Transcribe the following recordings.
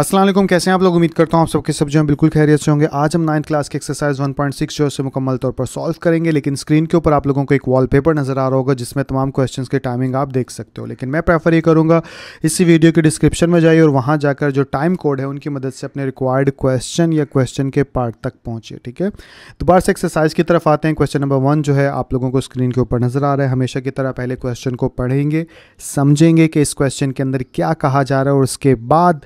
असलम कैसे हैं आप लोग उम्मीद करता हूँ आप सबके सब जो हैं बिल्कुल खैरियत से होंगे आज हम नाइन्थ क्लास के एक्सरसाइज 1.6 जो है मुकम्मल तौर पर सॉल्व करेंगे लेकिन स्क्रीन के ऊपर आप लोगों को एक वॉलपेपर नज़र आ रहा होगा जिसमें तमाम क्वेश्चंस के टाइमिंग आप देख सकते हो लेकिन मैं प्रेफर ये करूँगा इसी वीडियो के डिस्क्रिप्शन में जाइए और वहाँ जाकर जो टाइम कोड है उनकी मदद से अपने रिक्वायर्ड क्वेश्चन या क्वेश्चन के पार्ट तक पहुँचिए ठीक है दोबारा से एक्सरसाइज की तरफ आते हैं क्वेश्चन नंबर वन जो है आप लोगों को स्क्रीन के ऊपर नज़र आ रहा है हमेशा की तरह पहले क्वेश्चन को पढ़ेंगे समझेंगे कि इस क्वेश्चन के अंदर क्या कहा जा रहा है और उसके बाद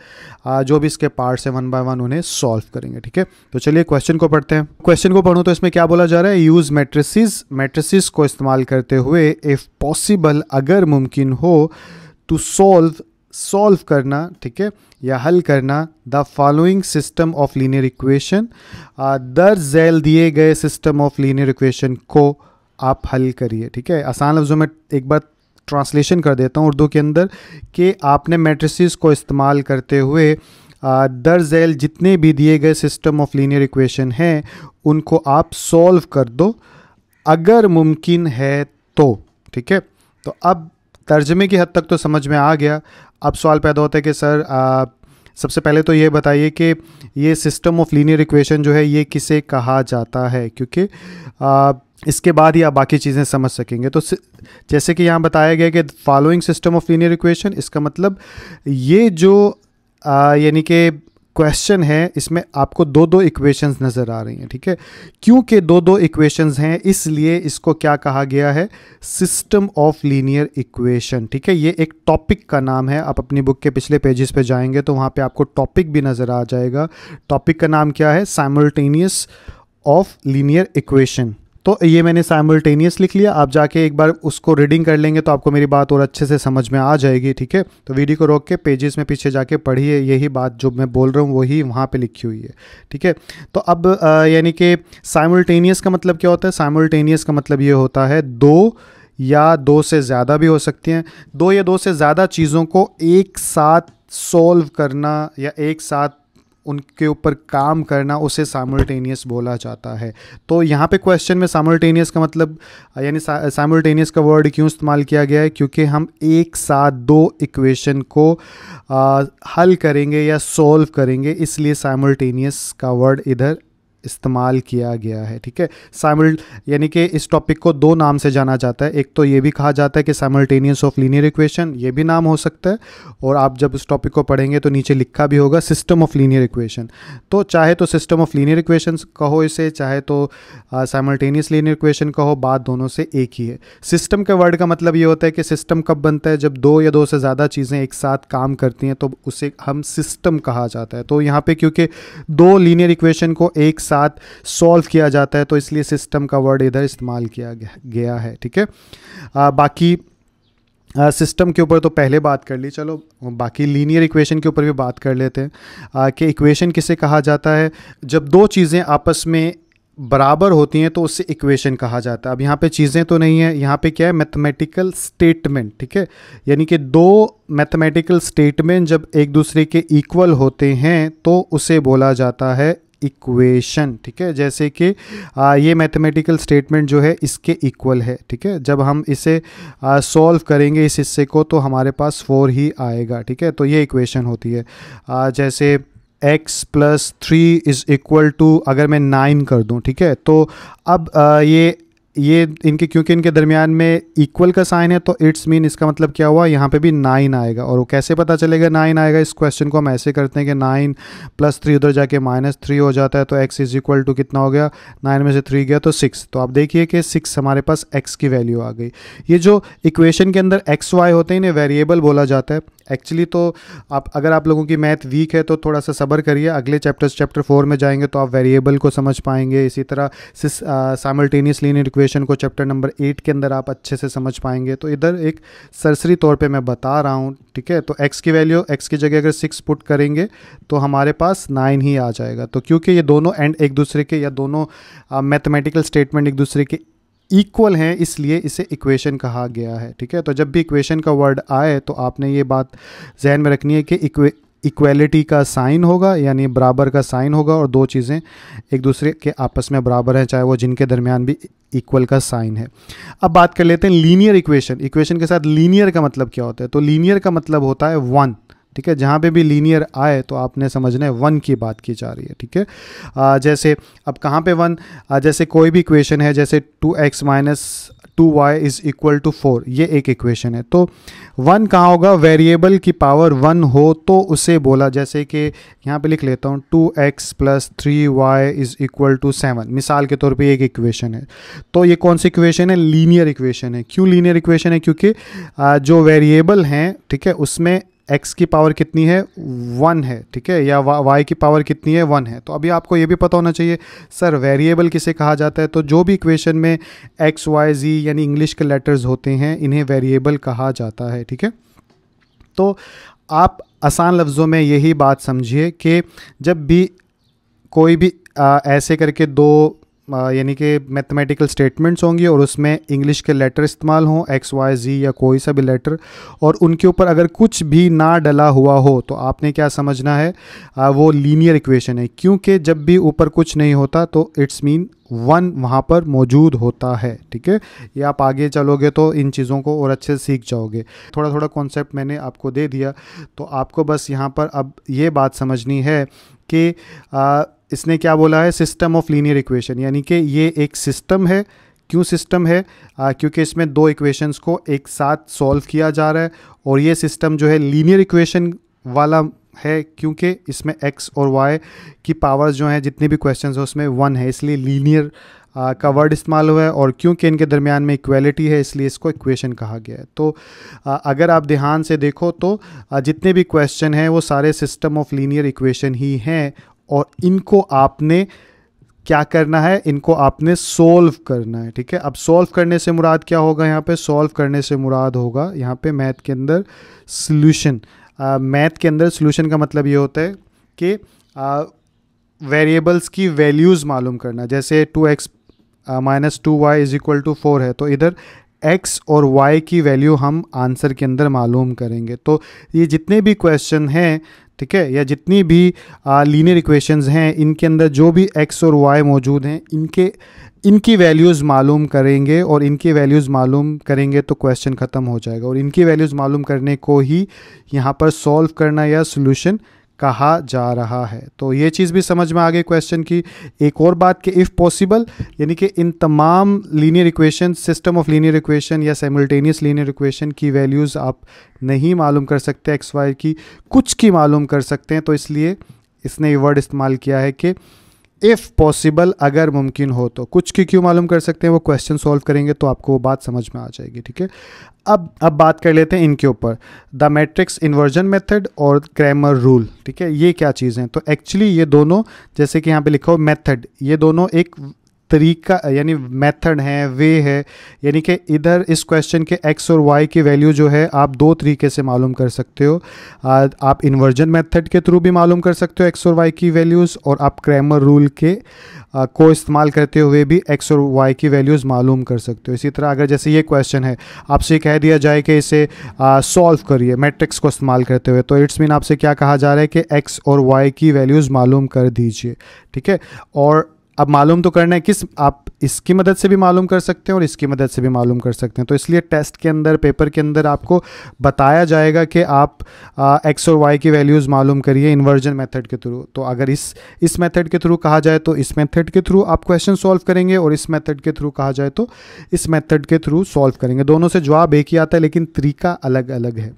जो भी इसके पार्ट्स हैं वन बाय वन उन्हें सॉल्व करेंगे ठीक है तो चलिए क्वेश्चन को पढ़ते हैं क्वेश्चन को पढ़ो तो इसमें क्या बोला जा रहा है यूज मेट्रिसिस मेट्रिसिस को इस्तेमाल करते हुए इफ़ पॉसिबल अगर मुमकिन हो टू सॉल्व सॉल्व करना ठीक है या हल करना the following system of linear equation दर जेल दिए गए सिस्टम ऑफ लीनियर इक्वेशन को आप हल करिए ठीक है आसान लफ्ज़ों में एक बार ट्रांसलेशन कर देता हूँ उर्दू के अंदर कि आपने मेट्रिसिस को इस्तेमाल करते हुए दर जैल जितने भी दिए गए सिस्टम ऑफ लीनियर इक्वेशन हैं उनको आप सॉल्व कर दो अगर मुमकिन है तो ठीक है तो अब तर्जमे की हद तक तो समझ में आ गया अब सवाल पैदा होता है कि सर आ, सबसे पहले तो ये बताइए कि ये सिस्टम ऑफ लीनियर इक्वेशन जो है ये किसे कहा जाता है क्योंकि आ, इसके बाद ही आप बाकी चीज़ें समझ सकेंगे तो जैसे कि यहाँ बताया गया कि following system of linear equation इसका मतलब ये जो यानी कि क्वेश्चन है इसमें आपको दो दो इक्वेशंस नज़र आ रही हैं ठीक है क्योंकि दो दो इक्वेशंस हैं इसलिए इसको क्या कहा गया है सिस्टम ऑफ लीनियर इक्वेशन ठीक है ये एक टॉपिक का नाम है आप अपनी बुक के पिछले पेजेस पे जाएंगे तो वहाँ पे आपको टॉपिक भी नज़र आ जाएगा टॉपिक का नाम क्या है साइमल्टेनियस ऑफ लीनियर इक्वेशन तो ये मैंने साइमल्टेनियस लिख लिया आप जाके एक बार उसको रीडिंग कर लेंगे तो आपको मेरी बात और अच्छे से समझ में आ जाएगी ठीक है तो वीडियो को रोक के पेजेस में पीछे जाके पढ़िए यही बात जो मैं बोल रहा हूँ वही वहाँ पे लिखी हुई है ठीक है तो अब यानी कि साइमल्टेनियस का मतलब क्या होता है साइमल्टेनियस का मतलब ये होता है दो या दो से ज़्यादा भी हो सकती हैं दो या दो से ज़्यादा चीज़ों को एक साथ सोल्व करना या एक साथ उनके ऊपर काम करना उसे सामल्टेनियस बोला जाता है तो यहाँ पे क्वेश्चन में सामल्टेनियस का मतलब यानी सामल्टेनियस का वर्ड क्यों इस्तेमाल किया गया है क्योंकि हम एक साथ दो इक्वेशन को आ, हल करेंगे या सॉल्व करेंगे इसलिए सामल्टेनियस का वर्ड इधर इस्तेमाल किया गया है ठीक है साइमल यानी कि इस टॉपिक को दो नाम से जाना जाता है एक तो ये भी कहा जाता है कि साइमल्टेनियस ऑफ लीनियर इक्वेशन ये भी नाम हो सकता है और आप जब इस टॉपिक को पढ़ेंगे तो नीचे लिखा भी होगा सिस्टम ऑफ लीनियर इक्वेशन तो चाहे तो सिस्टम ऑफ लीनियर इक्वेशन कहो इसे चाहे तो साइमल्टेनियस लीनियर इक्वेशन कहो बात दोनों से एक ही है सिस्टम के वर्ड का मतलब ये होता है कि सिस्टम कब बनता है जब दो या दो से ज़्यादा चीज़ें एक साथ काम करती हैं तो उसे हम सिस्टम कहा जाता है तो यहाँ पर क्योंकि दो लीनियर इक्वेशन को एक साथ साथ सॉल्व किया जाता है तो इसलिए सिस्टम का वर्ड इधर इस्तेमाल किया गया है ठीक है बाकी सिस्टम के ऊपर तो पहले बात कर ली चलो बाकी लीनियर इक्वेशन के ऊपर भी बात कर लेते हैं कि इक्वेशन किसे कहा जाता है जब दो चीज़ें आपस में बराबर होती हैं तो उससे इक्वेशन कहा जाता है अब यहाँ पे चीज़ें तो नहीं है यहाँ पे क्या है मैथमेटिकल स्टेटमेंट ठीक है यानी कि दो मैथमेटिकल स्टेटमेंट जब एक दूसरे के इक्वल होते हैं तो उसे बोला जाता है इक्वेशन ठीक है जैसे कि आ, ये मैथमेटिकल स्टेटमेंट जो है इसके इक्वल है ठीक है जब हम इसे सॉल्व करेंगे इस हिस्से को तो हमारे पास फोर ही आएगा ठीक है तो ये इक्वेशन होती है आ, जैसे x plus three is equal to अगर मैं नाइन कर दूं ठीक है तो अब आ, ये ये इनके क्योंकि इनके दरमियान में इक्वल का साइन है तो इट्स मीन इसका मतलब क्या हुआ यहाँ पे भी नाइन आएगा और वो कैसे पता चलेगा नाइन आएगा इस क्वेश्चन को हम ऐसे करते हैं कि नाइन प्लस थ्री उधर जाके माइनस थ्री हो जाता है तो एक्स इज इक्वल टू कितना हो गया नाइन में से थ्री गया तो सिक्स तो आप देखिए कि सिक्स हमारे पास एक्स की वैल्यू आ गई ये जो इक्वेशन के अंदर एक्स वाई होते हैं इन्हें वेरिएबल बोला जाता है एक्चुअली तो आप अगर आप लोगों की मैथ वीक है तो थोड़ा सा सबर करिए अगले चैप्टर्स चैप्टर फोर में जाएंगे तो आप वेरिएबल को समझ पाएंगे इसी तरह साइमल्टेनियस लीन इक्वेशन को चैप्टर नंबर एट के अंदर आप अच्छे से समझ पाएंगे तो इधर एक सरसरी तौर पर मैं बता रहा हूँ ठीक है तो एक्स की वैल्यू एक्स की जगह अगर सिक्स पुट करेंगे तो हमारे पास नाइन ही आ जाएगा तो क्योंकि ये दोनों एंड एक दूसरे के या दोनों मैथमेटिकल स्टेटमेंट एक दूसरे के इक्वल हैं इसलिए इसे इक्वेशन कहा गया है ठीक है तो जब भी इक्वेशन का वर्ड आए तो आपने ये बात जहन में रखनी है कि इक्वेलिटी का साइन होगा यानी बराबर का साइन होगा और दो चीज़ें एक दूसरे के आपस में बराबर हैं चाहे वो जिनके दरमियान भी इक्वल का साइन है अब बात कर लेते हैं लीनियर इक्वेशन इक्वेशन के साथ लीनियर का मतलब क्या होता है तो लीनियर का मतलब होता है वन ठीक है जहाँ पे भी लीनियर आए तो आपने समझना है वन की बात की जा रही है ठीक है जैसे अब कहाँ पे वन आ, जैसे कोई भी इक्वेशन है जैसे two x minus two y is equal to four ये एक इक्वेशन है तो वन कहाँ होगा वेरिएबल की पावर वन हो तो उसे बोला जैसे कि यहाँ पे लिख लेता हूँ two x plus three y is equal to seven मिसाल के तौर पे एक इक्वेशन है तो ये कौन सी इक्वेशन है लीनियर इक्वेशन है क्यों लीनियर इक्वेशन है क्योंकि जो वेरिएबल हैं ठीक है उसमें एक्स की पावर कितनी है वन है ठीक है या वाई की पावर कितनी है वन है तो अभी आपको ये भी पता होना चाहिए सर वेरिएबल किसे कहा जाता है तो जो भी इक्वेशन में एक्स वाई जी यानी इंग्लिश के लेटर्स होते हैं इन्हें वेरिएबल कहा जाता है ठीक है तो आप आसान लफ्ज़ों में यही बात समझिए कि जब भी कोई भी आ, ऐसे करके दो यानी कि मैथमेटिकल स्टेटमेंट्स होंगी और उसमें इंग्लिश के लेटर इस्तेमाल हों एक्स वाई जी या कोई सा भी लेटर और उनके ऊपर अगर कुछ भी ना डला हुआ हो तो आपने क्या समझना है आ, वो लीनियर इक्वेशन है क्योंकि जब भी ऊपर कुछ नहीं होता तो इट्स मीन वन वहाँ पर मौजूद होता है ठीक है ये आप आगे चलोगे तो इन चीज़ों को और अच्छे से सीख जाओगे थोड़ा थोड़ा कॉन्सेप्ट मैंने आपको दे दिया तो आपको बस यहाँ पर अब ये बात समझनी है कि इसने क्या बोला है सिस्टम ऑफ लीनियर इक्वेशन यानी कि ये एक सिस्टम है क्यों सिस्टम है क्योंकि इसमें दो इक्वेशंस को एक साथ सॉल्व किया जा रहा है और ये सिस्टम जो है लीनियर इक्वेशन वाला है क्योंकि इसमें एक्स और वाई की पावर्स जो हैं जितने भी क्वेश्चन हैं उसमें वन है इसलिए लीनियर का वर्ड इस्तेमाल हुआ है और क्योंकि इनके दरमियान में इक्वेलिटी है इसलिए इसको इक्वेशन कहा गया है तो आ, अगर आप ध्यान से देखो तो आ, जितने भी क्वेश्चन हैं वो सारे सिस्टम ऑफ लीनियर इक्वेशन ही हैं और इनको आपने क्या करना है इनको आपने सोल्व करना है ठीक है अब सोल्व करने से मुराद क्या होगा यहाँ पे सोल्व करने से मुराद होगा यहाँ पे मैथ के अंदर सोल्यूशन मैथ के अंदर सोल्यूशन का मतलब ये होता है कि वेरिएबल्स की वैल्यूज़ मालूम करना जैसे two x minus two y is equal to four है तो इधर एक्स और वाई की वैल्यू हम आंसर के अंदर मालूम करेंगे तो ये जितने भी क्वेश्चन हैं ठीक है या जितनी भी लीनियर इक्वेशंस हैं इनके अंदर जो भी एक्स और वाई मौजूद हैं इनके इनकी वैल्यूज़ मालूम करेंगे और इनकी वैल्यूज़ मालूम करेंगे तो क्वेश्चन ख़त्म हो जाएगा और इनकी वैल्यूज़ मालूम करने को ही यहाँ पर सॉल्व करना या सोल्यूशन कहा जा रहा है तो ये चीज़ भी समझ में आ गई क्वेश्चन की एक और बात कि इफ़ पॉसिबल यानी कि इन तमाम linear equation system of linear equation या सेमल्टेनियस लीनियर इक्वेशन की वैल्यूज़ आप नहीं मालूम कर सकते एक्स वाई की कुछ की मालूम कर सकते हैं तो इसलिए इसने ये वर्ड इस्तेमाल किया है कि इफ़ पॉसिबल अगर मुमकिन हो तो कुछ की क्यों मालूम कर सकते हैं वो क्वेश्चन सॉल्व करेंगे तो आपको वो बात समझ में आ जाएगी ठीक है अब अब बात कर लेते हैं इनके ऊपर द मैट्रिक्स इन्वर्जन मेथड और ग्रामर रूल ठीक है ये क्या चीज़ें हैं तो एक्चुअली ये दोनों जैसे कि यहाँ पे लिखा हो मेथड ये दोनों एक तरीका यानी मेथड है वे है यानी कि इधर इस क्वेश्चन के एक्स और वाई की वैल्यू जो है आप दो तरीके से मालूम कर सकते हो आप इन्वर्जन मेथड के थ्रू भी मालूम कर सकते हो एक्स और वाई की वैल्यूज़ और आप क्रैमर रूल के आ, को इस्तेमाल करते हुए भी एक्स और वाई की वैल्यूज़ मालूम कर सकते हो इसी तरह अगर जैसे ये क्वेश्चन है आपसे कह दिया जाए कि इसे सॉल्व करिए मैट्रिक्स को इस्तेमाल करते हुए तो इट्स मीन आपसे क्या कहा जा रहा है कि एक्स और वाई की वैल्यूज़ मालूम कर दीजिए ठीक है और अब मालूम तो करना है किस आप इसकी मदद से भी मालूम कर सकते हैं और इसकी मदद से भी मालूम कर सकते हैं तो इसलिए टेस्ट के अंदर पेपर के अंदर आपको बताया जाएगा कि आप एक्स और वाई की वैल्यूज़ मालूम करिए इन्वर्जन मेथड के थ्रू तो अगर इस इस मेथड के थ्रू कहा जाए तो इस मेथड के थ्रू आप क्वेश्चन सॉल्व करेंगे और इस मेथड के थ्रू कहा जाए तो इस मेथड के थ्रू सॉल्व करेंगे दोनों से जवाब एक ही आता है लेकिन तरीका अलग अलग है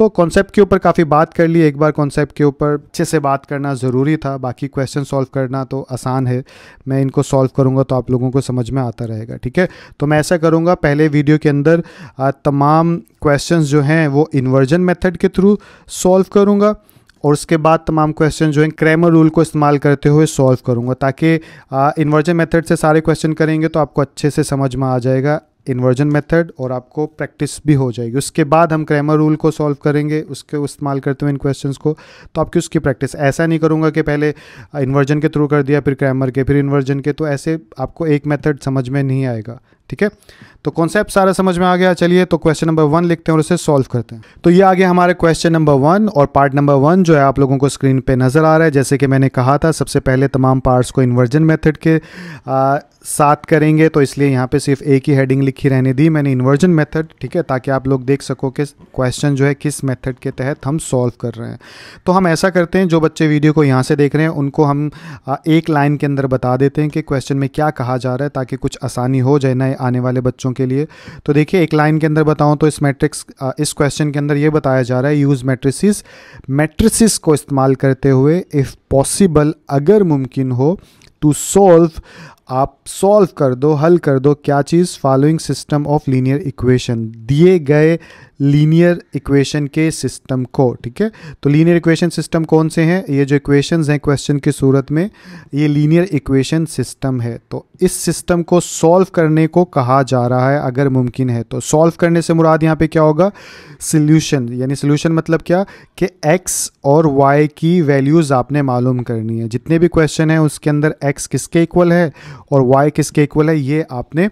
तो कॉन्सेप्ट के ऊपर काफ़ी बात कर ली एक बार कॉन्सेप्ट के ऊपर अच्छे से बात करना ज़रूरी था बाकी क्वेश्चन सॉल्व करना तो आसान है मैं इनको सॉल्व करूँगा तो आप लोगों को समझ में आता रहेगा ठीक है तो मैं ऐसा करूँगा पहले वीडियो के अंदर तमाम क्वेश्चन जो हैं वो इन्वर्जन मेथड के थ्रू सॉल्व करूँगा और उसके बाद तमाम क्वेश्चन जो हैं क्रैमर रूल को इस्तेमाल करते हुए सॉल्व करूँगा ताकि इन्वर्जन मेथड से सारे क्वेश्चन करेंगे तो आपको अच्छे से समझ में आ जाएगा इन्वर्जन मेथड और आपको प्रैक्टिस भी हो जाएगी उसके बाद हम क्रैमर रूल को सॉल्व करेंगे उसके इस्तेमाल करते हुए इन क्वेश्चंस को तो आपकी उसकी प्रैक्टिस ऐसा नहीं करूँगा कि पहले इन्वर्जन के थ्रू कर दिया फिर क्रैमर के फिर इन्वर्जन के तो ऐसे आपको एक मेथड समझ में नहीं आएगा ठीक है तो कॉन्सेप्ट सारा समझ में आ गया चलिए तो क्वेश्चन नंबर वन लिखते हैं और उसे सॉल्व करते हैं तो ये आ गया हमारे क्वेश्चन नंबर वन और पार्ट नंबर वन जो है आप लोगों को स्क्रीन पे नज़र आ रहा है जैसे कि मैंने कहा था सबसे पहले तमाम पार्ट्स को इन्वर्जन मेथड के आ, साथ करेंगे तो इसलिए यहाँ पे सिर्फ एक ही हेडिंग लिखी रहने दी मैंने इन्वर्जन मेथड ठीक है ताकि आप लोग देख सको कि क्वेश्चन जो है किस मेथड के तहत हम सॉल्व कर रहे हैं तो हम ऐसा करते हैं जो बच्चे वीडियो को यहाँ से देख रहे हैं उनको हम एक लाइन के अंदर बता देते हैं कि क्वेश्चन में क्या कहा जा रहा है ताकि कुछ आसानी हो जाए नए आने वाले बच्चों के लिए तो देखिए एक लाइन के अंदर बताऊँ तो इस मैट्रिक्स इस क्वेश्चन के अंदर ये बताया जा रहा है यूज़ मैट्रिसिस मैट्रिसिस को इस्तेमाल करते हुए इफ़ पॉसिबल अगर मुमकिन हो टू सॉल्व आप सॉल्व कर दो हल कर दो क्या चीज़ following system of linear equation दिए गए लीनियर इक्वेशन के सिस्टम को ठीक है तो लीनियर इक्वेशन सिस्टम कौन से हैं ये जो इक्वेशंस हैं क्वेश्चन की सूरत में ये लीनियर इक्वेशन सिस्टम है तो इस सिस्टम को सॉल्व करने को कहा जा रहा है अगर मुमकिन है तो सॉल्व करने से मुराद यहाँ पे क्या होगा सोल्यूशन यानी सोल्यूशन मतलब क्या कि एक्स और वाई की वैल्यूज़ आपने मालूम करनी है जितने भी क्वेश्चन हैं उसके अंदर एक्स किसके इक्वल है और वाई किसके इक्वल है ये आपने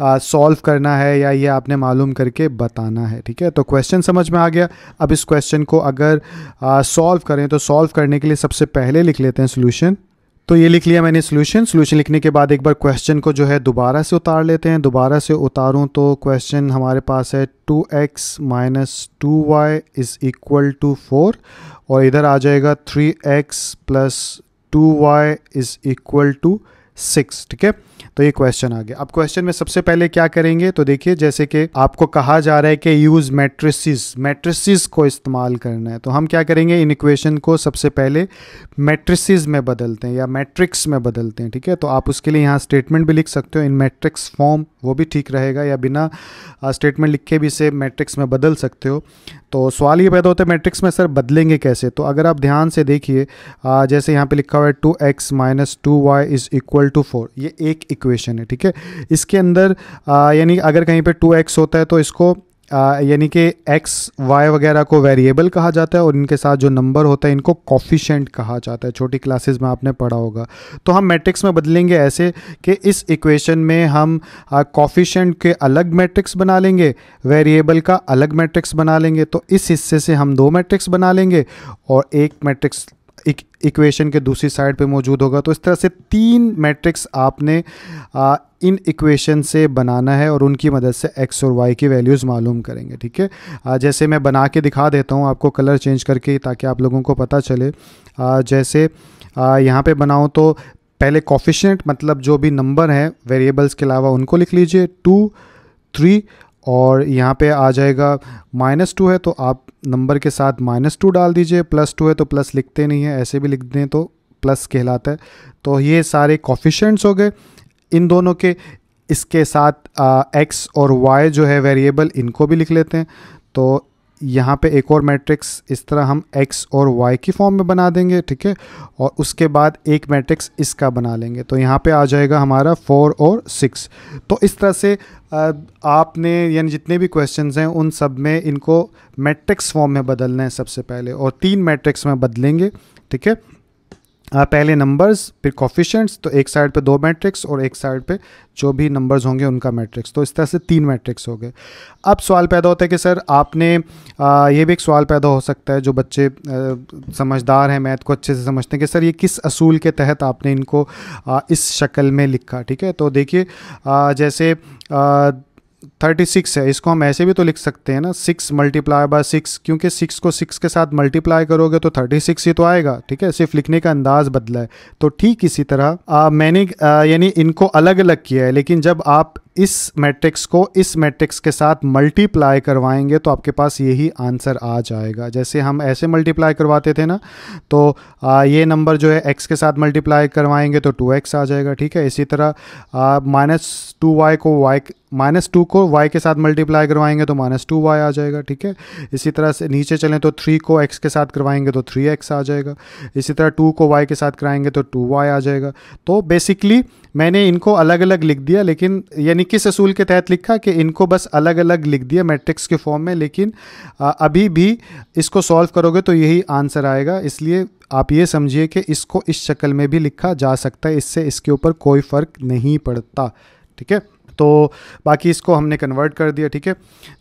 सॉल्व uh, करना है या ये आपने मालूम करके बताना है ठीक है तो क्वेश्चन समझ में आ गया अब इस क्वेश्चन को अगर सॉल्व uh, करें तो सॉल्व करने के लिए सबसे पहले लिख लेते हैं सोल्यूशन तो ये लिख लिया मैंने सोल्यूशन सोल्यूशन लिखने के बाद एक बार क्वेश्चन को जो है दोबारा से उतार लेते हैं दोबारा से उतारूँ तो क्वेश्चन हमारे पास है two x minus two y is equal to four और इधर आ जाएगा three x plus two y is equal to six ठीक है तो ये क्वेश्चन आ गया अब क्वेश्चन में सबसे पहले क्या करेंगे तो देखिए जैसे कि आपको कहा जा रहा है कि यूज मैट्रिसिस मैट्रिसिस को इस्तेमाल करना है तो हम क्या करेंगे इन इक्वेशन को सबसे पहले मैट्रिसिस में बदलते हैं या मैट्रिक्स में बदलते हैं ठीक है तो आप उसके लिए यहाँ स्टेटमेंट भी लिख सकते हो इन मैट्रिक्स फॉर्म वो भी ठीक रहेगा या बिना स्टेटमेंट लिख के भी इसे मैट्रिक्स में बदल सकते हो तो सवाल ये पैदा होता है मैट्रिक्स में सर बदलेंगे कैसे तो अगर आप ध्यान से देखिए जैसे यहाँ पे लिखा हुआ है two x minus two y is equal to four ये एक इक्वेशन है ठीक है इसके अंदर यानी अगर कहीं पर टू एक्स होता है तो इसको यानी कि एक्स वाई वगैरह को वेरिएबल कहा जाता है और इनके साथ जो नंबर होता है इनको कॉफिशेंट कहा जाता है छोटी क्लासेस में आपने पढ़ा होगा तो हम मैट्रिक्स में बदलेंगे ऐसे कि इस इक्वेशन में हम कॉफिशेंट के अलग मैट्रिक्स बना लेंगे वेरिएबल का अलग मैट्रिक्स बना लेंगे तो इस हिस्से से हम दो मैट्रिक्स बना लेंगे और एक मैट्रिक्स इक्वेशन के दूसरी साइड पे मौजूद होगा तो इस तरह से तीन मैट्रिक्स आपने आ, इन इक्वेशन से बनाना है और उनकी मदद से एक्स और वाई की वैल्यूज़ मालूम करेंगे ठीक है जैसे मैं बना के दिखा देता हूँ आपको कलर चेंज करके ताकि आप लोगों को पता चले आ, जैसे यहाँ पर बनाऊँ तो पहले कॉफिशेंट मतलब जो भी नंबर हैं वेरिएबल्स के अलावा उनको लिख लीजिए टू थ्री और यहाँ पे आ जाएगा माइनस टू है तो आप नंबर के साथ माइनस टू डाल दीजिए प्लस टू है तो प्लस लिखते नहीं है ऐसे भी लिख दें तो प्लस कहलाता है तो ये सारे कॉफिशेंट्स हो गए इन दोनों के इसके साथ एक्स और वाई जो है वेरिएबल इनको भी लिख लेते हैं तो यहाँ पे एक और मैट्रिक्स इस तरह हम एक्स और वाई की फॉर्म में बना देंगे ठीक है और उसके बाद एक मैट्रिक्स इसका बना लेंगे तो यहाँ पे आ जाएगा हमारा फोर और सिक्स तो इस तरह से आपने यानी जितने भी क्वेश्चंस हैं उन सब में इनको मैट्रिक्स फॉर्म में बदलना है सबसे पहले और तीन मैट्रिक्स में बदलेंगे ठीक है पहले नंबर्स फिर कॉफिशेंट्स तो एक साइड पे दो मैट्रिक्स और एक साइड पे जो भी नंबर्स होंगे उनका मैट्रिक्स तो इस तरह से तीन मैट्रिक्स हो गए अब सवाल पैदा होता है कि सर आपने आ, ये भी एक सवाल पैदा हो सकता है जो बच्चे आ, समझदार हैं मैथ को अच्छे से समझते हैं कि सर ये किस असूल के तहत आपने इनको आ, इस शक्ल में लिखा ठीक है तो देखिए जैसे थर्टी सिक्स है इसको हम ऐसे भी तो लिख सकते हैं ना सिक्स मल्टीप्लाई बाय सिक्स क्योंकि सिक्स को सिक्स के साथ मल्टीप्लाई करोगे तो थर्टी सिक्स ही तो आएगा ठीक है सिर्फ लिखने का अंदाज बदला है तो ठीक इसी तरह आ, मैंने यानी इनको अलग अलग किया है लेकिन जब आप इस मैट्रिक्स को इस मैट्रिक्स के साथ मल्टीप्लाई करवाएंगे तो आपके पास यही आंसर आ जाएगा जैसे हम ऐसे मल्टीप्लाई करवाते थे ना तो आ, ये नंबर जो है एक्स के साथ मल्टीप्लाई करवाएंगे तो टू एक्स आ जाएगा ठीक है इसी तरह माइनस टू वाई को वाई माइनस टू को वाई के साथ मल्टीप्लाई करवाएंगे तो माइनस टू वाई आ जाएगा ठीक है इसी तरह से नीचे चलें तो थ्री को एक्स के साथ करवाएंगे तो थ्री एक्स आ जाएगा इसी तरह टू को वाई के साथ कराएंगे तो टू वाई आ जाएगा तो बेसिकली मैंने इनको अलग अलग लिख दिया लेकिन यानी किस असूल के तहत लिखा कि इनको बस अलग अलग लिख दिया मैट्रिक्स के फॉर्म में लेकिन अभी भी इसको सॉल्व करोगे तो यही आंसर आएगा इसलिए आप ये समझिए कि इसको इस शक्ल में भी लिखा जा सकता है इससे इसके ऊपर कोई फ़र्क नहीं पड़ता ठीक है तो बाकी इसको हमने कन्वर्ट कर दिया ठीक है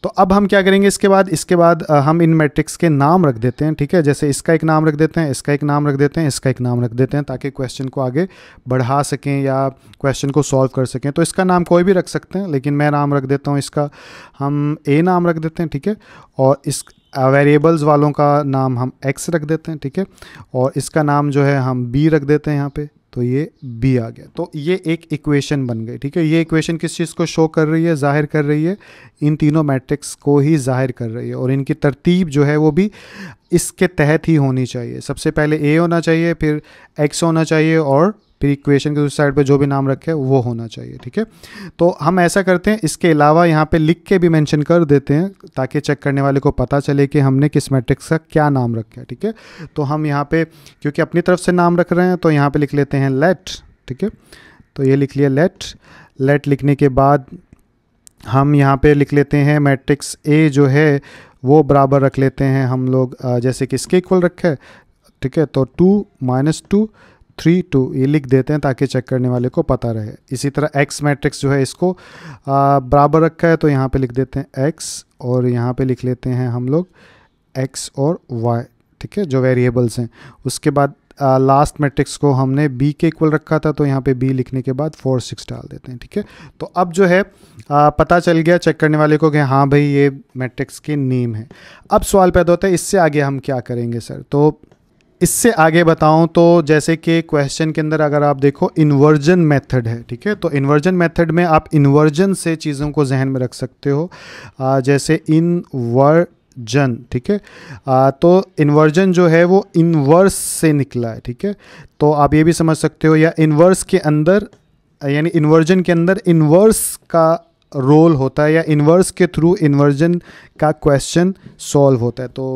तो अब हम क्या करेंगे इसके बाद इसके बाद हम इन मैट्रिक्स के नाम रख देते हैं ठीक है जैसे इसका एक नाम रख देते हैं इसका एक नाम रख देते हैं इसका एक नाम रख देते हैं ताकि क्वेश्चन को आगे बढ़ा सकें या क्वेश्चन को सॉल्व कर सकें तो इसका नाम कोई भी रख सकते हैं लेकिन मैं नाम रख देता हूँ इसका हम ए नाम रख देते हैं ठीक है और इस वेरिएबल्स वालों का नाम हम एक्स रख देते हैं ठीक है और इसका नाम जो है हम बी रख देते हैं यहाँ पे तो ये बी आ गया तो ये एक इक्वेशन बन गई ठीक है ये इक्वेशन किस चीज़ को शो कर रही है जाहिर कर रही है इन तीनों मैट्रिक्स को ही जाहिर कर रही है और इनकी तरतीब जो है वो भी इसके तहत ही होनी चाहिए सबसे पहले ए होना चाहिए फिर एक्स होना चाहिए और फिर इक्वेशन के उस साइड पर जो भी नाम रखे वो होना चाहिए ठीक है तो हम ऐसा करते हैं इसके अलावा यहाँ पे लिख के भी मैंशन कर देते हैं ताकि चेक करने वाले को पता चले कि हमने किस मैट्रिक्स का क्या नाम रखा है ठीक है तो हम यहाँ पे क्योंकि अपनी तरफ से नाम रख रहे हैं तो यहाँ पे लिख लेते हैं लेट ठीक है तो ये लिख लिया लेट लेट लिखने के बाद हम यहाँ पे लिख लेते हैं मैट्रिक्स ए जो है वो बराबर रख लेते हैं हम लोग जैसे कि इसके इक्वल रखे ठीक है तो two minus two three two ये लिख देते हैं ताकि चेक करने वाले को पता रहे इसी तरह एक्स मैट्रिक्स जो है इसको बराबर रखा है तो यहाँ पे लिख देते हैं एक्स और यहाँ पे लिख लेते हैं हम लोग एक्स और वाई ठीक है जो वेरिएबल्स हैं उसके बाद लास्ट मैट्रिक्स को हमने बी के इक्वल रखा था तो यहाँ पे बी लिखने के बाद फोर सिक्स डाल देते हैं ठीक है तो अब जो है आ, पता चल गया चेक करने वाले को कि हाँ भाई ये मैट्रिक्स के नेम है अब सवाल पैदा होता है इससे आगे हम क्या करेंगे सर तो इससे आगे बताऊं तो जैसे कि क्वेश्चन के अंदर अगर आप देखो इन्वर्जन मेथड है ठीक है तो इन्वर्जन मेथड में आप इन्वर्जन से चीज़ों को जहन में रख सकते हो आ, जैसे इनवर जन ठीक है तो इन्वर्जन जो है वो इन्वर्स से निकला है ठीक है तो आप ये भी समझ सकते हो या इनवर्स के अंदर यानी इन्वर्जन के अंदर इनवर्स का रोल होता है या इन्वर्स के थ्रू इन्वर्जन का क्वेश्चन सॉल्व होता है तो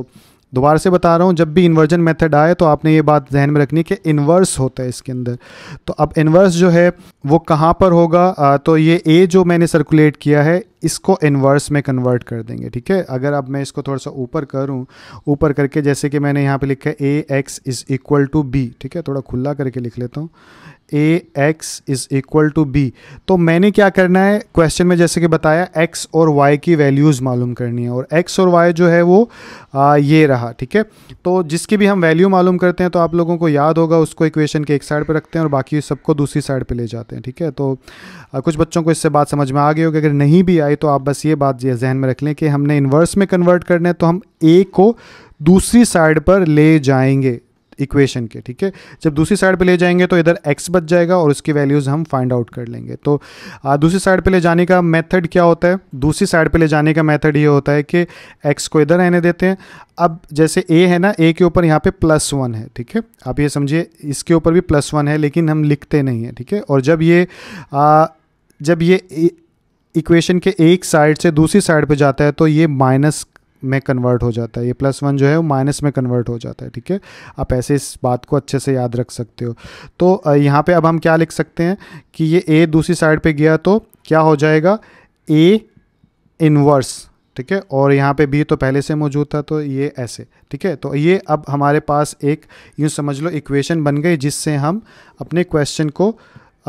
दोबारा से बता रहा हूँ जब भी इन्वर्जन मेथड आए तो आपने ये बात जहन में रखनी कि इन्वर्स होता है इसके अंदर तो अब इन्वर्स जो है वो कहाँ पर होगा तो ये ए जो मैंने सर्कुलेट किया है इसको इन्वर्स में कन्वर्ट कर देंगे ठीक है अगर अब मैं इसको थोड़ा सा ऊपर करूँ ऊपर करके जैसे कि मैंने यहाँ पे लिखा है A x is equal to B ठीक है थोड़ा खुला करके लिख लेता हूँ A x is equal to B तो मैंने क्या करना है क्वेश्चन में जैसे कि बताया एक्स और वाई की वैल्यूज़ मालूम करनी है और एक्स और वाई जो है वो आ, ये रहा ठीक है तो जिसकी भी हम वैल्यू मालूम करते हैं तो आप लोगों को याद होगा उसको इक्वेशन के एक साइड पर रखते हैं और बाकी सबको दूसरी साइड पर ले जाते हैं ठीक है तो आ, कुछ बच्चों को इससे बात समझ में आ गई होगी अगर नहीं भी आई तो आप बस ये बात जहन में रख लें कि हमने इन्वर्स में कन्वर्ट करना है तो हम ए को दूसरी साइड पर ले जाएंगे इक्वेशन के ठीक है जब दूसरी साइड पे ले जाएंगे तो इधर एक्स बच जाएगा और उसकी वैल्यूज़ हम फाइंड आउट कर लेंगे तो आ, दूसरी साइड पे ले जाने का मेथड क्या होता है दूसरी साइड पे ले जाने का मेथड ये होता है कि एक्स को इधर रहने देते हैं अब जैसे ए है ना ए के ऊपर यहाँ पे प्लस वन है ठीक है आप ये समझिए इसके ऊपर भी प्लस वन है लेकिन हम लिखते नहीं है ठीक है और जब ये आ, जब ये इक्वेशन e, के एक साइड से दूसरी साइड पे जाता है तो ये माइनस में कन्वर्ट हो जाता है ये प्लस वन जो है वो माइनस में कन्वर्ट हो जाता है ठीक है आप ऐसे इस बात को अच्छे से याद रख सकते हो तो यहाँ पे अब हम क्या लिख सकते हैं कि ये ए दूसरी साइड पे गया तो क्या हो जाएगा ए इनवर्स ठीक है और यहाँ पे बी तो पहले से मौजूद था तो ये ऐसे ठीक है तो ये अब हमारे पास एक यूँ समझ लो इक्वेशन बन गई जिससे हम अपने क्वेश्चन को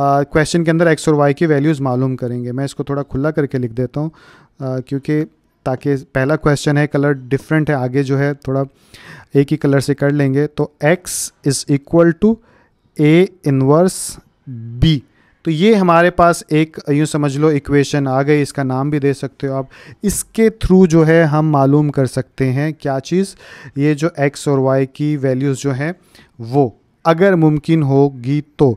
क्वेश्चन के अंदर एक्स और वाई की वैल्यूज़ मालूम करेंगे मैं इसको थोड़ा खुला करके लिख देता हूँ क्योंकि ताकि पहला क्वेश्चन है कलर डिफरेंट है आगे जो है थोड़ा एक ही कलर से कर लेंगे तो x is equal to A inverse b तो ये हमारे पास एक यूँ समझ लो इक्वेशन आ गई इसका नाम भी दे सकते हो आप इसके थ्रू जो है हम मालूम कर सकते हैं क्या चीज़ ये जो एक्स और वाई की वैल्यूज़ जो हैं वो अगर मुमकिन होगी तो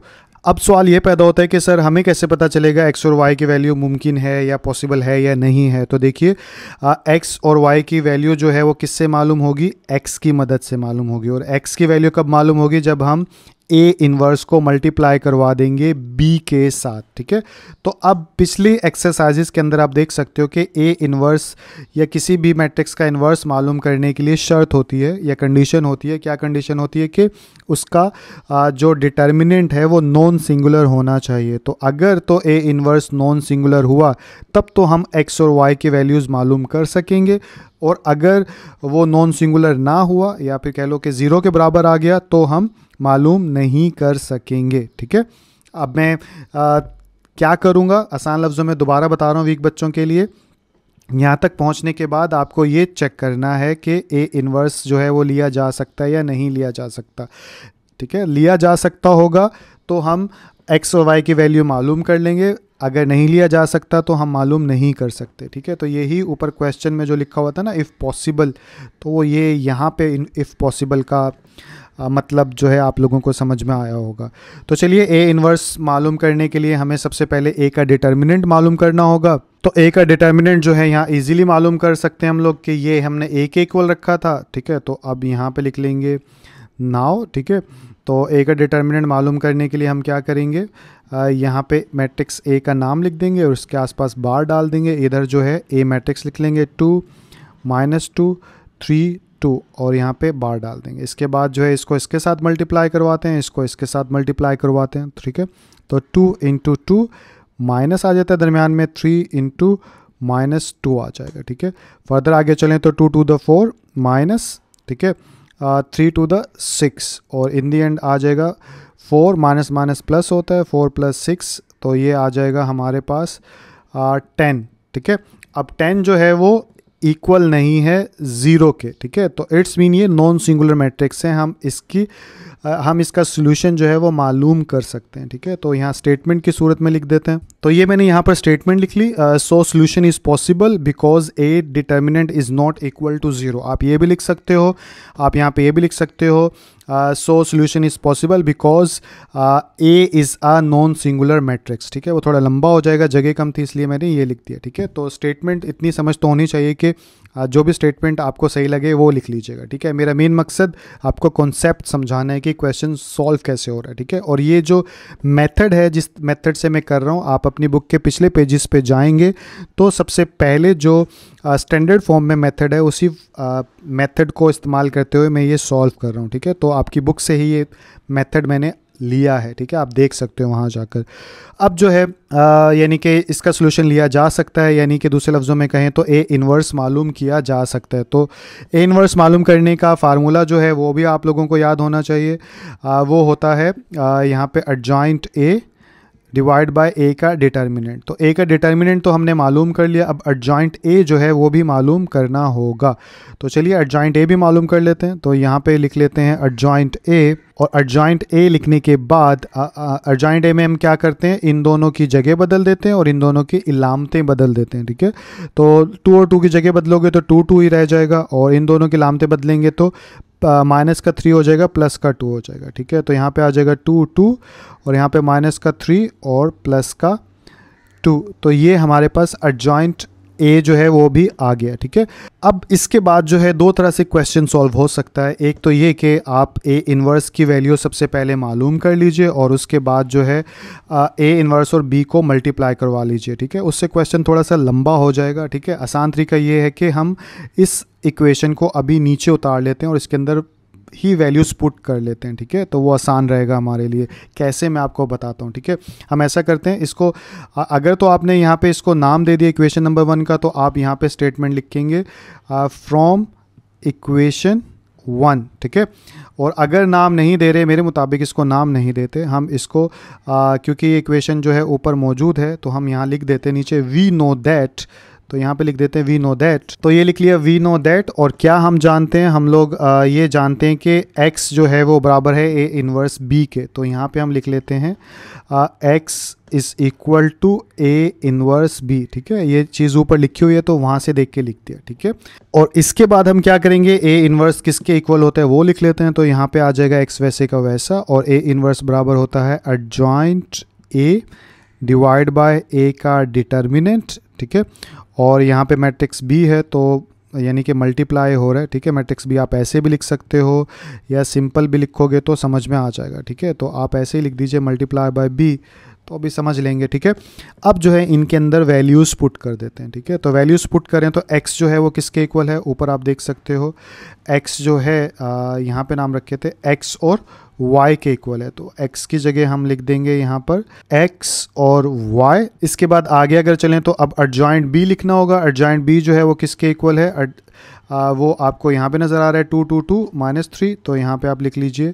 अब सवाल ये पैदा होता है कि सर हमें कैसे पता चलेगा एक्स और वाई की वैल्यू मुमकिन है या पॉसिबल है या नहीं है तो देखिए एक्स और वाई की वैल्यू जो है वो किससे मालूम होगी एक्स की मदद से मालूम होगी और एक्स की वैल्यू कब मालूम होगी जब हम ए इनवर्स को मल्टीप्लाई करवा देंगे बी के साथ ठीक है तो अब पिछली एक्सरसाइजेस के अंदर आप देख सकते हो कि ए इनवर्स या किसी भी मैट्रिक्स का इनवर्स मालूम करने के लिए शर्त होती है या कंडीशन होती है क्या कंडीशन होती है कि उसका जो डिटर्मिनेंट है वो नॉन सिंगुलर होना चाहिए तो अगर तो ए इनवर्स नॉन सिंगुलर हुआ तब तो हम एक्स और वाई की वैल्यूज़ मालूम कर सकेंगे और अगर वो नॉन सिंगुलर ना हुआ या फिर कह लो कि ज़ीरो के बराबर आ गया तो हम मालूम नहीं कर सकेंगे ठीक है अब मैं आ, क्या करूँगा आसान लफ्ज़ों में दोबारा बता रहा हूँ वीक बच्चों के लिए यहाँ तक पहुँचने के बाद आपको ये चेक करना है कि ए इन्वर्स जो है वो लिया जा सकता है या नहीं लिया जा सकता ठीक है लिया जा सकता होगा तो हम एक्स और वाई की वैल्यू मालूम कर लेंगे अगर नहीं लिया जा सकता तो हम मालूम नहीं कर सकते ठीक है तो यही ऊपर क्वेश्चन में जो लिखा हुआ था ना इफ़ पॉसिबल तो वो ये यहाँ पे इफ़ पॉसिबल का मतलब जो है आप लोगों को समझ में आया होगा तो चलिए ए इन्वर्स मालूम करने के लिए हमें सबसे पहले ए का डिटर्मिनेंट मालूम करना होगा तो ए का डिटर्मिनेंट जो है यहाँ इजीली मालूम कर सकते हैं हम लोग कि ये हमने ए के इक्वल रखा था ठीक है तो अब यहाँ पे लिख लेंगे नाव ठीक है तो ए का डिटर्मिनेंट मालूम करने के लिए हम क्या करेंगे यहाँ पे मैट्रिक्स ए का नाम लिख देंगे और उसके आसपास बार डाल देंगे इधर जो है ए मैट्रिक्स लिख लेंगे two minus two three two और यहाँ पे बार डाल देंगे इसके बाद जो है इसको इसके साथ मल्टीप्लाई करवाते हैं इसको इसके साथ मल्टीप्लाई करवाते हैं ठीक है तो टू इंटू टू माइनस आ जाता है दरमियान में थ्री इंटू माइनस टू आ जाएगा ठीक है फर्दर आगे चलें तो two two the four minus ठीक है थ्री टू द सिक्स और इन दी एंड आ जाएगा फोर माइनस माइनस प्लस होता है फोर प्लस सिक्स तो ये आ जाएगा हमारे पास टेन ठीक है अब टेन जो है वो इक्वल नहीं है ज़ीरो के ठीक है तो इट्स मीन ये नॉन सिंगुलर मैट्रिक्स है हम इसकी हम इसका सोल्यूशन जो है वो मालूम कर सकते हैं ठीक है तो यहाँ स्टेटमेंट की सूरत में लिख देते हैं तो ये मैंने यहाँ पर स्टेटमेंट लिख ली so solution is possible because A determinant is not equal to zero आप ये भी लिख सकते हो आप यहाँ पे ये भी लिख सकते हो so solution is possible because A is a non singular matrix ठीक है वो थोड़ा लंबा हो जाएगा जगह कम थी इसलिए मैंने ये लिख दिया ठीक है तो स्टेटमेंट इतनी समझ तो होनी चाहिए कि जो भी स्टेटमेंट आपको सही लगे वो लिख लीजिएगा ठीक है मेरा मेन मकसद आपको कॉन्सेप्ट समझाना है कि क्वेश्चन सॉल्व कैसे हो रहा है ठीक है और ये जो मेथड है जिस मेथड से मैं कर रहा हूँ आप अपनी बुक के पिछले पेजेस पे जाएंगे तो सबसे पहले जो स्टैंडर्ड फॉर्म में मेथड है उसी मेथड को इस्तेमाल करते हुए मैं ये सॉल्व कर रहा हूँ ठीक है तो आपकी बुक से ही ये मेथड मैंने लिया है ठीक है आप देख सकते हो वहाँ जाकर अब जो है यानी कि इसका सोल्यूशन लिया जा सकता है यानी कि दूसरे लफ्ज़ों में कहें तो ए इन्वर्स मालूम किया जा सकता है तो ए इन्वर्स मालूम करने का फार्मूला जो है वो भी आप लोगों को याद होना चाहिए आ, वो होता है यहाँ पर adjoint A divide by A का डिटर्मिनेंट तो ए का डिटर्मिनेंट तो हमने मालूम कर लिया अब एडजॉइंट ए जो है वो भी मालूम करना होगा तो चलिए एडजॉइंट ए भी मालूम कर लेते हैं तो यहाँ पे लिख लेते हैं एडजॉइंट ए और एडजॉइंट ए लिखने के बाद एडजॉइंट ए में हम क्या करते हैं इन दोनों की जगह बदल देते हैं और इन दोनों की इलामतें बदल देते हैं ठीक है तो टू और टू की जगह बदलोगे तो टू टू ही रह जाएगा और इन दोनों की इलामतें बदलेंगे तो माइनस का थ्री हो जाएगा प्लस का टू हो जाएगा ठीक है तो यहाँ पे आ जाएगा टू टू और यहाँ पे माइनस का थ्री और प्लस का टू तो ये हमारे पास अड्जॉइंट ए जो है वो भी आ गया ठीक है अब इसके बाद जो है दो तरह से क्वेश्चन सॉल्व हो सकता है एक तो ये कि आप ए इन्वर्स की वैल्यू सबसे पहले मालूम कर लीजिए और उसके बाद जो है ए इन्वर्स और बी को मल्टीप्लाई करवा लीजिए ठीक है उससे क्वेश्चन थोड़ा सा लंबा हो जाएगा ठीक है आसान तरीका ये है कि हम इस इक्वेशन को अभी नीचे उतार लेते हैं और इसके अंदर ही वैल्यूज़ पुट कर लेते हैं ठीक है तो वो आसान रहेगा हमारे लिए कैसे मैं आपको बताता हूँ ठीक है हम ऐसा करते हैं इसको अगर तो आपने यहाँ पे इसको नाम दे दिया इक्वेशन नंबर वन का तो आप यहाँ पे स्टेटमेंट लिखेंगे फ्रॉम इक्वेशन वन ठीक है और अगर नाम नहीं दे रहे मेरे मुताबिक इसको नाम नहीं देते हम इसको आ, क्योंकि ये इक्वेशन जो है ऊपर मौजूद है तो हम यहाँ लिख देते नीचे वी नो दैट तो यहाँ पे लिख देते हैं वी नो दैट तो ये लिख लिया वी नो दैट और क्या हम जानते हैं हम लोग ये जानते हैं कि एक्स जो है वो बराबर है ए इनवर्स बी के तो यहाँ पे हम लिख लेते हैं x is equal to A inverse B ठीक है ये चीज़ ऊपर लिखी हुई है तो वहाँ से देख के लिख दिया ठीक है और इसके बाद हम क्या करेंगे ए इनवर्स किसके इक्वल होता है वो लिख लेते हैं तो यहाँ पे आ जाएगा एक्स वैसे का वैसा और ए इनवर्स बराबर होता है adjoint A divide by A का डिटर्मिनेंट ठीक है और यहाँ पे मैट्रिक्स बी है तो यानी कि मल्टीप्लाई हो रहा है ठीक है मैट्रिक्स भी आप ऐसे भी लिख सकते हो या सिंपल भी लिखोगे तो समझ में आ जाएगा ठीक है तो आप ऐसे ही लिख दीजिए मल्टीप्लाई बाय बी तो अभी समझ लेंगे ठीक है अब जो है इनके अंदर वैल्यूज़ पुट कर देते हैं ठीक है तो वैल्यूज़ पुट करें तो एक्स जो है वो किसके इक्वल है ऊपर आप देख सकते हो एक्स जो है यहाँ पर नाम रखे थे एक्स और y के इक्वल है तो x की जगह हम लिख देंगे यहाँ पर x और y इसके बाद आगे अगर चलें तो अब एडजॉइंट b लिखना होगा एडजॉइंट b जो है वो किसके इक्वल है अड, आ, वो आपको यहाँ पे नज़र आ रहा है two two two minus three तो यहाँ पे आप लिख लीजिए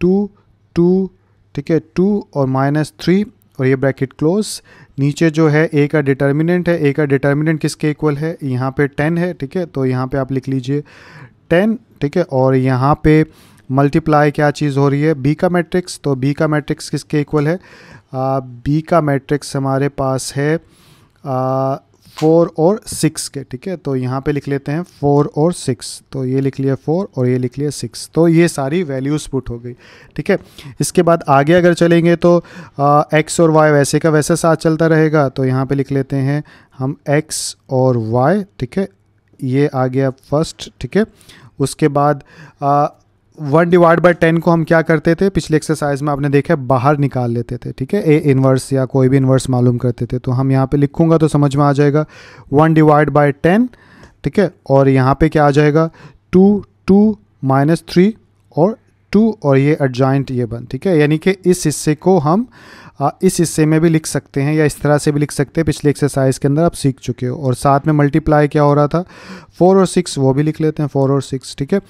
टू टू ठीक है टू और माइनस थ्री और ये ब्रैकेट क्लोज नीचे जो है ए का डिटर्मिनेंट है ए का डिटर्मिनेंट किसके इक्वल है यहाँ पे टेन है ठीक है तो यहाँ पे आप लिख लीजिए टेन ठीक है और यहाँ पे मल्टीप्लाई क्या चीज़ हो रही है बी का मैट्रिक्स तो बी का मैट्रिक्स किसके इक्वल है बी का मैट्रिक्स हमारे पास है फोर और सिक्स के ठीक है तो यहाँ पे लिख लेते हैं फोर और सिक्स तो ये लिख लिया फोर और ये लिख लिया सिक्स तो ये सारी वैल्यूज़ पुट हो गई ठीक है इसके बाद आगे अगर चलेंगे तो एक्स और वाई वैसे का वैसे साथ चलता रहेगा तो यहाँ पे लिख लेते हैं हम एक्स और वाई ठीक है ये आ गया फर्स्ट ठीक है उसके बाद वन डिवाइड बाई टेन को हम क्या करते थे पिछले एक्सरसाइज में आपने देखा बाहर निकाल लेते थे ठीक है ए इन्वर्स या कोई भी इन्वर्स मालूम करते थे तो हम यहाँ पे लिखूंगा तो समझ में आ जाएगा वन डिवाइड बाई टेन ठीक है और यहाँ पे क्या आ जाएगा टू टू माइनस थ्री और टू और ये एडजॉइंट ये बन ठीक है यानी कि इस हिस्से को हम इस हिस्से में भी लिख सकते हैं या इस तरह से भी लिख सकते हैं पिछले एक्सरसाइज के अंदर आप सीख चुके हो और साथ में मल्टीप्लाई क्या हो रहा था फोर और सिक्स वो भी लिख लेते हैं फोर और सिक्स ठीक है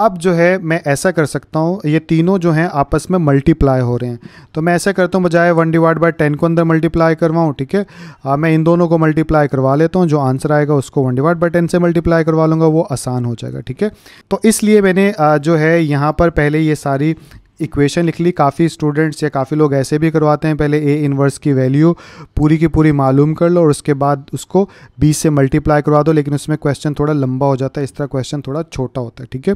अब जो है मैं ऐसा कर सकता हूँ ये तीनों जो हैं आपस में मल्टीप्लाई हो रहे हैं तो मैं ऐसा करता हूँ बजाय वन डिवाइड बाय टेन को अंदर मल्टीप्लाई करवाऊँ ठीक है आ, मैं इन दोनों को मल्टीप्लाई करवा लेता हूँ जो आंसर आएगा उसको वन डिवाइड बाय टेन से मल्टीप्लाई करवा लूँगा वो आसान हो जाएगा ठीक है तो इसलिए मैंने आ, जो है यहाँ पर पहले ये सारी इक्वेशन लिख ली काफ़ी स्टूडेंट्स या काफ़ी लोग ऐसे भी करवाते हैं पहले ए इनवर्स की वैल्यू पूरी की पूरी मालूम कर लो और उसके बाद उसको बी से मल्टीप्लाई करवा दो लेकिन उसमें क्वेश्चन थोड़ा लंबा हो जाता है इस तरह क्वेश्चन थोड़ा छोटा होता है ठीक है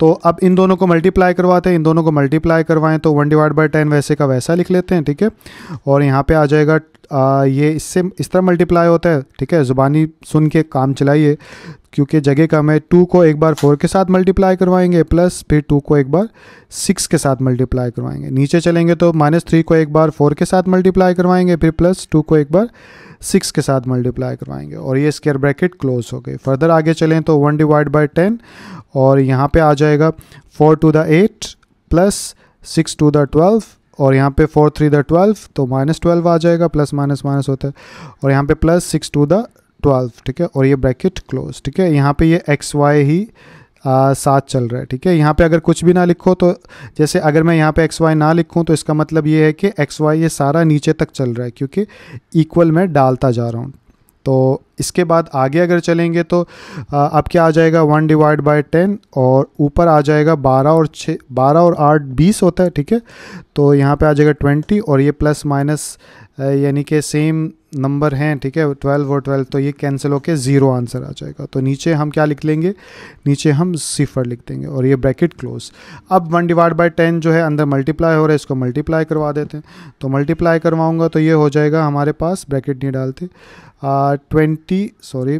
तो अब इन दोनों को मल्टीप्लाई करवाते हैं इन दोनों को मल्टीप्लाई करवाएं तो वन डिवाइड बाई टेन वैसे का वैसा लिख लेते हैं ठीक है और यहाँ पर आ जाएगा ये इससे इस तरह मल्टीप्लाई होता है ठीक है ज़ुबानी सुन के काम चलाइए क्योंकि जगह कम है टू को एक बार फोर के साथ मल्टीप्लाई करवाएंगे प्लस फिर टू को एक बार सिक्स के साथ मल्टीप्लाई करवाएंगे नीचे चलेंगे तो माइनस थ्री को एक बार फोर के साथ मल्टीप्लाई करवाएंगे फिर प्लस टू को एक बार सिक्स के साथ मल्टीप्लाई करवाएंगे और ये स्केयर ब्रैकेट क्लोज हो गई फर्दर आगे चलें तो वन डिवाइड बाई टेन और यहाँ पर आ जाएगा four two the eight plus six two the twelve और यहाँ पे फोर थ्री द ट्वेल्व तो माइनस ट्वेल्व आ जाएगा प्लस माइनस माइनस होता है और यहाँ पे plus six two the twelve ठीक है और ये ब्रैकेट क्लोज ठीक है यहाँ पे ये एक्स वाई ही आ, साथ चल रहा है ठीक है यहाँ पे अगर कुछ भी ना लिखो तो जैसे अगर मैं यहाँ पे एक्स वाई ना लिखूँ तो इसका मतलब ये है कि एक्स वाई ये सारा नीचे तक चल रहा है क्योंकि इक्वल मैं डालता जा रहा हूँ तो इसके बाद आगे अगर चलेंगे तो अब क्या आ जाएगा वन डिवाइड बाय टेन और ऊपर आ जाएगा बारह और छः बारह और आठ बीस होता है ठीक है तो यहाँ पे आ जाएगा ट्वेंटी और ये प्लस माइनस यानी कि सेम नंबर हैं ठीक है ट्वेल्व और ट्वेल्व तो ये कैंसिल होकर ज़ीरो आंसर आ जाएगा तो नीचे हम क्या लिख लेंगे नीचे हम सिफर लिख देंगे और ये ब्रैकेट क्लोज अब वन डिवाइड बाई टेन जो है अंदर मल्टीप्लाई हो रहा है इसको मल्टीप्लाई करवा देते हैं तो मल्टीप्लाई करवाऊँगा तो ये हो जाएगा हमारे पास ब्रैकेट नहीं डालते twenty sorry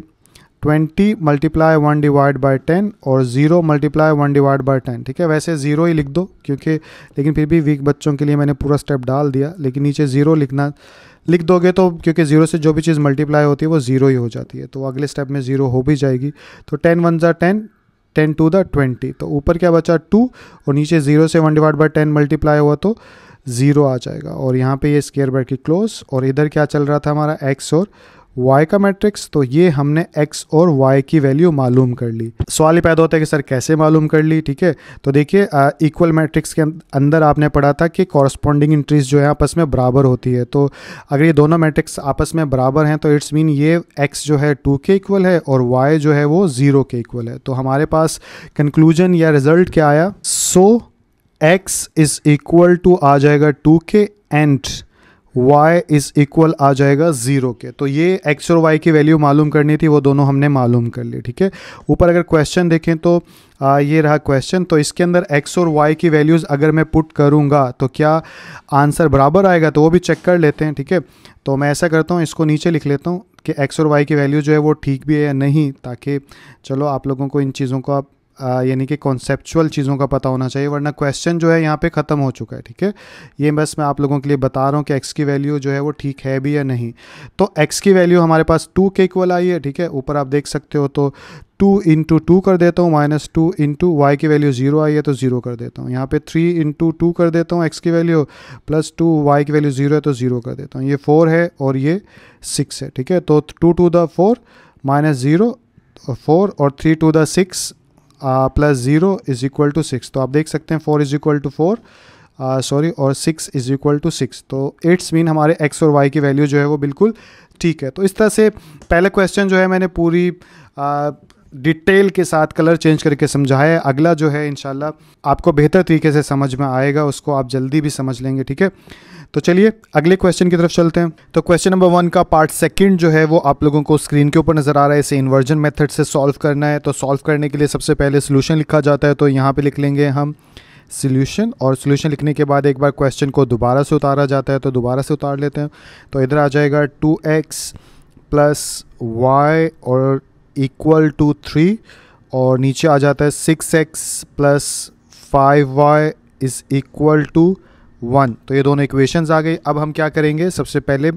twenty multiply one divide by ten और zero multiply one divide by ten ठीक है वैसे ज़ीरो ही लिख दो क्योंकि लेकिन फिर भी वीक बच्चों के लिए मैंने पूरा स्टेप डाल दिया लेकिन नीचे ज़ीरो लिखना लिख दोगे तो क्योंकि ज़ीरो से जो भी चीज़ मल्टीप्लाई होती है वो ज़ीरो ही हो जाती है तो अगले स्टेप में ज़ीरो हो भी जाएगी तो टेन वन ज़ा ten ten two the twenty तो ऊपर क्या बचा टू और नीचे ज़ीरो से one divide by ten multiply हुआ तो ज़ीरो आ जाएगा और यहाँ पे ये स्केयर के क्लोज और इधर क्या चल रहा था हमारा एक्स और y का मैट्रिक्स तो ये हमने x और y की वैल्यू मालूम कर ली सवाल ही पैदा होता है कि सर कैसे मालूम कर ली ठीक है तो देखिए इक्वल मैट्रिक्स के अंदर आपने पढ़ा था कि कॉरस्पॉन्डिंग इंट्रीज जो है आपस में बराबर होती है तो अगर ये दोनों मैट्रिक्स आपस में बराबर हैं तो इट्स मीन ये x जो है टू के इक्वल है और y जो है वो ज़ीरो के इक्वल है तो हमारे पास कंक्लूजन या रिजल्ट क्या आया so x is equal to आ जाएगा टू के एंड y इज इक्वल आ जाएगा ज़ीरो के तो ये x और y की वैल्यू मालूम करनी थी वो दोनों हमने मालूम कर ली ठीक है ऊपर अगर क्वेश्चन देखें तो आ, ये रहा क्वेश्चन तो इसके अंदर x और y की वैल्यूज़ अगर मैं पुट करूँगा तो क्या आंसर बराबर आएगा तो वो भी चेक कर लेते हैं ठीक है तो मैं ऐसा करता हूँ इसको नीचे लिख लेता हूँ कि एक्स और वाई की वैल्यू जो है वो ठीक भी है या नहीं ताकि चलो आप लोगों को इन चीज़ों को आप यानी कि कॉन्सेप्चुअल चीज़ों का पता होना चाहिए वरना क्वेश्चन जो है यहाँ पे ख़त्म हो चुका है ठीक है ये बस मैं आप लोगों के लिए बता रहा हूँ कि एक्स की वैल्यू जो है वो ठीक है भी या नहीं तो एक्स की वैल्यू हमारे पास टू के इक्वल आई है ठीक है ऊपर आप देख सकते हो तो टू इंटू टू कर देता हूँ माइनस टू इंटू वाई की वैल्यू जीरो आई है तो जीरो कर देता हूँ यहाँ पे थ्री इंटू टू कर देता हूँ एक्स की वैल्यू प्लस टू वाई की वैल्यू जीरो है तो जीरो कर देता हूँ ये फोर है और ये सिक्स है ठीक है तो two two the four minus zero four और three to the six plus zero is equal to six तो आप देख सकते हैं four is equal to four sorry और six is equal to six तो इट्स मीन हमारे एक्स और वाई की वैल्यू जो है वो बिल्कुल ठीक है तो इस तरह से पहला क्वेश्चन जो है मैंने पूरी डिटेल के साथ कलर चेंज करके समझाया है अगला जो है इनशाला आपको बेहतर तरीके से समझ में आएगा उसको आप जल्दी भी समझ लेंगे ठीक है तो चलिए अगले क्वेश्चन की तरफ चलते हैं तो क्वेश्चन नंबर वन का पार्ट सेकंड जो है वो आप लोगों को स्क्रीन के ऊपर नजर आ रहा है इसे इन्वर्जन मेथड से सॉल्व करना है तो सॉल्व करने के लिए सबसे पहले सोल्यूशन लिखा जाता है तो यहाँ पे लिख लेंगे हम सोल्यूशन और सोल्यूशन लिखने के बाद एक बार क्वेश्चन को दोबारा से उतारा जाता है तो दोबारा से उतार लेते हैं तो इधर आ जाएगा टू एक्स प्लस वाई और इक्वल टू थ्री और नीचे आ जाता है six x plus five y is equal to one तो ये दोनों इक्वेशंस आ गई अब हम क्या करेंगे सबसे पहले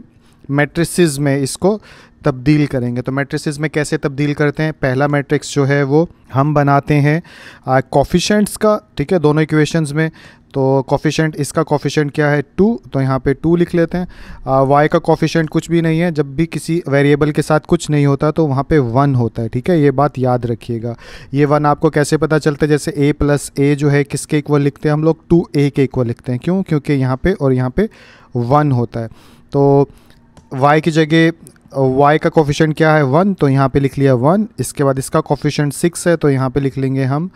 मैट्रिसेस में इसको तब्दील करेंगे तो मैट्रिसेस में कैसे तब्दील करते हैं पहला मैट्रिक्स जो है वो हम बनाते हैं कॉफिशेंट्स का ठीक है दोनों इक्वेशंस में तो कॉफिशेंट इसका कॉफिशेंट क्या है टू तो यहाँ पे टू लिख लेते हैं वाई का कॉफिशेंट कुछ भी नहीं है जब भी किसी वेरिएबल के साथ कुछ नहीं होता तो वहाँ पे वन होता है ठीक है ये बात याद रखिएगा ये वन आपको कैसे पता चलता है जैसे ए प्लस ए जो है किसके इक्वल लिखते हैं हम लोग टू ए के इक्वल लिखते हैं क्यों क्योंकि यहाँ पे और यहाँ पे वन होता है तो वाई की जगह वाई का कोफिशेंट क्या है वन तो यहाँ पे लिख लिया वन इसके बाद इसका कोफिशेंट सिक्स है तो यहाँ पे लिख लेंगे हम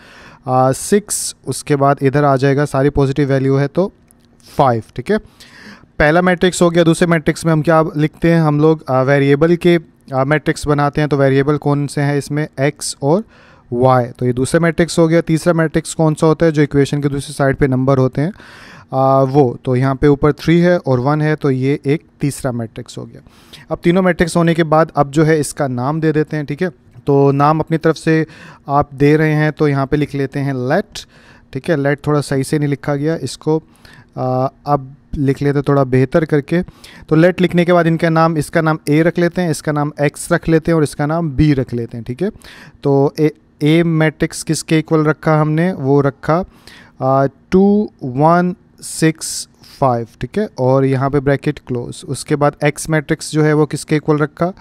सिक्स उसके बाद इधर आ जाएगा सारी पॉजिटिव वैल्यू है तो फाइव ठीक है पहला मैट्रिक्स हो गया दूसरे मैट्रिक्स में हम क्या लिखते हैं हम लोग वेरिएबल के मैट्रिक्स बनाते हैं तो वेरिएबल कौन से हैं इसमें एक्स और वाई तो ये दूसरा मैट्रिक्स हो गया तीसरा मैट्रिक्स कौन सा होता है जो इक्वेशन के दूसरी साइड पे नंबर होते हैं आ, वो तो यहाँ पे ऊपर थ्री है और वन है तो ये एक तीसरा मैट्रिक्स हो गया अब तीनों मैट्रिक्स होने के बाद अब जो है इसका नाम दे देते हैं ठीक है तो नाम अपनी तरफ से आप दे रहे हैं तो यहाँ पे लिख लेते हैं लेट ठीक है लेट थोड़ा सही से नहीं लिखा गया इसको आ, अब लिख लेते थोड़ा बेहतर करके तो लेट लिखने के बाद इनका नाम इसका नाम ए रख लेते हैं इसका नाम एक्स रख लेते हैं और इसका नाम बी रख लेते हैं ठीक है तो ए ए मैट्रिक्स किसके इक्वल रखा हमने वो रखा टू वन सिक्स फाइव ठीक है और यहाँ पे ब्रैकेट क्लोज उसके बाद एक्स मैट्रिक्स जो है वो किसके इक्वल रखा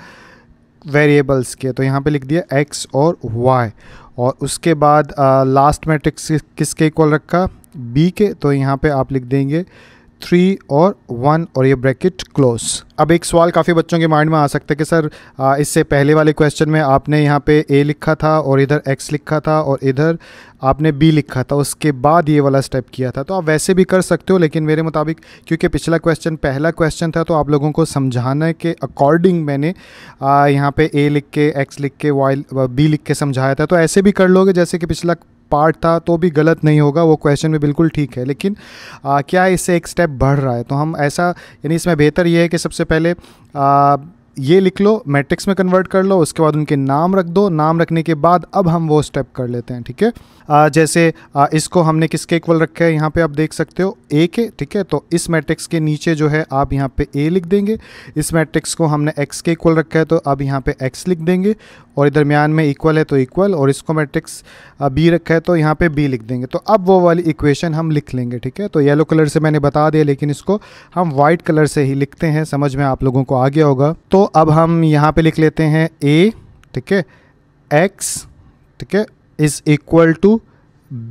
वेरिएबल्स के तो यहाँ पे लिख दिया एक्स और वाई और उसके बाद लास्ट uh, मैट्रिक्स किसके इक्वल रखा बी के तो यहाँ पे आप लिख देंगे थ्री और वन और ये ब्रैकेट क्लोज अब एक सवाल काफ़ी बच्चों के माइंड में आ सकता है कि सर इससे पहले वाले क्वेश्चन में आपने यहाँ पे ए लिखा था और इधर एक्स लिखा था और इधर आपने बी लिखा था उसके बाद ये वाला स्टेप किया था तो आप वैसे भी कर सकते हो लेकिन मेरे मुताबिक क्योंकि पिछला क्वेश्चन पहला क्वेश्चन था तो आप लोगों को समझाने के अकॉर्डिंग मैंने यहाँ पर ए लिख के एक्स लिख के वाई बी लिख के समझाया था तो ऐसे भी कर लोगे जैसे कि पिछला पार्ट था तो भी गलत नहीं होगा वो क्वेश्चन भी बिल्कुल ठीक है लेकिन आ, क्या इससे एक स्टेप बढ़ रहा है तो हम ऐसा यानी इसमें बेहतर ये है कि सबसे पहले आ, ये लिख लो मैट्रिक्स में कन्वर्ट कर लो उसके बाद उनके नाम रख दो नाम रखने के बाद अब हम वो स्टेप कर लेते हैं ठीक है जैसे आ, इसको हमने किसके इक्वल रखा है यहाँ पे आप देख सकते हो ए के ठीक है तो इस मैट्रिक्स के नीचे जो है आप यहाँ पे ए लिख देंगे इस मैट्रिक्स को हमने एक्स के इक्वल रखा है तो अब यहाँ पर एक्स लिख देंगे और दरमियान में इक्वल है तो इक्वल और इसको मैट्रिक्स बी रखा है तो यहाँ पर बी लिख देंगे तो अब वो वाली इक्वेशन हम लिख लेंगे ठीक है तो येलो कलर से मैंने बता दिया लेकिन इसको हम वाइट कलर से ही लिखते हैं समझ में आप लोगों को आ गया होगा तो अब हम यहाँ पे लिख लेते हैं ए ठीक है एक्स ठीक है इज़ इक्वल टू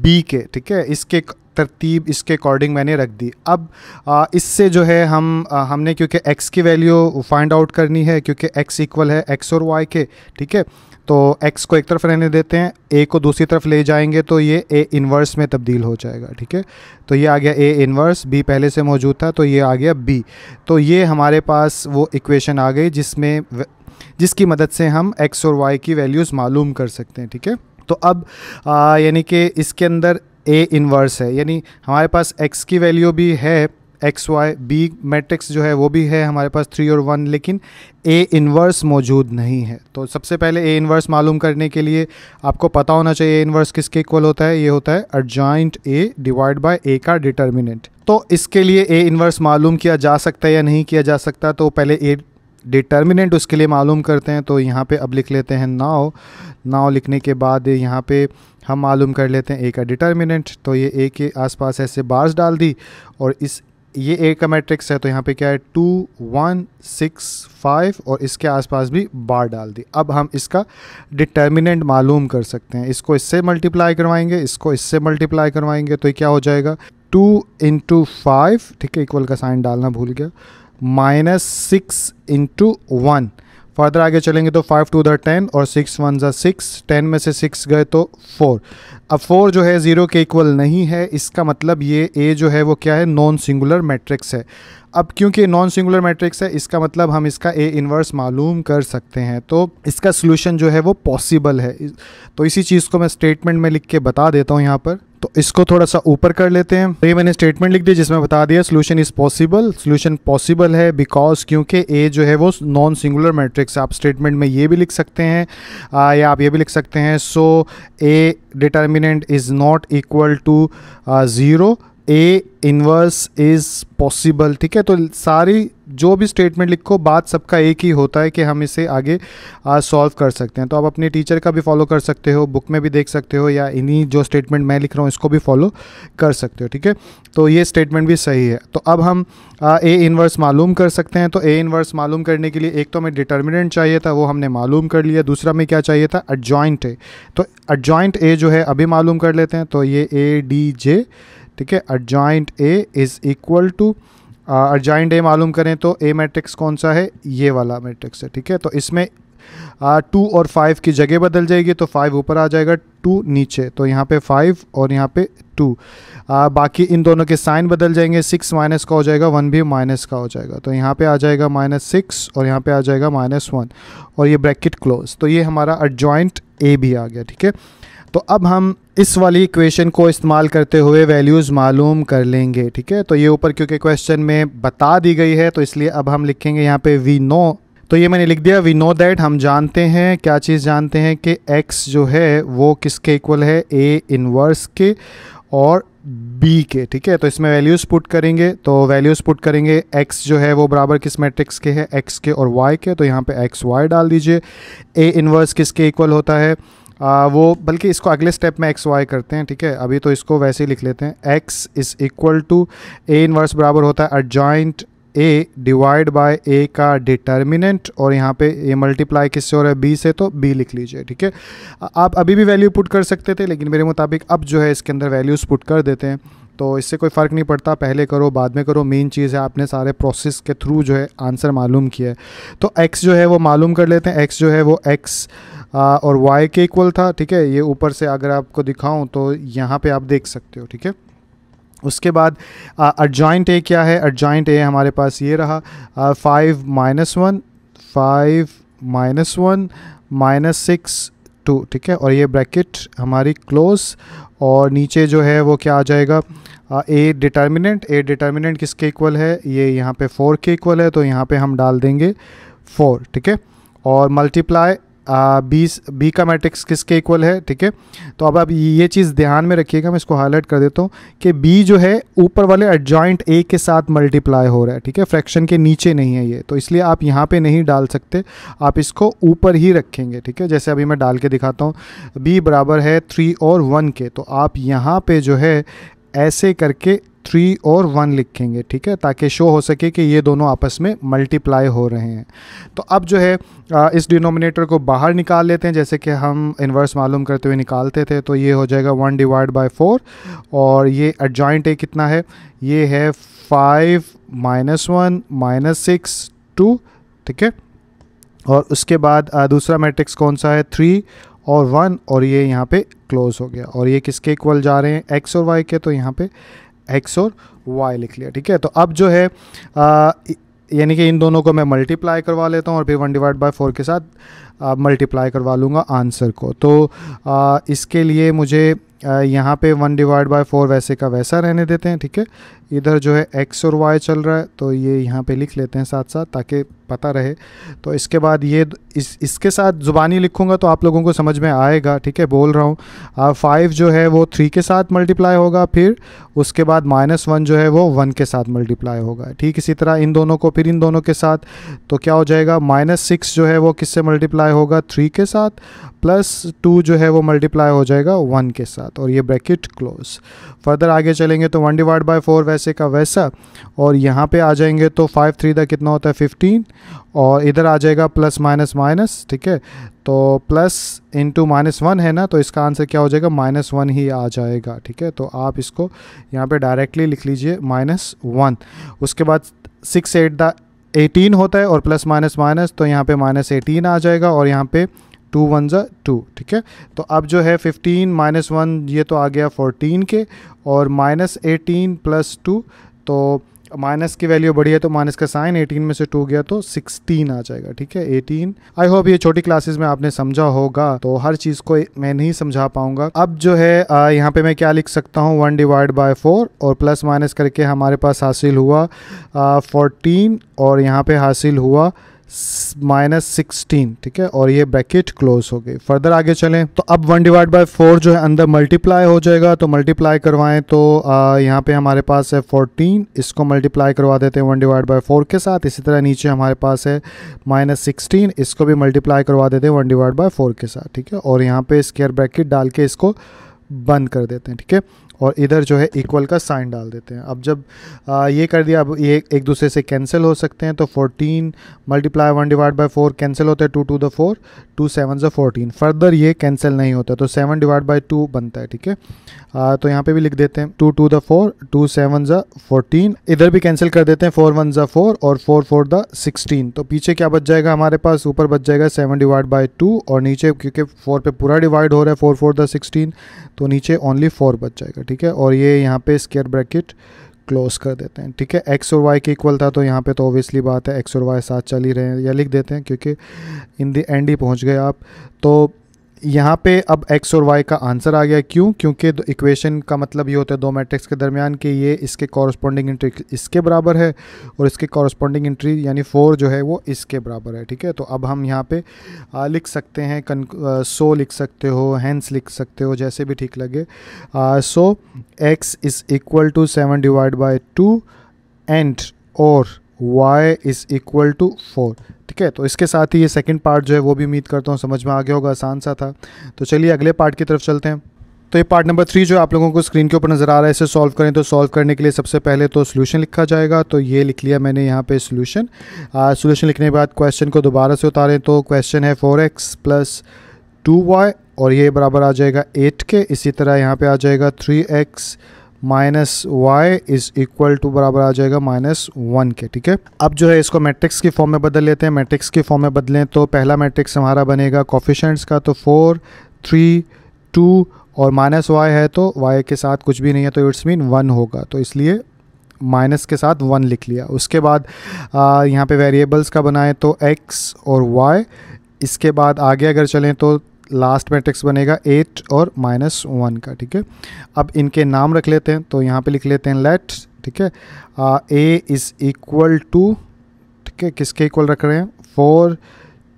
बी के ठीक है इसके तरतीब इसके अकॉर्डिंग मैंने रख दी अब आ, इससे जो है हम आ, हमने क्योंकि एक्स की वैल्यू फाइंड आउट करनी है क्योंकि एक्स इक्वल है एक्स और वाई के ठीक है तो एक्स को एक तरफ रहने देते हैं ए को दूसरी तरफ ले जाएंगे तो ये ए इन्वर्स में तब्दील हो जाएगा ठीक है तो ये आ गया a इन्वर्स बी पहले से मौजूद था तो ये आ गया बी तो ये हमारे पास वो इक्वेशन आ गई जिसमें जिसकी मदद से हम एक्स और वाई की वैल्यूज़ मालूम कर सकते हैं ठीक है तो अब यानी कि इसके अंदर ए इन्वर्स है यानी हमारे पास एक्स की वैल्यू भी है एक्स वाई बी मैट्रिक्स जो है वो भी है हमारे पास थ्री और वन लेकिन ए इन्वर्स मौजूद नहीं है तो सबसे पहले ए इन्वर्स मालूम करने के लिए आपको पता होना चाहिए ए इन्वर्स किसके इक्वल होता है ये होता है अर्जाइंट ए डिवाइड बाय ए का डिटर्मिनेंट तो इसके लिए ए इन्वर्स मालूम किया जा सकता है या नहीं किया जा सकता तो पहले ए डिटर्मिनेंट उसके लिए मालूम करते हैं तो यहाँ पे अब लिख लेते हैं नाव नाव लिखने के बाद यहाँ पे हम मालूम कर लेते हैं ए का डिटर्मिनेंट तो ये ए के आसपास ऐसे बार्स डाल दी और इस ये ए का मैट्रिक्स है तो यहाँ पे क्या है टू वन सिक्स फाइव और इसके आसपास भी बार डाल दी अब हम इसका डिटर्मिनेंट मालूम कर सकते हैं इसको इससे मल्टीप्लाई करवाएंगे इसको इससे मल्टीप्लाई करवाएंगे तो क्या हो जाएगा टू इंटू फाइव ठीक है इक्वल का साइन डालना भूल गया minus six into one further आगे चलेंगे तो फाइव टू द टेन और सिक्स वन ज़ा सिक्स टेन में से सिक्स गए तो फोर अब फोर जो है ज़ीरो के इक्वल नहीं है इसका मतलब ये ए जो है वो क्या है नॉन सिंगुलर मैट्रिक्स है अब क्योंकि नॉन सिंगुलर मैट्रिक्स है इसका मतलब हम इसका ए इन्वर्स मालूम कर सकते हैं तो इसका सोल्यूशन जो है वो पॉसिबल है तो इसी चीज़ को मैं स्टेटमेंट में लिख के बता देता हूँ यहाँ पर तो इसको थोड़ा सा ऊपर कर लेते हैं तो ये मैंने स्टेटमेंट लिख दिया जिसमें बता दिया solution is possible solution possible है बिकॉज क्योंकि ए जो है वो नॉन सिंगुलर मैट्रिक्स आप स्टेटमेंट में ये भी लिख सकते हैं आ, या आप ये भी लिख सकते हैं so A determinant is not equal to zero A inverse is possible ठीक है तो सारी जो भी स्टेटमेंट लिखो बात सबका एक ही होता है कि हम इसे आगे सॉल्व कर सकते हैं तो आप अपने टीचर का भी फॉलो कर सकते हो बुक में भी देख सकते हो या इन्हीं जो स्टेटमेंट मैं लिख रहा हूँ इसको भी फॉलो कर सकते हो ठीक है तो ये स्टेटमेंट भी सही है तो अब हम ए इनवर्स मालूम कर सकते हैं तो ए इनवर्स मालूम करने के लिए एक तो हमें डिटर्मिनेंट चाहिए था वो हमने मालूम कर लिया दूसरा में क्या चाहिए था एडजॉइंट ए तो एडजॉइंट ए जो है अभी मालूम कर लेते हैं तो ये ए डी जे ठीक है adjoint A is equal to adjoint A मालूम करें तो ए मैट्रिक्स कौन सा है ये वाला मैट्रिक्स है ठीक है तो इसमें टू और फाइव की जगह बदल जाएगी तो फाइव ऊपर आ जाएगा टू नीचे तो यहाँ पे फाइव और यहाँ पे टू बाकी इन दोनों के साइन बदल जाएंगे सिक्स माइनस का हो जाएगा वन भी माइनस का हो जाएगा तो यहाँ पे आ जाएगा माइनस सिक्स और यहाँ पे आ जाएगा माइनस वन और ये ब्रैकेट क्लोज तो ये हमारा अडजॉइंट ए भी आ गया ठीक है तो अब हम इस वाली इक्वेशन को इस्तेमाल करते हुए वैल्यूज़ मालूम कर लेंगे ठीक है तो ये ऊपर क्योंकि क्वेश्चन में बता दी गई है तो इसलिए अब हम लिखेंगे यहाँ पे वी नो तो ये मैंने लिख दिया वी नो दैट हम जानते हैं क्या चीज़ जानते हैं कि एक्स जो है वो किसके इक्वल है ए इनवर्स के और बी के ठीक है तो इसमें वैल्यूज़ पुट करेंगे तो वैल्यूज़ पुट करेंगे एक्स जो है वो बराबर किस मैट्रिक्स के है एक्स के और वाई के तो यहाँ पे एक्स वाई डाल दीजिए ए इनवर्स किसके इक्वल होता है आ, वो बल्कि इसको अगले स्टेप में एक्स वाई करते हैं ठीक है अभी तो इसको वैसे ही लिख लेते हैं x is equal to A inverse बराबर होता है adjoint A divide by A का डिटर्मिनेंट और यहाँ पे ए मल्टीप्लाई किससे हो रहा है बी से तो बी लिख लीजिए ठीक है आप अभी भी वैल्यू पुट कर सकते थे लेकिन मेरे मुताबिक अब जो है इसके अंदर वैल्यूज़ पुट कर देते हैं तो इससे कोई फ़र्क नहीं पड़ता पहले करो बाद में करो मेन चीज़ है आपने सारे प्रोसेस के थ्रू जो है आंसर मालूम किया है तो एक्स जो है वो मालूम कर लेते हैं एक्स जो है वो एक्स आ, और y के इक्वल था ठीक है ये ऊपर से अगर आपको दिखाऊं तो यहाँ पे आप देख सकते हो ठीक है उसके बाद अडजॉइंट ए क्या है अडजॉइंट ए हमारे पास ये रहा five minus one five minus one minus six two ठीक है और ये ब्रैकेट हमारी क्लोज और नीचे जो है वो क्या आ जाएगा ए डिटर्मिनेंट ए डिटर्मिनेंट किसके इक्वल है ये यहाँ पे फोर के इक्वल है तो यहाँ पे हम डाल देंगे फोर ठीक है और मल्टीप्लाई बीस बी का मैट्रिक्स किसके इक्वल है ठीक है तो अब आप ये चीज़ ध्यान में रखिएगा मैं इसको हाईलाइट कर देता हूँ कि बी जो है ऊपर वाले एडजॉइंट ए के साथ मल्टीप्लाई हो रहा है ठीक है फ्रैक्शन के नीचे नहीं है ये तो इसलिए आप यहाँ पे नहीं डाल सकते आप इसको ऊपर ही रखेंगे ठीक है जैसे अभी मैं डाल के दिखाता हूँ बी बराबर है थ्री और वन के तो आप यहाँ पर जो है ऐसे करके थ्री और वन लिखेंगे ठीक है ताकि शो हो सके कि ये दोनों आपस में मल्टीप्लाई हो रहे हैं तो अब जो है इस डिनोमिनेटर को बाहर निकाल लेते हैं जैसे कि हम इन्वर्स मालूम करते हुए निकालते थे तो ये हो जाएगा वन डिवाइड बाई फोर और ये एडजॉइंट ए कितना है ये है five minus one minus six two ठीक है और उसके बाद दूसरा मैट्रिक्स कौन सा है थ्री और वन और ये यहाँ पे क्लोज हो गया और ये किसके इक्वल जा रहे हैं एक्स और वाई के तो यहाँ पे एक्स और वाई लिख लिया ठीक है तो अब जो है यानी कि इन दोनों को मैं मल्टीप्लाई करवा लेता हूँ और फिर वन डिवाइड बाई फोर के साथ मल्टीप्लाई करवा लूँगा आंसर को तो आ, इसके लिए मुझे यहाँ पे वन डिवाइड बाई फोर वैसे का वैसा रहने देते हैं ठीक है इधर जो है एक्स और वाई चल रहा है तो ये यहाँ पे लिख लेते हैं साथ साथ ताकि पता रहे तो इसके बाद ये इस इसके साथ ज़ुबानी लिखूँगा तो आप लोगों को समझ में आएगा ठीक है बोल रहा हूँ फाइव जो है वो थ्री के साथ मल्टीप्लाई होगा फिर उसके बाद माइनस वन जो है वो वन के साथ मल्टीप्लाई होगा ठीक इसी तरह इन दोनों को फिर इन दोनों के साथ तो क्या हो जाएगा माइनस सिक्स जो है वो किससे मल्टीप्लाई होगा थ्री के साथ प्लस टू जो है वो मल्टीप्लाई हो जाएगा वन के साथ और ये ब्रैकेट क्लोज फर्दर आगे चलेंगे तो वन डिवाइड बाई फोर वैसे वैसे का वैसा और यहाँ पे आ जाएंगे तो फाइव थ्री दा कितना होता है फिफ्टीन और इधर आ जाएगा प्लस माइनस माइनस ठीक है तो प्लस इंटू माइनस वन है ना तो इसका आंसर क्या हो जाएगा माइनस वन ही आ जाएगा ठीक है तो आप इसको यहाँ पे डायरेक्टली लिख लीजिए माइनस वन उसके बाद सिक्स एट द एटीन होता है और प्लस माइनस माइनस तो यहाँ पे माइनस एटीन आ जाएगा और यहाँ पे टू वन ज़ा टू ठीक है तो अब जो है फिफ्टीन माइनस वन ये तो आ गया फोर्टीन के और माइनस एटीन प्लस टू तो माइनस की वैल्यू बढ़ी है तो माइनस का साइन 18 में से 2 गया तो 16 आ जाएगा ठीक है 18 आई होप ये छोटी क्लासेस में आपने समझा होगा तो हर चीज़ को मैं नहीं समझा पाऊंगा अब जो है यहाँ पे मैं क्या लिख सकता हूँ वन डिवाइड बाय फोर और प्लस माइनस करके हमारे पास हासिल हुआ फोर्टीन और यहाँ पे हासिल हुआ माइनस सिक्सटीन ठीक है और ये ब्रैकेट क्लोज हो गई फर्दर आगे चलें तो अब वन डिवाइड बाई फोर जो है अंदर मल्टीप्लाई हो जाएगा तो मल्टीप्लाई करवाएं तो यहाँ पे हमारे पास है फोर्टीन इसको मल्टीप्लाई करवा देते हैं वन डिवाइड बाई फोर के साथ इसी तरह नीचे हमारे पास है माइनस सिक्सटीन इसको भी मल्टीप्लाई करवा देते हैं वन डिवाइड बाई फोर के साथ ठीक है और यहाँ पर स्केयर ब्रैकेट डाल के इसको बंद कर देते हैं ठीक है और इधर जो है इक्वल का साइन डाल देते हैं अब जब आ, ये कर दिया अब ये एक दूसरे से कैंसिल हो सकते हैं तो 14 multiply one divide by four cancel होते हैं two two the four two seven ज़ फोर्टीन फर्दर ये कैंसिल नहीं होता तो सेवन डिवाइड बाई टू बनता है ठीक है तो यहाँ पे भी लिख देते हैं two two the four two seven ज़ फोर्टीन इधर भी कैंसिल कर देते हैं फोर वन ज़ फोर और फोर फोर द सिक्सटीन तो पीछे क्या बच जाएगा हमारे पास ऊपर बच जाएगा सेवन डिवाइड बाई टू और नीचे क्योंकि फोर पे पूरा डिवाइड हो रहा है फोर फोर द सिक्सटीन तो नीचे ओनली फोर बच जाएगा ठीक है और ये यहाँ पे स्केयर ब्रैकेट क्लोज कर देते हैं ठीक है एक्स और वाई के इक्वल था तो यहाँ पे तो ऑब्वियसली बात है एक्स और वाई साथ चल ही रहे हैं या लिख देते हैं क्योंकि इन दी एंड ही पहुँच गए आप तो यहाँ पे अब एक्स और वाई का आंसर आ गया क्यों क्योंकि इक्वेशन का मतलब ये होता है दो मैट्रिक्स के दरमियान कि ये इसके कॉरस्पॉन्डिंग एंट्री इसके बराबर है और इसके कॉरस्पॉन्डिंग एंट्री यानी फोर जो है वो इसके बराबर है ठीक है तो अब हम यहाँ पे आ, लिख सकते हैं कन सो लिख सकते हो हैंस लिख सकते हो जैसे भी ठीक लगे आ, so x is equal to seven divide by two and और y is equal to four ठीक है तो इसके साथ ही ये सेकेंड पार्ट जो है वो भी उम्मीद करता हूँ समझ में आ गया होगा आसान सा था तो चलिए अगले पार्ट की तरफ चलते हैं तो ये पार्ट नंबर थ्री जो आप लोगों को स्क्रीन के ऊपर नज़र आ रहा है इसे सॉल्व करें तो सॉल्व करने के लिए सबसे पहले तो सोल्यूशन लिखा जाएगा तो ये लिख लिया मैंने यहाँ पे सोल्यूशन सोल्यूशन लिखने के बाद क्वेश्चन को दोबारा से उतारें तो क्वेश्चन है four x plus two y और ये बराबर आ जाएगा एट के इसी तरह यहाँ पर आ जाएगा three x minus y is equal to बराबर आ जाएगा माइनस वन के ठीक है अब जो है इसको मैट्रिक्स की फॉर्म में बदल लेते हैं मैट्रिक्स की फॉर्म में बदलें तो पहला मैट्रिक्स हमारा बनेगा कॉफिशेंट्स का तो फोर थ्री टू और माइनस वाई है तो वाई के साथ कुछ भी नहीं है तो इट्स मीन वन होगा तो इसलिए माइनस के साथ वन लिख लिया उसके बाद यहाँ पे वेरिएबल्स का बनाएं तो एक्स और वाई इसके बाद आगे अगर चलें तो लास्ट मैट्रिक्स बनेगा एट और माइनस वन का ठीक है अब इनके नाम रख लेते हैं तो यहाँ पे लिख लेते हैं लेट ठीक है ए इज़ इक्वल टू ठीक है किसके इक्वल रख रहे हैं four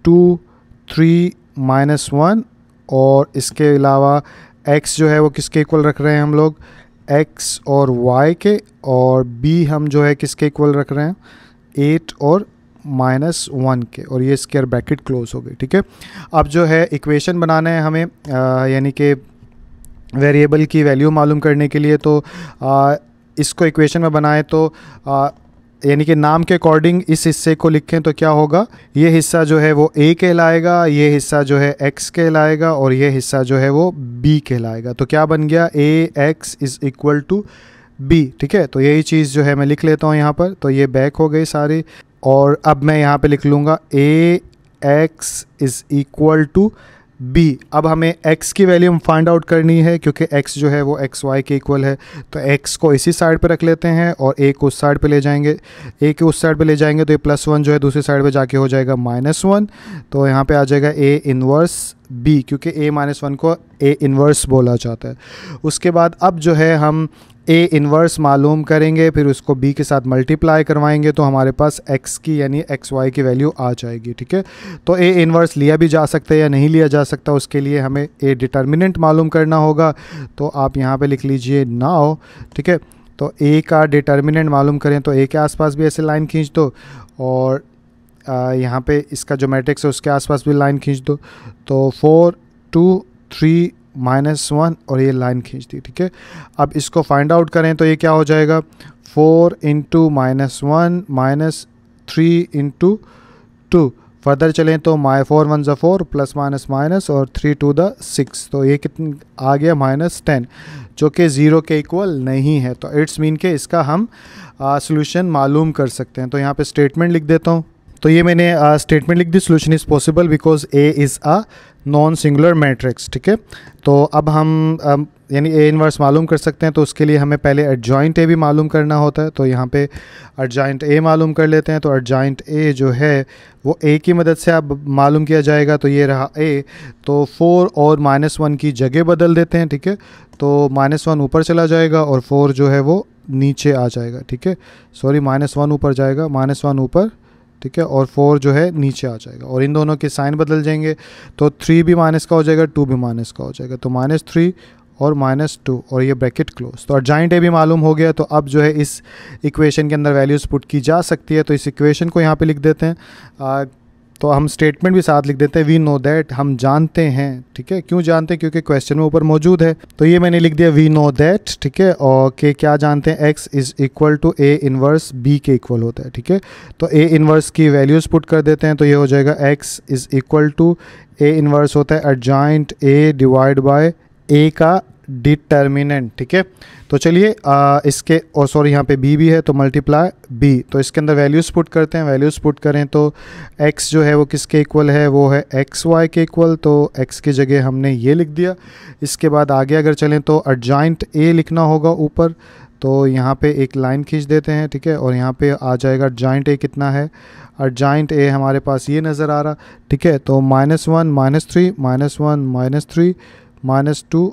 two three minus one और इसके अलावा एक्स जो है वो किसके इक्वल रख रहे हैं हम लोग एक्स और वाई के और बी हम जो है किसके इक्वल रख रहे हैं एट और माइनस वन के और ये स्केयर ब्रैकेट क्लोज हो गई ठीक है अब जो है इक्वेशन बनाना है हमें यानी कि वेरिएबल की वैल्यू मालूम करने के लिए तो आ, इसको इक्वेशन में बनाएं तो यानी कि नाम के अकॉर्डिंग इस हिस्से को लिखें तो क्या होगा ये हिस्सा जो है वो ए कहलाएगा ये हिस्सा जो है एक्स कहलाएगा और ये हिस्सा जो है वो बी कहलाएगा तो क्या बन गया A x is equal to B ठीक है तो यही चीज़ जो है मैं लिख लेता हूँ यहाँ पर तो ये बैक हो गई सारी और अब मैं यहाँ पे लिख लूँगा A x is equal to B अब हमें x की वैल्यू हम फाइंड आउट करनी है क्योंकि x जो है वो एक्स वाई के इक्वल है तो x को इसी साइड पर रख लेते हैं और a को उस साइड पे ले जाएंगे a के उस साइड पे ले जाएंगे तो ये प्लस वन जो है दूसरी साइड पे जाके हो जाएगा माइनस वन तो यहाँ पे आ जाएगा a इनवर्स b क्योंकि a माइनस वन को a इनवर्स बोला जाता है उसके बाद अब जो है हम ए इन्वर्स मालूम करेंगे फिर उसको बी के साथ मल्टीप्लाई करवाएंगे तो हमारे पास एक्स की यानी एक्स वाई की वैल्यू आ जाएगी ठीक है तो ए इन्वर्स लिया भी जा सकता है या नहीं लिया जा सकता उसके लिए हमें ए डिटर्मिनेंट मालूम करना होगा तो आप यहाँ पे लिख लीजिए नाव ठीक है तो ए का डिटर्मिनेंट मालूम करें तो ए के आसपास भी ऐसे लाइन खींच दो और यहाँ पर इसका जो मैट्रिक्स है उसके आसपास भी लाइन खींच दो तो four two three minus one और ये लाइन खींच दी ठीक है अब इसको फाइंड आउट करें तो ये क्या हो जाएगा four into minus one minus three into two further चलें तो माइ फोर वन ज़ा फोर प्लस माइनस माइनस और थ्री टू द सिक्स तो ये कितन आ गया माइनस टेन जो कि ज़ीरो के इक्वल नहीं है तो इट्स मीन के इसका हम सोल्यूशन मालूम कर सकते हैं तो यहाँ पे स्टेटमेंट लिख देता हूँ तो ये मैंने स्टेटमेंट लिख दी solution is possible because A is a non singular matrix ठीक है तो अब हम यानी ए इनवर्स मालूम कर सकते हैं तो उसके लिए हमें पहले एडजॉइंट ए भी मालूम करना होता है तो यहाँ पे एडजॉइंट ए मालूम कर लेते हैं तो एडजॉइंट ए जो है वो ए की मदद से अब मालूम किया जाएगा तो ये रहा ए तो फोर और माइनस वन की जगह बदल देते हैं ठीक है तो माइनस वन ऊपर चला जाएगा और फोर जो है वो नीचे आ जाएगा ठीक है सॉरी माइनस वन ऊपर जाएगा माइनस वन ऊपर ठीक है और फोर जो है नीचे आ जाएगा और इन दोनों के साइन बदल जाएंगे तो थ्री भी माइनस का हो जाएगा टू भी माइनस का हो जाएगा तो माइनस थ्री और माइनस टू और ये ब्रैकेट क्लोज तो और जॉइंट ए भी मालूम हो गया तो अब जो है इस इक्वेशन के अंदर वैल्यूज़ पुट की जा सकती है तो इस इक्वेशन को यहाँ पे लिख देते हैं तो हम स्टेटमेंट भी साथ लिख देते हैं वी नो दैट हम जानते हैं ठीक है क्यों जानते हैं क्योंकि क्वेश्चन में ऊपर मौजूद है तो ये मैंने लिख दिया वी नो दैट ठीक है और के क्या जानते हैं x is equal to A inverse B के इक्वल होता है ठीक है तो ए इनवर्स की वैल्यूज पुट कर देते हैं तो ये हो जाएगा x is equal to A inverse होता है adjoint A divide by A का डिटर्मिनेंट ठीक है तो चलिए इसके और सॉरी यहाँ पे बी भी है तो मल्टीप्लाई बी तो इसके अंदर वैल्यूज़ पुट करते हैं वैल्यूज़ पुट करें तो एक्स जो है वो किसके इक्वल है वो है एक्स वाई के इक्वल तो एक्स की जगह हमने ये लिख दिया इसके बाद आगे अगर चलें तो अडजाइंट ए लिखना होगा ऊपर तो यहाँ पे एक लाइन खींच देते हैं ठीक है और यहाँ पे आ जाएगा जॉइंट ए कितना है और जॉइंट ए हमारे पास ये नज़र आ रहा ठीक है तो minus one minus three minus one minus three minus two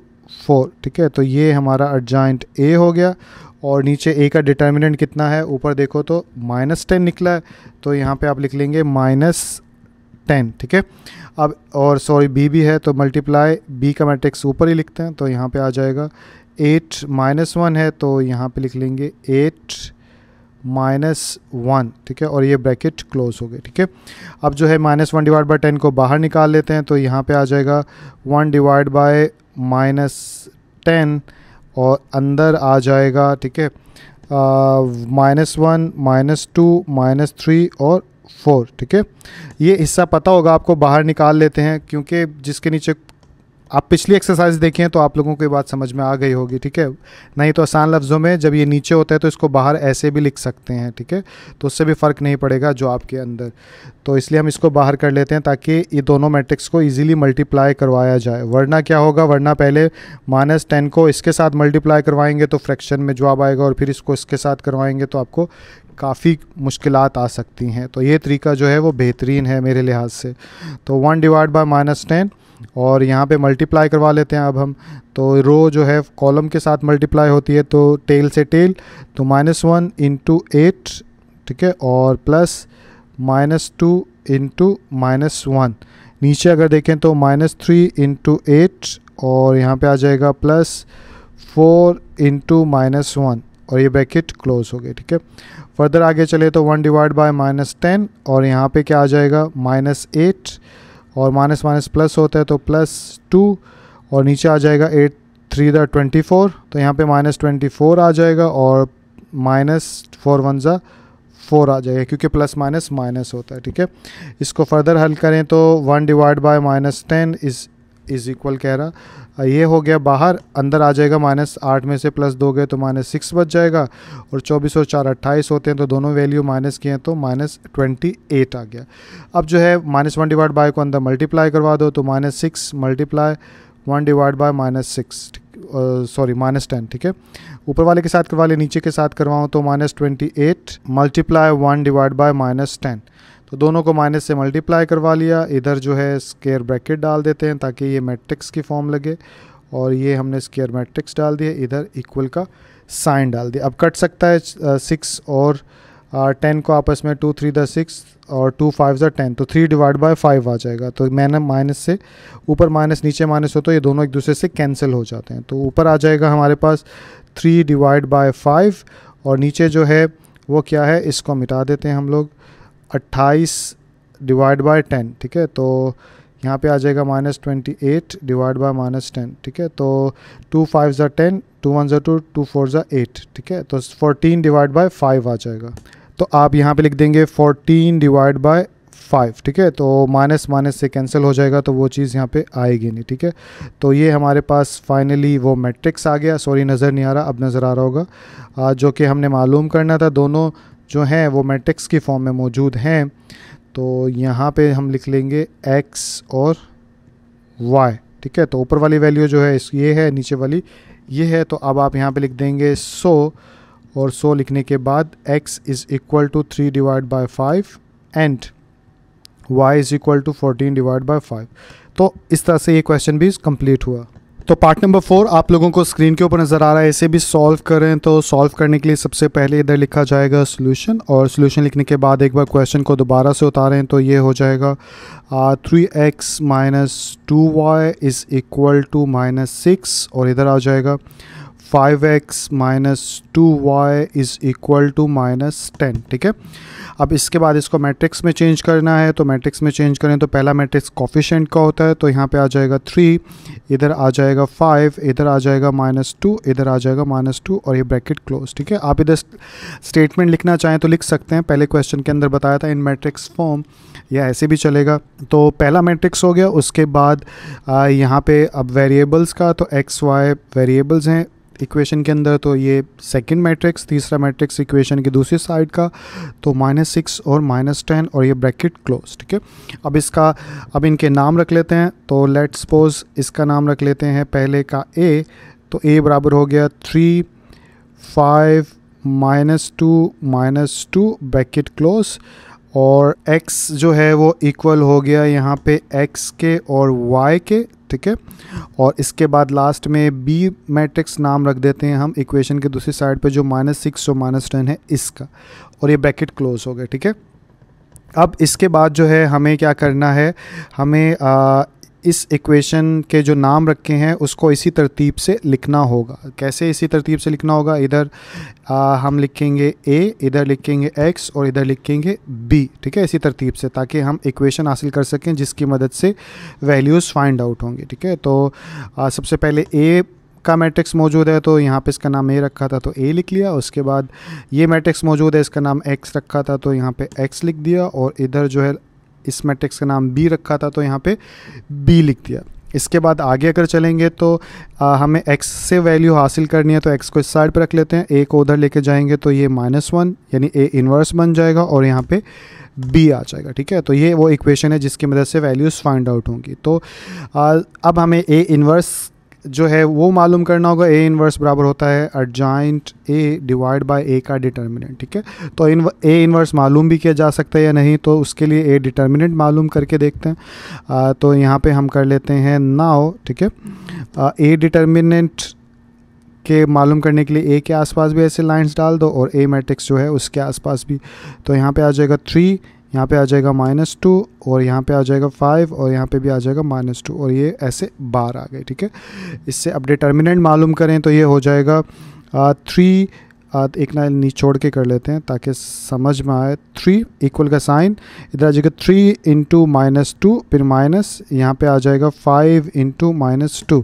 four ठीक है तो ये हमारा अर्जाइंट ए हो गया और नीचे ए का डिटर्मिनेंट कितना है ऊपर देखो तो माइनस टेन निकला है तो यहाँ पे आप लिख लेंगे माइनस टेन ठीक है अब और सॉरी बी भी है तो मल्टीप्लाई बी का मैट्रिक्स ऊपर ही लिखते हैं तो यहाँ पे आ जाएगा एट माइनस वन है तो यहाँ पे लिख लेंगे एट माइनस वन ठीक है और ये ब्रैकेट क्लोज हो गए ठीक है अब जो है minus one divide by ten को बाहर निकाल लेते हैं तो यहाँ पे आ जाएगा one divide by minus ten और अंदर आ जाएगा ठीक है minus one minus two minus three और फोर ठीक है ये हिस्सा पता होगा आपको बाहर निकाल लेते हैं क्योंकि जिसके नीचे आप पिछली एक्सरसाइज देखें तो आप लोगों को ये बात समझ में आ गई होगी ठीक है नहीं तो आसान लफ्ज़ों में जब ये नीचे होता है तो इसको बाहर ऐसे भी लिख सकते हैं ठीक है तो उससे भी फ़र्क नहीं पड़ेगा जो आपके अंदर तो इसलिए हम इसको बाहर कर लेते हैं ताकि ये दोनों मैट्रिक्स को ईजिली मल्टीप्लाई करवाया जाए वरना क्या होगा वरना पहले माइनस टेन को इसके साथ मल्टीप्लाई करवाएंगे तो फ्रैक्शन में जवाब आएगा और फिर इसको इसके साथ करवाएंगे तो आपको काफ़ी मुश्किल आ सकती हैं तो ये तरीका जो है वो बेहतरीन है मेरे लिहाज से तो one divide by minus ten और यहाँ पे मल्टीप्लाई करवा लेते हैं अब हम तो रो जो है कॉलम के साथ मल्टीप्लाई होती है तो टेल से टेल तो माइनस वन इंटू एट ठीक है और plus minus two into minus one नीचे अगर देखें तो माइनस थ्री इंटू एट और यहाँ पे आ जाएगा plus four into minus one और ये ब्रैकेट क्लोज हो गए ठीक है फर्दर आगे चले तो one divide by minus ten और यहाँ पे क्या आ जाएगा माइनस एट और माइनस माइनस प्लस होता है तो प्लस टू और नीचे आ जाएगा eight three the twenty four तो यहाँ पे माइनस ट्वेंटी फोर आ जाएगा और माइनस फोर वन ज़ा फोर आ जाएगा क्योंकि प्लस माइनस माइनस होता है ठीक है इसको फर्दर हल करें तो one divide by minus ten is is equal कह रहा ये हो गया बाहर अंदर आ जाएगा माइनस आठ में से प्लस दो गए तो माइनस सिक्स बच जाएगा और चौबीस और चार अट्ठाईस होते हैं तो दोनों वैल्यू माइनस किए हैं तो माइनस ट्वेंटी एट आ गया अब जो है माइनस वन डिवाइड बाय को अंदर मल्टीप्लाई करवा दो तो minus six multiply one divide by minus six sorry minus ten ठीक है ऊपर वाले के साथ करवा ले नीचे के साथ करवाऊँ तो minus twenty eight multiply one divide by minus ten तो दोनों को माइनस से मल्टीप्लाई करवा लिया इधर जो है स्केयर ब्रैकेट डाल देते हैं ताकि ये मैट्रिक्स की फॉर्म लगे और ये हमने स्केयर मैट्रिक्स डाल दिया इधर इक्वल का साइन डाल दिया अब कट सकता है सिक्स और टेन को आपस में टू थ्री द सिक्स और टू फाइव द टेन तो थ्री डिवाइड बाय फाइव आ जाएगा तो मैंने माइनस से ऊपर माइनस नीचे माइनस हो तो ये दोनों एक दूसरे से कैंसिल हो जाते हैं तो ऊपर आ जाएगा हमारे पास थ्री डिवाइड बाय फाइव और नीचे जो है वो क्या है इसको मिटा देते हैं हम लोग अट्ठाईस डिवाइड बाय टेन ठीक है तो यहाँ पे आ जाएगा minus twenty eight divide by minus ten ठीक है तो टू फाइव ज़ा टेन टू वन ज़ा टू टू फोर ज़ा एट ठीक है तो फोर्टीन डिवाइड बाय फाइव आ जाएगा तो आप यहाँ पे लिख देंगे फोर्टीन डिवाइड बाय फाइव ठीक है तो माइनस माइनस से कैंसिल हो जाएगा तो वो चीज़ यहाँ पे आएगी नहीं ठीक है तो ये हमारे पास फाइनली वो मैट्रिक्स आ गया सॉरी नज़र नहीं आ रहा अब नज़र आ रहा होगा जो कि हमने मालूम करना था दोनों जो हैं वो मैट्रिक्स की फॉर्म में मौजूद हैं तो यहाँ पे हम लिख लेंगे एक्स और वाई ठीक है तो ऊपर वाली वैल्यू जो है इस ये है नीचे वाली ये है तो अब आप यहाँ पे लिख देंगे सो और सो लिखने के बाद x is equal to three divide by five and y is equal to fourteen divide by five तो इस तरह से ये क्वेश्चन भी कंप्लीट हुआ तो पार्ट नंबर फोर आप लोगों को स्क्रीन के ऊपर नज़र आ रहा है इसे भी सॉल्व करें तो सॉल्व करने के लिए सबसे पहले इधर लिखा जाएगा सोल्यूशन और सोल्यूशन लिखने के बाद एक बार क्वेश्चन को दोबारा से उतारें तो ये हो जाएगा three x minus two y is equal to minus six और इधर आ जाएगा five x minus two y is equal to minus ten ठीक है अब इसके बाद इसको मैट्रिक्स में चेंज करना है तो मैट्रिक्स में चेंज करें तो पहला मैट्रिक्स कॉफिशेंट का होता है तो यहाँ पे आ जाएगा थ्री इधर आ जाएगा फाइव इधर आ जाएगा माइनस टू इधर आ जाएगा माइनस टू और ये ब्रैकेट क्लोज ठीक है आप इधर स्टेटमेंट लिखना चाहें तो लिख सकते हैं पहले क्वेश्चन के अंदर बताया था इन मैट्रिक्स फॉर्म या ऐसे भी चलेगा तो पहला मैट्रिक्स हो गया उसके बाद यहाँ पर अब वेरिएबल्स का तो एक्स वाई वेरिएबल्स हैं इक्वेशन के अंदर तो ये सेकंड मैट्रिक्स तीसरा मैट्रिक्स इक्वेशन की दूसरी साइड का तो माइनस सिक्स और माइनस टेन और ये ब्रैकेट क्लोज ठीक है अब इसका अब इनके नाम रख लेते हैं तो लेट सपोज इसका नाम रख लेते हैं पहले का ए तो ए बराबर हो गया three five minus two minus two bracket close और x जो है वो इक्वल हो गया यहाँ पे x के और y के ठीक है और इसके बाद लास्ट में बी मैट्रिक्स नाम रख देते हैं हम इक्वेशन के दूसरी साइड पे जो माइनस सिक्स और माइनस टेन है इसका और ये ब्रैकेट क्लोज हो गया ठीक है अब इसके बाद जो है हमें क्या करना है हमें आ, इस इक्वेशन के जो नाम रखे हैं उसको इसी तरतीब से लिखना होगा कैसे इसी तरतीब से लिखना होगा इधर हम लिखेंगे ए इधर लिखेंगे एक्स और इधर लिखेंगे बी ठीक है इसी तरतीब से ताकि हम इक्वेशन हासिल कर सकें जिसकी मदद से वैल्यूज़ फाइंड आउट होंगे ठीक है तो आ, सबसे पहले ए का मैट्रिक्स मौजूद है तो यहाँ पे इसका नाम ए रखा था तो ए लिख लिया उसके बाद ये मैट्रिक्स मौजूद है इसका नाम एक्स रखा था तो यहाँ पे एक्स लिख दिया और इधर जो है इस मैट्रिक्स का नाम बी रखा था तो यहाँ पे बी लिख दिया इसके बाद आगे अगर चलेंगे तो आ, हमें x से वैल्यू हासिल करनी है तो x को इस साइड पर रख लेते हैं ए को उधर लेके जाएंगे तो ये माइनस वन यानी ए इन्वर्स बन जाएगा और यहाँ पे b आ जाएगा ठीक है तो ये वो इक्वेशन है जिसकी मदद से वैल्यूज़ फाइंड आउट होंगी तो आ, अब हमें ए इन्वर्स जो है वो मालूम करना होगा ए इनवर्स बराबर होता है अर्जाइंट ए डिवाइड बाय ए का डिटर्मिनेंट ठीक है तो इन ए इनवर्स मालूम भी किया जा सकता है या नहीं तो उसके लिए ए डिटर्मिनेंट मालूम करके देखते हैं आ, तो यहाँ पे हम कर लेते हैं नाओ ठीक है ए डिटर्मिनेंट के मालूम करने के लिए ए के आसपास भी ऐसे लाइन्स डाल दो और ए मैट्रिक्स जो है उसके आसपास भी तो यहाँ पर आ जाएगा थ्री यहाँ पे आ जाएगा माइनस टू और यहाँ पे आ जाएगा फाइव और यहाँ पे भी आ जाएगा माइनस टू और ये ऐसे बार आ गए ठीक है इससे अब डिटर्मिनेंट मालूम करें तो ये हो जाएगा थ्री एक ना निचोड़ के कर लेते हैं ताकि समझ में आए थ्री इक्वल का साइन इधर आ जाएगा थ्री इंटू माइनस टू फिर माइनस यहाँ पे आ जाएगा five into minus two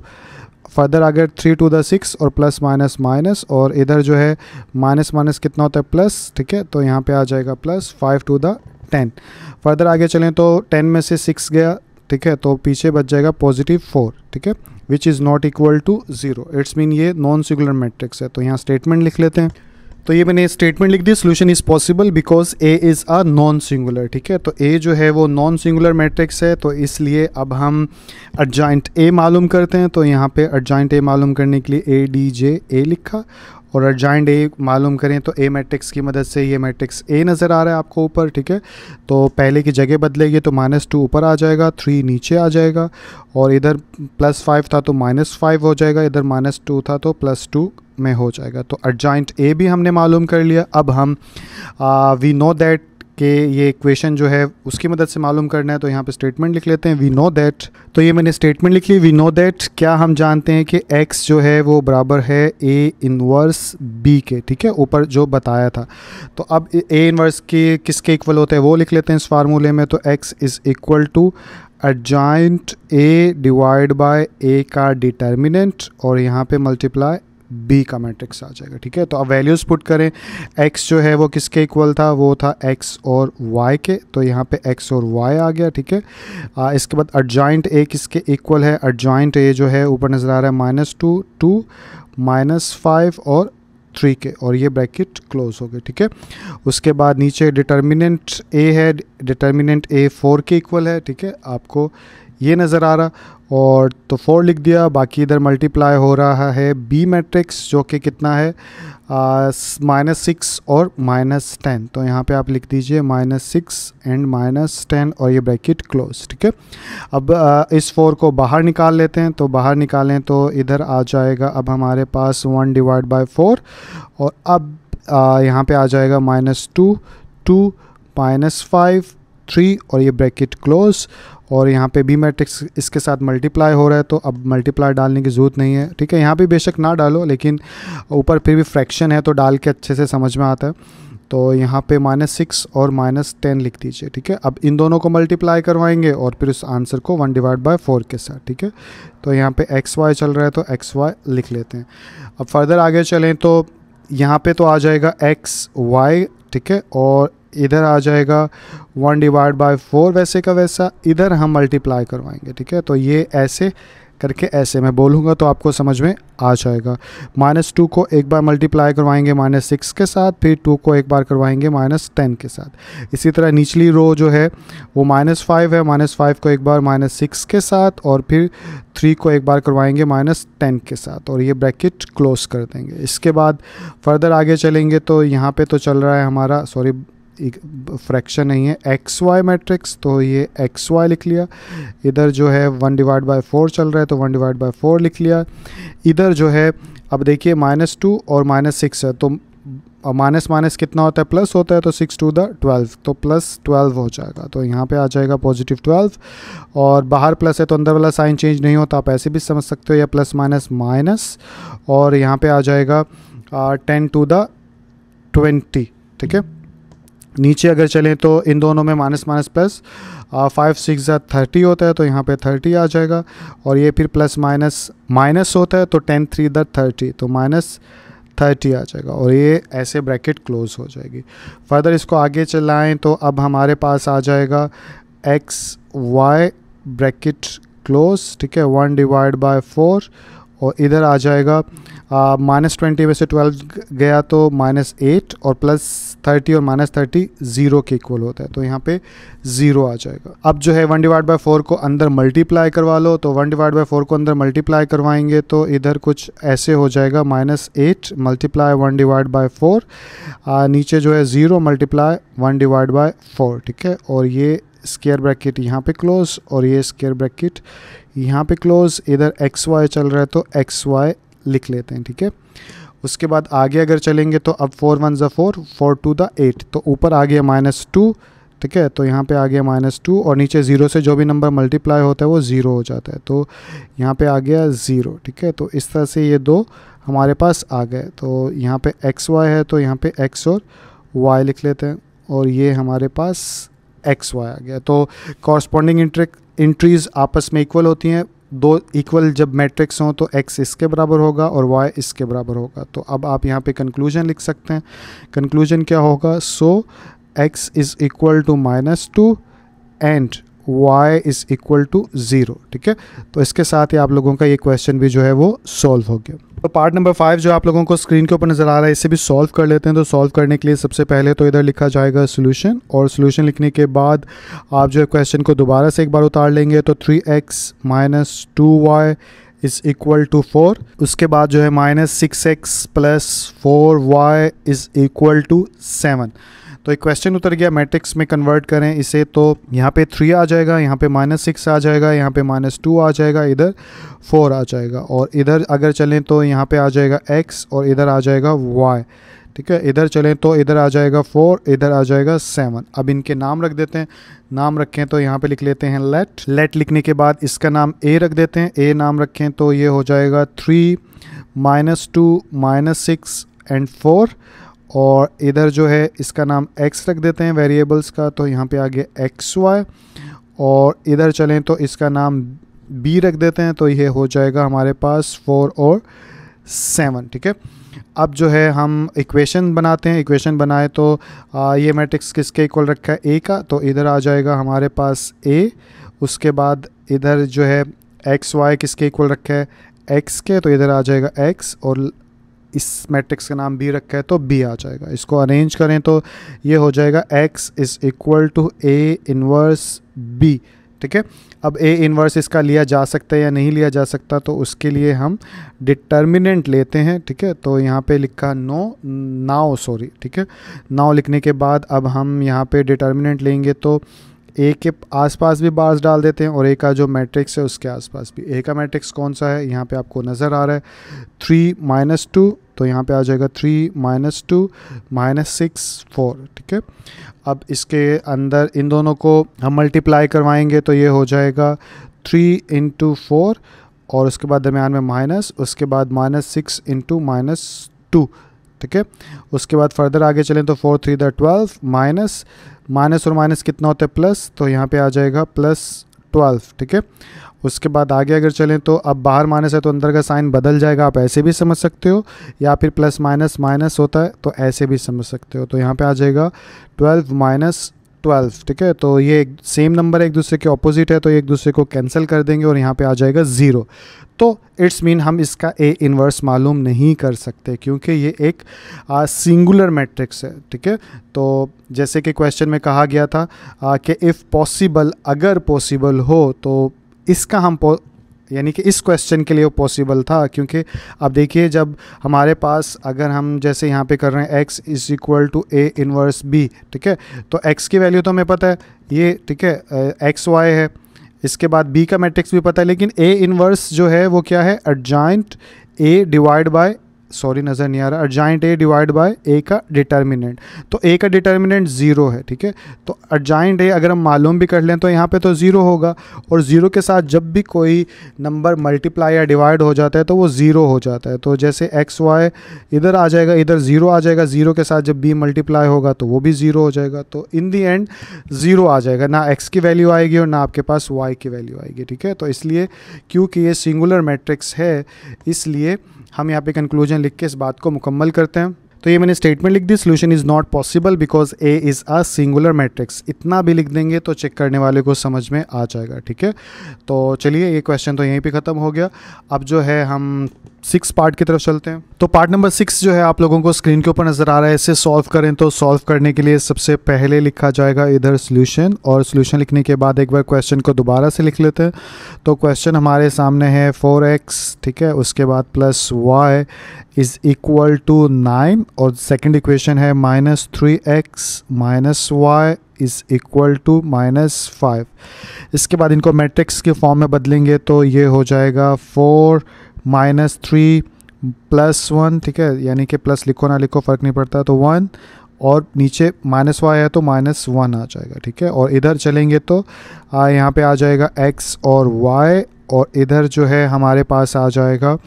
further अगर थ्री टू द सिक्स और प्लस माइनस माइनस और इधर जो है माइनस माइनस कितना होता है प्लस ठीक है तो यहाँ पे आ जाएगा plus five two the ten further आगे चलें तो टेन में से सिक्स गया ठीक है तो पीछे बच जाएगा पॉजिटिव फोर ठीक है which is not equal to zero it's mean ये नॉन सिंगुलर मैट्रिक्स है तो यहाँ स्टेटमेंट लिख लेते हैं तो ये मैंने स्टेटमेंट लिख दी solution is possible because A is a non singular ठीक है तो ए जो है वो नॉन सिंगुलर मैट्रिक्स है तो इसलिए अब हम अर्जाइंट ए मालूम करते हैं तो यहाँ पे अडजाइंट ए मालूम करने के लिए ए डी जे ए लिखा और अर्जाइंड ए मालूम करें तो ए मैट्रिक्स की मदद से ये मैट्रिक्स ए नज़र आ रहा है आपको ऊपर ठीक है तो पहले की जगह बदलेगी तो माइनस टू ऊपर आ जाएगा थ्री नीचे आ जाएगा और इधर प्लस फाइव था तो माइनस फाइव हो जाएगा इधर माइनस टू था तो प्लस टू में हो जाएगा तो अर्जाइंट ए भी हमने मालूम कर लिया अब हम वी नो दैट कि ये इक्वेशन जो है उसकी मदद से मालूम करना है तो यहाँ पे स्टेटमेंट लिख लेते हैं वी नो दैट तो ये मैंने स्टेटमेंट लिख ली वी नो दैट क्या हम जानते हैं कि एक्स जो है वो बराबर है ए इनवर्स बी के ठीक है ऊपर जो बताया था तो अब ए इनवर्स के किसके इक्वल होते हैं वो लिख लेते हैं इस फार्मूले में तो x is equal to adjoint A divide by A का डिटर्मिनेंट और यहाँ पे मल्टीप्लाई बी का मैट्रिक्स आ जाएगा ठीक है तो अब वैल्यूज़ पुट करें एक्स जो है वो किसके इक्वल था वो था एक्स और वाई के तो यहाँ पे एक्स और वाई आ गया ठीक है इसके बाद अडजॉइंट ए किसके इक्वल है अडजॉइंट ए जो है ऊपर नज़र आ रहा है minus two two minus five और थ्री के और ये ब्रैकेट क्लोज हो गए ठीक है उसके बाद नीचे डिटर्मिनेंट ए है डिटर्मिनेंट ए फोर के इक्वल है ठीक है आपको ये नज़र आ रहा और तो फोर लिख दिया बाकी इधर मल्टीप्लाई हो रहा है बी मैट्रिक्स जो कि कितना है माइनस सिक्स और माइनस टेन तो यहाँ पे आप लिख दीजिए minus six and minus ten और ये ब्रैकेट क्लोज ठीक है अब आ, इस फोर को बाहर निकाल लेते हैं तो बाहर निकालें तो इधर आ जाएगा अब हमारे पास वन डिवाइड बाई फोर और अब यहाँ पे आ जाएगा minus two two minus five three और ये ब्रैकेट क्लोज और यहाँ पे भी मैट्रिक्स इसके साथ मल्टीप्लाई हो रहा है तो अब मल्टीप्लाई डालने की ज़रूरत नहीं है ठीक है यहाँ पर बेशक ना डालो लेकिन ऊपर फिर भी फ्रैक्शन है तो डाल के अच्छे से समझ में आता है तो यहाँ पे माइनस सिक्स और माइनस टेन लिख दीजिए ठीक है अब इन दोनों को मल्टीप्लाई करवाएंगे और फिर उस आंसर को वन डिवाइड बाय फोर के साथ ठीक है तो यहाँ पे एक्स वाई चल रहा है तो एक्स वाई लिख लेते हैं अब फर्दर आगे चलें तो यहाँ पे तो आ जाएगा एक्स वाई ठीक है और इधर आ जाएगा वन डिवाइड बाय फोर वैसे का वैसा इधर हम मल्टीप्लाई करवाएंगे ठीक है तो ये ऐसे करके ऐसे मैं बोलूँगा तो आपको समझ में आ जाएगा माइनस टू को एक बार मल्टीप्लाई करवाएंगे माइनस सिक्स के साथ फिर टू को एक बार करवाएंगे माइनस टेन के साथ इसी तरह निचली रो जो है वो माइनस फाइव है माइनस फाइव को एक बार माइनस सिक्स के साथ और फिर थ्री को एक बार करवाएंगे माइनस टेन के साथ और ये ब्रैकेट क्लोज कर देंगे इसके बाद फर्दर आगे चलेंगे तो यहाँ पर तो चल रहा है हमारा सॉरी एक फ्रैक्शन नहीं है एक्स वाई मैट्रिक्स तो ये एक्स वाई लिख लिया इधर जो है वन डिवाइड बाय फोर चल रहा है तो वन डिवाइड बाय फोर लिख लिया इधर जो है अब देखिए माइनस टू और माइनस सिक्स है तो माइनस माइनस कितना होता है प्लस होता है तो सिक्स टू द ट्वेल्व तो प्लस ट्वेल्व हो जाएगा तो यहाँ पे आ जाएगा पॉजिटिव ट्वेल्व और बाहर प्लस है तो अंदर वाला साइन चेंज नहीं होता आप ऐसे भी समझ सकते हो या प्लस माइनस माइनस और यहाँ पे आ जाएगा टेन टू द ट्वेंटी ठीक है नीचे अगर चलें तो इन दोनों में minus minus plus five six या थर्टी होता है तो यहाँ पे थर्टी आ जाएगा और ये फिर प्लस माइनस माइनस होता है तो टेन थ्री दर थर्टी तो माइनस थर्टी आ जाएगा और ये ऐसे ब्रैकेट क्लोज हो जाएगी फर्दर इसको आगे चलाएं तो अब हमारे पास आ जाएगा एक्स वाई ब्रैकेट क्लोज ठीक है वन डिवाइड बाय फोर और इधर आ जाएगा माइनस ट्वेंटी में से ट्वेल्व गया तो माइनस एट और प्लस थर्टी और माइनस थर्टी ज़ीरो के इक्वल होता है तो यहाँ पे ज़ीरो आ जाएगा अब जो है वन डिवाइड बाई फोर को अंदर मल्टीप्लाई करवा लो तो वन डिवाइड बाई फोर को अंदर मल्टीप्लाई करवाएंगे तो इधर कुछ ऐसे हो जाएगा minus eight multiply one divide by four नीचे जो है zero multiply one divide by four ठीक है और ये स्केयर ब्रैकेट यहाँ पे क्लोज और ये स्केयर ब्रैकेट यहाँ पे क्लोज इधर एक्स वाई चल रहा है तो एक्स वाई लिख लेते हैं ठीक है उसके बाद आगे अगर चलेंगे तो अब फोर वन ज़ा four four two the eight तो ऊपर आ गया माइनस टू ठीक है तो यहाँ पे आ गया माइनस टू और नीचे ज़ीरो से जो भी नंबर मल्टीप्लाई होता है वो ज़ीरो हो जाता है तो यहाँ पे आ गया ज़ीरो ठीक है तो इस तरह से ये दो हमारे पास आ गए तो यहाँ पे एक्स वाई है तो यहाँ पे एक्स और वाई लिख लेते हैं और ये हमारे पास एक्स वाई आ गया तो कॉरस्पॉन्डिंग इंट्रीज आपस में इक्वल होती हैं दो इक्वल जब मैट्रिक्स हों तो एक्स इसके बराबर होगा और वाई इसके बराबर होगा तो अब आप यहाँ पे कंक्लूजन लिख सकते हैं कंक्लूजन क्या होगा so x is equal to minus two and y is equal to zero ठीक है तो इसके साथ ही आप लोगों का ये क्वेश्चन भी जो है वो सॉल्व हो गया तो पार्ट नंबर फाइव जो आप लोगों को स्क्रीन के ऊपर नज़र आ रहा है इसे भी सॉल्व कर लेते हैं तो सॉल्व करने के लिए सबसे पहले तो इधर लिखा जाएगा सोल्यूशन और सोल्यूशन लिखने के बाद आप जो है क्वेश्चन को दोबारा से एक बार उतार लेंगे तो three x minus two y is equal to four उसके बाद जो है minus six x plus four y is equal to seven तो एक क्वेश्चन उतर गया मैट्रिक्स में कन्वर्ट करें इसे तो यहाँ पे थ्री आ जाएगा यहाँ पे माइनस सिक्स आ जाएगा यहाँ पे माइनस टू आ जाएगा इधर फोर आ जाएगा और इधर अगर चलें तो यहाँ पे आ जाएगा एक्स और इधर आ जाएगा वाई ठीक है इधर चलें तो इधर आ जाएगा फोर इधर आ जाएगा सेवन अब इनके नाम रख देते हैं नाम रखें तो यहाँ पे लिख लेते हैं लेट लेट लिखने के बाद इसका नाम ए रख देते हैं ए नाम रखें तो ये हो जाएगा three minus two minus six and four और इधर जो है इसका नाम x रख देते हैं वेरिएबल्स का तो यहाँ पे आ गया एक्स वाई और इधर चलें तो इसका नाम b रख देते हैं तो ये हो जाएगा हमारे पास फोर और सेवन ठीक है अब जो है हम इक्वेशन बनाते हैं इक्वेशन बनाए तो आ, ये मैट्रिक्स किसके इक्वल रखा है ए का तो इधर आ जाएगा हमारे पास ए उसके बाद इधर जो है एक्स वाई किसके इक्वल रखा है एक्स के तो इधर आ जाएगा एक्स और इस मैट्रिक्स का नाम बी रखा है तो बी आ जाएगा इसको अरेंज करें तो ये हो जाएगा x is equal to A inverse B ठीक है अब ए इनवर्स इसका लिया जा सकता है या नहीं लिया जा सकता तो उसके लिए हम डिटर्मिनेंट लेते हैं ठीक है तो यहाँ पे लिखा नो नाव सॉरी ठीक है नाव लिखने के बाद अब हम यहाँ पे डिटर्मिनेंट लेंगे तो ए के आसपास भी बार्स डाल देते हैं और ए का जो मैट्रिक्स है उसके आसपास भी ए का मैट्रिक्स कौन सा है यहाँ पे आपको नज़र आ रहा है थ्री माइनस टू तो यहाँ पे आ जाएगा three minus two minus six four ठीक है अब इसके अंदर इन दोनों को हम मल्टीप्लाई करवाएंगे तो ये हो जाएगा थ्री इंटू फोर और उसके बाद दरमियान में माइनस उसके बाद minus six into minus two ठीक है उसके बाद फर्दर आगे चलें तो four three the twelve minus minus और माइनस कितना होता है प्लस तो यहाँ पे आ जाएगा प्लस ट्वेल्व ठीक है उसके बाद आगे अगर चलें तो अब बाहर माइनस है तो अंदर का साइन बदल जाएगा आप ऐसे भी समझ सकते हो या फिर प्लस माइनस माइनस होता है तो ऐसे भी समझ सकते हो तो यहाँ पे आ जाएगा ट्वेल्व माइनस ट्वेल्व ठीक है तो ये सेम नंबर एक दूसरे के ऑपोजिट है तो एक दूसरे को कैंसिल कर देंगे और यहाँ पे आ जाएगा ज़ीरो तो इट्स मीन हम इसका ए इन्वर्स मालूम नहीं कर सकते क्योंकि ये एक सिंगुलर मैट्रिक्स है ठीक है तो जैसे कि क्वेश्चन में कहा गया था कि इफ़ पॉसिबल अगर पॉसिबल हो तो इसका हम यानी कि इस क्वेश्चन के लिए वो पॉसिबल था क्योंकि अब देखिए जब हमारे पास अगर हम जैसे यहाँ पे कर रहे हैं x is equal to A inverse B ठीक है तो x की वैल्यू तो हमें पता है ये ठीक है एक्स वाई है इसके बाद b का मैट्रिक्स भी पता है लेकिन ए इनवर्स जो है वो क्या है adjoint A divide by sorry नज़र नहीं आ रहा अर्जाइंट ए डिवाइड बाय ए का डिटर्मिनेंट तो ए का डिटर्मिनेंट ज़ीरो है ठीक है तो अर्जाइंट ए अगर हम मालूम भी कर लें तो यहाँ पे तो ज़ीरो होगा और ज़ीरो के साथ जब भी कोई नंबर मल्टीप्लाई या डिवाइड हो जाता है तो वो ज़ीरो हो जाता है तो जैसे एक्स वाई इधर आ जाएगा इधर ज़ीरो आ जाएगा ज़ीरो के साथ जब बी मल्टीप्लाई होगा तो वो भी ज़ीरो हो जाएगा तो इन दी एंड ज़ीरो आ जाएगा ना एक्स की वैल्यू आएगी और ना आपके पास वाई की वैल्यू आएगी ठीक है तो इसलिए क्योंकि ये सिंगुलर मैट्रिक्स है इसलिए हम यहाँ पे कंक्लूजन लिख के इस बात को मुकम्मल करते हैं तो ये मैंने स्टेटमेंट लिख दी solution is not possible because A is a singular matrix इतना भी लिख देंगे तो चेक करने वाले को समझ में आ जाएगा ठीक है तो चलिए ये क्वेश्चन तो यहीं पे ख़त्म हो गया अब जो है हम सिक्स पार्ट की तरफ चलते हैं तो पार्ट नंबर सिक्स जो है आप लोगों को स्क्रीन के ऊपर नजर आ रहा है इसे सॉल्व करें तो सॉल्व करने के लिए सबसे पहले लिखा जाएगा इधर सोल्यूशन और सोल्यूशन लिखने के बाद एक बार क्वेश्चन को दोबारा से लिख लेते हैं तो क्वेश्चन हमारे सामने है फोर एक्स ठीक है उसके बाद plus y is equal to nine और सेकेंड इक्वेशन है minus three x minus y is equal to minus five इसके बाद इनको मैट्रिक्स के फॉर्म में बदलेंगे तो ये हो जाएगा four minus three plus one ठीक है यानी कि प्लस लिखो ना लिखो फ़र्क नहीं पड़ता तो वन और नीचे माइनस वाई है तो माइनस वन आ जाएगा ठीक है और इधर चलेंगे तो आ, यहाँ पे आ जाएगा एक्स और वाई और इधर जो है हमारे पास आ जाएगा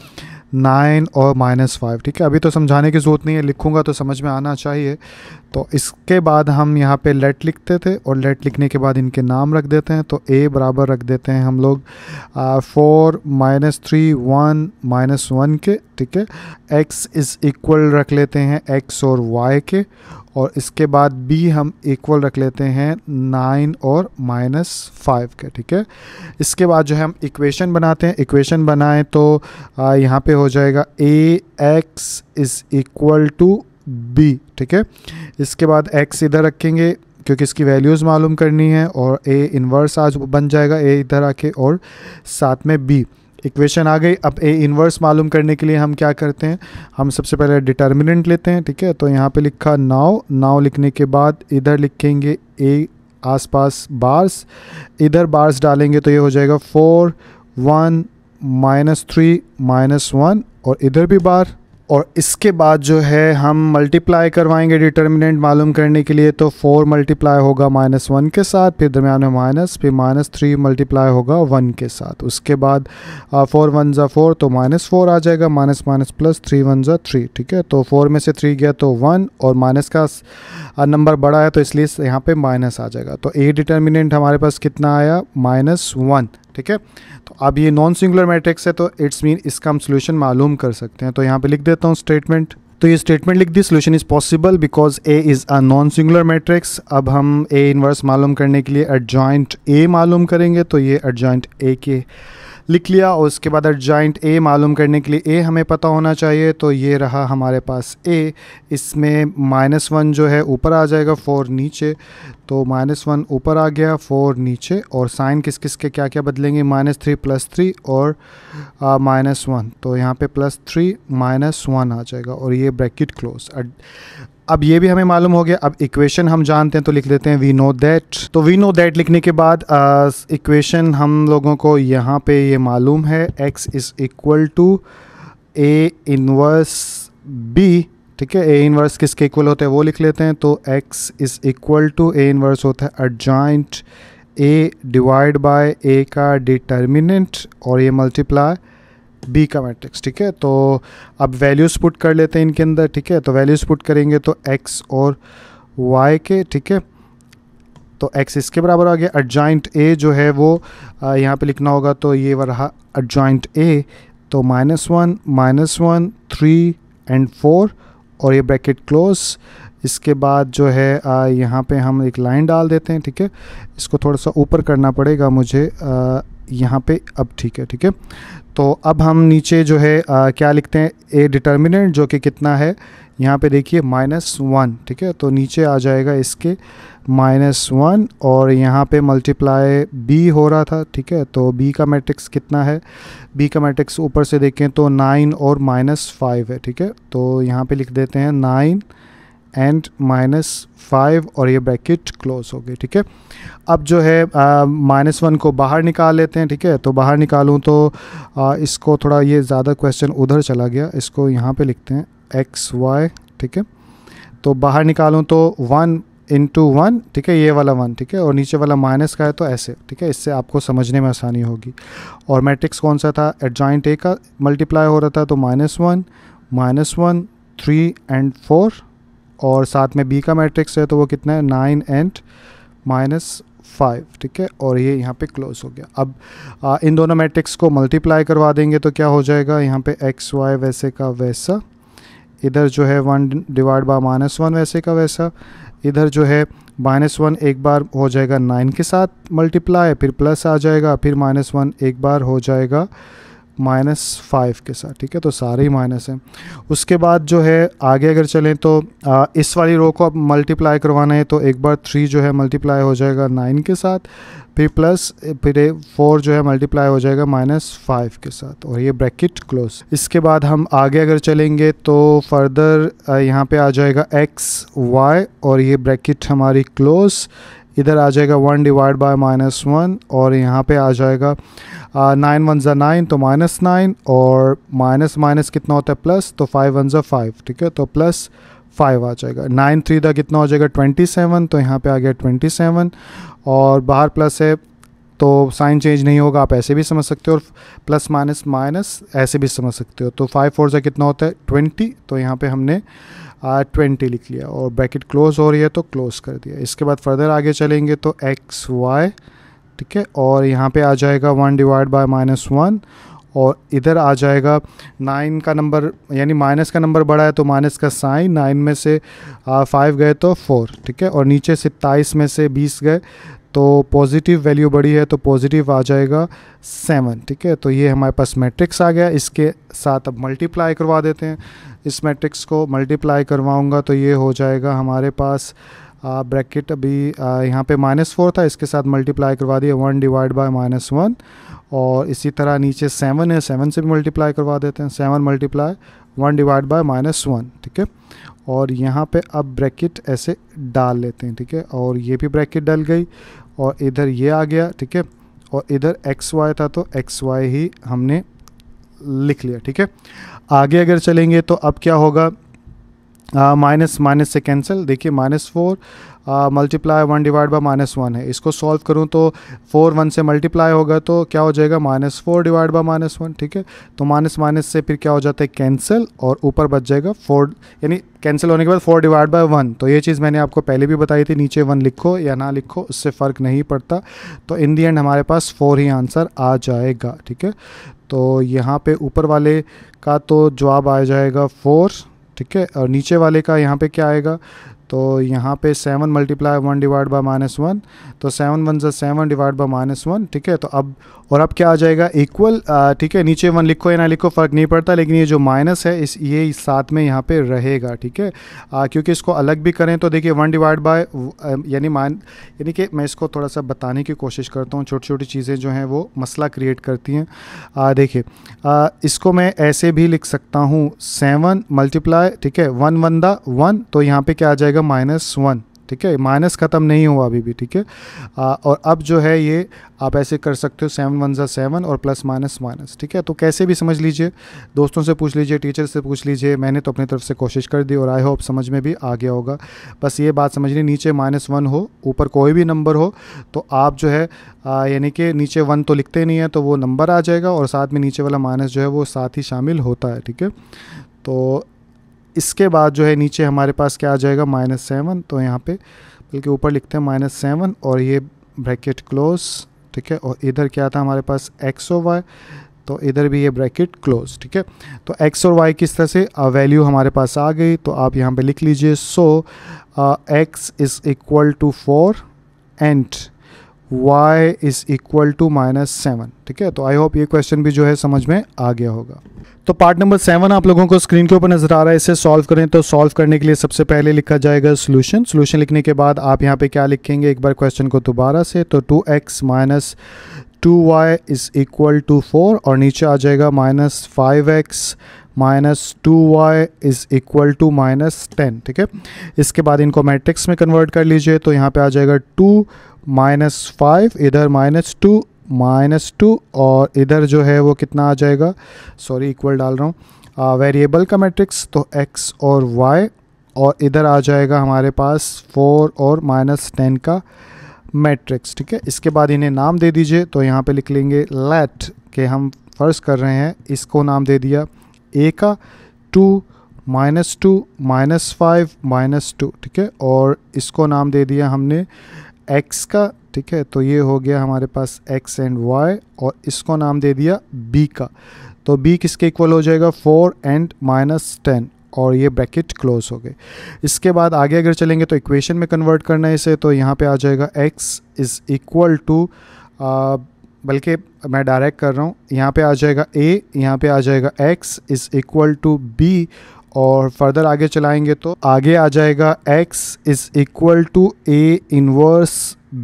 नाइन और माइनस फाइव ठीक है अभी तो समझाने की ज़रूरत नहीं है लिखूंगा तो समझ में आना चाहिए तो इसके बाद हम यहाँ पे लेट लिखते थे और लेट लिखने के बाद इनके नाम रख देते हैं तो ए बराबर रख देते हैं हम लोग four minus three one minus one के ठीक है एक्स इज़ इक्वल रख लेते हैं एक्स और वाई के और इसके बाद बी हम इक्वल रख लेते हैं नाइन और माइनस फाइव के ठीक है इसके बाद जो है हम इक्वेशन बनाते हैं इक्वेशन बनाएं तो यहाँ पे हो जाएगा A x is equal to B ठीक है इसके बाद एक्स इधर रखेंगे क्योंकि इसकी वैल्यूज़ मालूम करनी है और ए इन्वर्स आज बन जाएगा ए इधर आके और साथ में बी इक्वेशन आ गई अब ए इन्वर्स मालूम करने के लिए हम क्या करते हैं हम सबसे पहले डिटर्मिनेंट लेते हैं ठीक है तो यहाँ पे लिखा नाव नाव लिखने के बाद इधर लिखेंगे ए आसपास बार्स इधर बार्स डालेंगे तो ये हो जाएगा four one minus three minus one और इधर भी बार और इसके बाद जो है हम मल्टीप्लाई करवाएंगे डिटर्मिनेंट मालूम करने के लिए तो फोर मल्टीप्लाई होगा माइनस वन के साथ फिर दरमियान में माइनस फिर माइनस थ्री मल्टीप्लाई होगा वन के साथ उसके बाद फोर वन ज़ा फोर तो माइनस फोर आ जाएगा minus minus plus three one ज़ा थ्री ठीक है तो फोर में से थ्री गया तो वन और माइनस का और नंबर बड़ा है तो इसलिए यहाँ पे माइनस आ जाएगा तो ए डिटर्मिनेंट हमारे पास कितना आया माइनस वन ठीक है तो अब ये नॉन सिंगुलर मैट्रिक्स है तो इट्स मीन इसका हम सोल्यूशन मालूम कर सकते हैं तो यहाँ पे लिख देता हूँ स्टेटमेंट तो ये स्टेटमेंट लिख दी solution is possible because A is a non singular matrix अब हम ए इनवर्स मालूम करने के लिए एडजॉइंट ए मालूम करेंगे तो ये एडजॉइंट ए के लिख लिया और उसके बाद जॉइंट ए मालूम करने के लिए ए हमें पता होना चाहिए तो ये रहा हमारे पास ए इसमें माइनस वन जो है ऊपर आ जाएगा फोर नीचे तो माइनस वन ऊपर आ गया फोर नीचे और साइन किस किस के क्या क्या बदलेंगे माइनस थ्री प्लस थ्री और माइनस वन तो यहाँ पे प्लस थ्री माइनस वन आ जाएगा और ये ब्रैकेट क्लोज अब ये भी हमें मालूम हो गया अब इक्वेशन हम जानते हैं तो लिख लेते हैं वी नो दैट तो वी नो दैट लिखने के बाद इक्वेशन uh, हम लोगों को यहाँ पे ये मालूम है x is equal to A inverse B ठीक है ए इनवर्स किसके इक्वल होते हैं वो लिख लेते हैं तो x is equal to A inverse होता है adjoint A divide by A का डिटर्मिनेंट और ये मल्टीप्लाई बी का मैट्रिक्स ठीक है तो अब वैल्यूज़ पुट कर लेते हैं इनके अंदर ठीक है तो वैल्यूज़ पुट करेंगे तो एक्स और वाई के ठीक है तो एक्स इसके बराबर आ गया एडजॉइंट ए जो है वो यहाँ पे लिखना होगा तो ये वह रहा एडजॉइंट ए तो minus one minus one three and four और ये ब्रैकेट क्लोज इसके बाद जो है आ, यहाँ पे हम एक लाइन डाल देते हैं ठीक है इसको थोड़ा सा ऊपर करना पड़ेगा मुझे आ, यहाँ पे अब ठीक है ठीक है तो अब हम नीचे जो है आ, क्या लिखते हैं ए डिटर्मिनेंट जो कि कितना है यहाँ पे देखिए माइनस वन ठीक है तो नीचे आ जाएगा इसके माइनस वन और यहाँ पे मल्टीप्लाई बी हो रहा था ठीक है तो बी का मैट्रिक्स कितना है बी का मैट्रिक्स ऊपर से देखें तो नाइन और माइनस फाइव है ठीक है तो यहाँ पे लिख देते हैं नाइन एंड माइनस फाइव और ये ब्रैकेट क्लोज हो गई ठीक है अब जो है माइनस वन को बाहर निकाल लेते हैं ठीक है तो बाहर निकालूँ तो आ, इसको थोड़ा ये ज़्यादा क्वेश्चन उधर चला गया इसको यहाँ पे लिखते हैं एक्स वाई ठीक है तो बाहर निकालूँ तो वन इंटू वन ठीक है ये वाला वन ठीक है और नीचे वाला माइनस का है तो ऐसे ठीक है इससे आपको समझने में आसानी होगी और मैट्रिक्स कौन सा था एडजॉइंट ए का मल्टीप्लाई हो रहा था तो minus one minus one three and four और साथ में बी का मैट्रिक्स है तो वो कितना है नाइन एंड माइनस फाइव ठीक है और ये यहाँ पे क्लोज हो गया अब आ, इन दोनों मैट्रिक्स को मल्टीप्लाई करवा देंगे तो क्या हो जाएगा यहाँ पे एक्स वाई वैसे का वैसा इधर जो है one divide by minus one वैसे का वैसा इधर जो है माइनस वन एक बार हो जाएगा नाइन के साथ मल्टीप्लाई फिर प्लस आ जाएगा फिर माइनस वन एक बार हो जाएगा माइनस फाइव के साथ ठीक है तो सारे ही माइनस हैं उसके बाद जो है आगे अगर चलें तो आ, इस वाली रो को आप मल्टीप्लाई करवाना है तो एक बार थ्री जो है मल्टीप्लाई हो जाएगा नाइन के साथ फिर प्लस फिर फोर जो है मल्टीप्लाई हो जाएगा माइनस फाइव के साथ और ये ब्रैकेट क्लोज इसके बाद हम आगे अगर चलेंगे तो फर्दर यहाँ पे आ जाएगा एक्स वाई और ये ब्रैकेट हमारी क्लोज इधर आ जाएगा one divide by minus one और यहाँ पे आ जाएगा नाइन वन ज़ा नाइन तो माइनस नाइन और माइनस माइनस कितना होता है प्लस तो फाइव वन ज़ा फाइव ठीक है तो प्लस फाइव आ जाएगा नाइन थ्री दा कितना हो जाएगा ट्वेंटी सेवन तो यहाँ पे आ गया ट्वेंटी सेवन और बाहर प्लस है तो साइन चेंज नहीं होगा आप ऐसे भी समझ सकते हो और प्लस माइनस माइनस ऐसे भी समझ सकते हो तो फाइव फोर ज़ा कितना होता है ट्वेंटी तो यहाँ पर हमने ट्वेंटी लिख लिया और ब्रैकेट क्लोज हो रही है तो क्लोज कर दिया इसके बाद फर्दर आगे चलेंगे तो एक्स वाई ठीक है और यहाँ पे आ जाएगा one divide by minus one और इधर आ जाएगा नाइन का नंबर यानी माइनस का नंबर बड़ा है तो माइनस का साइन नाइन में से फाइव गए तो फोर ठीक है और नीचे सत्ताईस में से बीस गए तो पॉजिटिव वैल्यू बड़ी है तो पॉजिटिव आ जाएगा सेवन ठीक है तो ये हमारे पास मैट्रिक्स आ गया इसके साथ अब मल्टीप्लाई करवा देते हैं इस मैट्रिक्स को मल्टीप्लाई करवाऊँगा तो ये हो जाएगा हमारे पास ब्रैकेट अभी यहाँ पे माइनस फोर था इसके साथ मल्टीप्लाई करवा दिया one divide by minus one और इसी तरह नीचे सेवन है सेवन से भी मल्टीप्लाई करवा देते हैं seven multiply one divide by minus one ठीक है और यहाँ पे अब ब्रैकेट ऐसे डाल लेते हैं ठीक है और ये भी ब्रैकेट डल गई और इधर ये आ गया ठीक है और इधर एक्स वाई था तो एक्स वाई ही हमने लिख लिया ठीक है आगे अगर चलेंगे तो अब क्या होगा माइनस माइनस से कैंसिल देखिए minus four multiply one divide by minus one है इसको सॉल्व करूँ तो फोर वन से मल्टीप्लाई होगा तो क्या हो जाएगा minus four divide by minus one ठीक है तो माइनस माइनस से फिर क्या हो जाता है कैंसिल और ऊपर बच जाएगा फोर यानी कैंसिल होने के बाद फोर डिवाइड बाई वन तो ये चीज़ मैंने आपको पहले भी बताई थी नीचे वन लिखो या ना लिखो उससे फ़र्क नहीं पड़ता तो इन दी एंड हमारे पास फोर ही आंसर आ जाएगा ठीक है तो यहाँ पे ऊपर वाले का तो जवाब आ जाएगा फोर ठीक है और नीचे वाले का यहाँ पे क्या आएगा तो यहाँ पे seven multiply one divide by minus one तो सेवन वन जो seven divide by minus one ठीक है तो अब और अब क्या आ जाएगा इक्वल ठीक है नीचे वन लिखो या ना लिखो फ़र्क नहीं पड़ता लेकिन ये जो माइनस है इस ये साथ में यहाँ पे रहेगा ठीक है क्योंकि इसको अलग भी करें तो देखिए वन डिवाइड बाय यानी मान यानी कि मैं इसको थोड़ा सा बताने की कोशिश करता हूँ छोटी छोटी चीज़ें जो हैं वो मसला क्रिएट करती हैं देखिए इसको मैं ऐसे भी लिख सकता हूँ सेवन मल्टीप्लाई ठीक है वन वन दा वन तो यहाँ पर क्या आ जाएगा जाएगा माइनस वन ठीक है माइनस ख़त्म नहीं हुआ अभी भी ठीक है और अब जो है ये आप ऐसे कर सकते हो सेवन वन ज़ा सेवन और प्लस माइनस माइनस ठीक है तो कैसे भी समझ लीजिए दोस्तों से पूछ लीजिए टीचर से पूछ लीजिए मैंने तो अपनी तरफ से कोशिश कर दी और आई होप समझ में भी आ गया होगा बस ये बात समझ ली नीचे माइनस वन हो ऊपर कोई भी नंबर हो तो आप जो है यानी कि नीचे वन तो लिखते नहीं है तो वो नंबर आ जाएगा और साथ में नीचे वाला माइनस जो है वो साथ ही शामिल होता है ठीक है तो इसके बाद जो है नीचे हमारे पास क्या आ जाएगा माइनस सेवन तो यहाँ पे बल्कि ऊपर लिखते हैं माइनस सेवन और ये ब्रैकेट क्लोज ठीक है और इधर क्या था हमारे पास एक्स और वाई तो इधर भी ये ब्रैकेट क्लोज ठीक है तो एक्स और वाई किस तरह से वैल्यू हमारे पास आ गई तो आप यहाँ पे लिख लीजिए so x is equal to four and y is equal to minus seven ठीक है तो आई होप ये क्वेश्चन भी जो है समझ में आ गया होगा तो पार्ट नंबर सेवन आप लोगों को स्क्रीन के ऊपर नजर आ रहा है इसे सॉल्व करें तो सॉल्व करने के लिए सबसे पहले लिखा जाएगा सोल्यूशन सोल्यूशन लिखने के बाद आप यहाँ पे क्या लिखेंगे एक बार क्वेश्चन को दोबारा से तो two x minus two y is equal to four और नीचे आ जाएगा minus five x minus two y is equal to minus ten ठीक है इसके बाद इनको मैट्रिक्स में कन्वर्ट कर लीजिए तो यहाँ पे आ जाएगा टू माइनस फाइव इधर माइनस टू माइनस टू और इधर जो है वो कितना आ जाएगा सॉरी इक्वल डाल रहा हूँ वेरिएबल का मैट्रिक्स तो एक्स और वाई और इधर आ जाएगा हमारे पास फोर और माइनस टेन का मैट्रिक्स ठीक है इसके बाद इन्हें नाम दे दीजिए तो यहाँ पे लिख लेंगे लेट के हम फ़र्ज़ कर रहे हैं इसको नाम दे दिया ए का two minus two minus five minus two ठीक है और इसको नाम दे दिया हमने एक्स का ठीक है तो ये हो गया हमारे पास एक्स एंड वाई और इसको नाम दे दिया बी का तो बी किसके इक्वल हो जाएगा फोर एंड माइनस टेन और ये ब्रैकेट क्लोज हो गए इसके बाद आगे अगर चलेंगे तो इक्वेशन में कन्वर्ट करना है इसे तो यहाँ पे आ जाएगा एक्स इज़ इक्वल टू बल्कि मैं डायरेक्ट कर रहा हूँ यहाँ पे आ जाएगा ए यहाँ पे आ जाएगा x is equal to B और फर्दर आगे चलाएंगे तो आगे आ जाएगा x is equal to A inverse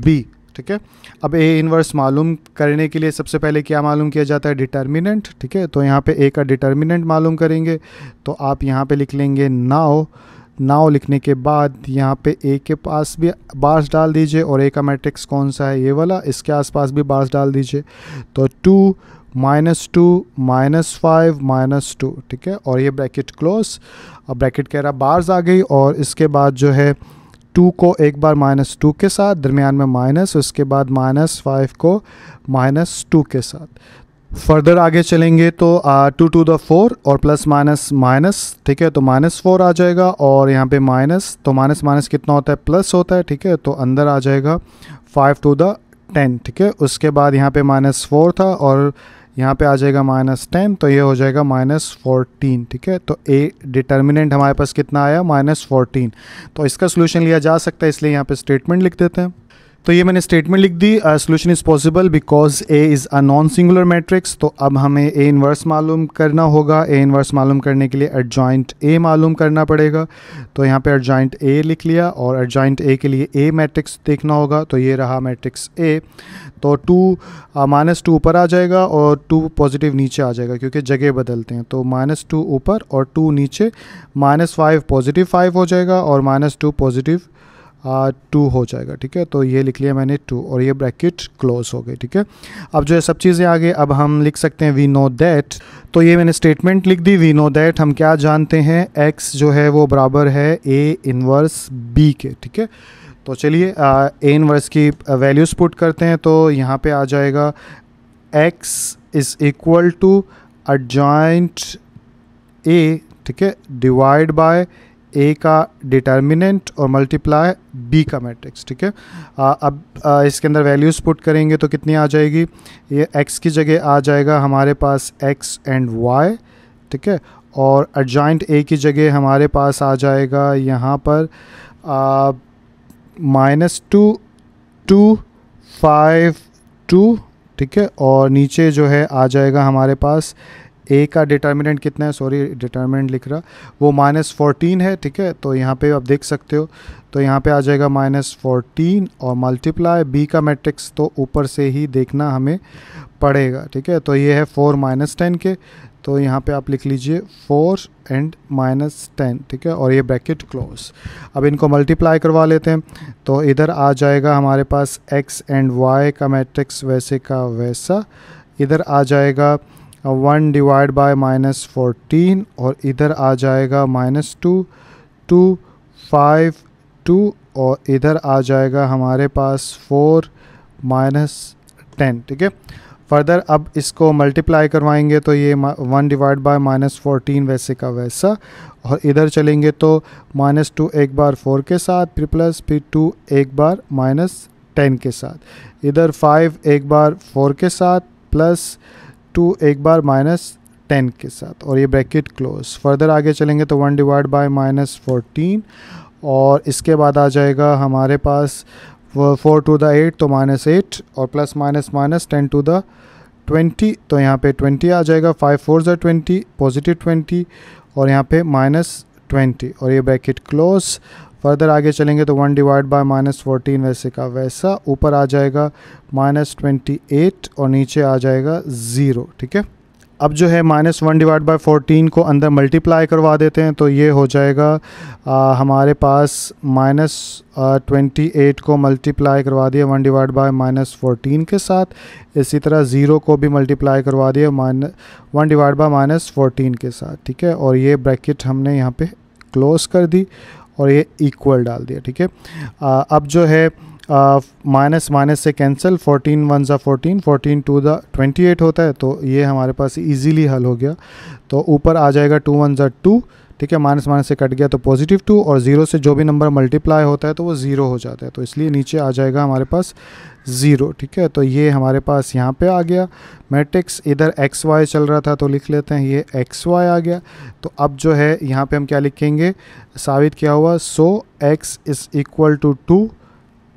B ठीक है अब ए इनवर्स मालूम करने के लिए सबसे पहले क्या मालूम किया जाता है डिटर्मिनेंट ठीक है तो यहाँ पे ए का डिटर्मिनेंट मालूम करेंगे तो आप यहाँ पे लिख लेंगे नाव नाव लिखने के बाद यहाँ पे ए के पास भी बार्स डाल दीजिए और ए का मैट्रिक्स कौन सा है ये वाला इसके आसपास भी बार्स डाल दीजिए तो two minus two minus five minus two ठीक है और ये ब्रैकेट क्लोज अब ब्रैकेट कह रहा बार्स आ गई और इसके बाद जो है टू को एक बार माइनस टू के साथ दरमियान में माइनस उसके बाद माइनस फाइव को माइनस टू के साथ फर्दर आगे चलेंगे तो टू टू द फोर और प्लस माइनस माइनस ठीक है तो माइनस फोर आ जाएगा और यहाँ पे माइनस तो माइनस माइनस कितना होता है प्लस होता है ठीक है तो अंदर आ जाएगा फाइव टू द टेन ठीक है उसके बाद यहाँ पे माइनस फोर था और यहाँ पे आ जाएगा माइनस टेन तो ये हो जाएगा माइनस फोरटीन ठीक है तो ए डिटर्मिनेंट हमारे पास कितना आया माइनस फोरटीन तो इसका सोल्यूशन लिया जा सकता है इसलिए यहाँ पे स्टेटमेंट लिख देते हैं तो ये मैंने स्टेटमेंट लिख दी solution is possible because A is a non singular matrix तो अब हमें ए इनवर्स मालूम करना होगा ए इनवर्स मालूम करने के लिए एडजॉइंट ए मालूम करना पड़ेगा तो यहाँ पे एडजॉइंट ए लिख लिया और एडजॉइंट ए के लिए ए मैट्रिक्स देखना होगा तो ये रहा मैट्रिक्स ए तो टू माइनस टू ऊपर आ जाएगा और टू पॉजिटिव नीचे आ जाएगा क्योंकि जगह बदलते हैं तो माइनस टू ऊपर और टू नीचे माइनस फाइव पॉजिटिव फाइव हो जाएगा और माइनस टू पॉजिटिव टू हो जाएगा ठीक है तो ये लिख लिया मैंने टू और ये ब्रैकेट क्लोज हो गई ठीक है अब जो है सब चीज़ें आगे अब हम लिख सकते हैं वी नो दैट तो ये मैंने स्टेटमेंट लिख दी वी नो दैट हम क्या जानते हैं एक्स जो है वो बराबर है ए इनवर्स बी के ठीक है तो चलिए ए इनवर्स की वैल्यूज़ पुट करते हैं तो यहाँ पर आ जाएगा x is equal to adjoint A ठीक है डिवाइड बाय ए का डिटर्मिनेंट और मल्टीप्लाई बी का मैट्रिक्स ठीक है अब आ, इसके अंदर वैल्यूज़ पुट करेंगे तो कितनी आ जाएगी ये एक्स की जगह आ जाएगा हमारे पास एक्स एंड वाई ठीक है और एडजॉइंट ए की जगह हमारे पास आ जाएगा यहाँ पर minus two two five two ठीक है और नीचे जो है आ जाएगा हमारे पास ए का डिटर्मिनेंट कितना है सॉरी डिटर्मिनेंट लिख रहा वो माइनस फोर्टीन है ठीक है तो यहाँ पे आप देख सकते हो तो यहाँ पे आ जाएगा माइनस फोर्टीन और मल्टीप्लाई बी का मैट्रिक्स तो ऊपर से ही देखना हमें पड़ेगा ठीक है तो ये है फोर माइनस टेन के तो यहाँ पे आप लिख लीजिए फोर एंड माइनस टेन ठीक है और ये ब्रैकेट क्लोज अब इनको मल्टीप्लाई करवा लेते हैं तो इधर आ जाएगा हमारे पास एक्स एंड वाई का मैट्रिक्स वैसे का वैसा इधर आ जाएगा one divide by minus fourteen और इधर आ जाएगा minus two two five two और इधर आ जाएगा हमारे पास फोर माइनस टेन ठीक है फर्दर अब इसको मल्टीप्लाई करवाएंगे तो ये one divide by minus fourteen वैसे का वैसा और इधर चलेंगे तो माइनस टू एक बार फोर के साथ फिर प्लस फिर टू एक बार माइनस टेन के साथ इधर फाइव एक बार फोर के साथ प्लस टू एक बार माइनस टेन के साथ और ये ब्रैकेट क्लोज फर्दर आगे चलेंगे तो one divide by minus fourteen और इसके बाद आ जाएगा हमारे पास फोर टू द एट तो माइनस एट और plus minus minus ten two the twenty तो यहाँ पे ट्वेंटी आ जाएगा फाइव फोर ज ट्वेंटी पॉजिटिव ट्वेंटी और यहाँ पे माइनस ट्वेंटी और ये ब्रैकेट क्लोज फर्दर आगे चलेंगे तो one divide by minus fourteen वैसे का वैसा ऊपर आ जाएगा माइनस ट्वेंटी एट और नीचे आ जाएगा ज़ीरो ठीक है अब जो है minus one divide by fourteen को अंदर मल्टीप्लाई करवा देते हैं तो ये हो जाएगा आ, हमारे पास माइनस ट्वेंटी एट को मल्टीप्लाई करवा दिया one divide by minus fourteen के साथ इसी तरह ज़ीरो को भी मल्टीप्लाई करवा दिया minus one divide by minus fourteen के साथ ठीक है और ये ब्रैकेट हमने यहाँ पे क्लोज़ कर दी और ये इक्वल डाल दिया ठीक है अब जो है माइनस माइनस से कैंसिल 14 वन ज़ा फोर्टीन फोर्टीन टू ज़ा ट्वेंटी एट होता है तो ये हमारे पास इजीली हल हो गया तो ऊपर आ जाएगा टू वन ज़ा टू ठीक है माइनस माइनस से कट गया तो पॉजिटिव टू और ज़ीरो से जो भी नंबर मल्टीप्लाई होता है तो वो ज़ीरो हो जाता है तो इसलिए नीचे आ जाएगा हमारे पास ज़ीरो ठीक है तो ये हमारे पास यहाँ पे आ गया मैट्रिक्स इधर एक्स वाई चल रहा था तो लिख लेते हैं ये एक्स वाई आ गया तो अब जो है यहाँ पे हम क्या लिखेंगे साबित क्या हुआ so x is equal to two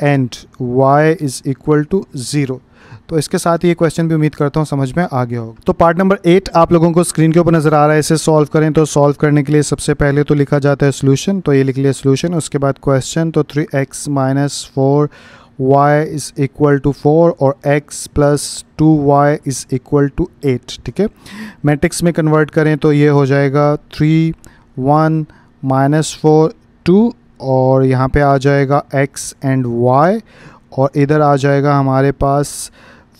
and y is equal to zero तो इसके साथ ये क्वेश्चन भी उम्मीद करता हूँ समझ में आ गया होगा तो पार्ट नंबर एट आप लोगों को स्क्रीन के ऊपर नजर आ रहा है इसे सॉल्व करें तो सॉल्व करने के लिए सबसे पहले तो लिखा जाता है सोल्यूशन तो ये लिख लिया सोल्यूशन उसके बाद क्वेश्चन तो three x minus four y is equal to four और x plus two y is equal to eight ठीक है मैट्रिक्स में कन्वर्ट करें तो ये हो जाएगा three one minus four two और यहाँ पे आ जाएगा x एंड y और इधर आ जाएगा हमारे पास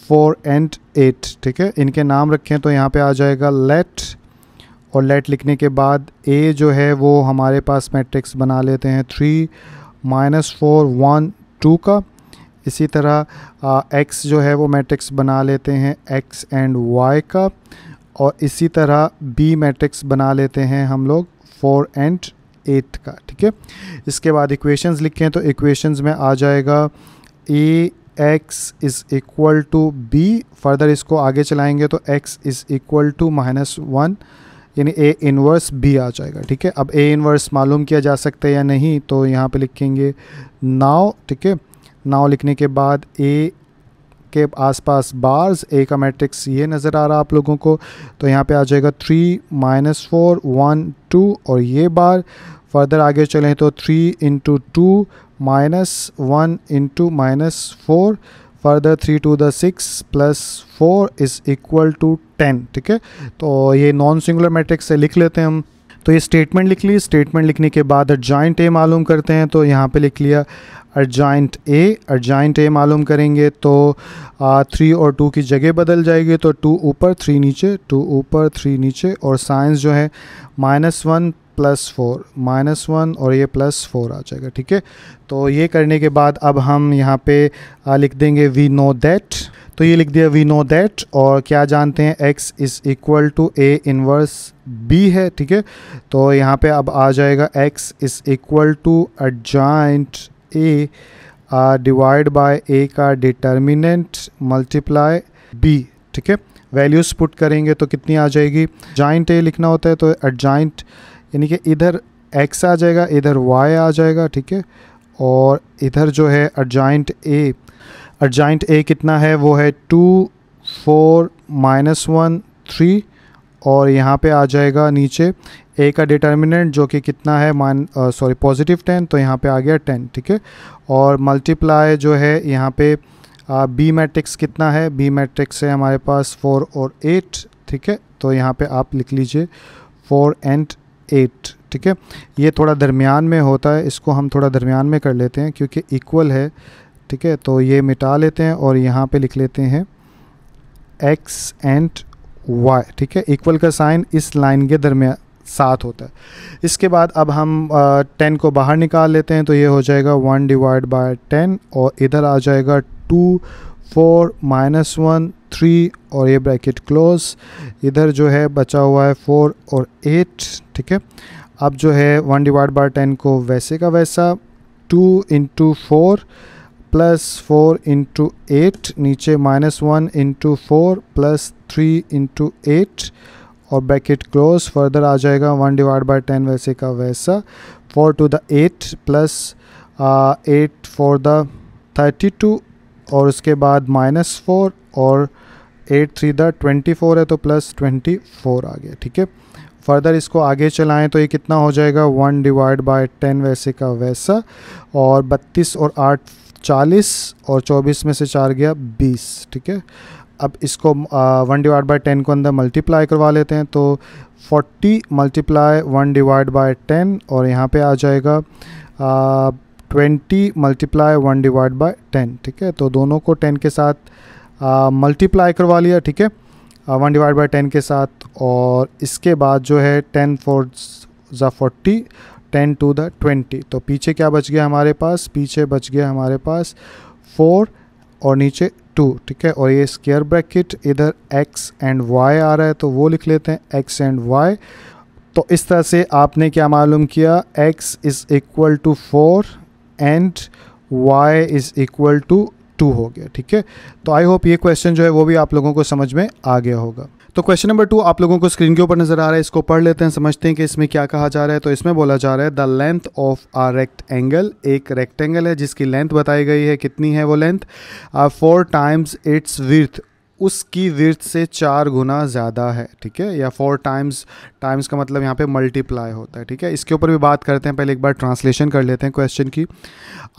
फोर एंड एट ठीक है इनके नाम रखें तो यहाँ पे आ जाएगा लेट और लेट लिखने के बाद ए जो है वो हमारे पास मैट्रिक्स बना लेते हैं three minus four one two का इसी तरह एक्स जो है वो मैट्रिक्स बना लेते हैं एक्स एंड वाई का और इसी तरह बी मैट्रिक्स बना लेते हैं हम लोग फोर एंड एट का ठीक है इसके बाद इक्वेशंस लिखें तो इक्वेशंस में आ जाएगा A x is equal to B further इसको आगे चलाएंगे तो x is equal to minus one यानी ए इनवर्स बी आ जाएगा ठीक है अब ए इनवर्स मालूम किया जा सकता है या नहीं तो यहाँ पे लिखेंगे नाव ठीक है नाव लिखने के बाद ए के आसपास बार्स ए का मैट्रिक्स ये नज़र आ रहा आप लोगों को तो यहाँ पे आ जाएगा three minus four one two और ये बार फर्दर आगे चलें तो three into two minus one into minus four further three to the six plus four is equal to ten ठीक है तो ये नॉन सिंगुलर मैट्रिक्स से लिख लेते हैं हम तो ये स्टेटमेंट लिख ली स्टेटमेंट लिखने के बाद जॉइंट ए मालूम करते हैं तो यहाँ पे लिख लिया अर्जाइंट ए अर्जाइंट ए मालूम करेंगे तो थ्री और टू की जगह बदल जाएगी तो टू ऊपर थ्री नीचे टू ऊपर थ्री नीचे और साइंस जो है minus one plus four minus one और ये प्लस फोर आ जाएगा ठीक है तो ये करने के बाद अब हम यहाँ पे लिख देंगे वी नो दैट तो ये लिख दिया वी नो दैट और क्या जानते हैं x is equal to A inverse B है ठीक है तो यहाँ पे अब आ जाएगा x is equal to adjoint A R divide by A का डिटर्मिनेंट मल्टीप्लाई बी ठीक है वैल्यूज़ पुट करेंगे तो कितनी आ जाएगी जॉइंट ए लिखना होता है तो एडजाइंट यानी कि इधर एक्स आ जाएगा इधर वाई आ जाएगा ठीक है और इधर जो है एडजॉइंट ए एडजॉइंट ए कितना है वो है two four minus one three और यहाँ पे आ जाएगा नीचे ए का डिटर्मिनेंट जो कि कितना है मान सॉरी पॉजिटिव टेन तो यहाँ पे आ गया टेन ठीक है और मल्टीप्लाई जो है यहाँ पे बी मैट्रिक्स कितना है बी मैट्रिक्स है हमारे पास फोर और एट ठीक है तो यहाँ पे आप लिख लीजिए फोर एंड एट ठीक है ये थोड़ा दरमियान में होता है इसको हम थोड़ा दरमियान में कर लेते हैं क्योंकि इक्वल है ठीक है तो ये मिटा लेते हैं और यहाँ पर लिख लेते हैं एक्स एंड वाई ठीक है इक्वल का साइन इस लाइन के दरमियान सात होता है इसके बाद अब हम टेन को बाहर निकाल लेते हैं तो ये हो जाएगा वन डिवाइड बाय टेन और इधर आ जाएगा two four minus one three और ये ब्रैकेट क्लोज इधर जो है बचा हुआ है फोर और एट ठीक है अब जो है वन डिवाइड बाय टेन को वैसे का वैसा two into four plus four into eight नीचे minus one into four plus three into eight और ब्रैकेट क्लोज फर्दर आ जाएगा वन डिवाइड बाय टेन वैसे का वैसा four two the eight plus eight four द थर्टी टू और उसके बाद माइनस फोर और एट थ्री द ट्वेंटी फोर है तो प्लस ट्वेंटी फोर आ गया ठीक है फर्दर इसको आगे चलाएं तो ये कितना हो जाएगा वन डिवाइड बाय टेन वैसे का वैसा और बत्तीस और आठ चालीस और चौबीस में से चार गया बीस ठीक है अब इसको वन डिवाइड बाई टेन को अंदर मल्टीप्लाई करवा लेते हैं तो forty multiply one divide by ten और यहाँ पे आ जाएगा twenty multiply one divide by ten ठीक है तो दोनों को टेन के साथ मल्टीप्लाई करवा लिया ठीक है वन डिवाइड बाई टेन के साथ और इसके बाद जो है टेन फोर ज़ा forty ten two the twenty तो पीछे क्या बच गया हमारे पास पीछे बच गया हमारे पास फोर और नीचे टू ठीक है और ये स्केयर ब्रैकेट इधर एक्स एंड वाई आ रहा है तो वो लिख लेते हैं एक्स एंड वाई तो इस तरह से आपने क्या मालूम किया x is equal to four and y is equal to two two गया ठीक है तो आई होप ये क्वेश्चन जो है वो भी आप लोगों को समझ में आ गया होगा तो क्वेश्चन नंबर टू आप लोगों को स्क्रीन के ऊपर नजर आ रहा है इसको पढ़ लेते हैं समझते हैं कि इसमें क्या कहा जा रहा है तो इसमें बोला जा रहा है the length of a rectangle एक रेक्टेंगल है जिसकी लेंथ बताई गई है कितनी है वो length four times its width उसकी विर्थ से चार गुना ज़्यादा है ठीक है या फोर टाइम्स टाइम्स का मतलब यहाँ पे मल्टीप्लाई होता है ठीक है इसके ऊपर भी बात करते हैं पहले एक बार ट्रांसलेशन कर लेते हैं क्वेश्चन की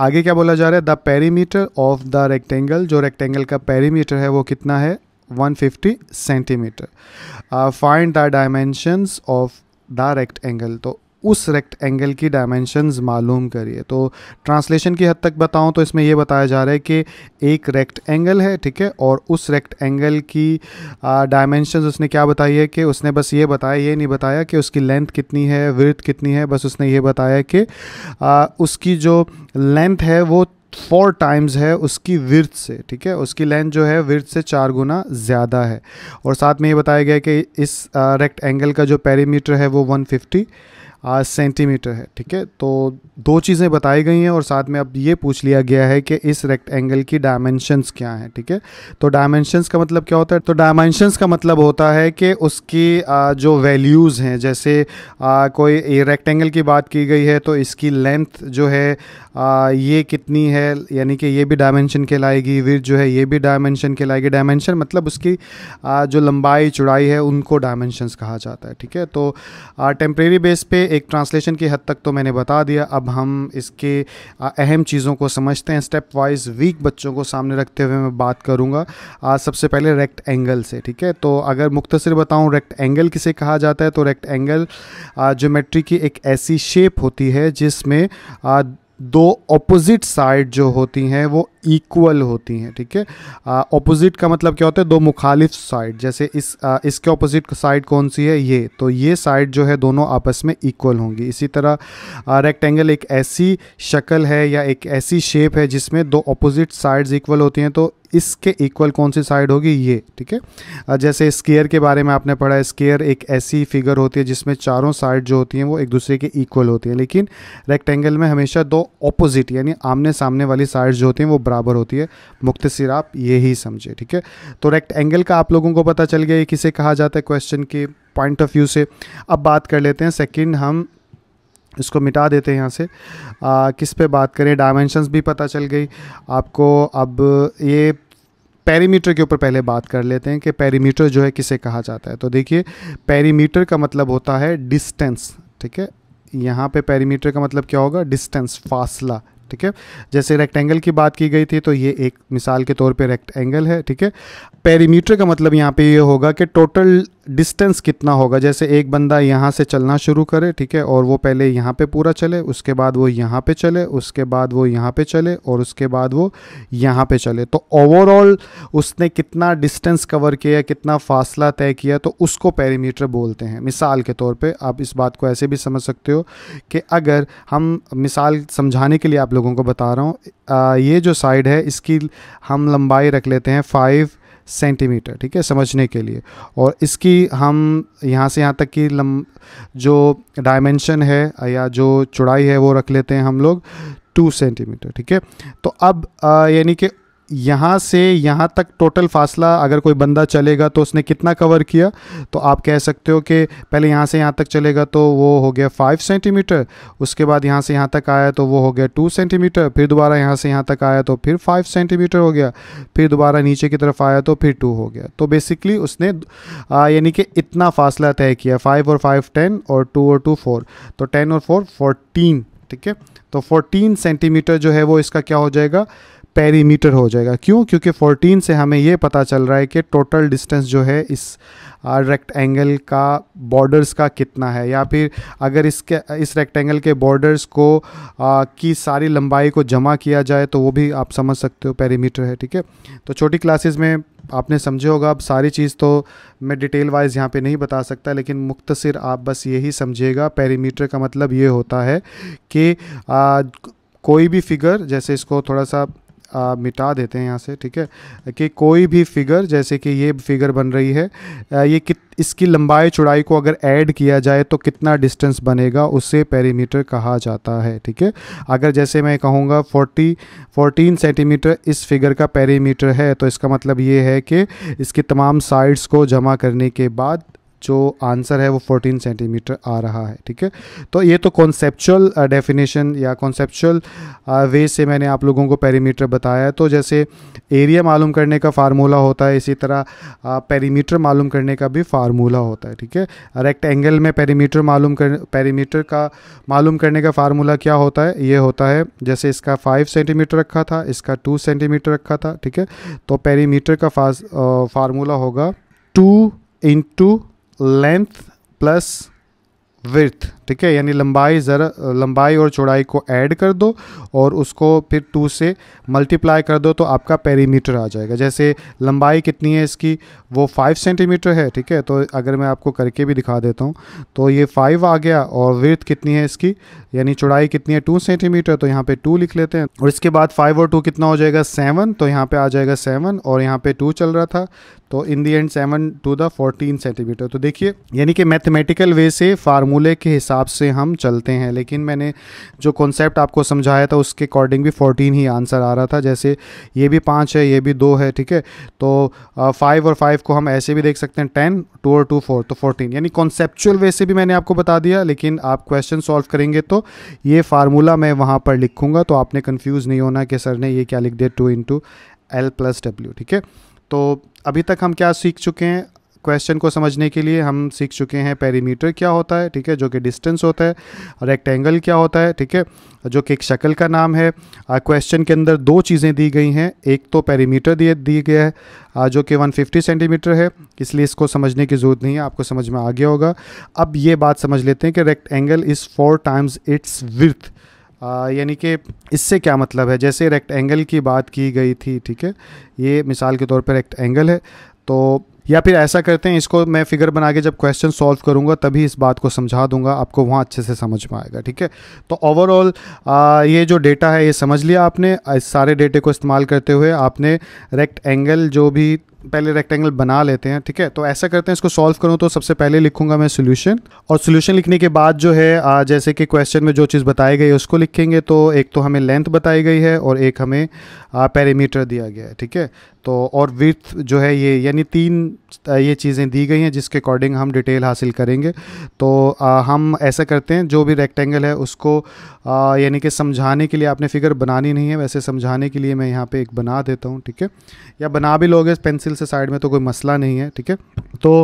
आगे क्या बोला जा रहा है the perimeter of the rectangle जो रेक्टेंगल का पेरीमीटर है वो कितना है 150 centimetre find the dimensions of the rectangle तो उस रेक्ट एंगल की डायमेंशंस मालूम करिए तो ट्रांसलेशन की हद तक बताऊं तो इसमें यह बताया जा रहा है कि एक रेक्ट एंगल है ठीक है और उस रेक्ट एंगल की डायमेंशंस uh, उसने क्या बताई है कि उसने बस ये बताया ये नहीं बताया कि उसकी लेंथ कितनी है विर्थ कितनी है बस उसने ये बताया कि uh, उसकी जो लेंथ है वो फोर टाइम्स है उसकी विर्थ से ठीक है उसकी लेंथ जो है विर्थ से चार गुना ज़्यादा है और साथ में ये बताया गया कि इस रेक्ट एंगल का जो पेरीमीटर है वो 150 सेंटीमीटर है ठीक है तो दो चीज़ें बताई गई हैं और साथ में अब ये पूछ लिया गया है कि इस रेक्टेंगल की डायमेंशंस क्या हैं ठीक है तो डायमेंशंस का मतलब क्या होता है तो डायमेंशंस का मतलब होता है कि उसकी जो वैल्यूज़ हैं जैसे कोई रेक्टेंगल की बात की गई है तो इसकी लेंथ जो है ये कितनी है यानी कि ये भी डायमेंशन कहलाएगी वीर जो है ये भी डायमेंशन कहलाएगी डायमेंशन मतलब उसकी जो लंबाई चौड़ाई है उनको डायमेंशंस कहा जाता है ठीक है तो टेम्प्रेरी बेस पे एक ट्रांसलेशन की हद तक तो मैंने बता दिया अब हम इसके अहम चीज़ों को समझते हैं स्टेप वाइज वीक बच्चों को सामने रखते हुए मैं बात करूँगा आज सबसे पहले रेक्ट एंगल से ठीक है तो अगर मुख्तर बताऊँ रेक्ट एंगल किसे कहा जाता है तो रेक्ट एंगल जोमेट्री की एक ऐसी शेप होती है जिसमें दो ऑपोजिट साइड जो होती हैं वो इक्वल होती हैं ठीक है ऑपोजिट का मतलब क्या होता है दो मुखालिफ साइड जैसे इस आ, इसके ऑपोजिट साइड कौन सी है ये तो ये साइड जो है दोनों आपस में इक्वल होंगी इसी तरह रेक्टेंगल एक ऐसी शक्ल है या एक ऐसी शेप है जिसमें दो ऑपोजिट साइड्स इक्वल होती हैं तो इसके इक्वल कौन सी साइड होगी ये ठीक है जैसे स्केयर के बारे में आपने पढ़ा है स्केयर एक ऐसी फिगर होती है जिसमें चारों साइड जो होती हैं वो एक दूसरे के इक्वल होती हैं लेकिन रेक्टेंगल में हमेशा दो ऑपोजिट यानी आमने सामने वाली साइड जो होती हैं वो बराबर होती है मुक्त सिर आप ये ही समझे ठीक है तो रेक्ट एंगल का आप लोगों को पता चल गया ये किसे कहा जाता है क्वेश्चन के पॉइंट ऑफ व्यू से अब बात कर लेते हैं सेकेंड हम इसको मिटा देते हैं यहाँ से आ, किस पे बात करें डायमेंशंस भी पता चल गई आपको अब ये पैरीमीटर के ऊपर पहले बात कर लेते हैं कि पैरीमीटर जो है किसे कहा जाता है तो देखिए पैरीमीटर का मतलब होता है डिस्टेंस ठीक है यहाँ पे पैरीमीटर का मतलब क्या होगा डिस्टेंस फासला ठीक है जैसे रेक्टेंगल की बात की गई थी तो ये एक मिसाल के तौर पे रेक्टेंगल है ठीक है पेरीमीटर का मतलब यहाँ पे ये यह होगा कि टोटल डिस्टेंस कितना होगा जैसे एक बंदा यहाँ से चलना शुरू करे ठीक है और वो पहले यहाँ पे पूरा चले उसके बाद वो यहाँ पे चले उसके बाद वो यहाँ पे चले और उसके बाद वो यहाँ पे चले तो ओवरऑल उसने कितना डिस्टेंस कवर किया कितना फासला तय किया तो उसको पैरीमीटर बोलते हैं मिसाल के तौर पर आप इस बात को ऐसे भी समझ सकते हो कि अगर हम मिसाल समझाने के लिए आप लोगों को बता रहा हूँ ये जो साइड है इसकी हम लंबाई रख लेते हैं फाइव सेंटीमीटर ठीक है समझने के लिए और इसकी हम यहाँ से यहाँ तक की लम जो डायमेंशन है या जो चौड़ाई है वो रख लेते हैं हम लोग टू सेंटीमीटर ठीक है तो अब यानी कि यहाँ से यहाँ तक टोटल फासला अगर कोई बंदा चलेगा तो उसने कितना कवर किया तो आप कह सकते हो कि पहले यहाँ से यहाँ तक चलेगा तो वो हो गया फाइव सेंटीमीटर उसके बाद यहाँ से यहाँ तक आया तो वो हो गया टू सेंटीमीटर फिर दोबारा यहाँ से यहाँ तक आया तो फिर फाइव सेंटीमीटर हो गया फिर दोबारा नीचे की तरफ आया तो फिर टू हो गया तो बेसिकली उसने यानी कि इतना फासला तय किया फाइव और फाइव टेन और टू और टू फोर तो टेन और फोर फोर्टीन ठीक है तो फोर्टीन सेंटीमीटर जो है वो इसका क्या हो जाएगा पेरीमीटर हो जाएगा क्यों क्योंकि 14 से हमें ये पता चल रहा है कि टोटल डिस्टेंस जो है इस रेक्ट एंगल का बॉर्डर्स का कितना है या फिर अगर इसके इस रेक्ट एंगल के बॉर्डर्स को आ, की सारी लंबाई को जमा किया जाए तो वो भी आप समझ सकते हो पेरीमीटर है ठीक है तो छोटी क्लासेस में आपने समझे होगा अब सारी चीज़ तो मैं डिटेल वाइज यहाँ पे नहीं बता सकता लेकिन मुख्तसर आप बस यही समझिएगा पेरीमीटर का मतलब ये होता है कि आ, कोई भी फिगर जैसे इसको थोड़ा सा आ, मिटा देते हैं यहाँ से ठीक है कि कोई भी फिगर जैसे कि ये फिगर बन रही है आ, ये कित इसकी लंबाई चौड़ाई को अगर ऐड किया जाए तो कितना डिस्टेंस बनेगा उसे पेरीमीटर कहा जाता है ठीक है अगर जैसे मैं कहूँगा 40 14 सेंटीमीटर इस फिगर का पेरीमीटर है तो इसका मतलब ये है कि इसकी तमाम साइड्स को जमा करने के बाद जो आंसर है वो 14 सेंटीमीटर आ रहा है ठीक है तो ये तो कॉन्सेप्चुअल डेफिनेशन uh, या कॉन्सेप्चुअल वे uh, से मैंने आप लोगों को पेरीमीटर बताया तो जैसे एरिया मालूम करने का फार्मूला होता है इसी तरह पेरीमीटर uh, मालूम करने का भी फार्मूला होता है ठीक है रेक्ट एंगल में पेरीमीटर मालूम कर पेरीमीटर का मालूम करने का फार्मूला क्या होता है ये होता है जैसे इसका फाइव सेंटीमीटर रखा था इसका टू सेंटीमीटर रखा था ठीक है तो पेरीमीटर का फार्मूला होगा two into length plus width ठीक है यानी लंबाई ज़रा लंबाई और चौड़ाई को ऐड कर दो और उसको फिर टू से मल्टीप्लाई कर दो तो आपका पेरीमीटर आ जाएगा जैसे लंबाई कितनी है इसकी वो फाइव सेंटीमीटर है ठीक है तो अगर मैं आपको करके भी दिखा देता हूँ तो ये फाइव आ गया और विर्थ कितनी है इसकी यानी चौड़ाई कितनी है टू सेंटीमीटर तो यहाँ पर टू लिख लेते हैं और इसके बाद फाइव और टू कितना हो जाएगा सेवन तो यहाँ पर आ जाएगा सेवन और यहाँ पर टू चल रहा था तो in the end seven two द फोर्टीन सेंटीमीटर तो देखिए यानी कि मैथमेटिकल वे से फार्मूले के हिसाब हिसाब से हम चलते हैं लेकिन मैंने जो कॉन्सेप्ट आपको समझाया था उसके अकॉर्डिंग भी फोर्टीन ही आंसर आ रहा था जैसे ये भी पाँच है ये भी दो है ठीक है तो फाइव और फाइव को हम ऐसे भी देख सकते हैं टेन टू और टू फोर तो फोर्टीन यानी कॉन्सेप्चुअल वे से भी मैंने आपको बता दिया लेकिन आप क्वेश्चन सॉल्व करेंगे तो ये फार्मूला मैं वहाँ पर लिखूँगा तो आपने कन्फ्यूज़ नहीं होना कि सर ने ये क्या लिख दिया two into L plus W ठीक है तो अभी तक हम क्या सीख चुके हैं क्वेश्चन को समझने के लिए हम सीख चुके हैं पेरीमीटर क्या होता है ठीक है जो कि डिस्टेंस होता है रेक्टेंगल क्या होता है ठीक है जो कि एक शक्ल का नाम है क्वेश्चन के अंदर दो चीज़ें दी गई हैं एक तो पेरीमीटर दिए दिए गया है जो कि 150 सेंटीमीटर है इसलिए इसको समझने की ज़रूरत नहीं है आपको समझ में आ गया होगा अब ये बात समझ लेते हैं कि angle is four times its width यानी कि इससे क्या मतलब है जैसे एंगल की बात की गई थी ठीक है ये मिसाल के तौर पर एंगल है तो या फिर ऐसा करते हैं इसको मैं फिगर बना के जब क्वेश्चन सॉल्व करूँगा तभी इस बात को समझा दूंगा आपको वहाँ अच्छे से समझ में आएगा ठीक है तो ओवरऑल ये जो डेटा है ये समझ लिया आपने इस सारे डेटे को इस्तेमाल करते हुए आपने रेक्ट एंगल जो भी पहले रेक्टेंगल बना लेते हैं ठीक है तो ऐसा करते हैं इसको सॉल्व करूँ तो सबसे पहले लिखूंगा मैं सोल्यूशन और सोल्यूशन लिखने के बाद जो है आ, जैसे कि क्वेश्चन में जो चीज़ बताई गई है उसको लिखेंगे तो एक तो हमें लेंथ बताई गई है और एक हमें पैरामीटर दिया गया है ठीक है तो और विथ जो है ये यानी तीन ये चीज़ें दी गई हैं जिसके अकॉर्डिंग हम डिटेल हासिल करेंगे तो आ, हम ऐसा करते हैं जो भी रेक्टेंगल है उसको यानी कि समझाने के लिए आपने फिगर बनानी नहीं है वैसे समझाने के लिए मैं यहाँ पे एक बना देता हूँ ठीक है या बना भी लोगे पेंसिल से साइड में तो कोई मसला नहीं है ठीक है तो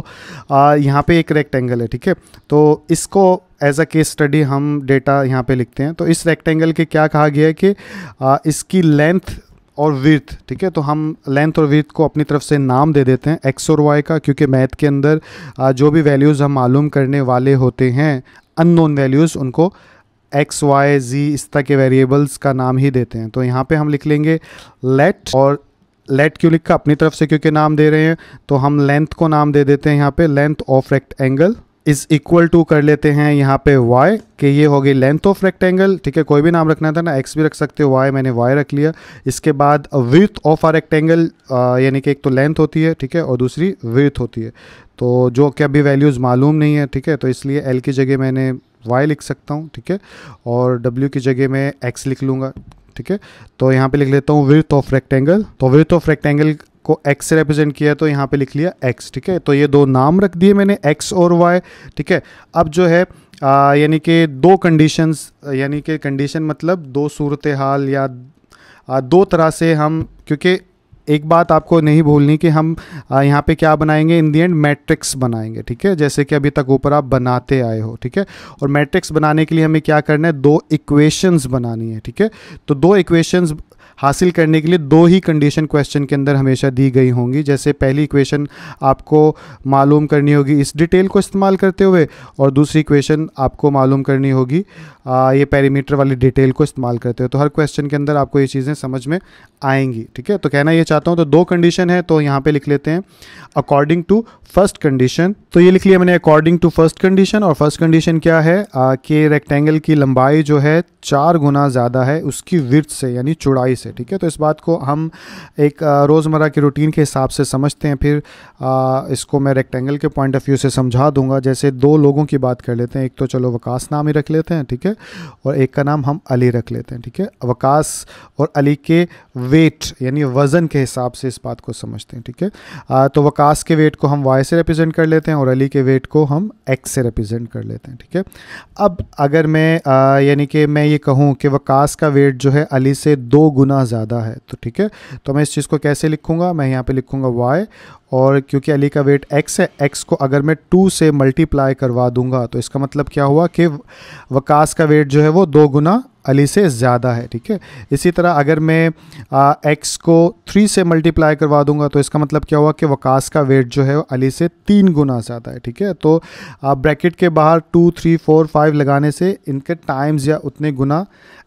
यहाँ पर एक रेक्टेंगल है ठीक है तो इसको एज अ केस स्टडी हम डेटा यहाँ पे लिखते हैं तो इस रेक्टेंगल के क्या कहा गया है कि आ, इसकी लेंथ और विर्थ ठीक है तो हम लेंथ और विर्थ को अपनी तरफ से नाम दे देते हैं एक्स और वाई का क्योंकि मैथ के अंदर जो भी वैल्यूज़ हम मालूम करने वाले होते हैं अननोन वैल्यूज़ उनको एक्स वाई जी इस तरह के वेरिएबल्स का नाम ही देते हैं तो यहाँ पे हम लिख लेंगे लेट और लेट क्यों लिखा अपनी तरफ से क्योंकि नाम दे रहे हैं तो हम लेंथ को नाम दे देते हैं यहाँ पर length of rectangle is equal to कर लेते हैं यहाँ पे y कि ये होगी लेंथ ऑफ रेक्टेंगल ठीक है कोई भी नाम रखना था ना x भी रख सकते हो y मैंने y रख लिया इसके बाद विथ ऑफ आ रेक्टेंगल यानी कि एक तो लेंथ होती है ठीक है और दूसरी विथ होती है तो जो कि अभी वैल्यूज़ मालूम नहीं है ठीक है तो इसलिए l की जगह मैंने y लिख सकता हूँ ठीक है और w की जगह मैं x लिख लूँगा ठीक है तो यहाँ पे लिख लेता हूँ विथ ऑफ रेक्टेंगल तो विथ ऑफ रेक्टेंगल को एक्स से रिप्रेजेंट किया तो यहाँ पे लिख लिया एक्स ठीक है तो ये दो नाम रख दिए मैंने एक्स और वाई ठीक है अब जो है यानी कि दो कंडीशंस यानी कि कंडीशन मतलब दो सूरत हाल या आ, दो तरह से हम क्योंकि एक बात आपको नहीं भूलनी कि हम यहाँ पे क्या बनाएंगे इन दी एंड मैट्रिक्स बनाएंगे ठीक है जैसे कि अभी तक ऊपर आप बनाते आए हो ठीक है और मैट्रिक्स बनाने के लिए हमें क्या करना है दो इक्वेशंस बनानी है ठीक है तो दो इक्वेशंस हासिल करने के लिए दो ही कंडीशन क्वेश्चन के अंदर हमेशा दी गई होंगी जैसे पहली इक्वेशन आपको मालूम करनी होगी इस डिटेल को इस्तेमाल करते हुए और दूसरी इक्वेशन आपको मालूम करनी होगी आ, ये पैरीमीटर वाली डिटेल को इस्तेमाल करते हुए तो हर क्वेश्चन के अंदर आपको ये चीज़ें समझ में आएंगी ठीक है तो कहना ये चाहता हूँ तो दो कंडीशन है तो यहाँ पर लिख लेते हैं अकॉर्डिंग टू फर्स्ट कंडीशन तो ये लिख लिया मैंने अकॉर्डिंग टू फर्स्ट कंडीशन और फर्स्ट कंडीशन क्या है कि रेक्टेंगल की लंबाई जो है चार गुना ज़्यादा है उसकी विर्थ से यानी चौड़ाई से से ठीक है तो इस बात को हम एक रोज़मर्रा की रूटीन के हिसाब से समझते हैं फिर इसको मैं रेक्टेंगल के पॉइंट ऑफ व्यू से समझा दूंगा जैसे दो लोगों की बात कर लेते हैं एक तो चलो वकास नाम ही रख लेते हैं ठीक है और एक का नाम हम अली रख लेते हैं ठीक है वकास और अली के वेट यानी वज़न के हिसाब से इस बात को समझते हैं ठीक है तो वकास के वेट को हम वाई से रिप्रेजेंट कर लेते हैं और अली के वेट को हम एक्स से रिप्रेजेंट कर लेते हैं ठीक है अब अगर मैं यानी कि मैं ये कहूँ कि वकास का वेट जो है अली से दो गुना गुना ज़्यादा है तो ठीक है तो मैं इस चीज़ को कैसे लिखूंगा मैं यहाँ पे लिखूंगा वाई और क्योंकि अली का वेट x है x को अगर मैं 2 से मल्टीप्लाई करवा दूंगा तो इसका मतलब क्या हुआ कि वकास का वेट जो है वो दो गुना अली से ज़्यादा है ठीक है इसी तरह अगर मैं आ, x को 3 से मल्टीप्लाई करवा दूंगा तो इसका मतलब क्या हुआ कि वकास का वेट जो है अली से तीन गुना ज़्यादा है ठीक है तो आप ब्रैकेट के बाहर टू थ्री फोर फाइव लगाने से इनके टाइम्स या उतने गुना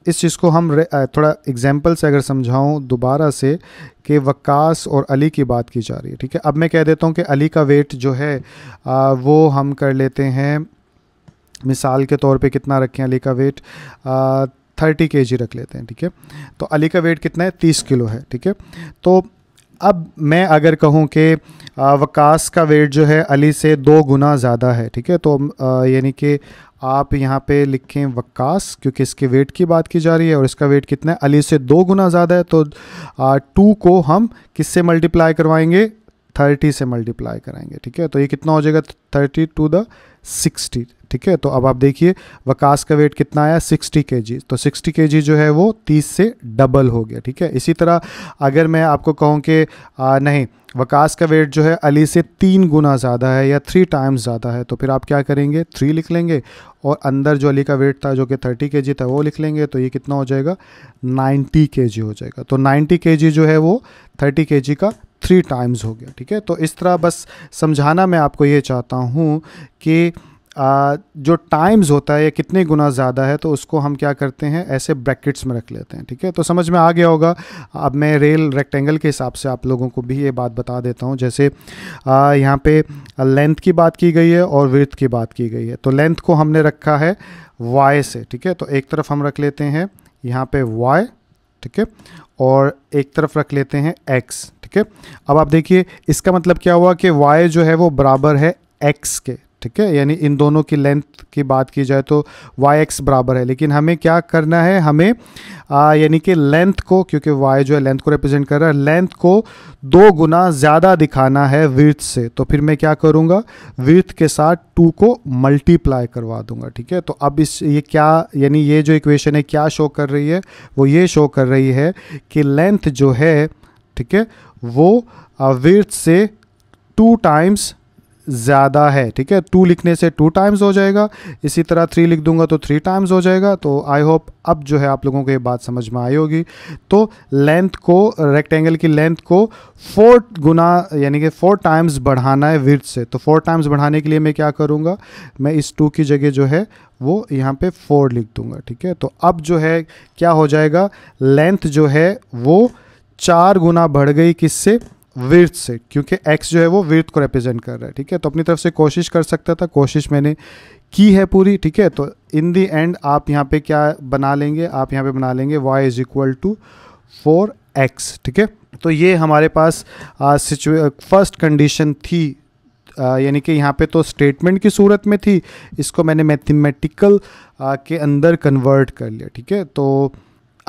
इस चीज़ को हम थोड़ा एग्जाम्पल से अगर समझाऊँ दोबारा से कि वक्स और अली की बात की जा रही है ठीक है अब मैं कह देता हूँ कि अली का वेट जो है आ, वो हम कर लेते हैं मिसाल के तौर पे कितना रखें अली का वेट थर्टी के रख लेते हैं ठीक है तो अली का वेट कितना है तीस किलो है ठीक है तो अब मैं अगर कहूँ कि वकास का वेट जो है अली से दो गुना ज़्यादा है ठीक है तो यानी कि आप यहाँ पे लिखें वक्कास क्योंकि इसके वेट की बात की जा रही है और इसका वेट कितना है अली से दो गुना ज़्यादा है तो टू को हम किससे मल्टीप्लाई करवाएंगे थर्टी से मल्टीप्लाई कराएंगे ठीक है तो ये कितना हो जाएगा थर्टी टू द सिक्सटी ठीक है तो अब आप देखिए वकास का वेट कितना आया सिक्सटी के तो सिक्सटी के जो है वो तीस से डबल हो गया ठीक है इसी तरह अगर मैं आपको कहूँ कि नहीं वकास का वेट जो है अली से तीन गुना ज़्यादा है या थ्री टाइम्स ज़्यादा है तो फिर आप क्या करेंगे थ्री लिख लेंगे और अंदर जो अली का वेट था जो कि थर्टी के था वो लिख लेंगे तो ये कितना हो जाएगा नाइन्टी के हो जाएगा तो नाइन्टी के जो है वो थर्टी के का थ्री टाइम्स हो गया ठीक है तो इस तरह बस समझाना मैं आपको ये चाहता हूँ कि आ, जो टाइम्स होता है या कितने गुना ज़्यादा है तो उसको हम क्या करते हैं ऐसे ब्रैकेट्स में रख लेते हैं ठीक है तो समझ में आ गया होगा अब मैं रेल रेक्टेंगल के हिसाब से आप लोगों को भी ये बात बता देता हूँ जैसे यहाँ पे लेंथ की बात की गई है और विर्थ की बात की गई है तो लेंथ को हमने रखा है वाई से ठीक है तो एक तरफ हम रख लेते हैं यहाँ पर वाई ठीक है और एक तरफ रख लेते हैं एक्स ठीक है अब आप देखिए इसका मतलब क्या हुआ कि वाई जो है वो बराबर है एक्स के ठीक है यानी इन दोनों की लेंथ की बात की जाए तो वाई एक्स बराबर है लेकिन हमें क्या करना है हमें यानी कि लेंथ को क्योंकि वाई जो है लेंथ को रिप्रेजेंट कर रहा है लेंथ को दो गुना ज़्यादा दिखाना है विर्थ से तो फिर मैं क्या करूँगा विर्थ के साथ टू को मल्टीप्लाई करवा दूंगा ठीक है तो अब इस ये क्या यानी ये जो इक्वेशन है क्या शो कर रही है वो ये शो कर रही है कि लेंथ जो है ठीक है वो विर्थ से टू टाइम्स ज़्यादा है ठीक है टू लिखने से टू टाइम्स हो जाएगा इसी तरह थ्री लिख दूंगा तो थ्री टाइम्स हो जाएगा तो आई होप अब जो है आप लोगों को ये बात समझ में आई होगी तो लेंथ को रेक्टेंगल की लेंथ को फोर गुना यानी कि फोर टाइम्स बढ़ाना है विर्थ से तो फोर टाइम्स बढ़ाने के लिए मैं क्या करूँगा मैं इस टू की जगह जो है वो यहाँ पर फोर लिख दूँगा ठीक है तो अब जो है क्या हो जाएगा लेंथ जो है वो चार गुना बढ़ गई किससे विर्थ से क्योंकि एक्स जो है वो विर्थ को रिप्रेजेंट कर रहा है ठीक है तो अपनी तरफ से कोशिश कर सकता था कोशिश मैंने की है पूरी ठीक है तो इन दी एंड आप यहाँ पे क्या बना लेंगे आप यहाँ पे बना लेंगे y is equal to four x ठीक है तो ये हमारे पास फर्स्ट कंडीशन थी यानी कि यहाँ पे तो स्टेटमेंट की सूरत में थी इसको मैंने मैथमेटिकल के अंदर कन्वर्ट कर लिया ठीक है तो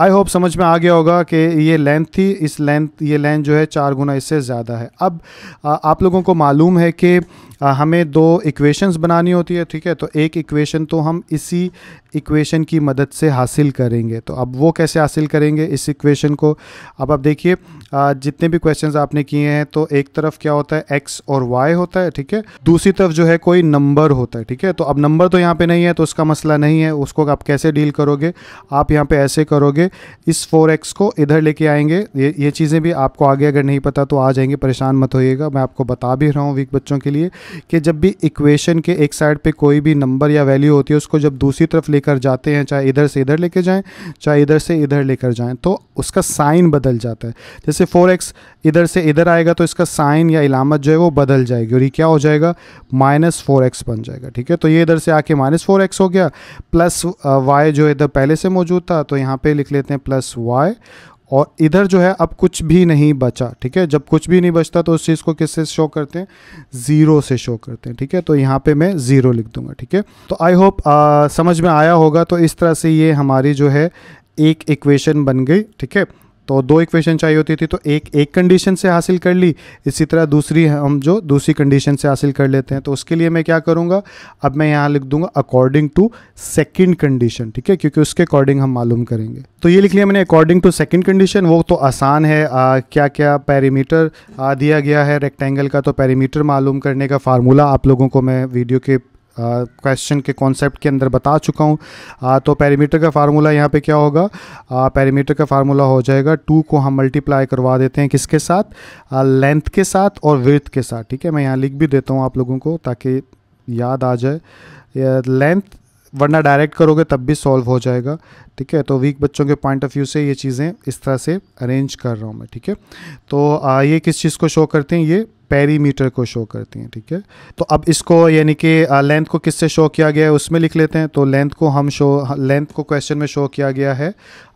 आई होप समझ में आ गया होगा कि ये लेंथ थी इस लेंथ ये लेंथ जो है चार गुना इससे ज़्यादा है अब आ, आप लोगों को मालूम है कि हमें दो इक्वेशंस बनानी होती है ठीक है तो एक इक्वेशन तो हम इसी इक्वेशन की मदद से हासिल करेंगे तो अब वो कैसे हासिल करेंगे इस इक्वेशन को अब आप देखिए जितने भी क्वेश्चंस आपने किए हैं तो एक तरफ क्या होता है एक्स और वाई होता है ठीक है दूसरी तरफ जो है कोई नंबर होता है ठीक है तो अब नंबर तो यहाँ पर नहीं है तो उसका मसला नहीं है उसको आप कैसे डील करोगे आप यहाँ पर ऐसे करोगे इस फोर एक्स को इधर लेके आएंगे ये ये चीज़ें भी आपको आगे अगर नहीं पता तो आ जाएंगे परेशान मत होइएगा मैं आपको बता भी रहा हूँ वीक बच्चों के लिए कि जब भी इक्वेशन के एक साइड पे कोई भी नंबर या वैल्यू होती है उसको जब दूसरी तरफ लेकर जाते हैं चाहे इधर से इधर लेकर जाएं चाहे इधर से इधर लेकर जाएं तो उसका साइन बदल जाता है जैसे फोर एक्स इधर से इधर आएगा तो इसका साइन या इलामत जो है वो बदल जाएगी और ये क्या हो जाएगा माइनस फोर एक्स बन जाएगा ठीक है तो ये इधर से आके माइनस फोर एक्स हो गया प्लस वाई uh, जो इधर पहले से मौजूद था तो यहाँ पर लिख लेते हैं प्लस वाई और इधर जो है अब कुछ भी नहीं बचा ठीक है जब कुछ भी नहीं बचता तो उस चीज़ को किससे शो करते हैं ज़ीरो से शो करते हैं ठीक है तो यहाँ पे मैं ज़ीरो लिख दूंगा ठीक है तो आई होप समझ में आया होगा तो इस तरह से ये हमारी जो है एक इक्वेशन बन गई ठीक है तो दो इक्वेशन चाहिए होती थी तो एक एक कंडीशन से हासिल कर ली इसी तरह दूसरी हम जो दूसरी कंडीशन से हासिल कर लेते हैं तो उसके लिए मैं क्या करूँगा अब मैं यहाँ लिख दूंगा अकॉर्डिंग टू सेकेंड कंडीशन ठीक है क्योंकि उसके अकॉर्डिंग हम मालूम करेंगे तो ये लिख लिया मैंने अकॉर्डिंग टू सेकेंड कंडीशन वो तो आसान है आ, क्या क्या पैरीमीटर दिया गया है रेक्टेंगल का तो पैरीमीटर मालूम करने का फार्मूला आप लोगों को मैं वीडियो के क्वेश्चन के कॉन्सेप्ट के अंदर बता चुका हूँ तो पैरीमीटर का फार्मूला यहाँ पे क्या होगा पैरीमीटर का फार्मूला हो जाएगा टू को हम मल्टीप्लाई करवा देते हैं किसके साथ लेंथ के साथ और विर्थ के साथ ठीक है मैं यहाँ लिख भी देता हूँ आप लोगों को ताकि याद आ जाए लेंथ वरना डायरेक्ट करोगे तब भी सॉल्व हो जाएगा ठीक है तो वीक बच्चों के पॉइंट ऑफ व्यू से ये चीज़ें इस तरह से अरेंज कर रहा हूँ मैं ठीक है तो आ, ये किस चीज़ को शो करते हैं ये पेरीमीटर को शो करती हैं ठीक है तो अब इसको यानी कि लेंथ को किससे शो किया गया है उसमें लिख लेते हैं तो लेंथ को हम शो लेंथ को क्वेश्चन में शो किया गया है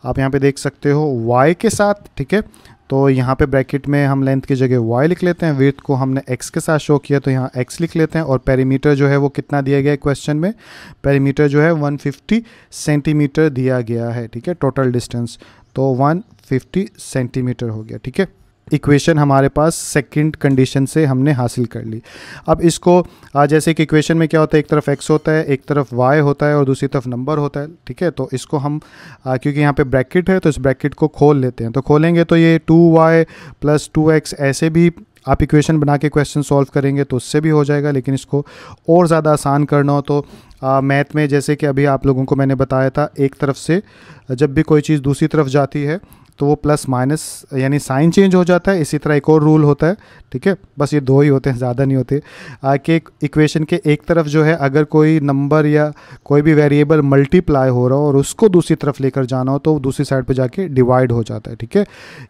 आप यहाँ पे देख सकते हो वाई के साथ ठीक है तो यहाँ पे ब्रैकेट में हम लेंथ की जगह वाई लिख लेते हैं विथ को हमने एक्स के साथ शो किया तो यहाँ एक्स लिख लेते हैं और पेरीमीटर जो है वो कितना दिया गया है क्वेश्चन में पेरीमीटर जो है 150 सेंटीमीटर दिया गया है ठीक है टोटल डिस्टेंस तो 150 सेंटीमीटर हो गया ठीक है इक्वेशन हमारे पास सेकंड कंडीशन से हमने हासिल कर ली अब इसको जैसे कि इक्वेशन में क्या होता है एक तरफ एक्स होता है एक तरफ वाई होता है और दूसरी तरफ नंबर होता है ठीक है तो इसको हम क्योंकि यहाँ पे ब्रैकेट है तो इस ब्रैकेट को खोल लेते हैं तो खोलेंगे तो ये two y plus two x ऐसे भी आप इक्वेशन बना के क्वेश्चन सॉल्व करेंगे तो उससे भी हो जाएगा लेकिन इसको और ज़्यादा आसान करना हो तो मैथ में जैसे कि अभी आप लोगों को मैंने बताया था एक तरफ से जब भी कोई चीज़ दूसरी तरफ जाती है तो वो प्लस माइनस यानी साइन चेंज हो जाता है इसी तरह एक और रूल होता है ठीक है बस ये दो ही होते हैं ज़्यादा नहीं होते कि इक्वेशन के एक तरफ जो है अगर कोई नंबर या कोई भी वेरिएबल मल्टीप्लाई हो रहा हो और उसको दूसरी तरफ लेकर जाना हो तो दूसरी साइड पर जाके डिवाइड हो जाता है ठीक है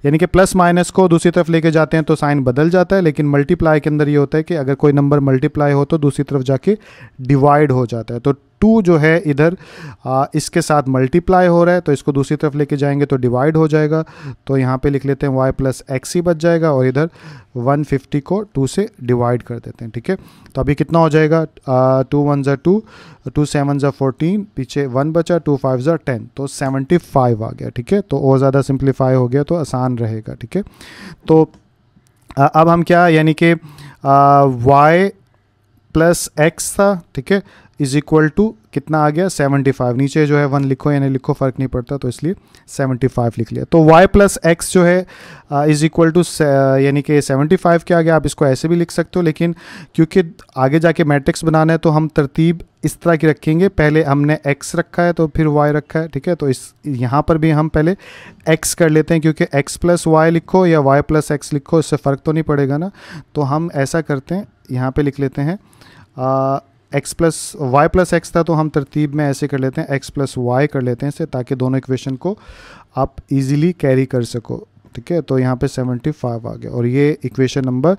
यानी कि प्लस माइनस को दूसरी तरफ लेके जाते हैं तो साइन बदल जाता है लेकिन मल्टीप्लाई के अंदर ये होता है कि अगर कोई नंबर मल्टीप्लाई हो तो दूसरी तरफ जाके डिवाइड हो जाता है तो टू जो है इधर आ, इसके साथ मल्टीप्लाई हो रहा है तो इसको दूसरी तरफ लेके जाएंगे तो डिवाइड हो जाएगा तो यहाँ पे लिख लेते हैं वाई प्लस एक्स ही बच जाएगा और इधर 150 को टू से डिवाइड कर देते हैं ठीक है तो अभी कितना हो जाएगा टू वन ज़ा टू टू सेवन ज़ा फोर्टीन पीछे वन बचा टू फाइव ज़ा टेन तो सेवेंटी फाइव आ गया ठीक है तो और ज़्यादा सिंप्लीफाई हो गया तो आसान रहेगा ठीक है तो आ, अब हम क्या यानी कि वाई प्लस एक्स था ठीक है इज इक्वल टू कितना आ गया 75 नीचे जो है वन लिखो या नहीं लिखो फर्क नहीं पड़ता तो इसलिए 75 लिख लिया तो y प्लस एक्स जो है इज इक्वल टू यानी कि 75 के गया आप इसको ऐसे भी लिख सकते हो लेकिन क्योंकि आगे जाके मैट्रिक्स बनाना है तो हम तरतीब इस तरह की रखेंगे पहले हमने x रखा है तो फिर y रखा है ठीक है तो इस यहाँ पर भी हम पहले x कर लेते हैं क्योंकि x प्लस वाई लिखो या y प्लस एक्स लिखो इससे फ़र्क तो नहीं पड़ेगा ना तो हम ऐसा करते हैं यहाँ पे लिख लेते हैं x plus y plus x था तो हम तरतीब में ऐसे कर लेते हैं एक्स प्लस वाई कर लेते हैं इसे ताकि दोनों इक्वेशन को आप इजीली कैरी कर सको ठीक है तो यहाँ पे 75 आ गया और ये इक्वेशन नंबर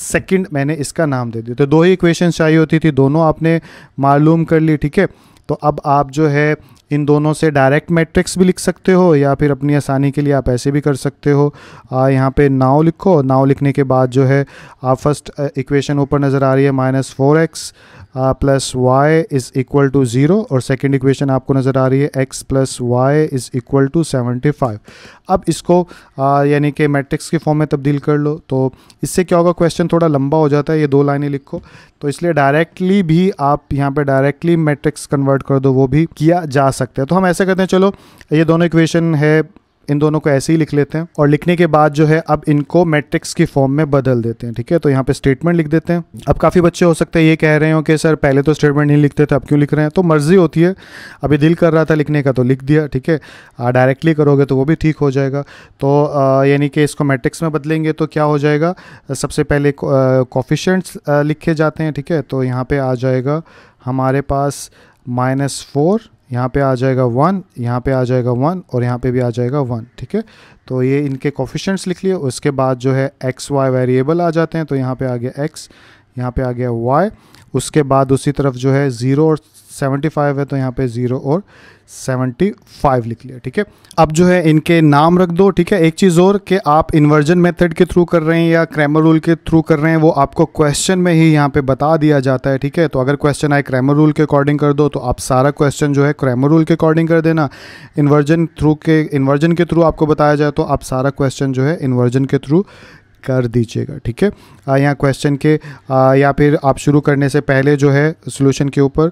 सेकंड मैंने इसका नाम दे दिया तो दो ही इक्वेशन चाहिए होती थी दोनों आपने मालूम कर ली ठीक है तो अब आप जो है इन दोनों से डायरेक्ट मैट्रिक्स भी लिख सकते हो या फिर अपनी आसानी के लिए आप ऐसे भी कर सकते हो आ, यहाँ पे नाव लिखो नाव लिखने के बाद जो है आप फर्स्ट इक्वेशन ऊपर नज़र आ रही है minus four x plus y is equal to zero और सेकेंड इक्वेशन आपको नज़र आ रही है x plus y is equal to seventy five अब इसको यानी कि मैट्रिक्स के फॉर्म में तब्दील कर लो तो इससे क्या होगा क्वेश्चन थोड़ा लंबा हो जाता है ये दो लाइनें लिखो तो इसलिए डायरेक्टली भी आप यहाँ पे डायरेक्टली मैट्रिक्स कन्वर्ट कर दो वो भी किया जा सकता है तो हम ऐसे करते हैं चलो ये दोनों इक्वेशन है इन दोनों को ऐसे ही लिख लेते हैं और लिखने के बाद जो है अब इनको मैट्रिक्स की फॉर्म में बदल देते हैं ठीक है तो यहाँ पे स्टेटमेंट लिख देते हैं अब काफ़ी बच्चे हो सकते हैं ये कह रहे हो कि सर पहले तो स्टेटमेंट नहीं लिखते थे अब क्यों लिख रहे हैं तो मर्जी होती है अभी दिल कर रहा था लिखने का तो लिख दिया ठीक है डायरेक्टली करोगे तो वो भी ठीक हो जाएगा तो यानी कि इसको मैट्रिक्स में बदलेंगे तो क्या हो जाएगा सबसे पहले कॉफिशेंट्स लिखे जाते हैं ठीक है तो यहाँ पर आ जाएगा हमारे पास माइनस फोर यहाँ पे आ जाएगा वन यहाँ पे आ जाएगा वन और यहाँ पे भी आ जाएगा वन ठीक है तो ये इनके कॉफिशेंट्स लिख लिए उसके बाद जो है एक्स वाई वेरिएबल आ जाते हैं तो यहाँ पे आ गया एक्स यहाँ पे आ गया वाई उसके बाद उसी तरफ जो है ज़ीरो और 75 है तो यहाँ पे ज़ीरो और 75 लिख लिया ठीक है अब जो है इनके नाम रख दो ठीक है एक चीज़ और कि आप इन्वर्जन मेथड के थ्रू कर रहे हैं या क्रैमर रूल के थ्रू कर रहे हैं वो आपको क्वेश्चन में ही यहाँ पे बता दिया जाता है ठीक है तो अगर क्वेश्चन आए क्रैमर रूल के अकॉर्डिंग कर दो तो आप सारा क्वेश्चन जो है क्रैमर रूल के अकॉर्डिंग कर देना इन्वर्जन थ्रू के इन्वर्जन के थ्रू आपको बताया जाए तो आप सारा क्वेश्चन जो है इन्वर्जन के थ्रू कर दीजिएगा ठीक है यहाँ क्वेश्चन के आ, या फिर आप शुरू करने से पहले जो है सोल्यूशन के ऊपर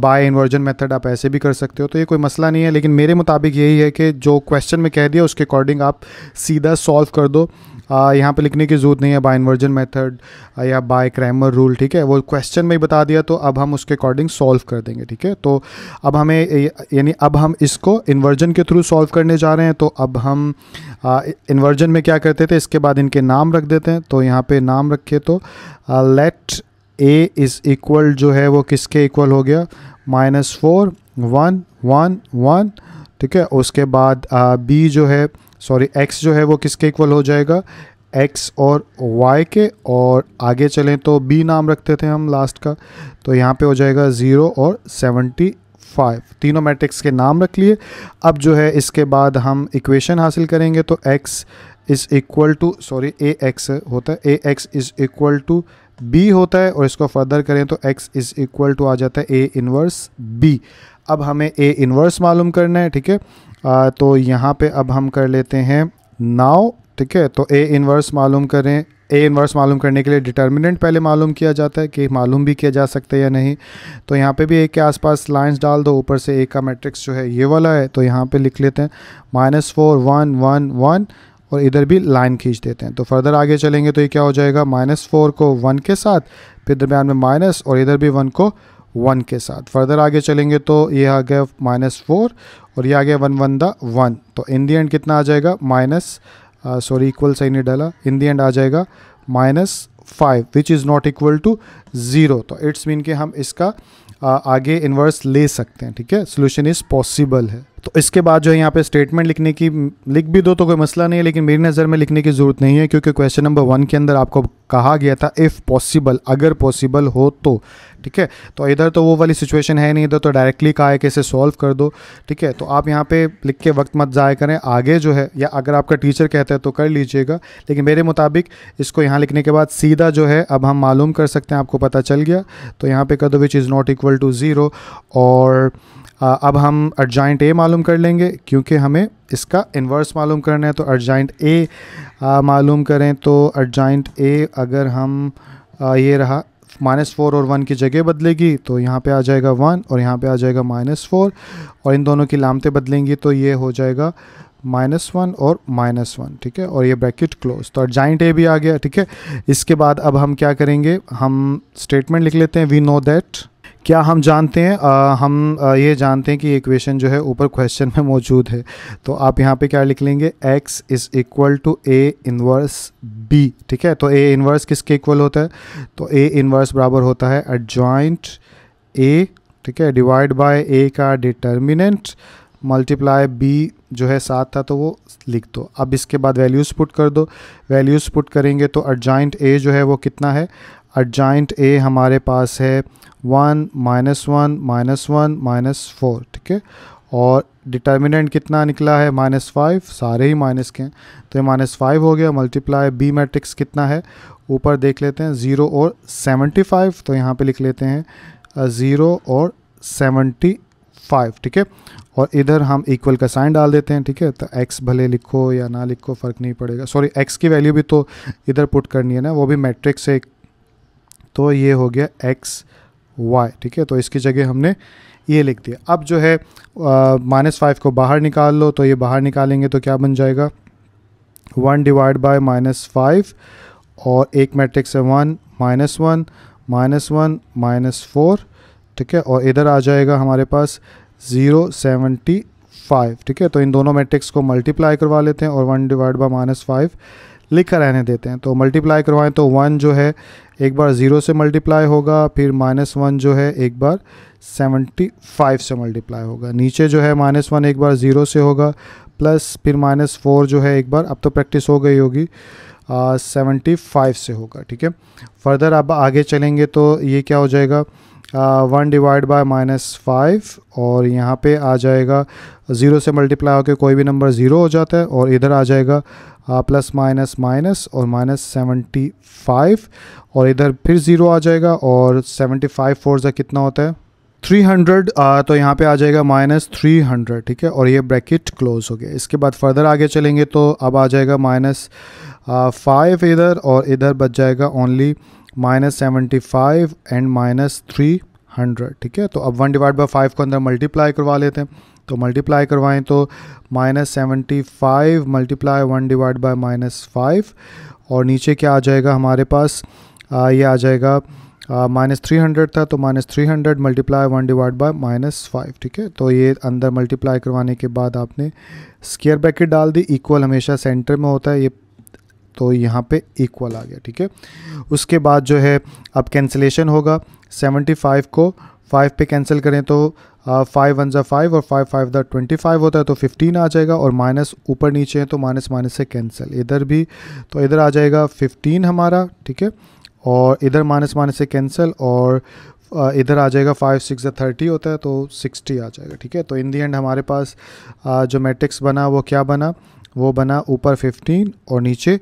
बाय इन्वर्जन मेथड आप ऐसे भी कर सकते हो तो ये कोई मसला नहीं है लेकिन मेरे मुताबिक यही है कि जो क्वेश्चन में कह दिया उसके अकॉर्डिंग आप सीधा सॉल्व कर दो यहाँ पे लिखने की ज़रूरत नहीं है बाय इन्वर्जन मेथड या बाय क्रैमर रूल ठीक है वो क्वेश्चन में ही बता दिया तो अब हम उसके अकॉर्डिंग सॉल्व कर देंगे ठीक है तो अब हमें यानी अब हम इसको इन्वर्जन के थ्रू सॉल्व करने जा रहे हैं तो अब हम इन्वर्जन में क्या करते थे इसके बाद इनके नाम रख देते हैं तो यहाँ पर नाम रखे तो लेट ए इज़ इक्वल जो है वो किसके इक्वल हो गया minus four one one one ठीक है उसके बाद बी जो है सॉरी एक्स जो है वो किसके इक्वल हो जाएगा एक्स और वाई के और आगे चलें तो बी नाम रखते थे हम लास्ट का तो यहाँ पे हो जाएगा ज़ीरो और सेवेंटी फाइव तीनों मैट्रिक्स के नाम रख लिए अब जो है इसके बाद हम इक्वेशन हासिल करेंगे तो x is equal to sorry A x होता है A x is equal to B होता है और इसको फर्दर करें तो एक्स इज़ इक्वल टू आ जाता है ए इन्वर्स बी अब हमें ए इन्वर्स मालूम करना है ठीक है आ, तो यहाँ पे अब हम कर लेते हैं नाव ठीक है तो ए इन्वर्स मालूम करें ए इन्वर्स मालूम करने के लिए डिटर्मिनेंट पहले मालूम किया जाता है कि मालूम भी किया जा सकता है या नहीं तो यहाँ पे भी ए के आसपास लाइंस डाल दो ऊपर से ए का मैट्रिक्स जो है ये वाला है तो यहाँ पे लिख लेते हैं minus four one one one और इधर भी लाइन खींच देते हैं तो फर्दर आगे चलेंगे तो ये क्या हो जाएगा माइनस फोर को वन के साथ फिर दरमियान में माइनस और इधर भी वन को वन के साथ फर्दर आगे चलेंगे तो ये आ गया माइनस फोर और ये आ गया वन वन द वन तो इन दी एंड कितना आ जाएगा माइनस सॉरी इक्वल सही नहीं डाला इन दी एंड आ जाएगा minus five which is not equal to zero तो इट्स मीन कि हम इसका आ, uh, आगे इन्वर्स ले सकते हैं ठीक है सोल्यूशन इज़ पॉसिबल है तो इसके बाद जो है यहाँ पे स्टेटमेंट लिखने की लिख भी दो तो कोई मसला नहीं है लेकिन मेरी नज़र में लिखने की ज़रूरत नहीं है क्योंकि क्वेश्चन नंबर वन के अंदर आपको कहा गया था इफ़ पॉसिबल अगर पॉसिबल हो तो ठीक है तो इधर तो वो वाली सिचुएशन है नहीं इधर तो डायरेक्टली कहा है कि इसे सॉल्व कर दो ठीक है तो आप यहाँ पे लिख के वक्त मत ज़ाय करें आगे जो है या अगर आपका टीचर कहता है तो कर लीजिएगा लेकिन मेरे मुताबिक इसको यहाँ लिखने के बाद सीधा जो है अब हम मालूम कर सकते हैं आपको पता चल गया तो यहाँ पर कर दो which is not equal to zero और अब हम अर्जाइंट ए मालूम कर लेंगे क्योंकि हमें इसका इन्वर्स मालूम करना है तो अर्जाइंट ए मालूम करें तो अर्जाइंट ए अगर हम आ, ये रहा माइनस फोर और वन की जगह बदलेगी तो यहाँ पे आ जाएगा वन और यहाँ पे आ जाएगा माइनस फोर और इन दोनों की लामतें बदलेंगी तो ये हो जाएगा माइनस वन और माइनस वन ठीक है और ये ब्रैकेट क्लोज तो जाइंट ए भी आ गया ठीक है इसके बाद अब हम क्या करेंगे हम स्टेटमेंट लिख लेते हैं वी नो दैट क्या हम जानते हैं आ, हम आ, ये जानते हैं कि इक्वेशन जो है ऊपर क्वेश्चन में मौजूद है तो आप यहाँ पे क्या लिख लेंगे x is equal to A inverse b ठीक है तो ए इनवर्स किसके इक्वल होता है तो ए इनवर्स बराबर होता है एडजॉइंट ए ठीक है डिवाइड बाय ए का डिटर्मिनेंट मल्टीप्लाई बी जो है सात था तो वो लिख दो अब इसके बाद वैल्यूज़ पुट कर दो वैल्यूज़ पुट करेंगे तो एडजॉइंट ए जो है वो कितना है एडजाइंट ए हमारे पास है one minus one minus one minus four ठीक है और डिटर्मिनेंट कितना निकला है माइनस फाइव सारे ही माइनस के हैं तो ये माइनस फाइव हो गया मल्टीप्लाई बी मैट्रिक्स कितना है ऊपर देख लेते हैं ज़ीरो और सेवेंटी फाइव तो यहाँ पे लिख लेते हैं ज़ीरो और सेवेंटी फाइव ठीक है और इधर हम इक्वल का साइन डाल देते हैं ठीक है तो एक्स भले लिखो या ना लिखो फ़र्क नहीं पड़ेगा सॉरी एक्स की वैल्यू भी तो इधर पुट करनी है ना वो भी मैट्रिक्स से तो ये हो गया एक्स वाई ठीक है तो इसकी जगह हमने ये लिख दिया अब जो है माइनस फाइव को बाहर निकाल लो तो ये बाहर निकालेंगे तो क्या बन जाएगा one divide by minus five और एक मैट्रिक्स है one minus one minus one minus four ठीक है और इधर आ जाएगा हमारे पास ज़ीरो सेवेंटी फाइव ठीक है तो इन दोनों मैट्रिक्स को मल्टीप्लाई करवा लेते हैं और one divide by minus five लिख कर रहने देते हैं तो मल्टीप्लाई करवाएं तो वन जो है एक बार ज़ीरो से मल्टीप्लाई होगा फिर माइनस वन जो है एक बार सेवेंटी फाइव से मल्टीप्लाई होगा नीचे जो है माइनस वन एक बार ज़ीरो से होगा प्लस फिर माइनस फोर जो है एक बार अब तो प्रैक्टिस हो गई होगी सेवेंटी फाइव से होगा ठीक है फर्दर अब आगे चलेंगे तो ये क्या हो जाएगा one divide by minus five और यहाँ पे आ जाएगा ज़ीरो से मल्टीप्लाई होकर कोई भी नंबर ज़ीरो हो जाता है और इधर आ जाएगा प्लस माइनस माइनस और माइनस सेवेंटी फाइव और इधर फिर ज़ीरो आ जाएगा और सेवेंटी फाइव फोर जो कितना होता है थ्री हंड्रेड तो यहाँ पे आ जाएगा माइनस थ्री हंड्रेड ठीक है और ये ब्रैकेट क्लोज हो गया इसके बाद फर्दर आगे चलेंगे तो अब आ जाएगा माइनस फाइव इधर और इधर बच जाएगा only minus seventy five and minus three hundred ठीक है तो अब वन डिवाइड बाई फाइव को अंदर मल्टीप्लाई करवा लेते हैं तो मल्टीप्लाई करवाएं तो minus seventy five multiply one divide by minus five और नीचे क्या आ जाएगा हमारे पास आ, ये आ जाएगा माइनस थ्री हंड्रेड था तो minus three hundred multiply one divide by minus five ठीक है तो ये अंदर मल्टीप्लाई करवाने के बाद आपने स्केयर ब्रैकेट डाल दी इक्वल हमेशा सेंटर में होता है ये तो यहाँ पे इक्वल आ गया ठीक है उसके बाद जो है अब कैंसिलेशन होगा 75 को 5 पे कैंसिल करें तो फाइव वन ज़ा फाइव और फाइव फाइव दा ट्वेंटी फाइव होता है तो फिफ्टीन आ जाएगा और माइनस ऊपर नीचे है तो माइनस माइनस से कैंसिल इधर भी तो इधर आ जाएगा फिफ्टीन हमारा ठीक है और इधर माइनस माइनस से कैंसिल और इधर आ जाएगा फाइव सिक्स या थर्टी होता है तो सिक्सटी आ जाएगा ठीक है तो इन दी एंड हमारे पास जो मैट्रिक्स बना वो क्या बना वो बना ऊपर फिफ्टीन और नीचे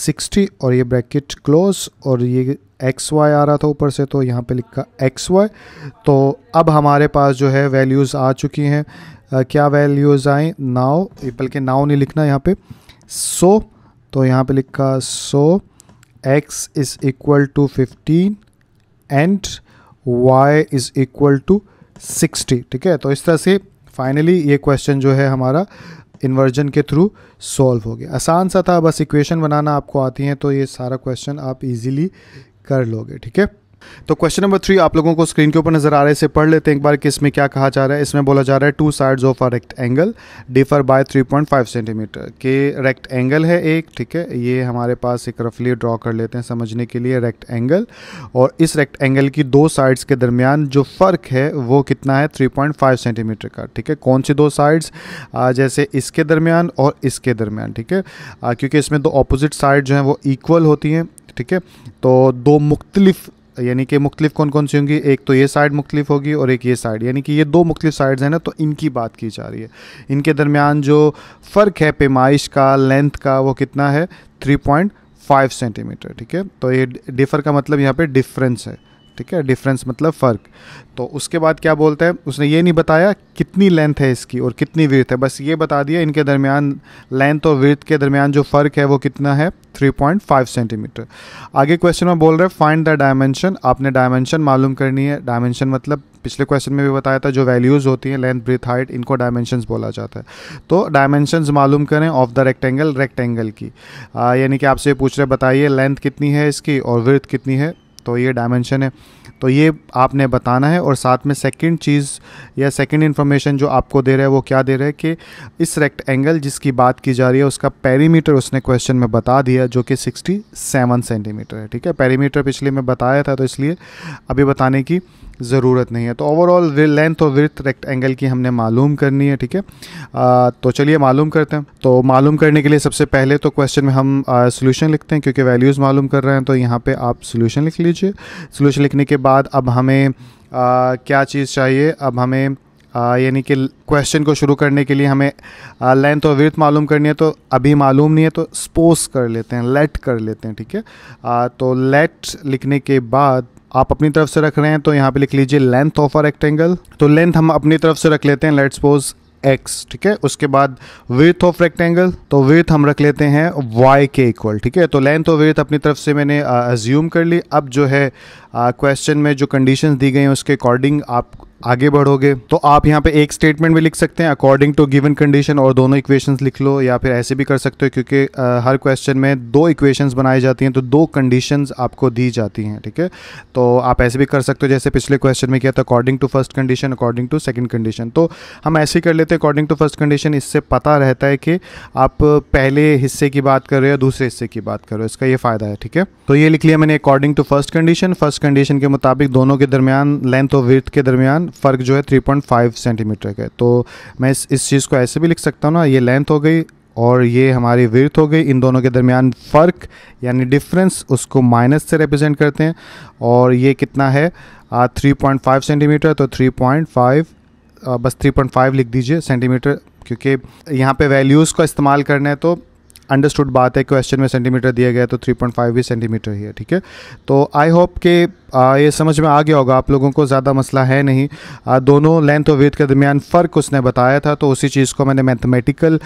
सिक्सटी और ये ब्रैकेट क्लोज और ये एक्स वाई आ रहा था ऊपर से तो यहाँ पे लिखा एक्स वाई तो अब हमारे पास जो है वैल्यूज़ आ चुकी हैं क्या वैल्यूज़ आए नाव बल्कि नाव नहीं लिखना यहाँ पे सो so, तो यहाँ पे लिखा so x is equal to fifteen and y is equal to sixty ठीक है तो इस तरह से फाइनली ये क्वेश्चन जो है हमारा इन्वर्जन के थ्रू सॉल्व हो गया आसान सा था बस इक्वेशन बनाना आपको आती हैं तो ये सारा क्वेश्चन आप इजीली कर लोगे ठीक है तो क्वेश्चन नंबर थ्री आप लोगों को स्क्रीन के ऊपर नजर आ रहे से इसे पढ़ लेते हैं एक बार कि इसमें क्या कहा जा रहा है इसमें बोला जा रहा है two sides of a rectangle differ by 3.5 centimetre के रेक्ट एंगल है एक ठीक है ये हमारे पास एक रफली ड्रॉ कर लेते हैं समझने के लिए रेक्ट एंगल और इस रेक्ट एंगल की दो साइड्स के दरमियान जो फ़र्क है वो कितना है फाइव सेंटीमीटर का ठीक है कौन सी दो साइड्स जैसे इसके दरमियान और इसके दरमियान ठीक है क्योंकि इसमें दो अपोजिट साइड जो हैं वो इक्वल होती हैं ठीक है तो दो मुख्तलिफ यानी कि मुख्तलिफ कौन कौन सी होंगी एक तो ये साइड मुख्तलिफ होगी और एक ये साइड यानी कि ये दो मुख्तलिफ साइड्स हैं ना तो इनकी बात की जा रही है इनके दरमियान जो फ़र्क है पेमाइश का लेंथ का वो कितना है 3.5 सेंटीमीटर ठीक है तो ये डिफ़र का मतलब यहाँ पे डिफरेंस है ठीक है डिफरेंस मतलब फ़र्क तो उसके बाद क्या बोलते हैं उसने ये नहीं बताया कितनी लेंथ है इसकी और कितनी विर्थ है बस ये बता दिया इनके दरमियान लेंथ और विर्थ के दरमियान जो फ़र्क है वो कितना है 3.5 सेंटीमीटर आगे क्वेश्चन में बोल रहे हैं फाइंड द डायमेंशन आपने डायमेंशन मालूम करनी है डायमेंशन मतलब पिछले क्वेश्चन में भी बताया था जो वैल्यूज़ होती हैं लेंथ ब्रिथ हाइट इनको डायमेंशंस बोला जाता है तो डायमेंशंस मालूम करें ऑफ द रेक्टेंगल रेक्टेंगल की यानी कि आपसे पूछ रहे बताइए लेंथ कितनी है इसकी और विर्थ कितनी है तो ये डायमेंशन है तो ये आपने बताना है और साथ में सेकंड चीज़ या सेकंड इन्फॉर्मेशन जो आपको दे रहा है वो क्या दे रहा है कि इस रेक्ट एंगल जिसकी बात की जा रही है उसका पेरीमीटर उसने क्वेश्चन में बता दिया जो कि 67 सेंटीमीटर है ठीक है पेरीमीटर पिछले में बताया था तो इसलिए अभी बताने की ज़रूरत नहीं है तो ओवरऑल लेंथ और विथ रेक्ट एंगल की हमने मालूम करनी है ठीक है तो चलिए मालूम करते हैं तो मालूम करने के लिए सबसे पहले तो क्वेश्चन में हम सोल्यूशन लिखते हैं क्योंकि वैल्यूज़ मालूम कर रहे हैं तो यहाँ पर आप सोल्यूशन लिख लीजिए सोल्यूशन लिखने के बाद अब हमें आ, क्या चीज़ चाहिए अब हमें यानी कि क्वेश्चन को शुरू करने के लिए हमें लेंथ और विर्थ मालूम करनी है तो अभी मालूम नहीं है तो स्पोज कर लेते हैं लेट कर लेते हैं ठीक है तो लेट लिखने के बाद आप अपनी तरफ से रख रहे हैं तो यहाँ पे लिख लीजिए लेंथ ऑफ अ रेक्टेंगल तो लेंथ हम अपनी तरफ से रख लेते हैं लेट सपोज एक्स ठीक है उसके बाद विथ ऑफ रेक्टेंगल तो विथ हम रख लेते हैं वाई के इक्वल ठीक है तो लेंथ और विथ अपनी तरफ से मैंने अज्यूम कर ली अब जो है क्वेश्चन में जो कंडीशन दी गई हैं उसके अकॉर्डिंग आप आगे बढ़ोगे तो आप यहाँ पे एक स्टेटमेंट भी लिख सकते हैं अकॉर्डिंग टू गिवन कंडीशन और दोनों इक्वेशंस लिख लो या फिर ऐसे भी कर सकते हो क्योंकि आ, हर क्वेश्चन में दो इक्वेशंस बनाई जाती हैं तो दो कंडीशंस आपको दी जाती हैं ठीक है तो आप ऐसे भी कर सकते हो जैसे पिछले क्वेश्चन में किया था according to first condition according to second condition तो हम ऐसे ही कर लेते हैं अकॉर्डिंग टू फर्स्ट कंडीशन इससे पता रहता है कि आप पहले हिस्से की बात कर रहे हो या दूसरे हिस्से की बात कर रहे हो इसका ये फ़ायदा है ठीक है तो ये लिख लिया मैंने according to first condition first condition के मुताबिक दोनों के दरमियान लेंथ और विर्थ के दरमियान फ़र्क जो है 3.5 सेंटीमीटर का है तो मैं इस इस चीज़ को ऐसे भी लिख सकता हूँ ना ये लेंथ हो गई और ये हमारी विर्थ हो गई इन दोनों के दरमियान फ़र्क यानी डिफरेंस उसको माइनस से रिप्रेजेंट करते हैं और ये कितना है थ्री पॉइंट फाइव सेंटीमीटर तो थ्री पॉइंट फाइव बस थ्री पॉइंट फाइव लिख दीजिए सेंटीमीटर क्योंकि यहाँ पे वैल्यूज़ का इस्तेमाल करना है तो अंडरस्टूड बात है क्वेश्चन में सेंटीमीटर दिया गया तो थ्री पॉइंट फाइव भी सेंटीमीटर ही है ठीक है तो आई होप के आ, ये समझ में आ गया होगा आप लोगों को ज़्यादा मसला है नहीं आ, दोनों लेंथ और वेथ के दरमियान फ़र्क उसने बताया था तो उसी चीज़ को मैंने मैथमेटिकल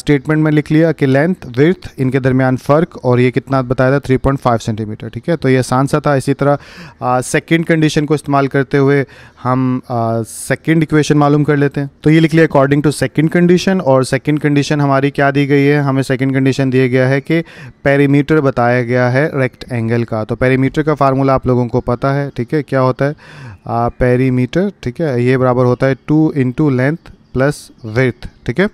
स्टेटमेंट में लिख लिया कि लेंथ वेथ इनके दरमियान फ़र्क और ये कितना बताया था 3.5 सेंटीमीटर ठीक है तो ये आसान सा था इसी तरह सेकेंड कंडीशन को इस्तेमाल करते हुए हम सेकेंड इक्वेशन मालूम कर लेते हैं तो ये लिख लिया अकॉर्डिंग टू सेकेंड कंडीशन और सेकेंड कंडीशन हमारी क्या दी गई है हमें सेकेंड कंडीशन दिया गया है कि पेरीमीटर बताया गया है रेक्ट एंगल का तो पेरीमीटर का फार्मूला आप लोगों को पता है ठीक है क्या होता है आ, पेरीमीटर ठीक है ये बराबर होता है two into length plus width ठीक है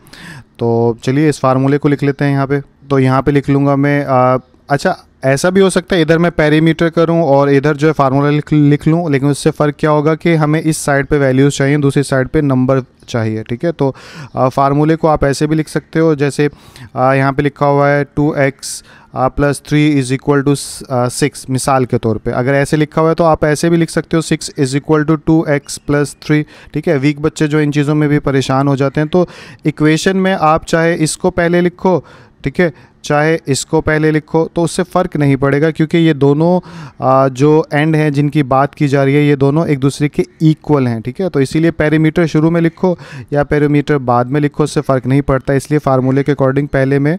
तो चलिए इस फार्मूले को लिख लेते हैं यहाँ पे तो यहाँ पे लिख लूँगा मैं आ, अच्छा ऐसा भी हो सकता है इधर मैं पेरीमीटर करूं और इधर जो है फार्मूला लिख लिख लूँ लेकिन उससे फ़र्क क्या होगा कि हमें इस साइड पे वैल्यूज़ चाहिए दूसरी साइड पे नंबर चाहिए ठीक है तो फार्मूले को आप ऐसे भी लिख सकते हो जैसे यहाँ पे लिखा हुआ है two x plus three is equal to six मिसाल के तौर पे अगर ऐसे लिखा हुआ है तो आप ऐसे भी लिख सकते हो six is equal to two x plus three ठीक है वीक बच्चे जो इन चीज़ों में भी परेशान हो जाते हैं तो इक्वेशन में आप चाहे इसको पहले लिखो ठीक है चाहे इसको पहले लिखो तो उससे फ़र्क नहीं पड़ेगा क्योंकि ये दोनों जो एंड हैं जिनकी बात की जा रही है ये दोनों एक दूसरे के इक्वल हैं ठीक है तो इसीलिए पैरीमीटर शुरू में लिखो या पैरामीटर बाद में लिखो उससे फ़र्क नहीं पड़ता इसलिए फार्मूले के अकॉर्डिंग पहले में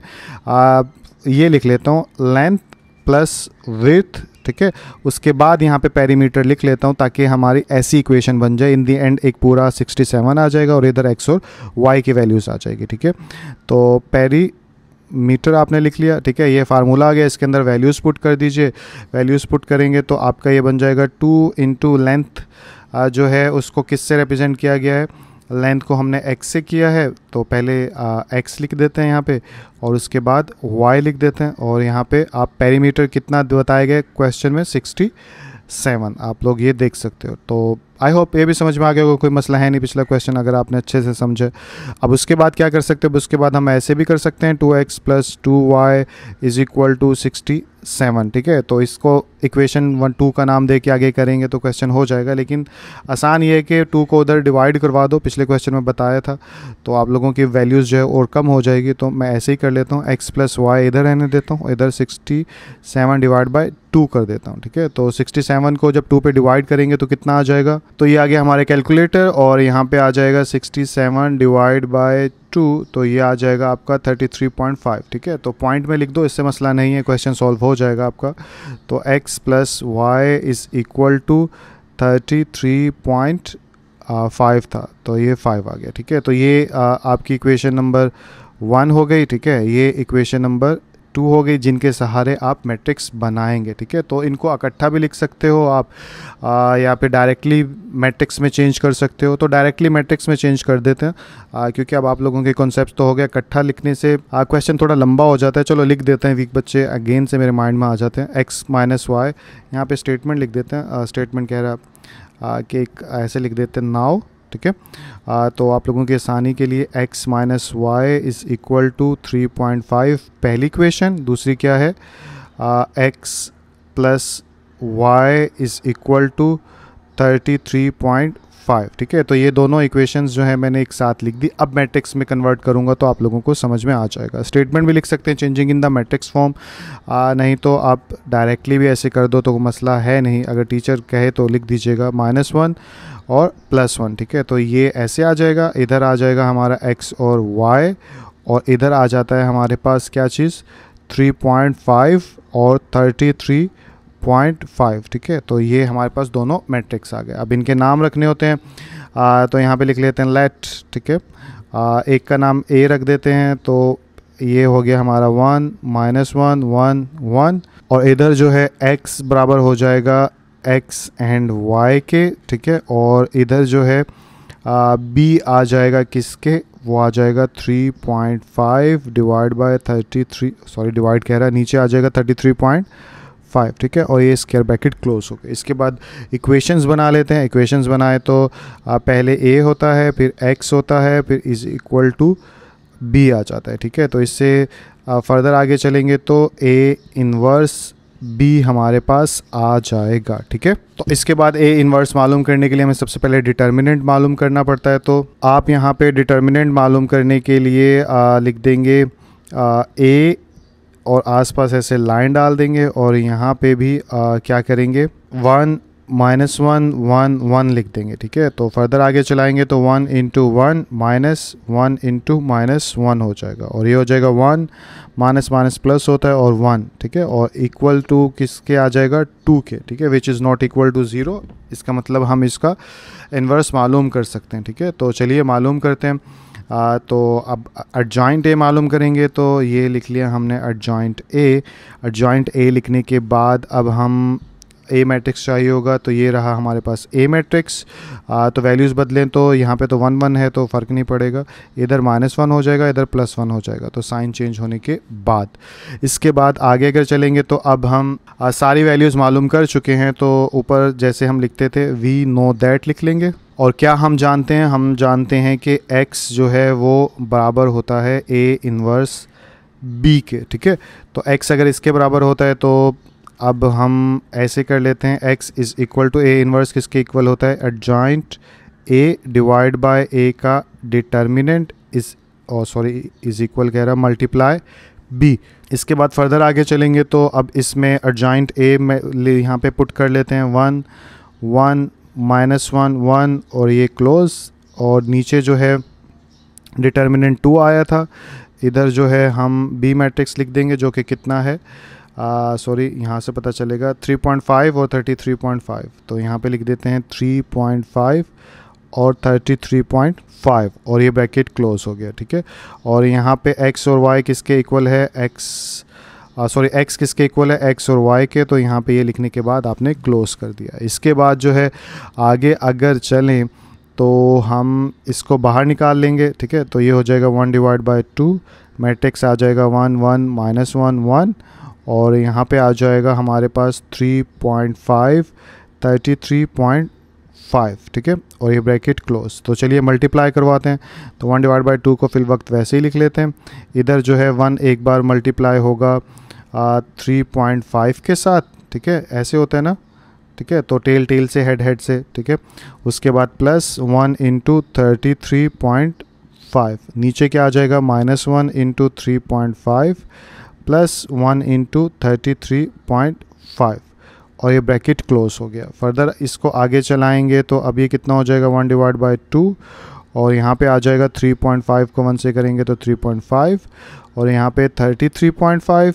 ये लिख लेता हूँ लेंथ प्लस विथ ठीक है उसके बाद यहाँ पे पैरीमीटर लिख लेता हूँ ताकि हमारी ऐसी इक्वेशन बन जाए इन दी एंड एक पूरा 67 आ जाएगा और इधर एक्स और वाई की वैल्यूज़ आ जाएगी ठीक है तो पैरी मीटर आपने लिख लिया ठीक है ये फार्मूला आ गया इसके अंदर वैल्यूज़ पुट कर दीजिए वैल्यूज़ पुट करेंगे तो आपका ये बन जाएगा टू इंटू लेंथ जो है उसको किससे रिप्रेजेंट किया गया है लेंथ को हमने एक्स से किया है तो पहले एक्स लिख देते हैं यहाँ पे और उसके बाद वाई लिख देते हैं और यहाँ पे आप पेरीमीटर कितना बताए गए क्वेश्चन में सिक्सटी सेवन आप लोग ये देख सकते हो तो आई होप ये भी समझ में आ गया होगा कोई मसला है नहीं पिछला क्वेश्चन अगर आपने अच्छे से समझे अब उसके बाद क्या कर सकते हो उसके बाद हम ऐसे भी कर सकते हैं two x plus two y is equal to sixty seven ठीक है तो इसको इक्वेशन वन टू का नाम दे के आगे करेंगे तो क्वेश्चन हो जाएगा लेकिन आसान ये है कि टू को उधर डिवाइड करवा दो पिछले क्वेश्चन में बताया था तो आप लोगों की वैल्यूज़ जो है और कम हो जाएगी तो मैं ऐसे ही कर लेता हूँ एक्स प्लस वाई इधर रहने देता हूँ इधर sixty seven divide by two कर देता हूँ ठीक है तो सिक्सटी सेवन को जब टू पर डिवाइड करेंगे तो कितना आ जाएगा तो ये आ गया हमारे कैलकुलेटर और यहाँ पे आ जाएगा 67 डिवाइड बाई टू तो ये आ जाएगा आपका 33.5 ठीक है तो पॉइंट में लिख दो इससे मसला नहीं है क्वेश्चन सॉल्व हो जाएगा आपका तो x plus y is equal to thirty three point five था तो ये फाइव आ गया ठीक है तो ये आ, आपकी इक्वेशन नंबर वन हो गई ठीक है ये इक्वेशन नंबर टू हो गई जिनके सहारे आप मैट्रिक्स बनाएंगे ठीक है तो इनको इकट्ठा भी लिख सकते हो आप आ, या फिर डायरेक्टली मैट्रिक्स में चेंज कर सकते हो तो डायरेक्टली मैट्रिक्स में चेंज कर देते हैं आ, क्योंकि अब आप लोगों के कॉन्सेप्ट तो हो गया इकट्ठा लिखने से क्वेश्चन थोड़ा लंबा हो जाता है चलो लिख देते हैं वीक बच्चे अगेन से मेरे माइंड में आ जाते हैं एक्स माइनस वाई यहाँ पर स्टेटमेंट लिख देते हैं स्टेटमेंट कह रहा कि एक ऐसे लिख देते हैं नाव ठीक है तो आप लोगों की आसानी के लिए x minus y is equal to three point five पहली क्वेश्चन दूसरी क्या है x plus y is equal to thirty three point five ठीक है तो ये दोनों इक्वेशंस जो है मैंने एक साथ लिख दी अब मैट्रिक्स में कन्वर्ट करूंगा तो आप लोगों को समझ में आ जाएगा स्टेटमेंट भी लिख सकते हैं changing in the matrix form नहीं तो आप डायरेक्टली भी ऐसे कर दो तो मसला है नहीं अगर टीचर कहे तो लिख दीजिएगा माइनस वन और प्लस वन ठीक है तो ये ऐसे आ जाएगा इधर आ जाएगा हमारा एक्स और वाई और इधर आ जाता है हमारे पास क्या चीज़ 3.5 और 33.5 ठीक है तो ये हमारे पास दोनों मैट्रिक्स आ गए अब इनके नाम रखने होते हैं आ, तो यहाँ पे लिख लेते हैं लेट ठीक है एक का नाम ए रख देते हैं तो ये हो गया हमारा one minus one one one और इधर जो है एक्स बराबर हो जाएगा एक्स एंड वाई के ठीक है और इधर जो है बी आ जाएगा किसके वो आ जाएगा 3.5 divide by thirty sorry divide कह रहा है नीचे आ जाएगा 33.5 ठीक है और ये स्केयर ब्रैकेट क्लोज हो गया इसके बाद इक्वेशंस बना लेते हैं इक्वेशंस बनाए तो आ, पहले ए होता है फिर एक्स होता है फिर इज़ इक्वल टू बी आ जाता है ठीक है तो इससे फर्दर आगे चलेंगे तो ए इनवर्स बी हमारे पास आ जाएगा ठीक है तो इसके बाद ए इन्वर्स मालूम करने के लिए हमें सबसे पहले डिटर्मिनेंट मालूम करना पड़ता है तो आप यहाँ पे डिटर्मिनेंट मालूम करने के लिए आ, लिख देंगे आ, ए और आसपास ऐसे लाइन डाल देंगे और यहाँ पे भी आ, क्या करेंगे one minus one one one लिख देंगे ठीक है तो फर्दर आगे चलाएंगे तो one into one minus one into minus one हो जाएगा और ये हो जाएगा वन माइनस माइनस प्लस होता है और वन ठीक है और इक्वल टू किसके आ जाएगा टू के ठीक है which is not equal to zero इसका मतलब हम इसका इन्वर्स मालूम कर सकते हैं ठीक है तो चलिए मालूम करते हैं आ, तो अब एडजॉइंट ए मालूम करेंगे तो ये लिख लिया हमने एडजॉइंट ए एडजॉइंट ए लिखने के बाद अब हम ए मैट्रिक्स चाहिए होगा तो ये रहा हमारे पास ए मैट्रिक्स तो वैल्यूज़ बदलें तो यहाँ पे तो वन वन है तो फ़र्क नहीं पड़ेगा इधर माइनस वन हो जाएगा इधर प्लस वन हो जाएगा तो साइन चेंज होने के बाद इसके बाद आगे अगर चलेंगे तो अब हम आ, सारी वैल्यूज़ मालूम कर चुके हैं तो ऊपर जैसे हम लिखते थे वी नो दैट लिख लेंगे और क्या हम जानते हैं हम जानते हैं कि एक्स जो है वो बराबर होता है ए इनवर्स बी के ठीक है तो एक्स अगर इसके बराबर होता है तो अब हम ऐसे कर लेते हैं x is equal to A inverse किसके इक्वल होता है adjoint A divide by A का डिटर्मिनेंट इज और सॉरी इज इक्वल कह रहा मल्टीप्लाई बी इसके बाद फर्दर आगे चलेंगे तो अब इसमें एडजॉइंट ए में यहाँ पे पुट कर लेते हैं one one minus one one और ये क्लोज और नीचे जो है डिटर्मिनेंट टू आया था इधर जो है हम बी मैट्रिक्स लिख देंगे जो कि कितना है सॉरी यहाँ से पता चलेगा 3.5 और 33.5 तो यहाँ पे लिख देते हैं 3.5 और 33.5 और ये ब्रैकेट क्लोज हो गया ठीक है और यहाँ पे x और y किसके इक्वल है x सॉरी uh, x किसके इक्वल है x और y के तो यहाँ पे ये लिखने के बाद आपने क्लोज कर दिया इसके बाद जो है आगे अगर चलें तो हम इसको बाहर निकाल लेंगे ठीक है तो ये हो जाएगा one divide by two matrix आ जाएगा one one minus one one और यहाँ पे आ जाएगा हमारे पास 3.5 33.5 ठीक है और ये ब्रैकेट क्लोज तो चलिए मल्टीप्लाई करवाते हैं तो वन डिवाइड बाई टू को फिल वक्त वैसे ही लिख लेते हैं इधर जो है वन एक बार मल्टीप्लाई होगा थ्री पॉइंट फाइव के साथ ठीक है ऐसे होते हैं ना ठीक है तो टेल टेल से हेड हेड से ठीक है उसके बाद plus one into thirty three point five नीचे क्या आ जाएगा minus one into three point five plus one into thirty three point five और ये ब्रैकेट क्लोज हो गया फर्दर इसको आगे चलाएंगे तो अब ये कितना हो जाएगा वन डिवाइड बाई टू और यहाँ पे आ जाएगा थ्री पॉइंट फाइव को वन से करेंगे तो थ्री पॉइंट फाइव और यहाँ पे फाइव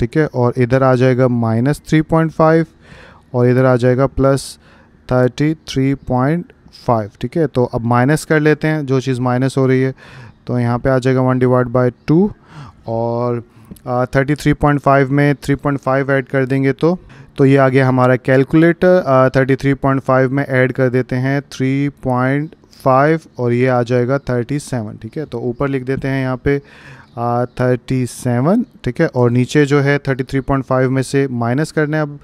ठीक है और इधर आ जाएगा माइनस थ्री पॉइंट फाइव और इधर आ जाएगा plus thirty three point five ठीक है तो अब माइनस कर लेते हैं जो चीज़ माइनस हो रही है तो यहाँ पे आ जाएगा वन डिवाइड बाई टू और थर्टी थ्री पॉइंट फाइव में थ्री पॉइंट फाइव ऐड कर देंगे तो तो ये आ गया हमारा calculator thirty three point five में ऐड कर देते हैं थ्री पॉइंट फाइव और ये आ जाएगा थर्टी सेवन ठीक है तो ऊपर लिख देते हैं यहाँ पे थर्टी सेवन ठीक है और नीचे जो है थर्टी थ्री पॉइंट फाइव में से माइनस करना है अब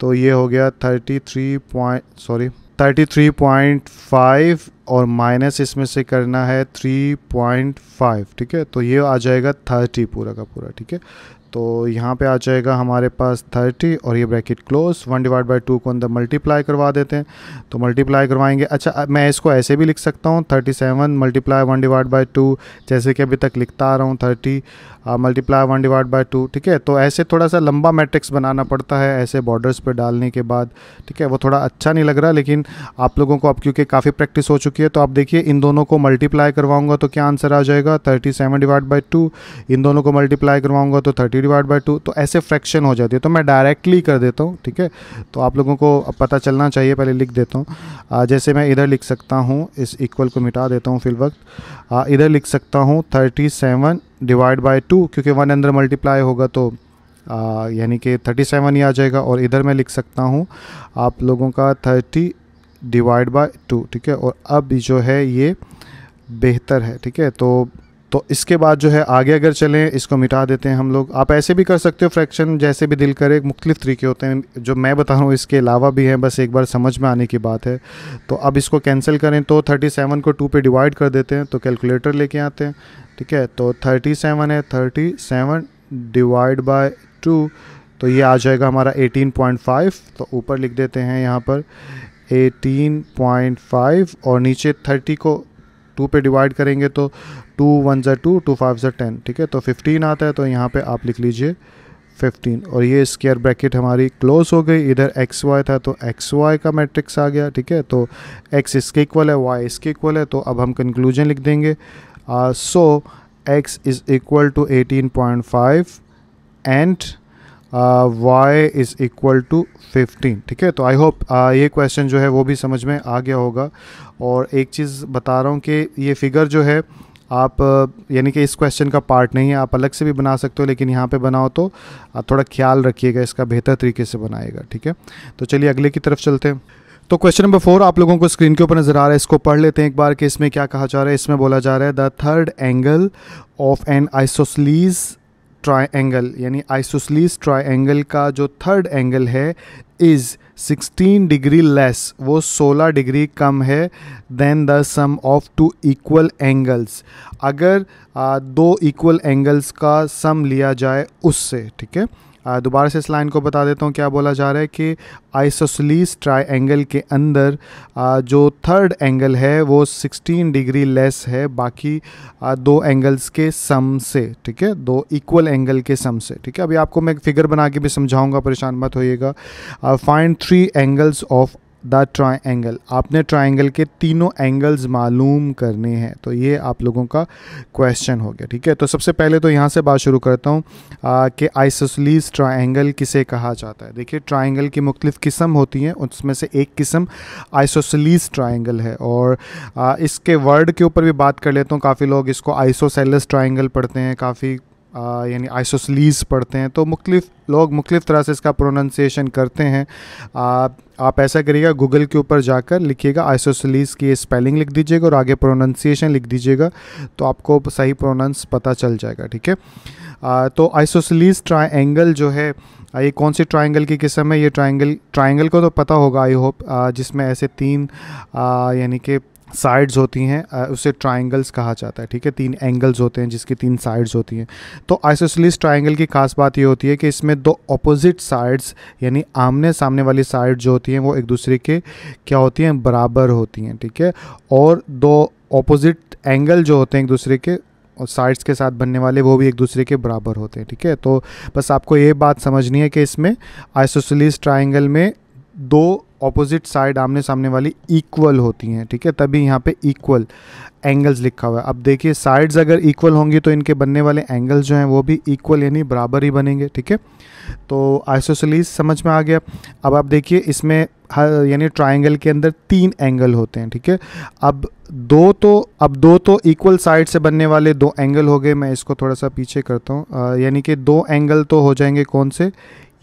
तो ये हो गया thirty three point sorry thirty three point five और माइनस इसमें से करना है थ्री पॉइंट फाइव ठीक है तो ये आ जाएगा थर्टी पूरा का पूरा ठीक है तो यहाँ पे आ जाएगा हमारे पास 30 और ये bracket close one divide by two को अंदर मल्टीप्लाई करवा देते हैं तो मल्टीप्लाई करवाएंगे अच्छा मैं इसको ऐसे भी लिख सकता हूँ 37 seven multiply one divide by two जैसे कि अभी तक लिखता आ रहा हूँ 30 multiply one divide by two ठीक है तो ऐसे थोड़ा सा लंबा मैट्रिक्स बनाना पड़ता है ऐसे बॉर्डर्स पर डालने के बाद ठीक है वो थोड़ा अच्छा नहीं लग रहा लेकिन आप लोगों को अब क्योंकि काफ़ी प्रैक्टिस हो चुकी है तो आप देखिए इन दोनों को मल्टीप्लाई करवाऊंगा तो क्या आंसर आ जाएगा thirty seven divide by two इन दोनों को मल्टीप्लाई करवाऊँगा तो थर्टी डिवाइड बाई टू तो ऐसे फ्रैक्शन हो जाती है तो मैं डायरेक्टली कर देता हूँ ठीक है तो आप लोगों को पता चलना चाहिए पहले लिख देता हूँ जैसे मैं इधर लिख सकता हूँ इस इक्वल को मिटा देता हूँ फिल वक्त इधर लिख सकता हूँ thirty seven divide by two क्योंकि वन अंदर मल्टीप्लाई होगा तो यानी कि थर्टी सेवन ही आ जाएगा और इधर मैं लिख सकता हूँ आप लोगों का थर्टी डिवाइड बाई टू ठीक है और अब जो है ये बेहतर है ठीक है तो तो इसके बाद जो है आगे अगर चलें इसको मिटा देते हैं हम लोग आप ऐसे भी कर सकते हो फ्रैक्शन जैसे भी दिल करे मुख्तलिफ तरीके होते हैं जो मैं बता रहा हूँ इसके अलावा भी हैं बस एक बार समझ में आने की बात है तो अब इसको कैंसिल करें तो 37 को 2 पे डिवाइड कर देते हैं तो कैलकुलेटर लेके आते हैं ठीक है तो 37 है 37 डिवाइड बाई टू तो ये आ जाएगा हमारा फाइव तो ऊपर लिख देते हैं यहाँ पर फाइव और नीचे थर्टी को टू पे डिवाइड करेंगे तो टू वन ज़ा टू टू फाइव ज़ा टेन ठीक है तो फिफ्टीन आता है तो यहाँ पे आप लिख लीजिए फिफ्टीन और ये स्केयर ब्रैकेट हमारी क्लोज हो गई इधर एक्स वाई था तो एक्स वाई का मैट्रिक्स आ गया ठीक है तो एक्स इसके इक्वल है वाई इसके इक्वल है तो अब हम कंक्लूजन लिख देंगे so x is equal to eighteen point five and y is equal to fifteen ठीक है तो आई होप uh, ये क्वेश्चन जो है वो भी समझ में आ गया होगा और एक चीज़ बता रहा हूँ कि ये फिगर जो है आप यानी कि इस क्वेश्चन का पार्ट नहीं है आप अलग से भी बना सकते हो लेकिन यहाँ पे बनाओ तो आप थोड़ा ख्याल रखिएगा इसका बेहतर तरीके से बनाएगा ठीक है तो चलिए अगले की तरफ चलते हैं तो क्वेश्चन नंबर फोर आप लोगों को स्क्रीन के ऊपर नजर आ रहा है इसको पढ़ लेते हैं एक बार कि इसमें क्या कहा जा रहा है इसमें बोला जा रहा है the third angle of an isosceles angle यानी आइसोसलीज एंगल का जो थर्ड एंगल है इज़ सिक्सटीन डिग्री लेस वो सोलह डिग्री कम है than the sum of two equal angles अगर आ, दो इक्वल एंगल्स का सम लिया जाए उससे ठीक है दोबारा से इस लाइन को बता देता हूँ क्या बोला जा रहा है कि आइसोसलीस ट्राइंगल के अंदर जो थर्ड एंगल है वो 16 डिग्री लेस है बाकी दो एंगल्स के सम से ठीक है दो इक्वल एंगल के सम से ठीक है अभी आपको मैं एक फिगर बना के भी समझाऊंगा परेशान मत होइएगा find three angles of the triangle आपने ट्राइंगल के तीनों एंगल्स मालूम करने हैं तो ये आप लोगों का क्वेश्चन हो गया ठीक है तो सबसे पहले तो यहाँ से बात शुरू करता हूँ कि आइसोसलीस ट्राइंगल किसे कहा जाता है देखिए ट्राइंगल की मुख्तफ़ किस्म होती हैं उसमें से एक किस्म आइसोसलीस ट्राइंगल है और आ, इसके वर्ड के ऊपर भी बात कर लेता हूँ काफ़ी लोग इसको आइसोसेलस ट्राइंगल पढ़ते हैं काफ़ी यानी आइसोसलीस पढ़ते हैं तो मुख्तफ लोग मुख्तफ तरह से इसका प्रोनंसिएशन करते हैं आप ऐसा करिएगा गूगल के ऊपर जाकर लिखिएगा आइसोसलीस की स्पेलिंग लिख दीजिएगा और आगे प्रोनाउंसिएशन लिख दीजिएगा तो आपको सही प्रोनाउंस पता चल जाएगा ठीक है तो आइसोसलीस ट्राइंगल जो है ये कौन सी ट्राइंगल की किस्म है ये ट्राइंगल ट्राइंगल को तो पता होगा आई होप जिसमें ऐसे तीन यानी कि साइड्स होती हैं उसे ट्राइंगल्स कहा जाता है ठीक है तीन एंगल्स होते हैं जिसकी तीन साइड्स होती हैं तो आइसोसलिस ट्राइंगल की खास बात ये होती है कि इसमें दो अपोजिट साइड्स यानी आमने सामने वाली साइड जो होती हैं वो एक दूसरे के क्या होती हैं बराबर होती हैं ठीक है थीके? और दो अपोजिट एंगल जो होते हैं एक दूसरे के और साइड्स के साथ बनने वाले वो भी एक दूसरे के बराबर होते हैं ठीक है तो बस आपको ये बात समझनी है कि इसमें आइसोसलिस ट्राइंगल में दो ऑपोजिट साइड आमने सामने वाली इक्वल होती हैं ठीक है तभी यहाँ पे इक्वल एंगल्स लिखा हुआ है अब देखिए साइड्स अगर इक्वल होंगी तो इनके बनने वाले एंगल्स जो हैं वो भी इक्वल यानी बराबर ही बनेंगे ठीक है तो आइसोसलीस समझ में आ गया अब आप देखिए इसमें हर यानी ट्राइंगल के अंदर तीन एंगल होते हैं ठीक है अब दो तो अब दो तो इक्वल साइड से बनने वाले दो एंगल हो गए मैं इसको थोड़ा सा पीछे करता हूँ यानी कि दो एंगल तो हो जाएंगे कौन से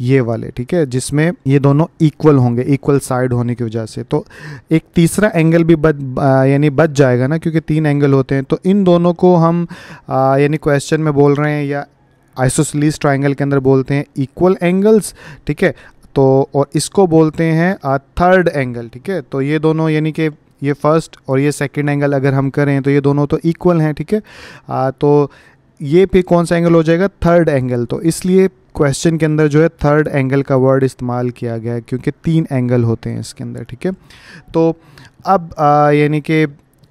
ये वाले ठीक है जिसमें ये दोनों इक्वल होंगे इक्वल साइड होने की वजह से तो एक तीसरा एंगल भी बच यानी बच जाएगा ना क्योंकि तीन एंगल होते हैं तो इन दोनों को हम यानी क्वेश्चन में बोल रहे हैं या आइसोसलीस ट्राइंगल के अंदर बोलते हैं इक्वल एंगल्स ठीक है तो और इसको बोलते हैं थर्ड एंगल ठीक है तो ये दोनों यानी कि ये फर्स्ट और ये सेकेंड एंगल अगर हम करें तो ये दोनों तो इक्वल हैं ठीक है तो ये फिर कौन सा एंगल हो जाएगा थर्ड एंगल तो इसलिए क्वेश्चन के अंदर जो है थर्ड एंगल का वर्ड इस्तेमाल किया गया है क्योंकि तीन एंगल होते हैं इसके अंदर ठीक है तो अब यानी कि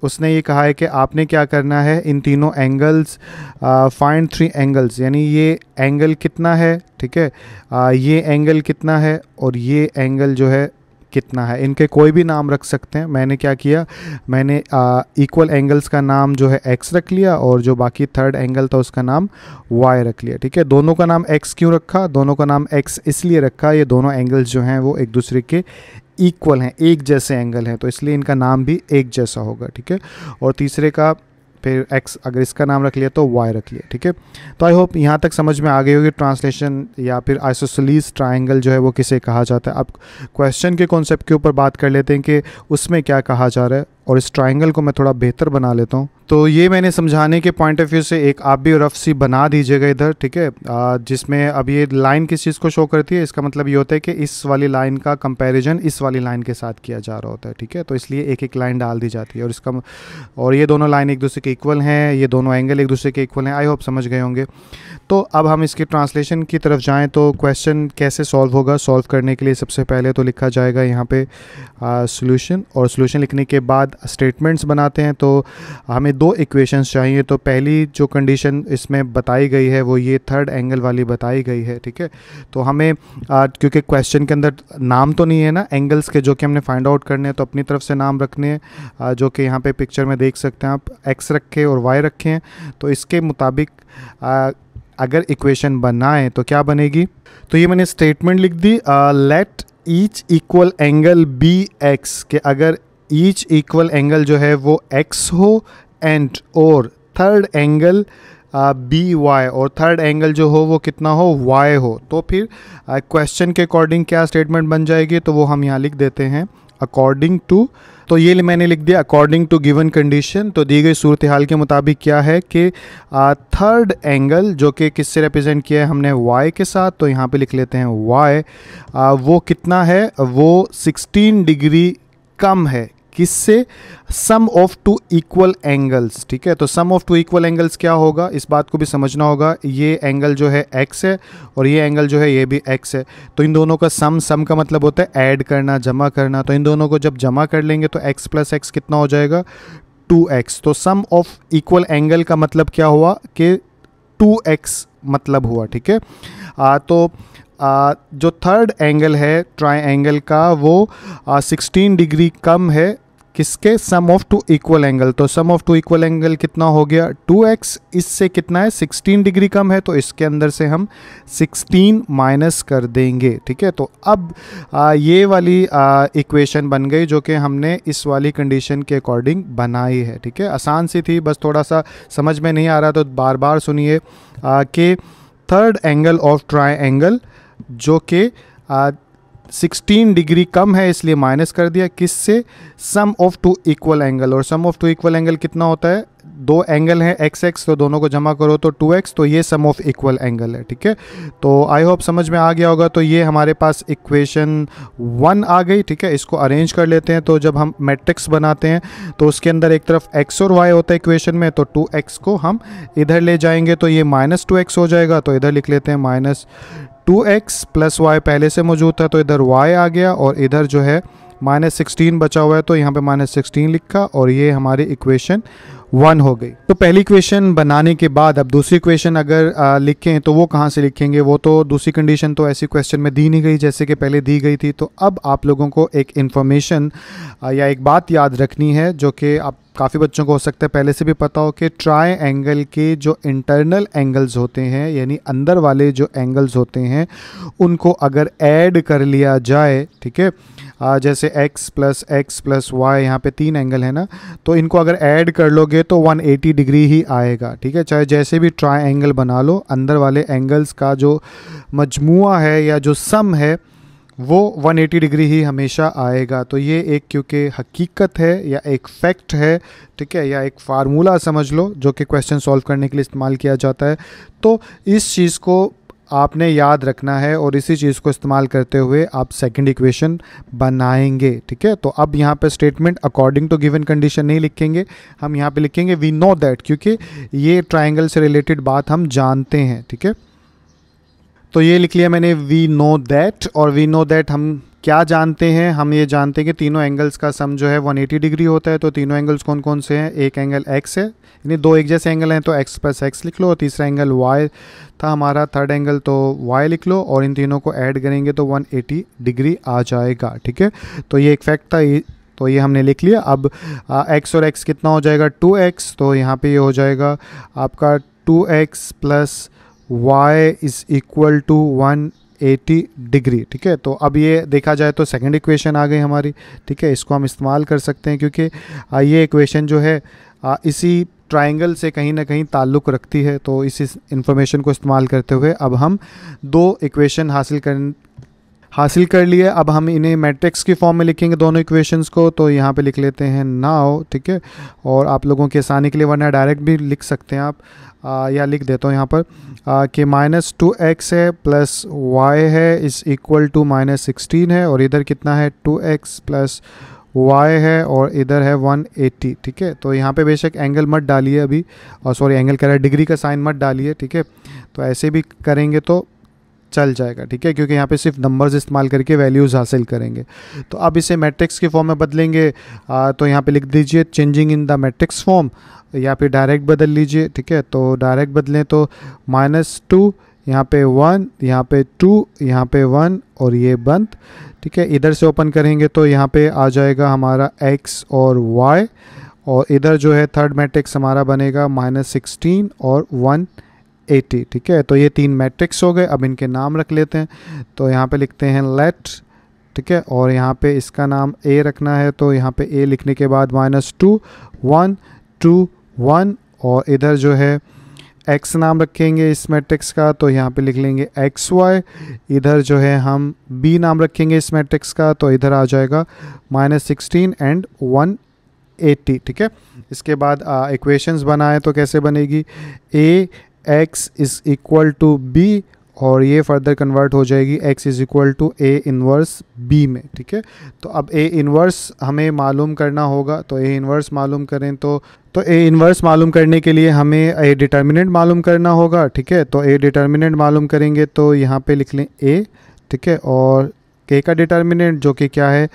उसने ये कहा है कि आपने क्या करना है इन तीनों एंगल्स फाइंड थ्री एंगल्स यानी ये एंगल कितना है ठीक है ये एंगल कितना है और ये एंगल जो है कितना है इनके कोई भी नाम रख सकते हैं मैंने क्या किया मैंने इक्वल एंगल्स का नाम जो है एक्स रख लिया और जो बाकी थर्ड एंगल था उसका नाम वाई रख लिया ठीक है दोनों का नाम एक्स क्यों रखा दोनों का नाम एक्स इसलिए रखा ये दोनों एंगल्स जो हैं वो एक दूसरे के इक्वल हैं एक जैसे एंगल हैं तो इसलिए इनका नाम भी एक जैसा होगा ठीक है और तीसरे का फिर एक्स अगर इसका नाम रख लिया तो वाई रख लिया ठीक है तो आई होप यहाँ तक समझ में आ गई होगी ट्रांसलेशन या फिर आइसोसलीस ट्राइंगल जो है वो किसे कहा जाता है अब क्वेश्चन के कॉन्सेप्ट के ऊपर बात कर लेते हैं कि उसमें क्या कहा जा रहा है और इस ट्राइंगल को मैं थोड़ा बेहतर बना लेता हूँ तो ये मैंने समझाने के पॉइंट ऑफ व्यू से एक आप भी रफ सी बना दीजिएगा इधर ठीक है जिसमें अब ये लाइन किस चीज़ को शो करती है इसका मतलब ये होता है कि इस वाली लाइन का कंपैरिजन इस वाली लाइन के साथ किया जा रहा होता है ठीक है तो इसलिए एक एक लाइन डाल दी जाती है और इसका और ये दोनों लाइन एक दूसरे के इक्वल हैं ये दोनों एंगल एक दूसरे के इक्वल हैं आई होप समझ गए होंगे तो अब हम इसके ट्रांसलेशन की तरफ जाएँ तो क्वेश्चन कैसे सॉल्व होगा सॉल्व करने के लिए सबसे पहले तो लिखा जाएगा यहाँ पर सोल्यूशन और सोल्यूशन लिखने के बाद स्टेटमेंट्स बनाते हैं तो हमें हमें दो इक्वेशंस चाहिए तो पहली जो कंडीशन इसमें बताई गई है वो ये थर्ड एंगल वाली बताई गई है ठीक है तो हमें आ, क्योंकि क्वेश्चन के अंदर नाम तो नहीं है ना एंगल्स के जो कि हमने फाइंड आउट करने हैं तो अपनी तरफ से नाम रखने हैं जो कि यहाँ पे पिक्चर में देख सकते हैं आप एक्स रखें और वाई रखें तो इसके मुताबिक अगर इक्वेशन बनाएं तो क्या बनेगी तो ये मैंने स्टेटमेंट लिख दी let each equal angle be x के अगर ईच इक्वल एंगल जो है वो एक्स हो एंड और थर्ड एंगल बी वाई और थर्ड एंगल जो हो वो कितना हो वाई हो तो फिर क्वेश्चन uh, के अकॉर्डिंग क्या स्टेटमेंट बन जाएगी तो वो हम यहाँ लिख देते हैं अकॉर्डिंग टू तो ये मैंने लिख दिया अकॉर्डिंग टू गिवन कंडीशन तो दी गई सूरत हाल के मुताबिक क्या है कि थर्ड uh, एंगल जो कि किससे रिप्रेजेंट किया है हमने वाई के साथ तो यहाँ पे लिख लेते हैं वाई uh, वो कितना है वो 16 डिग्री कम है किससे sum of two equal angles ठीक है तो sum of two equal angles क्या होगा इस बात को भी समझना होगा ये एंगल जो है एक्स है और ये एंगल जो है ये भी एक्स है तो इन दोनों का सम सम का मतलब होता है ऐड करना जमा करना तो इन दोनों को जब जमा कर लेंगे तो एक्स प्लस एक्स कितना हो जाएगा टू एक्स तो सम ऑफ इक्वल एंगल का मतलब क्या हुआ कि टू एक्स मतलब हुआ ठीक है तो आ, जो थर्ड एंगल है ट्राई एंगल का वो सिक्सटीन डिग्री कम है किसके sum of two equal angle तो sum of two equal angle कितना हो गया 2x इससे कितना है 16 डिग्री कम है तो इसके अंदर से हम 16 माइनस कर देंगे ठीक है तो अब आ, ये वाली इक्वेशन बन गई जो कि हमने इस वाली कंडीशन के अकॉर्डिंग बनाई है ठीक है आसान सी थी बस थोड़ा सा समझ में नहीं आ रहा तो बार बार सुनिए कि third angle of triangle जो कि 16 डिग्री कम है इसलिए माइनस कर दिया किस से sum of two equal angle और sum of two equal angle कितना होता है दो एंगल हैं एक्स एक्स तो दोनों को जमा करो तो टू एक्स तो ये सम ऑफ इक्वल एंगल है ठीक है तो आई होप समझ में आ गया होगा तो ये हमारे पास इक्वेशन वन आ गई ठीक है इसको अरेंज कर लेते हैं तो जब हम मैट्रिक्स बनाते हैं तो उसके अंदर एक तरफ एक्स और वाई होता है इक्वेशन में तो टू एक्स को हम इधर ले जाएंगे तो ये माइनस टू एक्स हो जाएगा तो इधर लिख लेते हैं minus two x plus y पहले से मौजूद था तो इधर वाई आ गया और इधर जो है माइनस सिक्सटीन बचा हुआ है तो यहाँ पे माइनस सिक्सटीन लिखा और ये हमारी इक्वेशन वन हो गई तो पहली इक्वेशन बनाने के बाद अब दूसरी इक्वेशन अगर आ, लिखें तो वो कहाँ से लिखेंगे वो तो दूसरी कंडीशन तो ऐसी क्वेश्चन में दी नहीं गई जैसे कि पहले दी गई थी तो अब आप लोगों को एक इन्फॉर्मेशन या एक बात याद रखनी है जो कि आप काफ़ी बच्चों को हो सकता है पहले से भी पता हो कि ट्राई एंगल के जो इंटरनल एंगल्स होते हैं यानी अंदर वाले जो एंगल्स होते हैं उनको अगर ऐड कर लिया जाए ठीक है जैसे x plus x plus y यहाँ पर तीन एंगल है ना तो इनको अगर ऐड कर लोगे तो 180 डिग्री ही आएगा ठीक है चाहे जैसे भी ट्राई एंगल बना लो अंदर वाले एंगल्स का जो मजमू है या जो सम है वो 180 डिग्री ही हमेशा आएगा तो ये एक क्योंकि हकीकत है या एक फैक्ट है ठीक है या एक फार्मूला समझ लो जो कि क्वेश्चन सॉल्व करने के लिए इस्तेमाल किया जाता है तो इस चीज़ को आपने याद रखना है और इसी चीज़ को इस्तेमाल करते हुए आप सेकंड इक्वेशन बनाएंगे ठीक है तो अब यहाँ पर statement according to given condition नहीं लिखेंगे हम यहाँ पे लिखेंगे वी नो दैट क्योंकि ये ट्रायंगल से रिलेटेड बात हम जानते हैं ठीक है थीके? तो ये लिख लिया मैंने वी नो दैट और वी नो दैट हम क्या जानते हैं हम ये जानते हैं कि तीनों एंगल्स का सम जो है 180 डिग्री होता है तो तीनों एंगल्स कौन कौन से हैं एक एंगल एक्स है यानी दो एक जैसे एंगल हैं तो एक्स प्लस एक्स लिख लो और तीसरा एंगल वाई था हमारा थर्ड एंगल तो वाई लिख लो और इन तीनों को ऐड करेंगे तो 180 डिग्री आ जाएगा ठीक है तो ये एक फैक्ट था तो ये हमने लिख लिया अब एक्स और एक्स कितना हो जाएगा टू एक्स तो यहाँ पर ये हो जाएगा आपका two x plus y is equal to one eighty degree ठीक है तो अब ये देखा जाए तो सेकेंड इक्वेशन आ गई हमारी ठीक है इसको हम इस्तेमाल कर सकते हैं क्योंकि ये इक्वेशन जो है इसी ट्राइंगल से कहीं ना कहीं ताल्लुक़ रखती है तो इस इंफॉर्मेशन को इस्तेमाल करते हुए अब हम दो इक्वेशन हासिल कर हासिल कर लिए अब हम इन्हें मैट्रिक्स की फॉर्म में लिखेंगे दोनों इक्वेशंस को तो यहाँ पे लिख लेते हैं नाव ठीक है और आप लोगों की आसानी के लिए वरना डायरेक्ट भी लिख सकते हैं आप आ, या लिख देता हूँ यहाँ पर आ, कि माइनस टू एक्स है प्लस वाई है is equal to minus sixteen है और इधर कितना है टू एक्स प्लस वाई है और इधर है 180 ठीक है तो यहाँ पे बेशक एंगल मत डालिए अभी और सॉरी एंगल कह रहा है डिग्री का साइन मत डालिए ठीक है तो ऐसे भी करेंगे तो चल जाएगा ठीक है क्योंकि यहाँ पे सिर्फ नंबर्स इस्तेमाल करके वैल्यूज़ हासिल करेंगे तो अब इसे मैट्रिक्स के फॉर्म में बदलेंगे आ, तो यहाँ पे लिख दीजिए changing in the matrix form या फिर डायरेक्ट बदल लीजिए ठीक है तो डायरेक्ट बदलें तो माइनस टू यहाँ पे वन यहाँ पे टू यहाँ पे वन और ये बंद ठीक है इधर से ओपन करेंगे तो यहाँ पर आ जाएगा हमारा एक्स और वाई और इधर जो है थर्ड मैट्रिक्स हमारा बनेगा माइनस सिक्सटीन और वन एटी ठीक है तो ये तीन मैट्रिक्स हो गए अब इनके नाम रख लेते हैं तो यहाँ पे लिखते हैं लेट ठीक है और यहाँ पे इसका नाम ए रखना है तो यहाँ पे ए लिखने के बाद minus two one two one और इधर जो है एक्स नाम रखेंगे इस मैट्रिक्स का तो यहाँ पे लिख लेंगे एक्स वाई इधर जो है हम बी नाम रखेंगे इस मैट्रिक्स का तो इधर आ जाएगा minus sixteen and one eighty ठीक है इसके बाद इक्वेशंस बनाए तो कैसे बनेगी A x is equal to B और ये फर्दर कन्वर्ट हो जाएगी x is equal to A inverse b में ठीक है तो अब a इनवर्स हमें मालूम करना होगा तो a इनवर्स मालूम करें तो तो a इनवर्स मालूम करने के लिए हमें a डिटर्मिनेंट मालूम करना होगा ठीक है तो a डिटर्मिनेंट मालूम करेंगे तो यहाँ पे लिख लें a ठीक है और k का डिटर्मिनेंट जो कि क्या है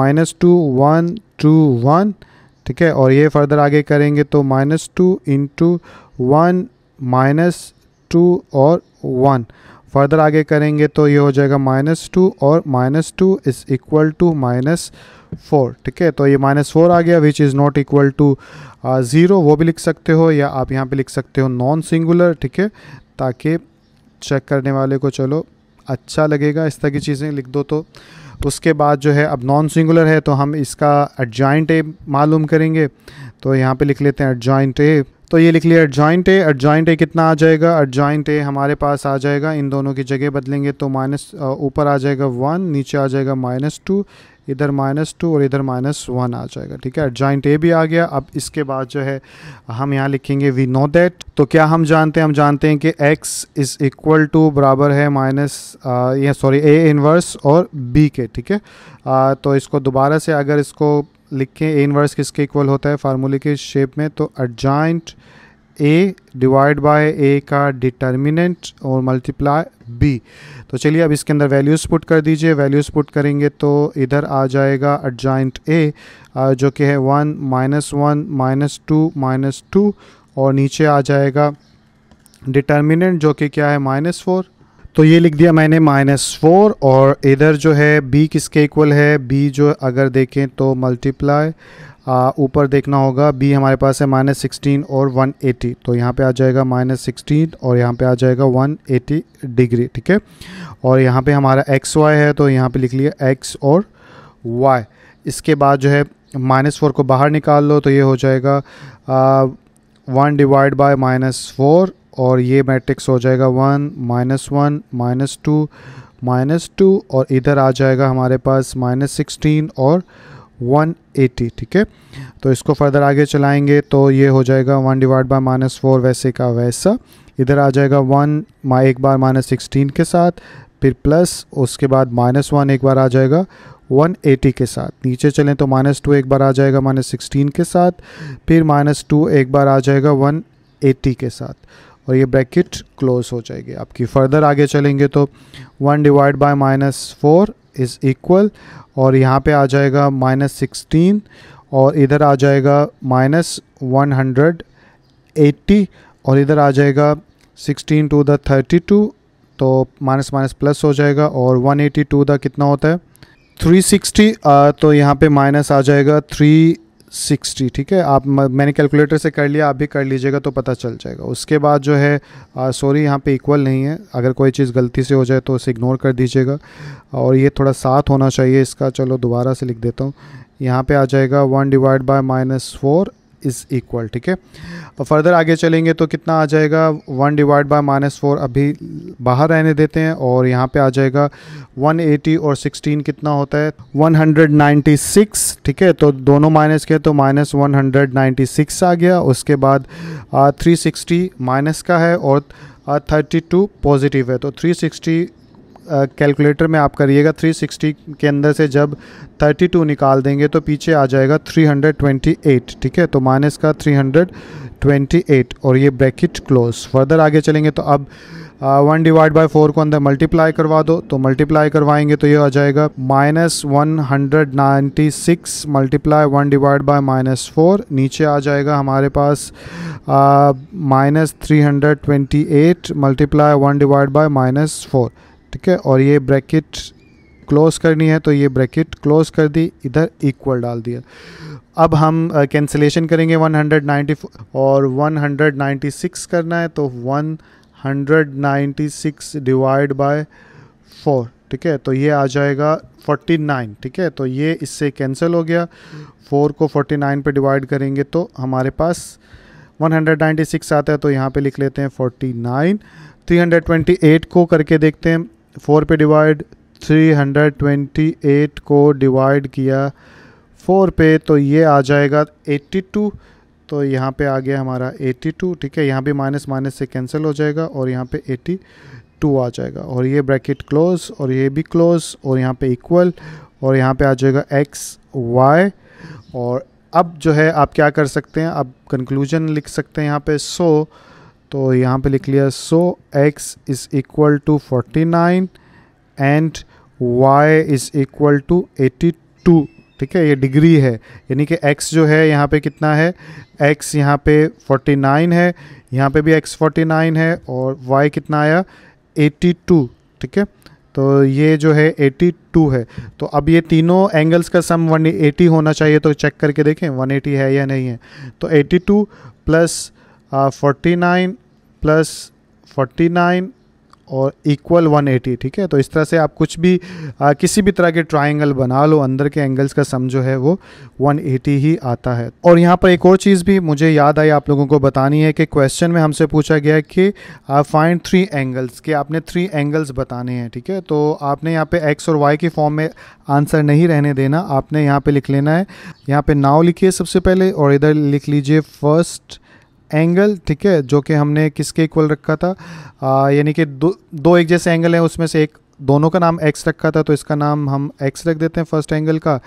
minus two one two one ठीक है और ये फर्दर आगे करेंगे तो minus two into one minus two और वन फर्दर आगे करेंगे तो ये हो जाएगा माइनस टू और minus two is equal to minus four ठीक है तो ये माइनस फोर आ गया which is not equal to zero वो भी लिख सकते हो या आप यहाँ पे लिख सकते हो नॉन सिंगुलर ठीक है ताकि चेक करने वाले को चलो अच्छा लगेगा इस तरह की चीज़ें लिख दो तो उसके बाद जो है अब नॉन सिंगुलर है तो हम इसका एडजॉइंट ए मालूम करेंगे तो यहाँ पे लिख लेते हैं एडजॉइंट ए तो ये लिख लिया एडजॉइंट ए एडजॉइंट ए कितना आ जाएगा एडजॉइंट ए हमारे पास आ जाएगा इन दोनों की जगह बदलेंगे तो माइनस ऊपर आ जाएगा वन नीचे आ जाएगा माइनस टू इधर माइनस टू और इधर माइनस वन आ जाएगा ठीक है एडजॉइंट ए भी आ गया अब इसके बाद जो है हम यहाँ लिखेंगे वी नो दैट तो क्या हम जानते हैं हम जानते हैं कि एक्स इज़ इक्वल टू बराबर है माइनस सॉरी ए इनवर्स और बी के ठीक है तो इसको दोबारा से अगर इसको लिखें ए इनवर्स किसके इक्वल होता है फार्मूले के शेप में तो अडजाइंट ए डिवाइड बाय ए का डिटर्मिनेंट और मल्टीप्लाई बी तो चलिए अब इसके अंदर वैल्यूज़ पुट कर दीजिए वैल्यूज़ पुट करेंगे तो इधर आ जाएगा अडजाइंट ए जो कि है one minus one minus two minus two और नीचे आ जाएगा डिटर्मिनेंट जो कि क्या है माइनस फोर तो ये लिख दिया मैंने माइनस फोर और इधर जो है बी किसके इक्वल है बी जो अगर देखें तो मल्टीप्लाई ऊपर देखना होगा बी हमारे पास है माइनस सिक्सटीन और वन एटी तो यहाँ पे आ जाएगा माइनस सिक्सटीन और यहाँ पे आ जाएगा वन एटी डिग्री ठीक है और यहाँ पे हमारा एक्स वाई है तो यहाँ पे लिख लिया एक्स और वाई इसके बाद जो है माइनस फोर को बाहर निकाल लो तो ये हो जाएगा one divide by minus four और ये मैट्रिक्स हो जाएगा one minus one minus two minus two और इधर आ जाएगा हमारे पास माइनस सिक्सटीन और वन एटी ठीक है तो इसको फर्दर आगे चलाएंगे तो ये हो जाएगा one divide by minus four वैसे का वैसा इधर आ जाएगा वन एक बार माइनस सिक्सटीन के साथ फिर प्लस उसके बाद माइनस वन एक बार आ जाएगा 180 के साथ नीचे चलें तो माइनस टू एक बार आ जाएगा माइनस सिक्सटीन के साथ फिर माइनस टू एक बार आ जाएगा 180 के साथ और ये ब्रैकेट क्लोज हो जाएगी आपकी फर्दर आगे चलेंगे तो one divide by minus four is equal और यहाँ पे आ जाएगा माइनस सिक्सटीन और इधर आ जाएगा माइनस वन हंड्रेड एट्टी और इधर आ जाएगा sixteen to the thirty two तो माइनस माइनस प्लस हो जाएगा और वन एटी टू द कितना होता है थ्री सिक्सटी तो यहाँ पे माइनस आ जाएगा थ्री सिक्सटी ठीक है आप मैंने कैलकुलेटर से कर लिया आप भी कर लीजिएगा तो पता चल जाएगा उसके बाद जो है सॉरी यहाँ पे इक्वल नहीं है अगर कोई चीज़ गलती से हो जाए तो उसे इग्नोर कर दीजिएगा और ये थोड़ा साथ होना चाहिए इसका चलो दोबारा से लिख देता हूँ यहाँ पे आ जाएगा one divide by minus four is equal ठीक है और फर्दर आगे चलेंगे तो कितना आ जाएगा one divide by minus four अभी बाहर रहने देते हैं और यहाँ पे आ जाएगा 180 और 16 कितना होता है 196 ठीक है तो दोनों माइनस के तो माइनस 196 आ गया उसके बाद आ, 360 माइनस का है और थर्टी टू पॉजिटिव है तो थ्री सिक्सटी कैलकुलेटर में आप करिएगा 360 के अंदर से जब 32 निकाल देंगे तो पीछे आ जाएगा 328 ठीक है तो माइनस का 328 और ये ब्रैकेट क्लोज फर्दर आगे चलेंगे तो अब वन डिवाइड बाई फोर को अंदर मल्टीप्लाई करवा दो तो मल्टीप्लाई करवाएंगे तो ये आ जाएगा minus one hundred ninety six multiply one divide by minus four नीचे आ जाएगा हमारे पास minus three hundred twenty eight multiply one divide by minus four ठीक है और ये ब्रैकेट क्लोज करनी है तो ये ब्रैकेट क्लोज कर दी इधर इक्वल डाल दिया अब हम कैंसिलेशन uh, करेंगे 194 और 196 करना है तो 196 डिवाइड बाय 4 ठीक है तो ये आ जाएगा 49 ठीक है तो ये इससे कैंसिल हो गया 4 को 49 पे डिवाइड करेंगे तो हमारे पास 196 आता है तो यहाँ पे लिख लेते हैं 49 328 को करके देखते हैं फोर पे डिवाइड 328 को डिवाइड किया फोर पे तो ये आ जाएगा 82 तो यहाँ पे आ गया हमारा 82 ठीक है यहाँ भी माइनस माइनस से कैंसिल हो जाएगा और यहाँ पे 82 आ जाएगा और ये ब्रैकेट क्लोज और ये भी क्लोज और यहाँ पे इक्वल और यहाँ पे आ जाएगा एक्स वाई और अब जो है आप क्या कर सकते हैं आप कंक्लूजन लिख सकते हैं यहाँ पे सो so, तो यहाँ पे लिख लिया so x is equal to forty nine and y is equal to eighty two ठीक है ये डिग्री है यानी कि x जो है यहाँ पे कितना है x यहाँ पे 49 है यहाँ पे भी x 49 है और y कितना आया 82 ठीक है तो ये जो है 82 है तो अब ये तीनों एंगल्स का सम 180 होना चाहिए तो चेक करके देखें 180 है या नहीं है तो 82 plus forty nine plus forty nine और इक्वल 180 ठीक है तो इस तरह से आप कुछ भी आ, uh, किसी भी तरह के ट्राइंगल बना लो अंदर के एंगल्स का सम जो है वो 180 ही आता है और यहाँ पर एक और चीज़ भी मुझे याद आई आप लोगों को बतानी है कि क्वेश्चन में हमसे पूछा गया कि फाइंड थ्री एंगल्स कि आपने थ्री एंगल्स बताने हैं ठीक है तो आपने यहाँ पर एक्स और वाई के फॉर्म में आंसर नहीं रहने देना आपने यहाँ पर लिख लेना है यहाँ पर नाव लिखिए सबसे पहले और इधर लिख लीजिए फर्स्ट एंगल ठीक है जो कि हमने किसके इक्वल रखा था यानी कि दो दो एक जैसे एंगल हैं उसमें से एक दोनों का नाम x रखा था तो इसका नाम हम x रख देते हैं फर्स्ट एंगल का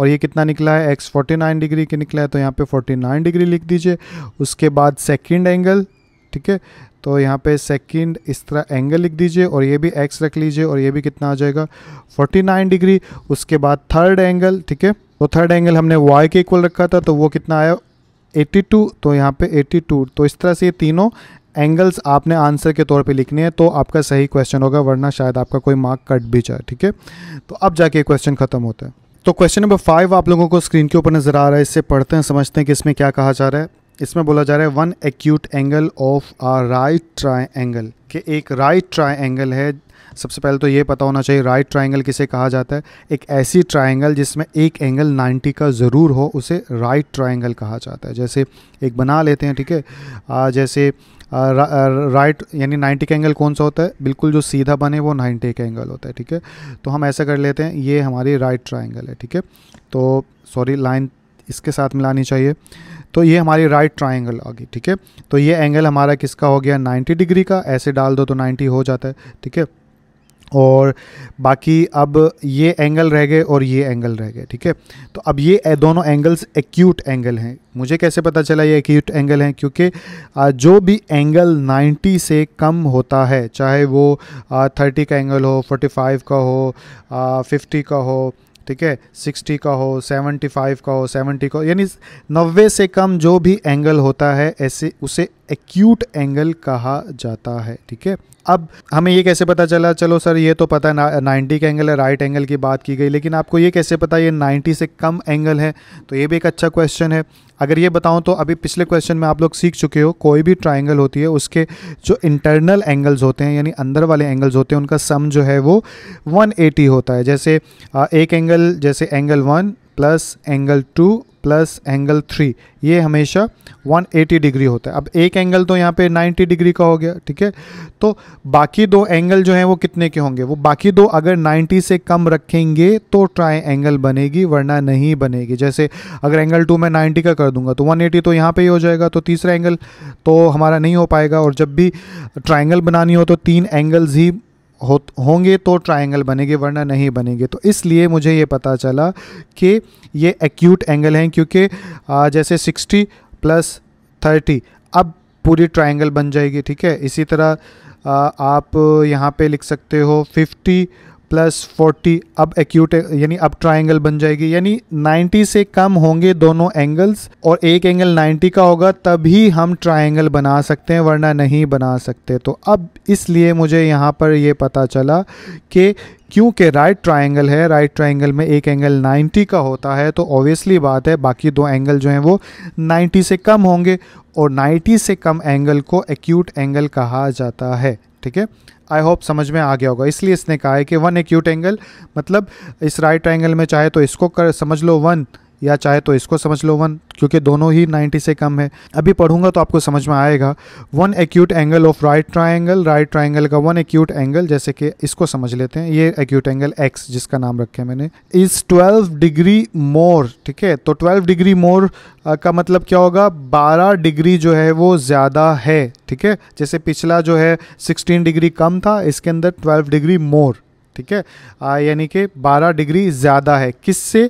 और ये कितना निकला है x 49 डिग्री के निकला है तो यहाँ पे 49 डिग्री लिख दीजिए उसके बाद सेकंड एंगल ठीक है तो यहाँ पे सेकंड इस तरह एंगल लिख दीजिए और ये भी x रख लीजिए और ये भी कितना आ जाएगा 49 डिग्री उसके बाद थर्ड एंगल ठीक है तो थर्ड एंगल हमने y के इक्वल रखा था तो वो कितना आया 82 तो यहाँ पे 82 तो इस तरह से ये तीनों एंगल्स आपने आंसर के तौर पे लिखने हैं तो आपका सही क्वेश्चन होगा वरना शायद आपका कोई मार्क कट भी जाए ठीक है तो अब जाके क्वेश्चन ख़त्म होता है तो क्वेश्चन नंबर फाइव आप लोगों को स्क्रीन के ऊपर नज़र आ रहा है इससे पढ़ते हैं समझते हैं कि इसमें क्या कहा जा रहा है इसमें बोला जा रहा है one acute angle of a right triangle कि एक राइट ट्राई एंगल है सबसे पहले तो ये पता होना चाहिए राइट ट्राइंगल किसे कहा जाता है एक ऐसी ट्राइंगल जिसमें एक एंगल 90 का ज़रूर हो उसे राइट ट्राइंगल कहा जाता है जैसे एक बना लेते हैं ठीक है जैसे राइट यानी नाइन्टी का एंगल कौन सा होता है बिल्कुल जो सीधा बने वो नाइन्टी का एंगल होता है ठीक है तो हम ऐसा कर लेते हैं ये हमारी राइट ट्राइंगल है ठीक है तो सॉरी लाइन इसके साथ मिलानी चाहिए तो ये हमारी राइट ट्राइंगल आ गई ठीक है तो ये एंगल हमारा किसका हो गया 90 डिग्री का ऐसे डाल दो तो 90 हो जाता है ठीक है और बाकी अब ये एंगल रह गए और ये एंगल रह गए ठीक है तो अब ये दोनों एंगल्स एक्यूट एंगल हैं मुझे कैसे पता चला ये एक्यूट एंगल हैं क्योंकि जो भी एंगल 90 से कम होता है चाहे वो 30 का एंगल हो 45 का हो 50 का हो ठीक है 60 का हो 75 का हो 70 का हो यानी 90 से कम जो भी एंगल होता है ऐसे उसे एक्यूट एंगल कहा जाता है ठीक है अब हमें ये कैसे पता चला चलो सर ये तो पता है नाइन्टी का एंगल है राइट एंगल की बात की गई लेकिन आपको ये कैसे पता ये नाइन्टी से कम एंगल है तो ये भी एक अच्छा क्वेश्चन है अगर ये बताऊँ तो अभी पिछले क्वेश्चन में आप लोग सीख चुके हो कोई भी ट्राइंगल होती है उसके जो इंटरनल एंगल्स होते हैं यानी अंदर वाले एंगल्स होते हैं उनका सम जो है वो 180 होता है जैसे एक एंगल जैसे angle one plus angle two plus angle three ये हमेशा 180 डिग्री होता है अब एक एंगल तो यहाँ पे 90 डिग्री का हो गया ठीक है तो बाकी दो एंगल जो हैं वो कितने के होंगे वो बाकी दो अगर 90 से कम रखेंगे तो ट्राई एंगल बनेगी वरना नहीं बनेगी जैसे अगर एंगल टू मैं 90 का कर दूंगा तो 180 तो यहाँ पे ही हो जाएगा तो तीसरा एंगल तो हमारा नहीं हो पाएगा और जब भी ट्राइंगल बनानी हो तो तीन एंगल्स ही हो होंगे तो ट्रायंगल बनेंगे वरना नहीं बनेंगे तो इसलिए मुझे ये पता चला कि ये एक्यूट एंगल हैं क्योंकि जैसे 60 प्लस 30 अब पूरी ट्रायंगल बन जाएगी ठीक है इसी तरह आप यहाँ पे लिख सकते हो 50 प्लस फोर्टी अब एक्यूट यानी अब ट्राइंगल बन जाएगी यानी नाइन्टी से कम होंगे दोनों एंगल्स और एक एंगल नाइन्टी का होगा तभी हम ट्राइंगल बना सकते हैं वरना नहीं बना सकते तो अब इसलिए मुझे यहाँ पर ये पता चला कि क्योंकि राइट ट्राइंगल है राइट ट्राइंगल में एक एंगल 90 का होता है तो ऑब्वियसली बात है बाकी दो एंगल जो हैं वो 90 से कम होंगे और 90 से कम एंगल को एक्यूट एंगल कहा जाता है ठीक है आई होप समझ में आ गया होगा इसलिए इसने कहा है कि वन एक्यूट एंगल मतलब इस राइट right एंगल में चाहे तो इसको कर समझ लो वन या चाहे तो इसको समझ लो वन क्योंकि दोनों ही 90 से कम है अभी पढ़ूंगा तो आपको समझ में आएगा one acute angle of right triangle right triangle का वन एक्यूट एंगल जैसे कि इसको समझ लेते हैं ये एक्यूट एंगल एक्स जिसका नाम रखे मैंने इज 12 डिग्री मोर ठीक है तो 12 डिग्री मोर का मतलब क्या होगा 12 डिग्री जो है वो ज़्यादा है ठीक है जैसे पिछला जो है सिक्सटीन डिग्री कम था इसके अंदर ट्वेल्व डिग्री मोर ठीक है यानी कि 12 डिग्री ज़्यादा है किससे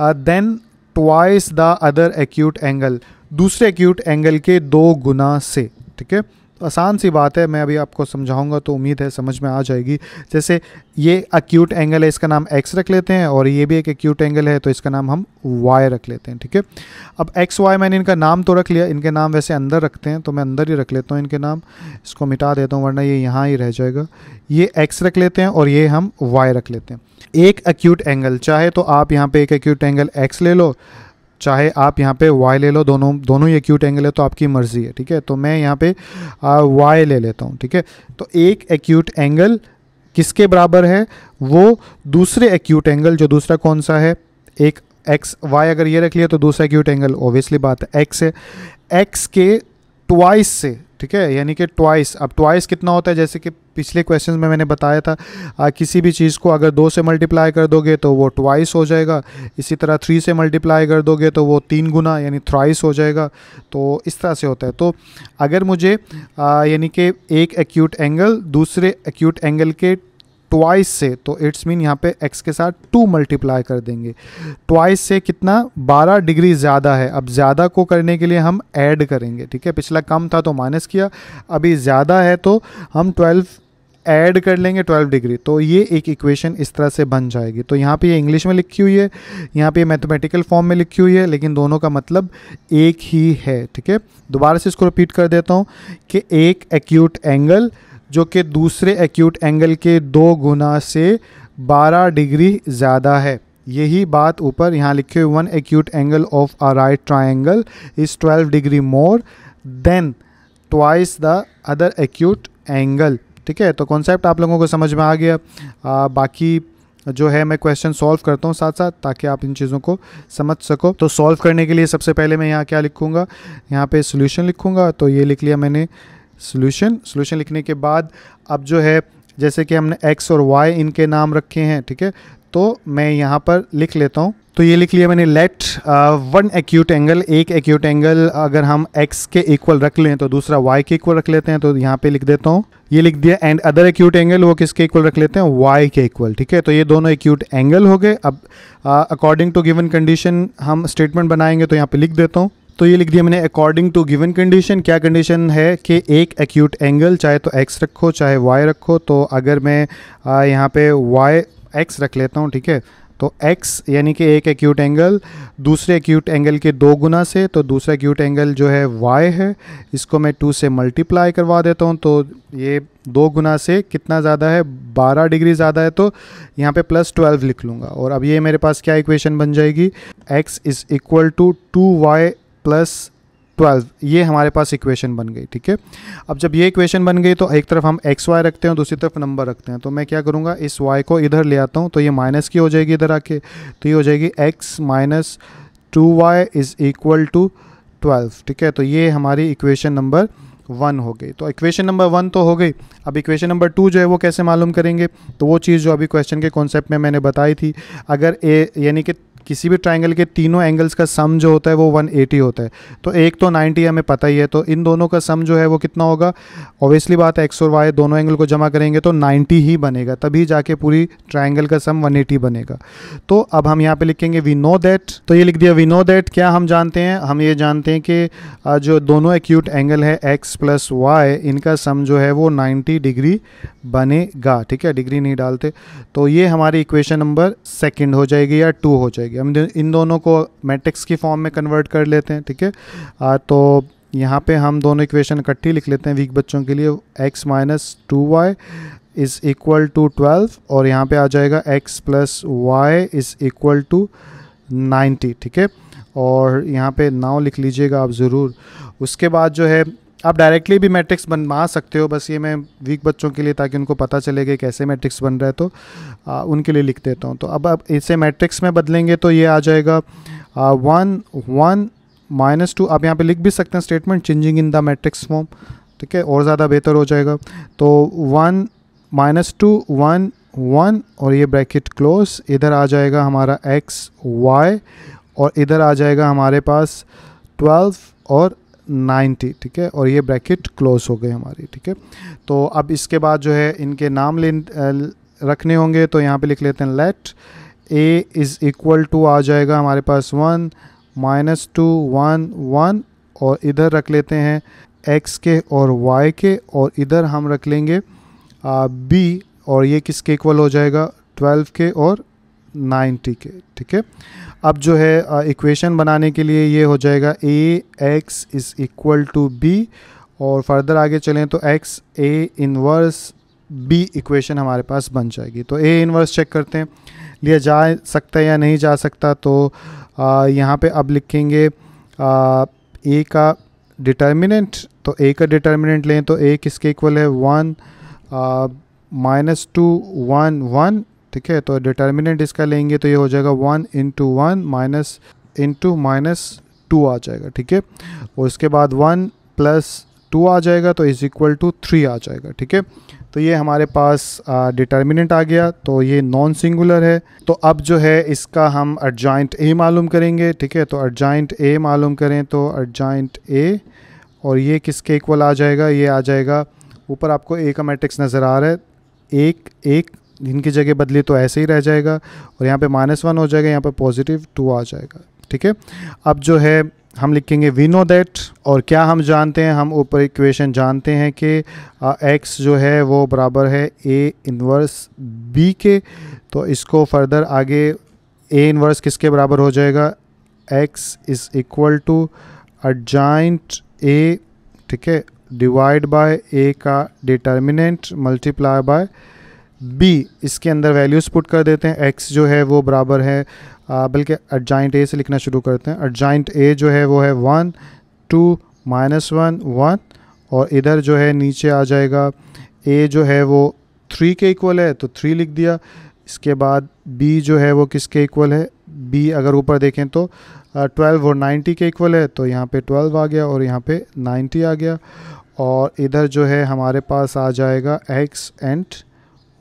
than twice the other acute angle दूसरे एक्यूट एंगल के दो गुना से ठीक है आसान सी बात है मैं अभी आपको समझाऊंगा तो उम्मीद है समझ में आ जाएगी जैसे ये अक्यूट एंगल है इसका नाम एक्स रख लेते हैं और ये भी एक अक्यूट एंगल है तो इसका नाम हम वाई रख लेते हैं ठीक है अब एक्स वाई मैंने इनका नाम तो रख लिया इनके नाम वैसे अंदर रखते हैं तो मैं अंदर ही रख लेता हूँ इनके नाम इसको मिटा देता हूँ वरना ये यहाँ ही रह जाएगा ये एक्स रख लेते हैं और ये हम वाई रख लेते हैं एक अक्यूट एंगल चाहे तो आप यहाँ पर एक अक्यूट एंगल एक्स ले लो चाहे आप यहाँ पे y ले लो दोनों दोनों ही एक्यूट एंगल है तो आपकी मर्ज़ी है ठीक है तो मैं यहाँ पे आ, y ले लेता हूँ ठीक है तो एक एक्यूट एंगल किसके बराबर है वो दूसरे एक्यूट एंगल जो दूसरा कौन सा है एक एक्स वाई अगर ये रख लिया तो दूसरा एक्यूट एंगल ओबियसली बात है एक्स है एक्स के ट्वाइस से ठीक है यानी कि ट्वाइस अब ट्वाइस कितना होता है जैसे कि पिछले क्वेश्चन में मैंने बताया था आ, किसी भी चीज़ को अगर दो से मल्टीप्लाई कर दोगे तो वो ट्वाइस हो जाएगा इसी तरह थ्री से मल्टीप्लाई कर दोगे तो वो तीन गुना यानी थ्राइस हो जाएगा तो इस तरह से होता है तो अगर मुझे यानी कि एक एक्यूट एंगल दूसरे एक्यूट एंगल के ट्वाइस से तो इट्स मीन यहाँ पे एक्स के साथ टू मल्टीप्लाई कर देंगे ट्वाइस से कितना बारह डिग्री ज़्यादा है अब ज़्यादा को करने के लिए हम ऐड करेंगे ठीक है पिछला कम था तो माइनस किया अभी ज़्यादा है तो हम ट्वेल्व ऐड कर लेंगे 12 डिग्री तो ये एक इक्वेशन इस तरह से बन जाएगी तो यहाँ पे ये इंग्लिश में लिखी हुई है यहाँ पे मैथमेटिकल फॉर्म में लिखी हुई है लेकिन दोनों का मतलब एक ही है ठीक है दोबारा से इसको रिपीट कर देता हूँ कि एक एक्यूट एंगल जो कि दूसरे एक्यूट एंगल के दो गुना से 12 डिग्री ज़्यादा है यही बात ऊपर यहाँ लिखे हुए one acute angle of a right triangle is 12 degree more than twice the other acute angle ठीक है तो कॉन्सेप्ट आप लोगों को समझ में आ गया आ, बाकी जो है मैं क्वेश्चन सॉल्व करता हूँ साथ साथ ताकि आप इन चीज़ों को समझ सको तो सॉल्व करने के लिए सबसे पहले मैं यहाँ क्या लिखूँगा यहाँ पे सोल्यूशन लिखूँगा तो ये लिख लिया मैंने सोल्यूशन सोल्यूशन लिखने के बाद अब जो है जैसे कि हमने एक्स और वाई इनके नाम रखे हैं ठीक है तो मैं यहाँ पर लिख लेता हूँ तो ये लिख लिया मैंने लेट वन एक्यूट एंगल एक एक्यूट एंगल अगर हम एक्स के इक्वल रख लें तो दूसरा वाई के इक्वल रख लेते हैं तो यहाँ पे लिख देता हूँ ये लिख दिया एंड अदर एक्यूट एंगल वो किसके इक्वल रख लेते हैं वाई के इक्वल ठीक है तो ये दोनों एक्यूट एंगल हो गए अब अकॉर्डिंग टू गिवन कंडीशन हम स्टेटमेंट बनाएंगे तो यहाँ पे लिख देता हूँ तो ये लिख दिया मैंने अकॉर्डिंग टू गिवन कंडीशन क्या कंडीशन है कि एक एक्यूट एंगल चाहे तो एक्स रखो चाहे वाई रखो तो अगर मैं यहाँ पे वाई एक्स रख लेता हूँ ठीक है तो एक्स यानी कि एक एक्यूट एंगल दूसरे एक्यूट एंगल के दो गुना से तो दूसरा एक्यूट एंगल जो है वाई है इसको मैं टू से मल्टीप्लाई करवा देता हूँ तो ये दो गुना से कितना ज़्यादा है बारह डिग्री ज़्यादा है तो यहाँ पे प्लस ट्वेल्व लिख लूँगा और अब ये मेरे पास क्या इक्वेशन बन जाएगी x is equal to two y plus twelve ये हमारे पास इक्वेशन बन गई ठीक है अब जब ये इक्वेशन बन गई तो एक तरफ हम एक्स वाई रखते हैं दूसरी तरफ नंबर रखते हैं तो मैं क्या करूँगा इस वाई को इधर ले आता हूँ तो ये माइनस की हो जाएगी इधर आके तो ये हो जाएगी x minus two y is equal to twelve ठीक है तो ये हमारी इक्वेशन नंबर वन हो गई तो इक्वेशन नंबर वन तो हो गई अब इक्वेशन नंबर टू जो है वो कैसे मालूम करेंगे तो वो चीज़ जो अभी क्वेश्चन के कॉन्सेप्ट में मैंने बताई थी अगर ए यानी कि किसी भी ट्राइंगल के तीनों एंगल्स का सम जो होता है वो 180 होता है तो एक तो 90 हमें पता ही है तो इन दोनों का सम जो है वो कितना होगा ऑब्वियसली बात है एक्स और वाई दोनों एंगल को जमा करेंगे तो 90 ही बनेगा तभी जाके पूरी ट्राइंगल का सम 180 बनेगा तो अब हम यहाँ पर लिखेंगे वी नो दैट तो ये लिख दिया वी नो दैट क्या हम जानते हैं हम ये जानते हैं कि जो दोनों एक्यूट एंगल है एक्स प्लस वाई इनका सम जो है वो नाइन्टी डिग्री बनेगा ठीक है डिग्री नहीं डालते तो ये हमारी इक्वेशन नंबर सेकेंड हो जाएगी या टू हो जाएगी जाएगी हम इन दोनों को मैट्रिक्स की फॉर्म में कन्वर्ट कर लेते हैं ठीक है तो यहाँ पे हम दोनों इक्वेशन इकट्ठी लिख लेते हैं वीक बच्चों के लिए x minus two y is equal to twelve और यहाँ पे आ जाएगा x plus y is equal to ninety ठीक है और यहाँ पे नाव लिख लीजिएगा आप ज़रूर उसके बाद जो है आप डायरेक्टली भी मैट्रिक्स बनवा सकते हो बस ये मैं वीक बच्चों के लिए ताकि उनको पता चले कि कैसे मैट्रिक्स बन रहा है तो आ, उनके लिए लिख देता हूँ तो अब अब इसे मैट्रिक्स में बदलेंगे तो ये आ जाएगा आ, वन वन माइनस टू आप यहाँ पे लिख भी सकते हैं statement changing in the matrix form ठीक है और ज़्यादा बेहतर हो जाएगा तो one minus two one one और ये ब्रैकेट क्लोज इधर आ जाएगा हमारा एक्स वाई और इधर आ जाएगा हमारे पास ट्वेल्व और नाइन्टी ठीक है और ये ब्रैकेट क्लोज हो गई हमारी ठीक है तो अब इसके बाद जो है इनके नाम ले रखने होंगे तो यहाँ पे लिख लेते हैं let A is equal to आ जाएगा हमारे पास one minus two one one और इधर रख लेते हैं एक्स के और वाई के और इधर हम रख लेंगे बी और ये किसके इक्वल हो जाएगा ट्वेल्व के और नाइन्टी के ठीक है अब जो है इक्वेशन बनाने के लिए ये हो जाएगा A x is equal to B और फर्दर आगे चलें तो x A inverse B equation हमारे पास बन जाएगी तो ए इनवर्स चेक करते हैं लिया जा सकता है या नहीं जा सकता तो यहाँ पे अब लिखेंगे ए का डिटर्मिनेंट तो ए का डिटर्मिनेंट लें तो ए किसके इक्वल है one minus two one one ठीक है तो डिटर्मिनेंट इसका लेंगे तो ये हो जाएगा one into one minus into minus two आ जाएगा ठीक है और उसके बाद वन प्लस टू आ जाएगा तो इज़ इक्वल टू थ्री आ जाएगा ठीक है तो ये हमारे पास डिटर्मिनेंट आ गया तो ये नॉन सिंगुलर है तो अब जो है इसका हम अडजाइंट ए मालूम करेंगे ठीक है तो अडजाइंट ए मालूम करें तो अडजाइंट ए और ये किसके इक्वल आ जाएगा ये आ जाएगा ऊपर आपको ए का मैट्रिक्स नज़र आ रहा है एक एक इनकी जगह बदली तो ऐसे ही रह जाएगा और यहाँ पे माइनस वन हो जाएगा यहाँ पे पॉजिटिव टू आ जाएगा ठीक है अब जो है हम लिखेंगे वी नो दैट और क्या हम जानते हैं हम ऊपर इक्वेशन जानते हैं कि एक्स जो है वो बराबर है ए इनवर्स बी के तो इसको फर्दर आगे ए इनवर्स किसके बराबर हो जाएगा x is equal to adjoint A ठीक है डिवाइड बाय ए का डिटर्मिनेंट मल्टीप्लाई बाय बी इसके अंदर वैल्यूज़ पुट कर देते हैं एक्स जो है वो बराबर है बल्कि एडजाइंट ए से लिखना शुरू करते हैं अडजाइंट ए जो है वो है one two minus one one और इधर जो है नीचे आ जाएगा ए जो है वो थ्री के इक्वल है तो थ्री लिख दिया इसके बाद बी जो है वो किसके इक्वल है बी अगर ऊपर देखें तो ट्वेल्व और नाइन्टी के इक्वल है तो यहाँ पे ट्वेल्व आ गया और यहाँ पे नाइन्टी आ गया और इधर जो है हमारे पास आ जाएगा एक्स एंड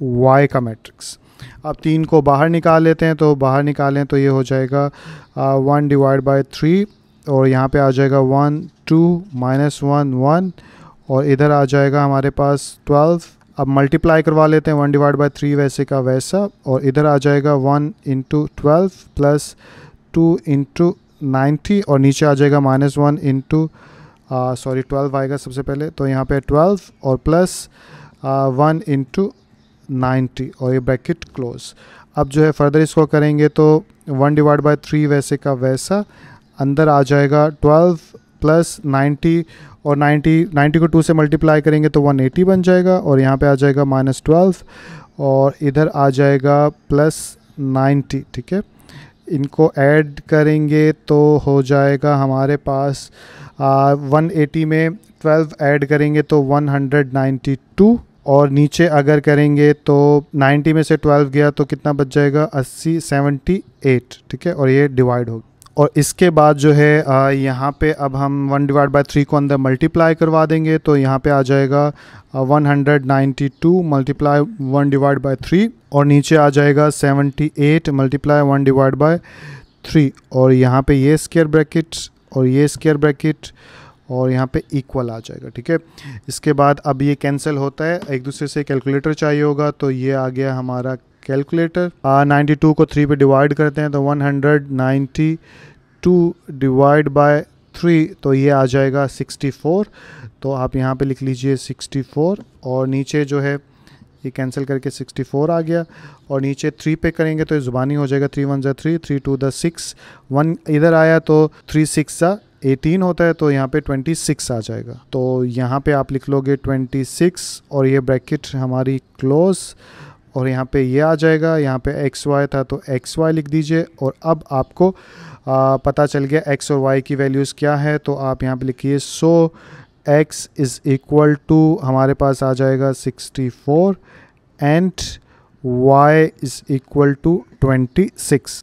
वाई का मैट्रिक्स अब तीन को बाहर निकाल लेते हैं तो बाहर निकालें तो ये हो जाएगा वन डिवाइड बाय थ्री और यहाँ पे आ जाएगा one two minus one one और इधर आ जाएगा हमारे पास ट्वेल्व अब मल्टीप्लाई करवा लेते हैं वन डिवाइड बाई थ्री वैसे का वैसा और इधर आ जाएगा one into twelve plus two into ninety और नीचे आ जाएगा minus one into sorry twelve आएगा सबसे पहले तो यहाँ पे ट्वेल्व और प्लस वन इंटू 90 और ये ब्रैकेट क्लोज अब जो है फर्दर इसको करेंगे तो वन डिवाइड बाई थ्री वैसे का वैसा अंदर आ जाएगा 12 प्लस 90 और 90 90 को 2 से मल्टीप्लाई करेंगे तो 180 बन जाएगा और यहाँ पे आ जाएगा माइनस ट्वेल्व और इधर आ जाएगा प्लस 90 ठीक है इनको ऐड करेंगे तो हो जाएगा हमारे पास आ, 180 में 12 ऐड करेंगे तो 192 और नीचे अगर करेंगे तो 90 में से 12 गया तो कितना बच जाएगा 80 78 ठीक है और ये डिवाइड होगा और इसके बाद जो है यहाँ पे अब हम वन डिवाइड बाई थ्री को अंदर मल्टीप्लाई करवा देंगे तो यहाँ पे आ जाएगा 192 multiply one divide by three और नीचे आ जाएगा 78 multiply one divide by three और यहाँ पे ये स्केयर ब्रैकेट और ये स्केयर ब्रैकेट और यहाँ पे इक्वल आ जाएगा ठीक है इसके बाद अब ये कैंसिल होता है एक दूसरे से कैलकुलेटर चाहिए होगा तो ये आ गया हमारा कैलकुलेटर नाइन्टी टू को थ्री पे डिवाइड करते हैं तो one hundred ninety two divide by three तो ये आ जाएगा सिक्सटी फोर तो आप यहाँ पे लिख लीजिए सिक्सटी फोर और नीचे जो है ये कैंसिल करके सिक्सटी फोर आ गया और नीचे थ्री पे करेंगे तो ये ज़ुबानी हो जाएगा थ्री वन ज़ा three three to the six one इधर आया तो थ्री सिक्स ज़ा एटीन होता है तो यहाँ पे सिक्स आ जाएगा तो यहाँ पे आप लिख लोगे ट्वेंटी सिक्स और ये ब्रैकेट हमारी क्लोज और यहाँ पे ये यह आ जाएगा यहाँ पे एक्स वाई था तो एक्स वाई लिख दीजिए और अब आपको आ, पता चल गया एक्स और वाई की वैल्यूज़ क्या है तो आप यहाँ पे लिखिए so x is equal to हमारे पास आ जाएगा sixty four and y is equal to twenty six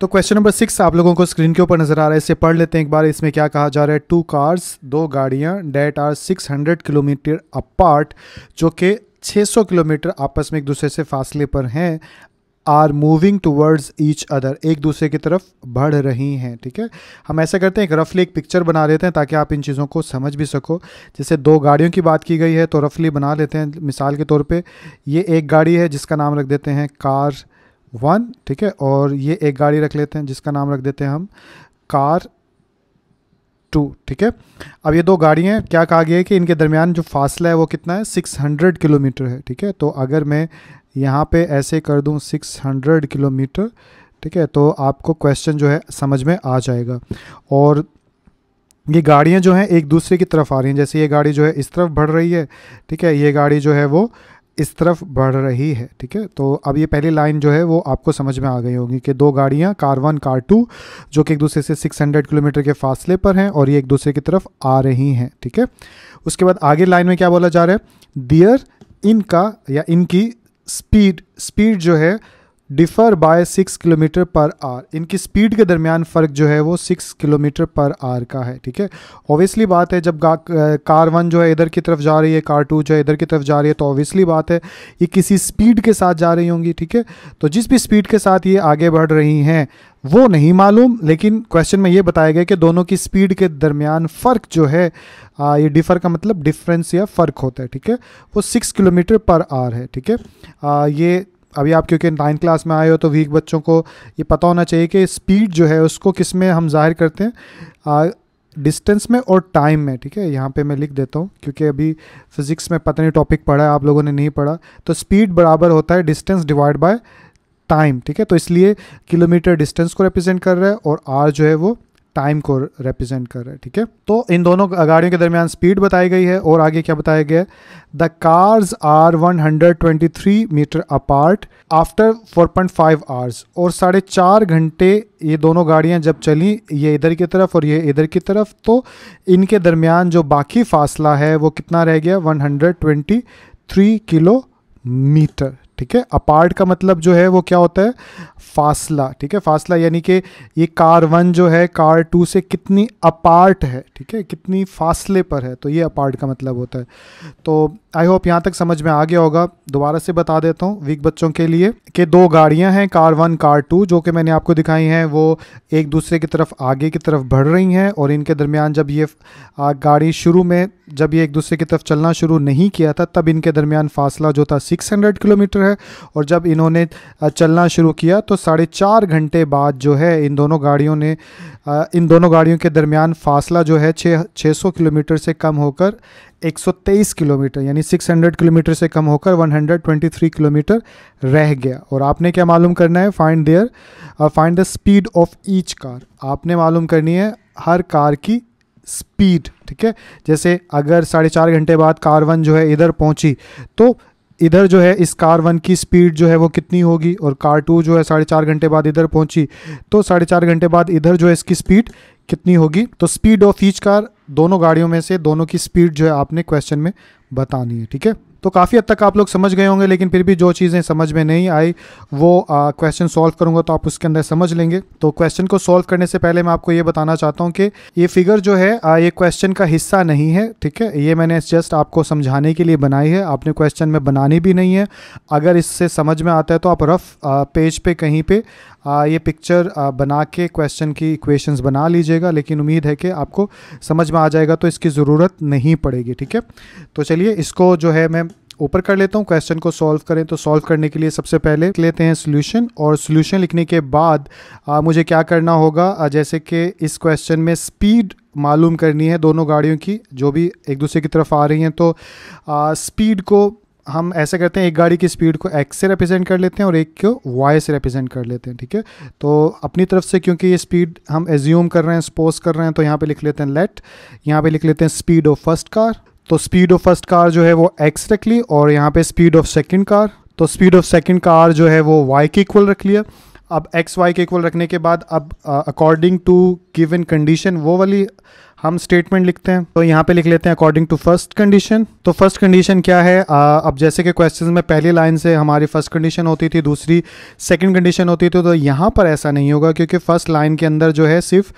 तो क्वेश्चन नंबर सिक्स आप लोगों को स्क्रीन के ऊपर नजर आ रहा है इसे पढ़ लेते हैं एक बार इसमें क्या कहा जा रहा है टू कार्स दो गाड़ियाँ डेट आर 600 किलोमीटर अपार्ट जो कि 600 किलोमीटर आपस में एक दूसरे से फासले पर हैं are moving towards each other एक दूसरे की तरफ बढ़ रही हैं ठीक है हम ऐसा करते हैं एक रफली एक पिक्चर बना लेते हैं ताकि आप इन चीज़ों को समझ भी सको जैसे दो गाड़ियों की बात की गई है तो रफली बना लेते हैं मिसाल के तौर पे ये एक गाड़ी है जिसका नाम रख देते हैं कार वन ठीक है और ये एक गाड़ी रख लेते हैं जिसका नाम रख देते हैं हम कार टू ठीक है अब ये दो गाड़ियाँ हैं क्या कहा गया है कि इनके दरमियान जो फासला है वो कितना है 600 किलोमीटर है ठीक है तो अगर मैं यहाँ पे ऐसे कर दूँ 600 किलोमीटर ठीक है तो आपको क्वेश्चन जो है समझ में आ जाएगा और ये गाड़ियाँ जो हैं एक दूसरे की तरफ आ रही हैं जैसे ये गाड़ी जो है इस तरफ बढ़ रही है ठीक है ये गाड़ी जो है वो इस तरफ बढ़ रही है ठीक है तो अब ये पहली लाइन जो है वो आपको समझ में आ गई होगी कि दो गाड़ियाँ कार वन कार टू जो कि एक दूसरे से 600 किलोमीटर के फासले पर हैं और ये एक दूसरे की तरफ आ रही हैं ठीक है थीके? उसके बाद आगे लाइन में क्या बोला जा रहा है दियर इनका या इनकी स्पीड स्पीड जो है डिफ़र बाय सिक्स किलोमीटर पर आर इनकी स्पीड के दरमियान फ़र्क जो है वो सिक्स किलोमीटर पर आर का है ठीक है ओबियसली बात है जब कार वन जो है इधर की तरफ जा रही है कार टू जो है इधर की तरफ जा रही है तो ऑब्वियसली बात है ये किसी स्पीड के साथ जा रही होंगी ठीक है तो जिस भी स्पीड के साथ ये आगे बढ़ रही हैं वो नहीं मालूम लेकिन क्वेश्चन में ये बताया गया कि दोनों की स्पीड के दरमियान फ़र्क जो है आ, ये डिफ़र का मतलब डिफरेंस या फ़र्क होता है ठीक है वो सिक्स किलोमीटर पर आर है ठीक है ये अभी आप क्योंकि नाइन्थ क्लास में आए हो तो वीक बच्चों को ये पता होना चाहिए कि स्पीड जो है उसको किस में हम जाहिर करते हैं डिस्टेंस में और टाइम में ठीक है यहाँ पे मैं लिख देता हूँ क्योंकि अभी फिज़िक्स में पता नहीं टॉपिक पढ़ा है आप लोगों ने नहीं पढ़ा तो स्पीड बराबर होता है डिस्टेंस डिवाइड बाय टाइम ठीक है तो इसलिए किलोमीटर डिस्टेंस को रिप्रेजेंट कर रहा है और आर जो है वो टाइम को रिप्रेजेंट कर रहा है ठीक है तो इन दोनों गाड़ियों के दरमियान स्पीड बताई गई है और आगे क्या बताया गया the cars are 123 metre apart after 4.5 hours और साढ़े चार घंटे ये दोनों गाड़ियां जब चली ये इधर की तरफ और ये इधर की तरफ तो इनके दरमियान जो बाकी फासला है वो कितना रह गया वन किलोमीटर ठीक है अपार्ट का मतलब जो है वो क्या होता है फासला ठीक है फासला यानी कि ये कार वन जो है कार टू से कितनी अपार्ट है ठीक है कितनी फासले पर है तो ये अपार्ट का मतलब होता है तो आई होप यहाँ तक समझ में आ गया होगा दोबारा से बता देता हूँ वीक बच्चों के लिए कि दो गाड़ियाँ हैं कार वन कार टू जो कि मैंने आपको दिखाई हैं वो एक दूसरे की तरफ आगे की तरफ बढ़ रही हैं और इनके दरमियान जब ये गाड़ी शुरू में जब ये एक दूसरे की तरफ चलना शुरू नहीं किया था तब इनके दरमियान फासला जो था सिक्स किलोमीटर है है और जब इन्होंने चलना शुरू किया तो साढ़े चार घंटे बाद जो है इन दोनों गाड़ियों ने इन दोनों गाड़ियों के दरमियान फासला जो है छः छः सौ किलोमीटर से कम होकर 123 किलोमीटर यानी 600 किलोमीटर से कम होकर 123 किलोमीटर रह गया और आपने क्या मालूम करना है find their find the speed of each car आपने मालूम करनी है हर कार की स्पीड ठीक है जैसे अगर साढ़े चार घंटे बाद कार वन जो है इधर पहुंची तो इधर जो है इस कार वन की स्पीड जो है वो कितनी होगी और कार टू जो है साढ़े चार घंटे बाद इधर पहुंची तो साढ़े चार घंटे बाद इधर जो है इसकी स्पीड कितनी होगी तो स्पीड ऑफ ईच कार दोनों गाड़ियों में से दोनों की स्पीड जो है आपने क्वेश्चन में बतानी है ठीक है तो काफ़ी हद तक आप लोग समझ गए होंगे लेकिन फिर भी जो चीज़ें समझ में नहीं आई वो क्वेश्चन सॉल्व करूंगा तो आप उसके अंदर समझ लेंगे तो क्वेश्चन को सॉल्व करने से पहले मैं आपको ये बताना चाहता हूँ कि ये फिगर जो है आ, ये क्वेश्चन का हिस्सा नहीं है ठीक है ये मैंने जस्ट आपको समझाने के लिए बनाई है आपने क्वेश्चन में बनानी भी नहीं है अगर इससे समझ में आता है तो आप रफ पेज पर पे कहीं पर आ, ये पिक्चर आ, बना के क्वेश्चन की इक्वेशंस बना लीजिएगा लेकिन उम्मीद है कि आपको समझ में आ जाएगा तो इसकी ज़रूरत नहीं पड़ेगी ठीक है तो चलिए इसको जो है मैं ऊपर कर लेता हूँ क्वेश्चन को सॉल्व करें तो सॉल्व करने के लिए सबसे पहले लेते हैं सोल्यूशन और सोल्यूशन लिखने के बाद आ, मुझे क्या करना होगा जैसे कि इस क्वेश्चन में स्पीड मालूम करनी है दोनों गाड़ियों की जो भी एक दूसरे की तरफ आ रही हैं तो आ, स्पीड को हम ऐसा करते हैं एक गाड़ी की स्पीड को एक्स से रिप्रेजेंट कर लेते हैं और एक को वाई से रिप्रेजेंट कर लेते हैं ठीक है तो अपनी तरफ से क्योंकि ये स्पीड हम एज्यूम कर रहे हैं सपोज कर रहे हैं तो यहाँ पे लिख लेते हैं लेट यहाँ पे लिख लेते हैं स्पीड ऑफ फर्स्ट कार तो स्पीड ऑफ फर्स्ट कार जो है वो एक्स रख ली और यहाँ पे स्पीड ऑफ सेकेंड कार तो स्पीड ऑफ सेकेंड कार जो है वो वाई के इक्वल रख लिया अब एक्स वाई के इक्वल रखने के बाद अब अकॉर्डिंग टू गिवन कंडीशन वो वाली हम स्टेटमेंट लिखते हैं तो यहाँ पे लिख लेते हैं अकॉर्डिंग टू फर्स्ट कंडीशन तो फर्स्ट कंडीशन क्या है आ, अब जैसे कि क्वेश्चन में पहली लाइन से हमारी फर्स्ट कंडीशन होती थी दूसरी सेकंड कंडीशन होती थी तो यहाँ पर ऐसा नहीं होगा क्योंकि फर्स्ट लाइन के अंदर जो है सिर्फ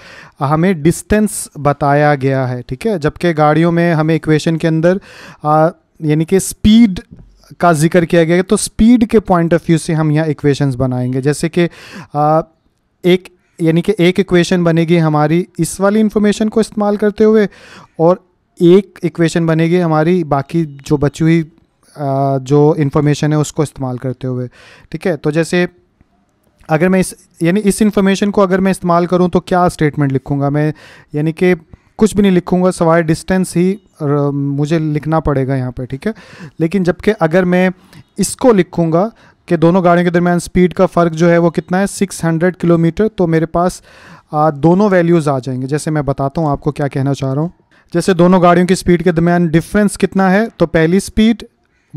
हमें डिस्टेंस बताया गया है ठीक है जबकि गाड़ियों में हमें इक्वेशन के अंदर यानी कि स्पीड का जिक्र किया गया है तो स्पीड के पॉइंट ऑफ व्यू से हम यहाँ इक्वेशंस बनाएंगे जैसे कि एक यानी कि एक इक्वेशन बनेगी हमारी इस वाली इन्फॉर्मेशन को इस्तेमाल करते हुए और एक इक्वेशन बनेगी हमारी बाकी जो बची हुई जो इन्फॉर्मेशन है उसको इस्तेमाल करते हुए ठीक है तो जैसे अगर मैं इस यानी इस इन्फॉर्मेशन को अगर मैं इस्तेमाल करूं तो क्या स्टेटमेंट लिखूंगा मैं यानी कि कुछ भी नहीं लिखूंगा सवाए डिस्टेंस ही मुझे लिखना पड़ेगा यहाँ पे ठीक है लेकिन जबकि अगर मैं इसको लिखूंगा कि दोनों गाड़ियों के दरमियान स्पीड का फ़र्क जो है वो कितना है 600 किलोमीटर तो मेरे पास आ, दोनों वैल्यूज़ आ जाएंगे जैसे मैं बताता हूँ आपको क्या कहना चाह रहा हूँ जैसे दोनों गाड़ियों की स्पीड के दरमियान डिफरेंस कितना है तो पहली स्पीड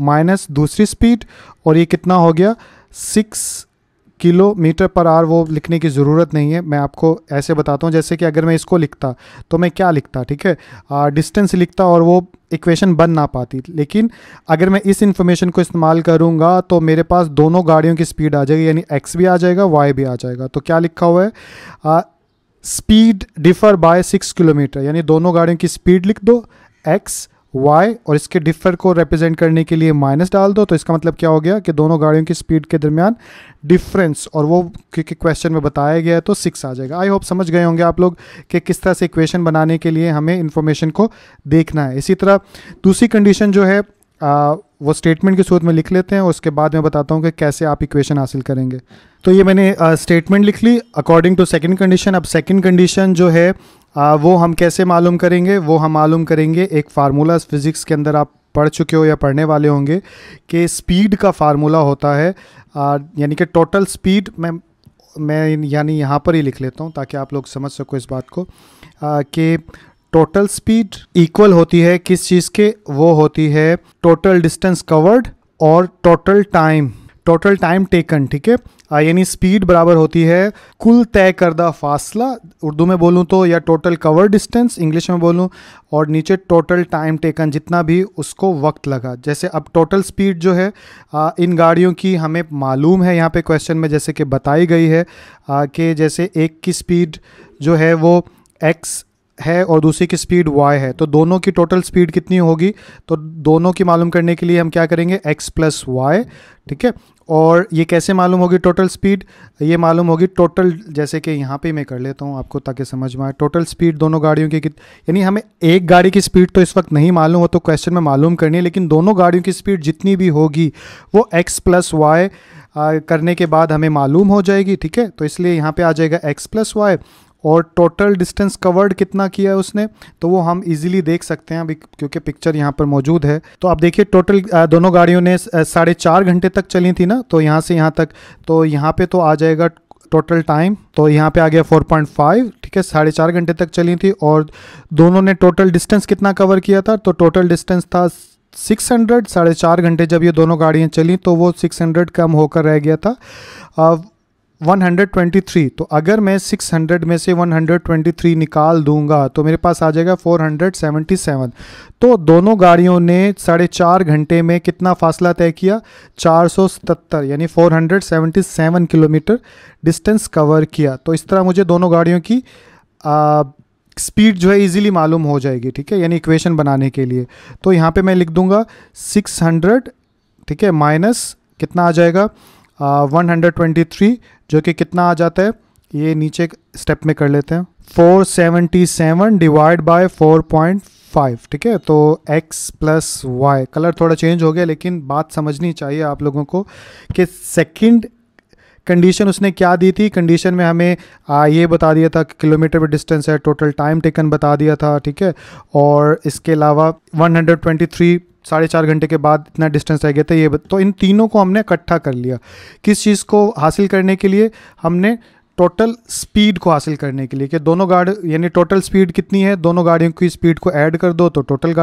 माइनस दूसरी स्पीड और ये कितना हो गया सिक्स किलोमीटर पर आर वो लिखने की ज़रूरत नहीं है मैं आपको ऐसे बताता हूँ जैसे कि अगर मैं इसको लिखता तो मैं क्या लिखता ठीक है डिस्टेंस लिखता और वो इक्वेशन बन ना पाती लेकिन अगर मैं इस इन्फॉर्मेशन को इस्तेमाल करूँगा तो मेरे पास दोनों गाड़ियों की स्पीड आ जाएगी यानी एक्स भी आ जाएगा वाई भी आ जाएगा तो क्या लिखा हुआ है speed differ by six kilometre यानी दोनों गाड़ियों की स्पीड लिख दो एक्स y और इसके डिफर को रिप्रेजेंट करने के लिए माइनस डाल दो तो इसका मतलब क्या हो गया कि दोनों गाड़ियों की स्पीड के दरमियान डिफरेंस और वो क्योंकि क्वेश्चन में बताया गया है तो सिक्स आ जाएगा आई होप समझ गए होंगे आप लोग कि किस तरह से इक्वेशन बनाने के लिए हमें इन्फॉर्मेशन को देखना है इसी तरह दूसरी कंडीशन जो है वो स्टेटमेंट की सूरत में लिख लेते हैं उसके बाद मैं बताता हूँ कि कैसे आप इक्वेशन हासिल करेंगे तो ये मैंने स्टेटमेंट uh, लिख ली अकॉर्डिंग टू सेकंड कंडीशन अब सेकंड कंडीशन जो है uh, वो हम कैसे मालूम करेंगे वो हम मालूम करेंगे एक फार्मूला फिज़िक्स के अंदर आप पढ़ चुके हो या पढ़ने वाले होंगे कि स्पीड का फार्मूला होता है uh, यानी कि टोटल स्पीड मैं मैं यानी यहाँ पर ही लिख लेता हूँ ताकि आप लोग समझ सको इस बात को कि टोटल स्पीड इक्वल होती है किस चीज़ के वो होती है टोटल डिस्टेंस कवर्ड और total time total time taken ठीक है यानी स्पीड बराबर होती है कुल तय करदा फासला उर्दू में बोलूँ तो या टोटल कवर डिस्टेंस इंग्लिश में बोलूँ और नीचे टोटल टाइम टेकन जितना भी उसको वक्त लगा जैसे अब टोटल स्पीड जो है आ, इन गाड़ियों की हमें मालूम है यहाँ पे क्वेश्चन में जैसे कि बताई गई है कि जैसे एक की स्पीड जो है वो एक्स है और दूसरी की स्पीड y है तो दोनों की टोटल स्पीड कितनी होगी तो दोनों की मालूम करने के लिए हम क्या करेंगे x प्लस वाई ठीक है और ये कैसे मालूम होगी टोटल स्पीड ये मालूम होगी टोटल जैसे कि यहाँ पे मैं कर लेता हूँ आपको ताकि समझ में आए टोटल स्पीड दोनों गाड़ियों की यानी हमें एक गाड़ी की स्पीड तो इस वक्त नहीं मालूम हो तो क्वेश्चन में मालूम करनी है लेकिन दोनों गाड़ियों की स्पीड जितनी भी होगी वो एक्स प्लस वाई करने के बाद हमें मालूम हो जाएगी ठीक है तो इसलिए यहाँ पर आ जाएगा एक्स प्लस वाई और टोटल डिस्टेंस कवर्ड कितना किया है उसने तो वो हम इजीली देख सकते हैं अभी क्योंकि पिक्चर यहाँ पर मौजूद है तो आप देखिए टोटल दोनों गाड़ियों ने साढ़े चार घंटे तक चली थी ना तो यहाँ से यहाँ तक तो यहाँ पे तो आ जाएगा टोटल टाइम तो यहाँ पे आ गया 4.5 ठीक है साढ़े चार घंटे तक चली थी और दोनों ने टोटल डिस्टेंस कितना कवर किया था तो टोटल डिस्टेंस था 600 साढ़े चार घंटे जब ये दोनों गाड़ियाँ चली तो वो 600 कम होकर रह गया था अब 123 तो अगर मैं 600 में से 123 निकाल दूंगा तो मेरे पास आ जाएगा 477 तो दोनों गाड़ियों ने साढ़े चार घंटे में कितना फासला तय किया 477 यानी 477 किलोमीटर डिस्टेंस कवर किया तो इस तरह मुझे दोनों गाड़ियों की आ, स्पीड जो है इजीली मालूम हो जाएगी ठीक है यानी इक्वेशन बनाने के लिए तो यहाँ पर मैं लिख दूँगा सिक्स ठीक है माइनस कितना आ जाएगा वन हंड्रेड ट्वेंटी थ्री जो कि कितना आ जाता है ये नीचे स्टेप में कर लेते हैं four seventy seven divide by four point five ठीक है तो एक्स प्लस वाई कलर थोड़ा चेंज हो गया लेकिन बात समझनी चाहिए आप लोगों को कि सेकंड कंडीशन उसने क्या दी थी कंडीशन में हमें आ, ये बता दिया था कि किलोमीटर पर डिस्टेंस है टोटल टाइम टेकन बता दिया था ठीक है और इसके अलावा 123 साढ़े चार घंटे के बाद इतना डिस्टेंस रह गया था ये तो इन तीनों को हमने इकट्ठा कर लिया किस चीज़ को हासिल करने के लिए हमने टोटल स्पीड को हासिल करने के लिए कि दोनों गाड़ यानी टोटल स्पीड कितनी है दोनों गाड़ियों की स्पीड को ऐड कर दो तो टोटल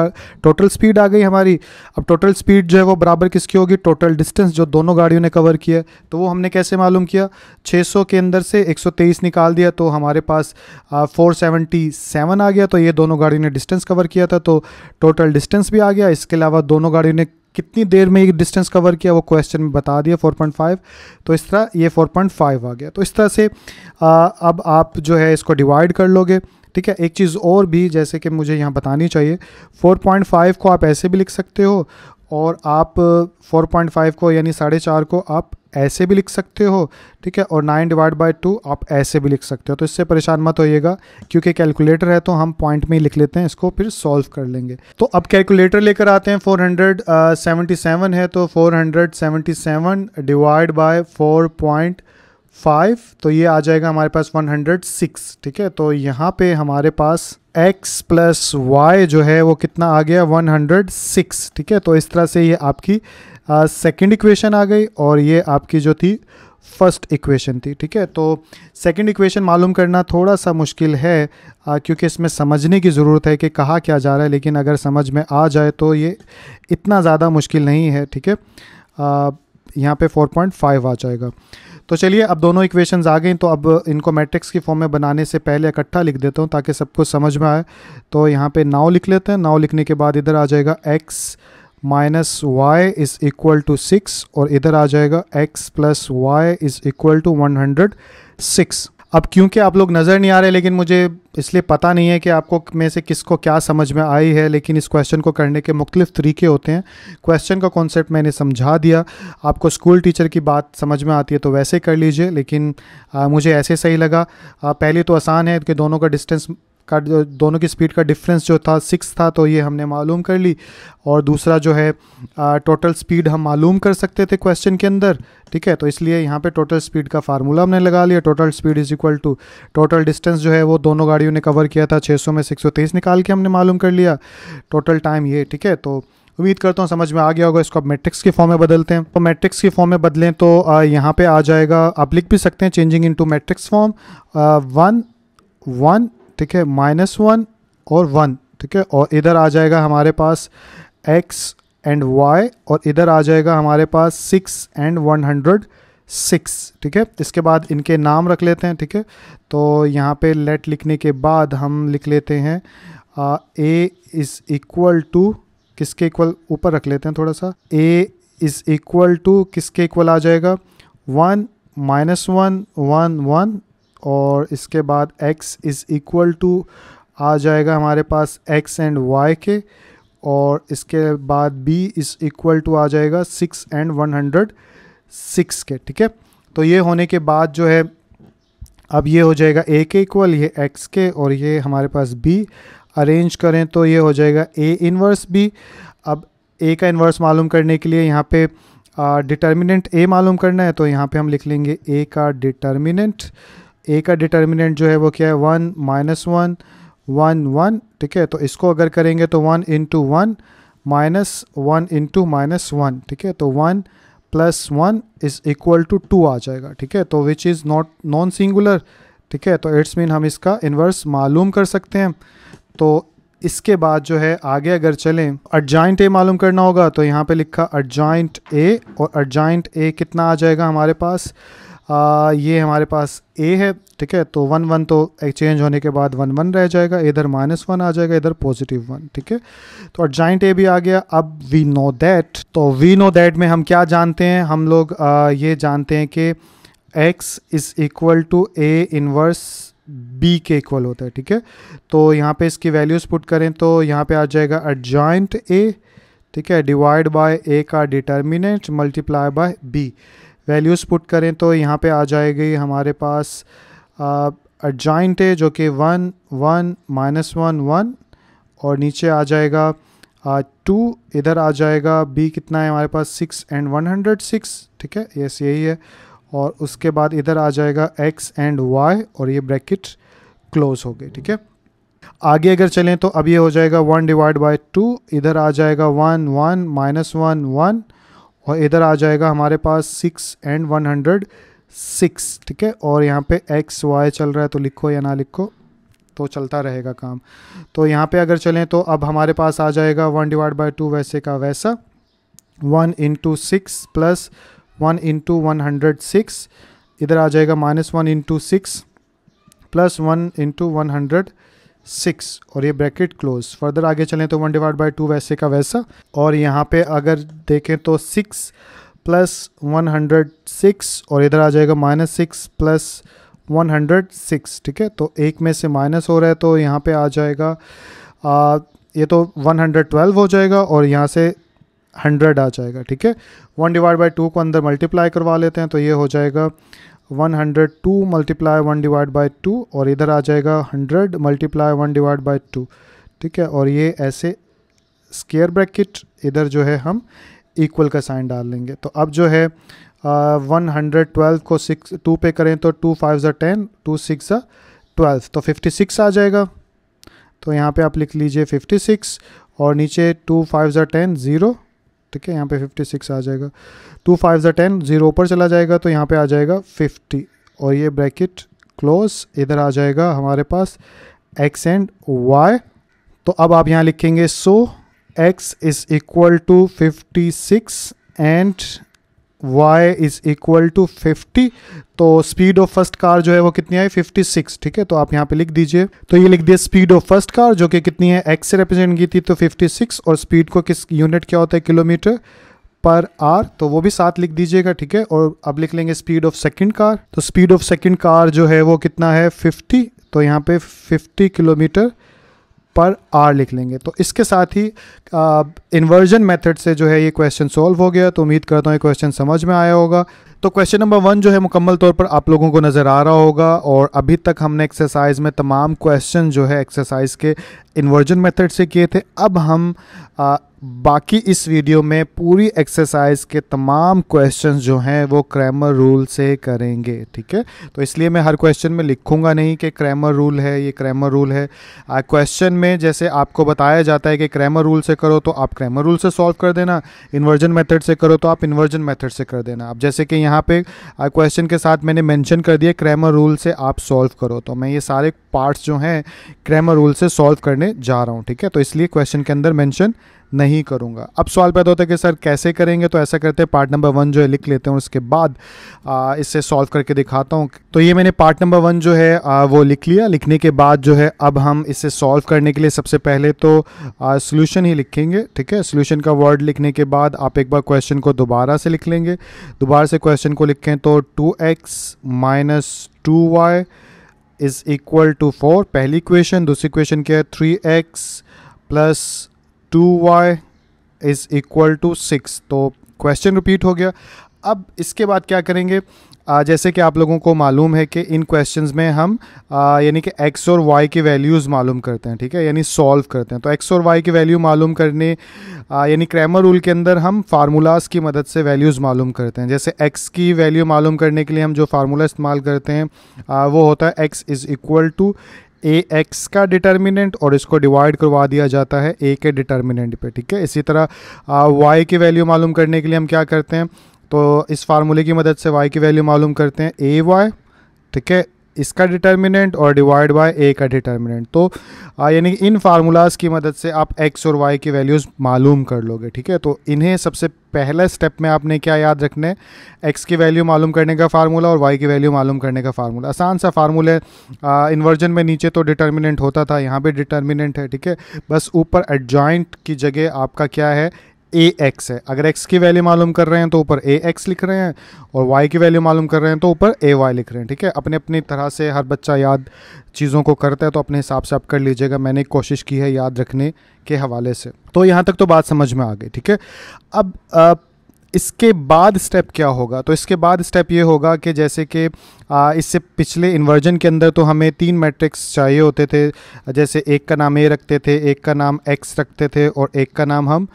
टोटल स्पीड आ गई हमारी अब टोटल स्पीड जो है वो बराबर किसकी होगी टोटल डिस्टेंस जो दोनों गाड़ियों ने कवर किया तो वो हमने कैसे मालूम किया 600 के अंदर से 123 निकाल दिया तो हमारे पास फोर आ गया तो ये दोनों गाड़ियों ने डिस्टेंस कवर किया था तो टोटल डिस्टेंस भी आ गया इसके अलावा दोनों गाड़ियों ने कितनी देर में ये डिस्टेंस कवर किया वो क्वेश्चन में बता दिया 4.5 तो इस तरह ये 4.5 आ गया तो इस तरह से आ, अब आप जो है इसको डिवाइड कर लोगे ठीक है एक चीज़ और भी जैसे कि मुझे यहाँ बतानी चाहिए 4.5 को आप ऐसे भी लिख सकते हो और आप 4.5 को यानी साढ़े चार को आप ऐसे भी लिख सकते हो ठीक है और नाइन डिवाइड बाई टू आप ऐसे भी लिख सकते हो तो इससे परेशान मत होइएगा क्योंकि कैलकुलेटर है तो हम पॉइंट में ही लिख लेते हैं इसको फिर सॉल्व कर लेंगे तो अब कैलकुलेटर लेकर आते हैं फोर हंड्रेड सेवेंटी सेवन है तो four hundred seventy seven divide by four point five तो ये आ जाएगा हमारे पास वन हंड्रेड सिक्स ठीक है तो यहाँ पे हमारे पास x प्लस वाई जो है वो कितना आ गया वन हंड्रेड सिक्स ठीक है तो इस तरह से ये आपकी सेकंड इक्वेशन आ गई और ये आपकी जो थी फर्स्ट इक्वेशन थी ठीक है तो सेकंड इक्वेशन मालूम करना थोड़ा सा मुश्किल है आ, क्योंकि इसमें समझने की ज़रूरत है कि कहा क्या जा रहा है लेकिन अगर समझ में आ जाए तो ये इतना ज़्यादा मुश्किल नहीं है ठीक है यहाँ पे 4.5 आ जाएगा तो चलिए अब दोनों इक्वेशंस आ गई तो अब इनको मैट्रिक्स की फॉर्म में बनाने से पहले इकट्ठा लिख देता हूँ ताकि सब कुछ समझ में आए तो यहाँ पे नाव लिख लेते हैं नाव लिखने के बाद इधर आ जाएगा x minus y is equal to six और इधर आ जाएगा x plus y is equal to one hundred six अब क्योंकि आप लोग नज़र नहीं आ रहे लेकिन मुझे इसलिए पता नहीं है कि आपको में से किसको क्या समझ में आई है लेकिन इस क्वेश्चन को करने के मुख्तलिफ तरीके होते हैं क्वेश्चन का कॉन्सेप्ट मैंने समझा दिया आपको स्कूल टीचर की बात समझ में आती है तो वैसे कर लीजिए लेकिन आ, मुझे ऐसे सही लगा आ, पहले तो आसान है कि दोनों का डिस्टेंस का दोनों की स्पीड का डिफरेंस जो था सिक्स था तो ये हमने मालूम कर ली और दूसरा जो है आ, टोटल स्पीड हम मालूम कर सकते थे क्वेश्चन के अंदर ठीक है तो इसलिए यहाँ पे टोटल स्पीड का फार्मूला हमने लगा लिया total speed is equal to total distance जो है वो दोनों गाड़ियों ने कवर किया था छः में सिक्स निकाल के हमने मालूम कर लिया टोटल टाइम ये ठीक है तो उम्मीद करता हूँ समझ में आ गया होगा इसको अब मैट्रिक्स की फॉर्म में बदलते हैं तो मैट्रिक्स की फॉर्म में बदलें तो यहाँ पे आ जाएगा आप लिख भी सकते हैं changing into matrix form one one ठीक है माइनस वन और वन ठीक है और इधर आ जाएगा हमारे पास एक्स एंड वाई और इधर आ जाएगा हमारे पास six and one hundred six ठीक है इसके बाद इनके नाम रख लेते हैं ठीक है तो यहाँ पे लेट लिखने के बाद हम लिख लेते हैं ए इज़ इक्वल टू किसके इक्वल ऊपर रख लेते हैं थोड़ा सा ए इज़ इक्वल टू किसके इक्वल आ जाएगा one minus one one one और इसके बाद x इज़ इक्वल टू आ जाएगा हमारे पास x एंड y के और इसके बाद b इज़ इक्वल टू आ जाएगा six and one hundred six के ठीक है तो ये होने के बाद जो है अब ये हो जाएगा a के इक्वल ये x के और ये हमारे पास b अरेंज करें तो ये हो जाएगा a इन्वर्स b अब a का इन्वर्स मालूम करने के लिए यहाँ पे डिटर्मिनेंट uh, ए मालूम करना है तो यहाँ पे हम लिख लेंगे ए का डिटर्मिनेंट ए का डिटर्मिनेंट जो है वो क्या है one minus one one one ठीक है तो इसको अगर करेंगे तो one into one minus one into minus one ठीक है तो one plus one is equal to two आ जाएगा ठीक है तो which is not non singular ठीक है तो इट्स मीन हम इसका इन्वर्स मालूम कर सकते हैं तो इसके बाद जो है आगे अगर चलें अडजाइंट ए मालूम करना होगा तो यहाँ पे लिखा अडजाइंट ए और अडजाइंट ए कितना आ जाएगा हमारे पास आ, ये हमारे पास ए है ठीक है तो वन वन तो एक्सचेंज होने के बाद वन वन रह जाएगा इधर माइनस वन आ जाएगा इधर पॉजिटिव वन ठीक है तो जॉइंट ए भी आ गया अब वी नो दैट तो वी नो दैट में हम क्या जानते हैं हम लोग आ, ये जानते हैं कि x is equal to A inverse B के इक्वल होता है ठीक है तो यहाँ पे इसकी वैल्यूज़ पुट करें तो यहाँ पे आ जाएगा जॉइंट ए ठीक है डिवाइड बाय ए का determinant multiply by B values put करें तो यहाँ पे आ जाएगी हमारे पास एडजाइंट है जो कि one one minus one one और नीचे आ जाएगा टू इधर आ जाएगा बी कितना है हमारे पास six and one hundred six ठीक है यस यही है और उसके बाद इधर आ जाएगा एक्स एंड वाई और ये ब्रैकेट क्लोज हो गए ठीक है आगे अगर चलें तो अब ये हो जाएगा वन डिवाइड बाई टू इधर आ जाएगा one one minus one one और इधर आ जाएगा हमारे पास six and one hundred six ठीक है और यहाँ पे एक्स वाई चल रहा है तो लिखो या ना लिखो तो चलता रहेगा काम तो यहाँ पे अगर चलें तो अब हमारे पास आ जाएगा वन डिवाइड बाई टू वैसे का वैसा one into six plus one into one hundred six इधर आ जाएगा minus one into six plus one into one hundred six और ये ब्रैकेट क्लोज फर्दर आगे चलें तो वन डिवाइड बाई टू वैसे का वैसा और यहाँ पे अगर देखें तो six plus one hundred six और इधर आ जाएगा minus six plus one hundred six ठीक है तो एक में से माइनस हो रहा है तो यहाँ पे आ जाएगा आ, ये तो वन हंड्रेड ट्वेल्व हो जाएगा और यहाँ से हंड्रेड आ जाएगा ठीक है वन डिवाइड बाई टू को अंदर मल्टीप्लाई करवा लेते हैं तो ये हो जाएगा 102 multiply one divide by two और इधर आ जाएगा 100 multiply one divide by two ठीक है और ये ऐसे स्केयर ब्रैकेट इधर जो है हम इक्वल का साइन डाल लेंगे तो अब जो है वन हंड्रेड ट्वेल्व को सिक्स टू पे करें तो टू फाइव ज़ा टेन टू सिक्स ज़ा ट्वेल्व तो फिफ्टी सिक्स आ जाएगा तो यहाँ पे आप लिख लीजिए फिफ्टी सिक्स और नीचे टू फाइव ज़ा टेन ज़ीरो ठीक है यहाँ पे 56 आ जाएगा टू फाइव ज़ा टेन जीरो ऊपर चला जाएगा तो यहाँ पे आ जाएगा 50 और ये ब्रैकेट क्लोज इधर आ जाएगा हमारे पास एक्स एंड वाई तो अब आप यहाँ लिखेंगे so x is equal to fifty six and y is equal to fifty तो स्पीड ऑफ फर्स्ट कार जो है वो कितनी आई फिफ्टी सिक्स ठीक है तो आप यहाँ पे लिख दीजिए तो ये लिख दिए स्पीड ऑफ फर्स्ट कार जो कि कितनी है एक्स से रिप्रेजेंट की थी तो फिफ्टी सिक्स और स्पीड को किस यूनिट क्या होता है किलोमीटर पर आर तो वो भी साथ लिख दीजिएगा ठीक है और अब लिख लेंगे स्पीड ऑफ सेकेंड कार तो स्पीड ऑफ सेकेंड कार जो है वो कितना है फिफ्टी तो यहाँ पे फिफ्टी किलोमीटर पर आर लिख लेंगे तो इसके साथ ही इन्वर्जन मेथड से जो है ये क्वेश्चन सॉल्व हो गया तो उम्मीद करता हूँ ये क्वेश्चन समझ में आया होगा तो क्वेश्चन नंबर वन जो है मुकम्मल तौर पर आप लोगों को नज़र आ रहा होगा और अभी तक हमने एक्सरसाइज में तमाम क्वेश्चन जो है एक्सरसाइज के इन्वर्जन मेथड से किए थे अब हम बाकी इस वीडियो में पूरी एक्सरसाइज के तमाम क्वेश्चंस जो हैं वो क्रैमर रूल से करेंगे ठीक है तो इसलिए मैं हर क्वेश्चन में लिखूंगा नहीं कि क्रैमर रूल है ये क्रैमर रूल है क्वेश्चन में जैसे आपको बताया जाता है कि क्रैमर रूल से करो तो आप क्रैमर रूल से सॉल्व कर देना इन्वर्जन मैथड से करो तो आप इन्वर्जन मैथड से कर देना अब जैसे कि यहाँ पे क्वेश्चन के साथ मैंने मैंशन कर दिया क्रैमर रूल से आप सॉल्व करो तो मैं ये सारे पार्ट्स जो हैं क्रैमर रूल से सॉल्व करने जा रहा हूँ ठीक है तो इसलिए क्वेश्चन के अंदर मैंशन नहीं करूँगा अब सवाल पैदा होता है कि सर कैसे करेंगे तो ऐसा करते हैं पार्ट नंबर वन जो है लिख लेते हैं उसके बाद आ, इसे सॉल्व करके दिखाता हूँ तो ये मैंने पार्ट नंबर वन जो है आ, वो लिख लिया लिखने के बाद जो है अब हम इसे सॉल्व करने के लिए सबसे पहले तो सोल्यूशन ही लिखेंगे ठीक है सोल्यूशन का वर्ड लिखने के बाद आप एक बार क्वेश्चन को दोबारा से लिख लेंगे दोबारा से क्वेश्चन को लिखें तो two x minus two y is equal to four पहली क्वेश्चन दूसरी क्वेश्चन क्या है three x plus two y is equal to six तो क्वेश्चन रिपीट हो गया अब इसके बाद क्या करेंगे आ, जैसे कि आप लोगों को मालूम है कि इन क्वेश्चंस में हम यानी कि एक्स और वाई की वैल्यूज़ मालूम करते हैं ठीक है यानी सॉल्व करते हैं तो एक्स और वाई की वैल्यू मालूम करने यानी क्रैमर रूल के अंदर हम फार्मूलाज़ की मदद से वैल्यूज़ मालूम करते हैं जैसे एक्स की वैल्यू मालूम करने के लिए हम जो फार्मूला इस्तेमाल करते हैं आ, वो होता है x is equal to A x का डिटर्मिनेंट और इसको डिवाइड करवा दिया जाता है ए के डिटर्मिनेंट पे ठीक है इसी तरह वाई की वैल्यू मालूम करने के लिए हम क्या करते हैं तो इस फार्मूले की मदद से वाई की वैल्यू मालूम करते हैं ए वाई ठीक है इसका डिटर्मिनेंट और डिवाइड बाय ए का डिटर्मिनेंट तो यानी कि इन फार्मूलाज की मदद से आप एक्स और वाई की वैल्यूज़ मालूम कर लोगे ठीक है तो इन्हें सबसे पहले स्टेप में आपने क्या याद रखना है एक्स की वैल्यू मालूम करने का फार्मूला और वाई की वैल्यू मालूम करने का फार्मूला आसान सा फार्मूला है इन्वर्जन में नीचे तो डिटर्मिनेंट होता था यहाँ पर डिटर्मिनेंट है ठीक है बस ऊपर एडजॉइंट की जगह आपका क्या है ए एक्स है अगर एक्स की वैल्यू मालूम कर रहे हैं तो ऊपर ए एक्स लिख रहे हैं और वाई की वैल्यू मालूम कर रहे हैं तो ऊपर ए वाई लिख रहे हैं ठीक है अपने अपनी तरह से हर बच्चा याद चीज़ों को करता है तो अपने हिसाब से आप कर लीजिएगा मैंने कोशिश की है याद रखने के हवाले से तो यहाँ तक तो बात समझ में आ गई ठीक है अब इसके बाद स्टेप क्या होगा तो इसके बाद स्टेप ये होगा कि जैसे कि इससे पिछले इन्वर्जन के अंदर तो हमें तीन मैट्रिक्स चाहिए होते थे जैसे एक का नाम ए रखते थे एक का नाम एक्स रखते थे और एक का नाम हम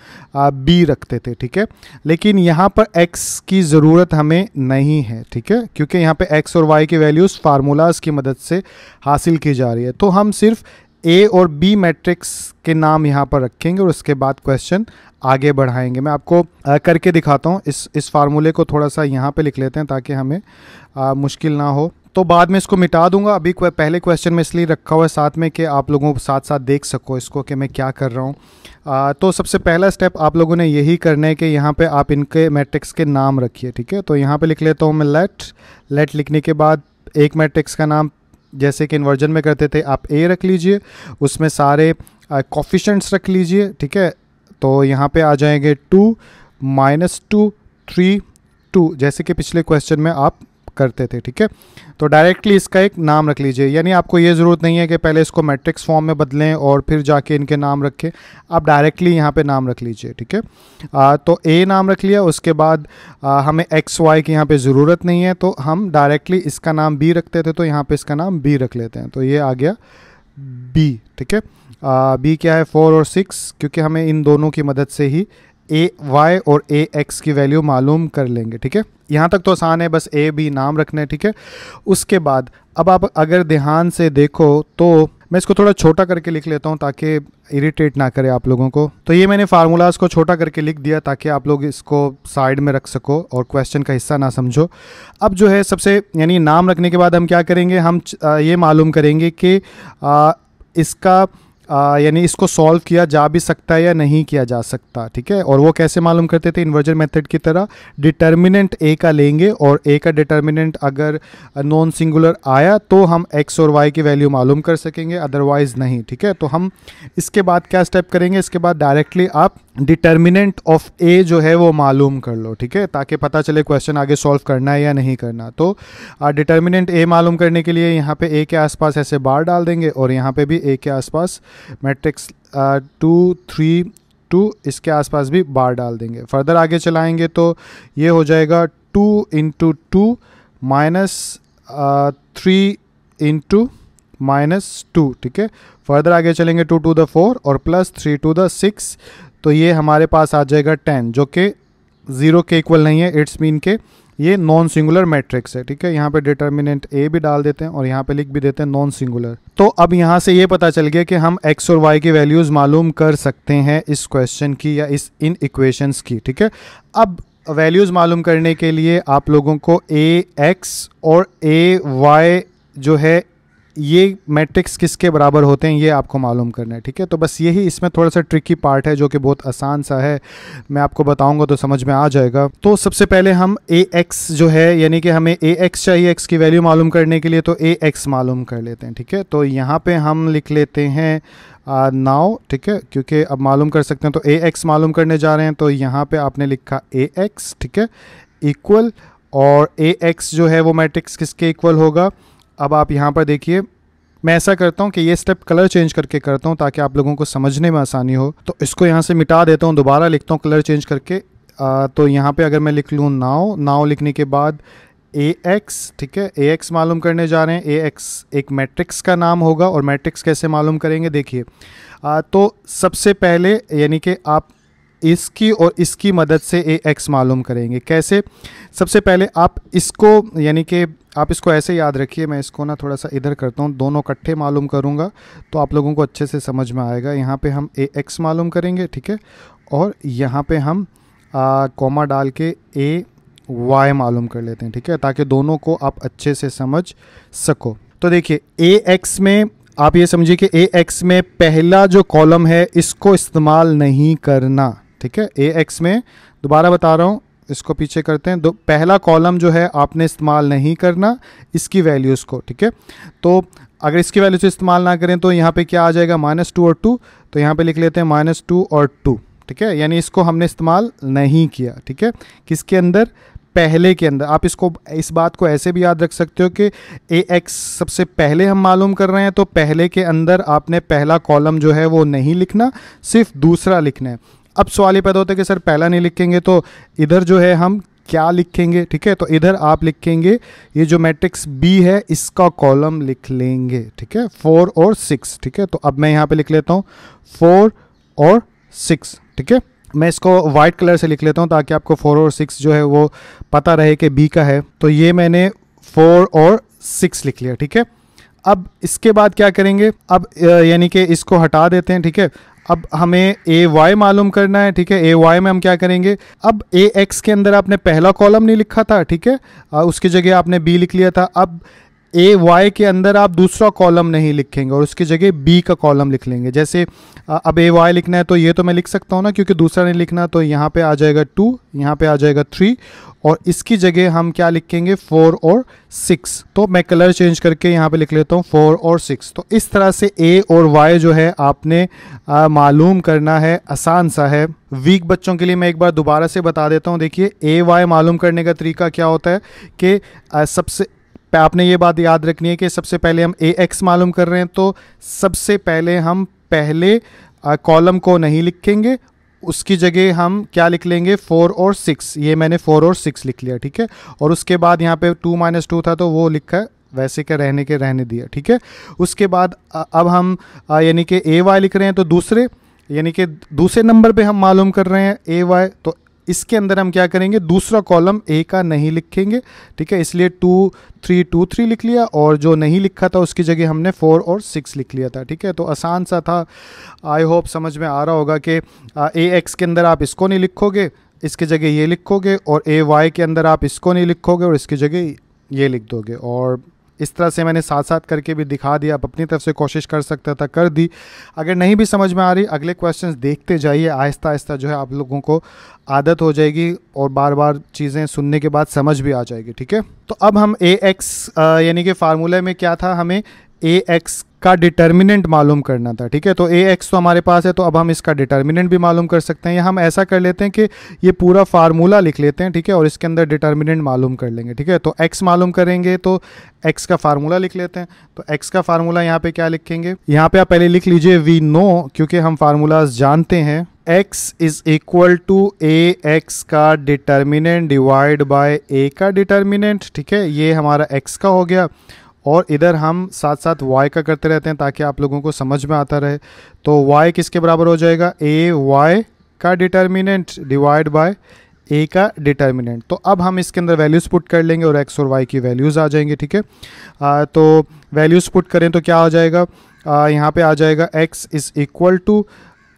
बी रखते थे ठीक है लेकिन यहाँ पर एक्स की ज़रूरत हमें नहीं है ठीक है क्योंकि यहाँ पर एक्स और वाई की वैल्यूज़ फार्मूलाज़ की मदद से हासिल की जा रही है तो हम सिर्फ ए और बी मैट्रिक्स के नाम यहाँ पर रखेंगे और उसके बाद क्वेश्चन आगे बढ़ाएंगे मैं आपको करके दिखाता हूँ इस इस फार्मूले को थोड़ा सा यहाँ पे लिख लेते हैं ताकि हमें आ, मुश्किल ना हो तो बाद में इसको मिटा दूंगा अभी पहले क्वेश्चन में इसलिए रखा हुआ है साथ में कि आप लोगों को साथ साथ देख सको इसको कि मैं क्या कर रहा हूँ तो सबसे पहला स्टेप आप लोगों ने यही करना है कि यहाँ पर आप इनके मैट्रिक्स के नाम रखिए ठीक है तो यहाँ पर लिख लेता हूँ मैं लेट लेट लिखने के बाद एक मैट्रिक्स का नाम जैसे कि इन्वर्जन में करते थे आप ए रख लीजिए उसमें सारे कॉफिशेंट्स रख लीजिए ठीक है तो यहाँ पे आ जाएंगे two minus two three two जैसे कि पिछले क्वेश्चन में आप करते थे ठीक है तो डायरेक्टली इसका एक नाम रख लीजिए यानी आपको ये ज़रूरत नहीं है कि पहले इसको मैट्रिक्स फॉर्म में बदलें और फिर जाके इनके नाम रखें आप डायरेक्टली यहाँ पे नाम रख लीजिए ठीक है तो ए नाम रख लिया उसके बाद आ, हमें एक्स वाई की यहाँ पे ज़रूरत नहीं है तो हम डायरेक्टली इसका नाम बी रखते थे तो यहाँ पर इसका नाम बी रख लेते हैं तो ये आ गया बी ठीक है बी क्या है फोर और सिक्स क्योंकि हमें इन दोनों की मदद से ही ए वाई और ए एक्स की वैल्यू मालूम कर लेंगे ठीक है यहाँ तक तो आसान है बस ए बी नाम रखना है ठीक है उसके बाद अब आप अगर ध्यान से देखो तो मैं इसको थोड़ा छोटा करके लिख लेता हूँ ताकि इरिटेट ना करे आप लोगों को तो ये मैंने फार्मूलाज को छोटा करके लिख दिया ताकि आप लोग इसको साइड में रख सको और क्वेश्चन का हिस्सा ना समझो अब जो है सबसे यानी नाम रखने के बाद हम क्या करेंगे हम ये मालूम करेंगे कि इसका यानी इसको सॉल्व किया जा भी सकता है या नहीं किया जा सकता ठीक है और वो कैसे मालूम करते थे इन्वर्जन मेथड की तरह डिटर्मिनेंट ए का लेंगे और ए का डिटर्मिनेंट अगर नॉन सिंगुलर आया तो हम एक्स और वाई की वैल्यू मालूम कर सकेंगे अदरवाइज नहीं ठीक है तो हम इसके बाद क्या स्टेप करेंगे इसके बाद डायरेक्टली आप डिटर्मिनेंट ऑफ ए जो है वो मालूम कर लो ठीक है ताकि पता चले क्वेश्चन आगे सॉल्व करना है या नहीं करना तो डिटर्मिनेंट ए मालूम करने के लिए यहाँ पे ए के आसपास ऐसे बार डाल देंगे और यहाँ पे भी ए के आसपास मैट्रिक्स टू थ्री टू इसके आसपास भी बार डाल देंगे फर्दर आगे चलाएंगे तो ये हो जाएगा two into two minus three into minus two ठीक है फर्दर आगे चलेंगे टू टू द फोर और plus three to the six तो ये हमारे पास आ जाएगा टेन जो कि ज़ीरो के इक्वल नहीं है इट्स मीन के ये नॉन सिंगुलर मैट्रिक्स है ठीक है यहाँ पे डिटर्मिनेंट ए भी डाल देते हैं और यहाँ पे लिख भी देते हैं नॉन सिंगुलर तो अब यहाँ से ये पता चल गया कि हम एक्स और वाई की वैल्यूज़ मालूम कर सकते हैं इस क्वेश्चन की या इस इन इक्वेशंस की ठीक है अब वैल्यूज़ मालूम करने के लिए आप लोगों को ए एक्स और ए वाई जो है ये मैट्रिक्स किसके बराबर होते हैं ये आपको मालूम करना है ठीक है तो बस यही इसमें थोड़ा सा ट्रिकी पार्ट है जो कि बहुत आसान सा है मैं आपको बताऊंगा तो समझ में आ जाएगा तो सबसे पहले हम ए एक्स जो है यानी कि हमें ए एक्स चाहिए एक्स की वैल्यू मालूम करने के लिए तो ए एक्स मालूम कर लेते हैं ठीक है तो यहाँ पर हम लिख लेते हैं नाव ठीक है क्योंकि अब मालूम कर सकते हैं तो ए एक्स मालूम करने जा रहे हैं तो यहाँ पर आपने लिखा ए एक्स ठीक है इक्वल और ए एक्स जो है वो मैट्रिक्स किसके इक्वल होगा अब आप यहाँ पर देखिए मैं ऐसा करता हूँ कि ये स्टेप कलर चेंज करके करता हूँ ताकि आप लोगों को समझने में आसानी हो तो इसको यहाँ से मिटा देता हूँ दोबारा लिखता हूँ कलर चेंज करके आ, तो यहाँ पे अगर मैं लिख लूँ नाव नाव लिखने के बाद ए एक्स ठीक है ए एक्स मालूम करने जा रहे हैं ए एक्स एक मैट्रिक्स का नाम होगा और मैट्रिक्स कैसे मालूम करेंगे देखिए तो सबसे पहले यानी कि आप इसकी और इसकी मदद से ए एक्स मालूम करेंगे कैसे सबसे पहले आप इसको यानी कि आप इसको ऐसे याद रखिए मैं इसको ना थोड़ा सा इधर करता हूँ दोनों इकट्ठे मालूम करूँगा तो आप लोगों को अच्छे से समझ में आएगा यहाँ पे हम ए एक्स मालूम करेंगे ठीक है और यहाँ पे हम कॉमा डाल के ए वाई मालूम कर लेते हैं ठीक है ताकि दोनों को आप अच्छे से समझ सको तो देखिए ए एक्स में आप ये समझिए कि ए एक्स में पहला जो कॉलम है इसको इस्तेमाल नहीं करना ठीक है ए एक्स में दोबारा बता रहा हूँ इसको पीछे करते हैं दो पहला कॉलम जो है आपने इस्तेमाल नहीं करना इसकी वैल्यूज़ को ठीक है तो अगर इसकी वैल्यूज इस्तेमाल ना करें तो यहाँ पे क्या आ जाएगा माइनस टू और टू तो यहाँ पे लिख लेते हैं माइनस टू और टू ठीक है यानी इसको हमने इस्तेमाल नहीं किया ठीक है किसके अंदर पहले के अंदर आप इसको इस बात को ऐसे भी याद रख सकते हो कि ए एक्स सबसे पहले हम मालूम कर रहे हैं तो पहले के अंदर आपने पहला कॉलम जो है वो नहीं लिखना सिर्फ दूसरा लिखना है अब सवाल ये पैदा होता है कि सर पहला नहीं लिखेंगे तो इधर जो है हम क्या लिखेंगे ठीक है तो इधर आप लिखेंगे ये जो मैट्रिक्स बी है इसका कॉलम लिख लेंगे ठीक है फोर और सिक्स ठीक है तो अब मैं यहाँ पे लिख लेता हूँ फोर और सिक्स ठीक है मैं इसको वाइट कलर से लिख लेता हूँ ताकि आपको फोर और सिक्स जो है वो पता रहे कि बी का है तो ये मैंने फोर और सिक्स लिख लिया ठीक है अब इसके बाद क्या करेंगे अब यानी कि इसको हटा देते हैं ठीक है अब हमें ए वाई मालूम करना है ठीक है ए वाई में हम क्या करेंगे अब ए एक्स के अंदर आपने पहला कॉलम नहीं लिखा था ठीक है उसकी जगह आपने बी लिख लिया था अब ए वाई के अंदर आप दूसरा कॉलम नहीं लिखेंगे और उसकी जगह बी का कॉलम लिख लेंगे जैसे अब ए वाई लिखना है तो ये तो मैं लिख सकता हूँ ना क्योंकि दूसरा नहीं लिखना तो यहाँ पे आ जाएगा टू यहाँ पे आ जाएगा थ्री और इसकी जगह हम क्या लिखेंगे फोर और सिक्स तो मैं कलर चेंज करके यहाँ पे लिख लेता हूँ फोर और सिक्स तो इस तरह से ए और वाई जो है आपने मालूम करना है आसान सा है वीक बच्चों के लिए मैं एक बार दोबारा से बता देता हूँ देखिए ए वाई मालूम करने का तरीका क्या होता है कि सबसे आपने ये बात याद रखनी है कि सबसे पहले हम ए एक्स मालूम कर रहे हैं तो सबसे पहले हम पहले कॉलम को नहीं लिखेंगे उसकी जगह हम क्या लिख लेंगे फोर और सिक्स ये मैंने फोर और सिक्स लिख लिया ठीक है और उसके बाद यहाँ पे टू माइनस टू था तो वो लिखा है वैसे के रहने के रहने दिया ठीक है उसके बाद अब हम यानी कि ए वाई लिख रहे हैं तो दूसरे यानी कि दूसरे नंबर पे हम मालूम कर रहे हैं ए वाई तो इसके अंदर हम क्या करेंगे दूसरा कॉलम ए का नहीं लिखेंगे ठीक है इसलिए टू थ्री टू थ्री लिख लिया और जो नहीं लिखा था उसकी जगह हमने फोर और सिक्स लिख लिया था ठीक है तो आसान सा था आई होप समझ में आ रहा होगा कि ए एक्स के अंदर आप इसको नहीं लिखोगे इसके जगह ये लिखोगे और ए वाई के अंदर आप इसको नहीं लिखोगे और इसकी जगह ये लिख दोगे और इस तरह से मैंने साथ साथ करके भी दिखा दिया आप अपनी तरफ से कोशिश कर सकते था कर दी अगर नहीं भी समझ में आ रही अगले क्वेश्चंस देखते जाइए आहिस्ता आहिस्ता जो है आप लोगों को आदत हो जाएगी और बार बार चीज़ें सुनने के बाद समझ भी आ जाएगी ठीक है तो अब हम ए एक्स यानी कि फार्मूले में क्या था हमें ए एक्स का डिटर्मिनेंट मालूम करना था ठीक है तो ए एक्स तो हमारे पास है तो अब हम इसका डिटर्मिनेंट भी मालूम कर सकते हैं या हम ऐसा कर लेते हैं कि ये पूरा फार्मूला लिख लेते हैं ठीक है और इसके अंदर डिटर्मिनेंट मालूम कर लेंगे ठीक है तो एक्स मालूम करेंगे तो एक्स का फार्मूला लिख लेते हैं तो एक्स का फार्मूला यहाँ पे क्या लिखेंगे यहाँ पे आप पहले लिख लीजिए वी नो क्योंकि हम फार्मूलाज जानते हैं x is equal to A x का डिटर्मिनेंट डिवाइड बाय ए का डिटर्मिनेंट ठीक है ये हमारा x का हो गया और इधर हम साथ साथ y का करते रहते हैं ताकि आप लोगों को समझ में आता रहे तो y किसके बराबर हो जाएगा ए वाई का डिटर्मिनेंट डिवाइड बाय ए का डिटर्मिनेंट तो अब हम इसके अंदर वैल्यूज़ पुट कर लेंगे और एक्स और वाई की वैल्यूज़ आ जाएंगे ठीक है तो वैल्यूज़ पुट करें तो क्या हो जाएगा आ, यहाँ पे आ जाएगा x is equal to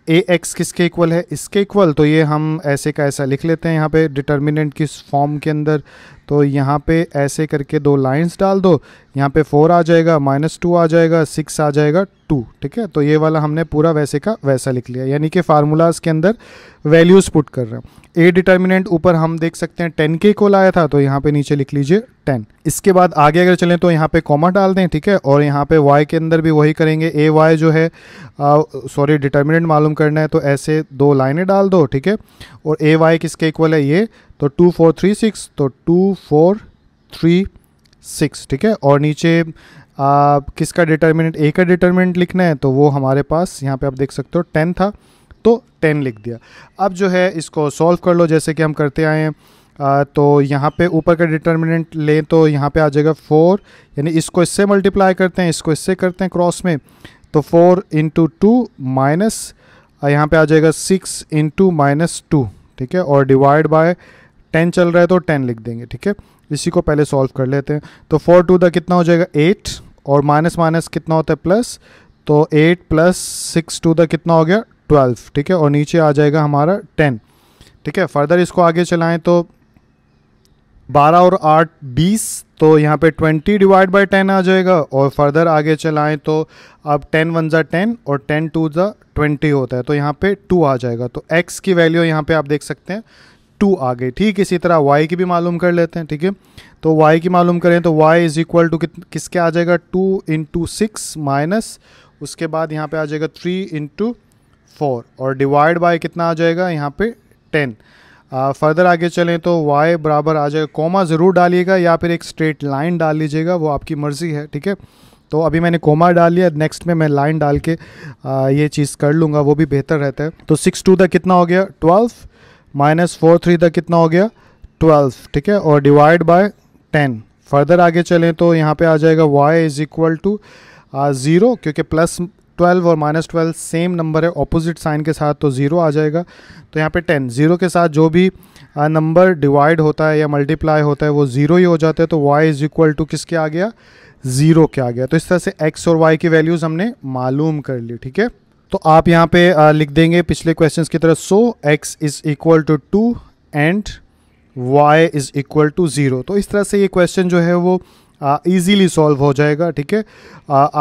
A x किसके इक्वल है इसके इक्वल तो ये हम ऐसे का ऐसा लिख लेते हैं यहाँ पे डिटर्मिनेंट किस फॉर्म के अंदर तो यहाँ पे ऐसे करके दो लाइंस डाल दो यहाँ पे फोर आ जाएगा माइनस टू आ जाएगा सिक्स आ जाएगा टू ठीक है तो ये वाला हमने पूरा वैसे का वैसा लिख लिया यानी कि फार्मूलाज के अंदर वैल्यूज़ पुट कर रहे हैं ए डिटर्मिनेंट ऊपर हम देख सकते हैं टेन के को लाया था तो यहाँ पे नीचे लिख लीजिए टेन इसके बाद आगे अगर चलें तो यहाँ पे कॉमा डाल दें ठीक है और यहाँ पे वाई के अंदर भी वही करेंगे ए वाई जो है सॉरी डिटर्मिनेंट मालूम करना है तो ऐसे दो लाइनें डाल दो ठीक है और ए वाई किसके इक्वल है ये तो टू फोर थ्री सिक्स तो टू फोर थ्री सिक्स ठीक है और नीचे आप किसका डिटर्मिनेंट ए का डिटर्मिनेंट लिखना है तो वो हमारे पास यहाँ पे आप देख सकते हो टेन था तो टेन लिख दिया अब जो है इसको सॉल्व कर लो जैसे कि हम करते आए हैं आ, तो यहाँ पे ऊपर का डिटर्मिनेंट लें तो यहाँ पे आ जाएगा फोर यानी इसको इससे मल्टीप्लाई करते हैं इसको इससे करते हैं क्रॉस में तो फोर इंटू टू माइनस यहाँ पर आ जाएगा सिक्स इंटू माइनस टू ठीक है और डिवाइड बाय टेन चल रहा है तो टेन लिख देंगे ठीक है इसी को पहले सॉल्व कर लेते हैं तो फोर टू द कितना हो जाएगा एट और माइनस माइनस कितना होता है प्लस तो eight plus six two the कितना हो गया ट्वेल्व ठीक है और नीचे आ जाएगा हमारा टेन ठीक है फर्दर इसको आगे चलाएं तो बारह और आठ बीस तो यहाँ पे ट्वेंटी डिवाइड बाई टेन आ जाएगा और फर्दर आगे चलाएं तो अब टेन वन ज़ा टेन और टेन टू ज़ा ट्वेंटी होता है तो यहाँ पे टू आ जाएगा तो एक्स की वैल्यू यहाँ पे आप देख सकते हैं टू आ गई ठीक इसी तरह वाई की भी मालूम कर लेते हैं ठीक है तो वाई की मालूम करें तो वाई इज इक्वल टू किसके आ जाएगा टू इंटू सिक्स माइनस उसके बाद यहाँ पे आ जाएगा थ्री इंटू फोर और डिवाइड बाय कितना आ जाएगा यहाँ पे टेन फर्दर आगे चलें तो वाई बराबर आ जाएगा कोमा ज़रूर डालिएगा या फिर एक स्ट्रेट लाइन डाल लीजिएगा वो आपकी मर्ज़ी है ठीक है तो अभी मैंने कोमा डाल लिया नेक्स्ट में मैं लाइन डाल के आ, ये चीज़ कर लूँगा वो भी बेहतर रहता है तो सिक्स टू द कितना हो गया ट्वेल्व माइनस फोर थ्री तक कितना हो गया ट्वेल्व ठीक है और डिवाइड बाय टेन फर्दर आगे चलें तो यहाँ पे आ जाएगा y is equal to zero क्योंकि प्लस ट्वेल्व और माइनस ट्वेल्व सेम नंबर है ऑपोजिट साइन के साथ तो ज़ीरो आ जाएगा तो यहाँ पे टेन ज़ीरो के साथ जो भी नंबर uh, डिवाइड होता है या मल्टीप्लाई होता है वो ज़ीरो ही हो जाता है तो वाई इज इक्वल टू किसके आ गया ज़ीरो के आ गया तो इस तरह से एक्स और वाई की वैल्यूज़ हमने मालूम कर ली ठीक है तो आप यहाँ पे लिख देंगे पिछले क्वेश्चंस की तरह so x is equal to two and y is equal to zero तो इस तरह से ये क्वेश्चन जो है वो ईजीली सॉल्व हो जाएगा ठीक है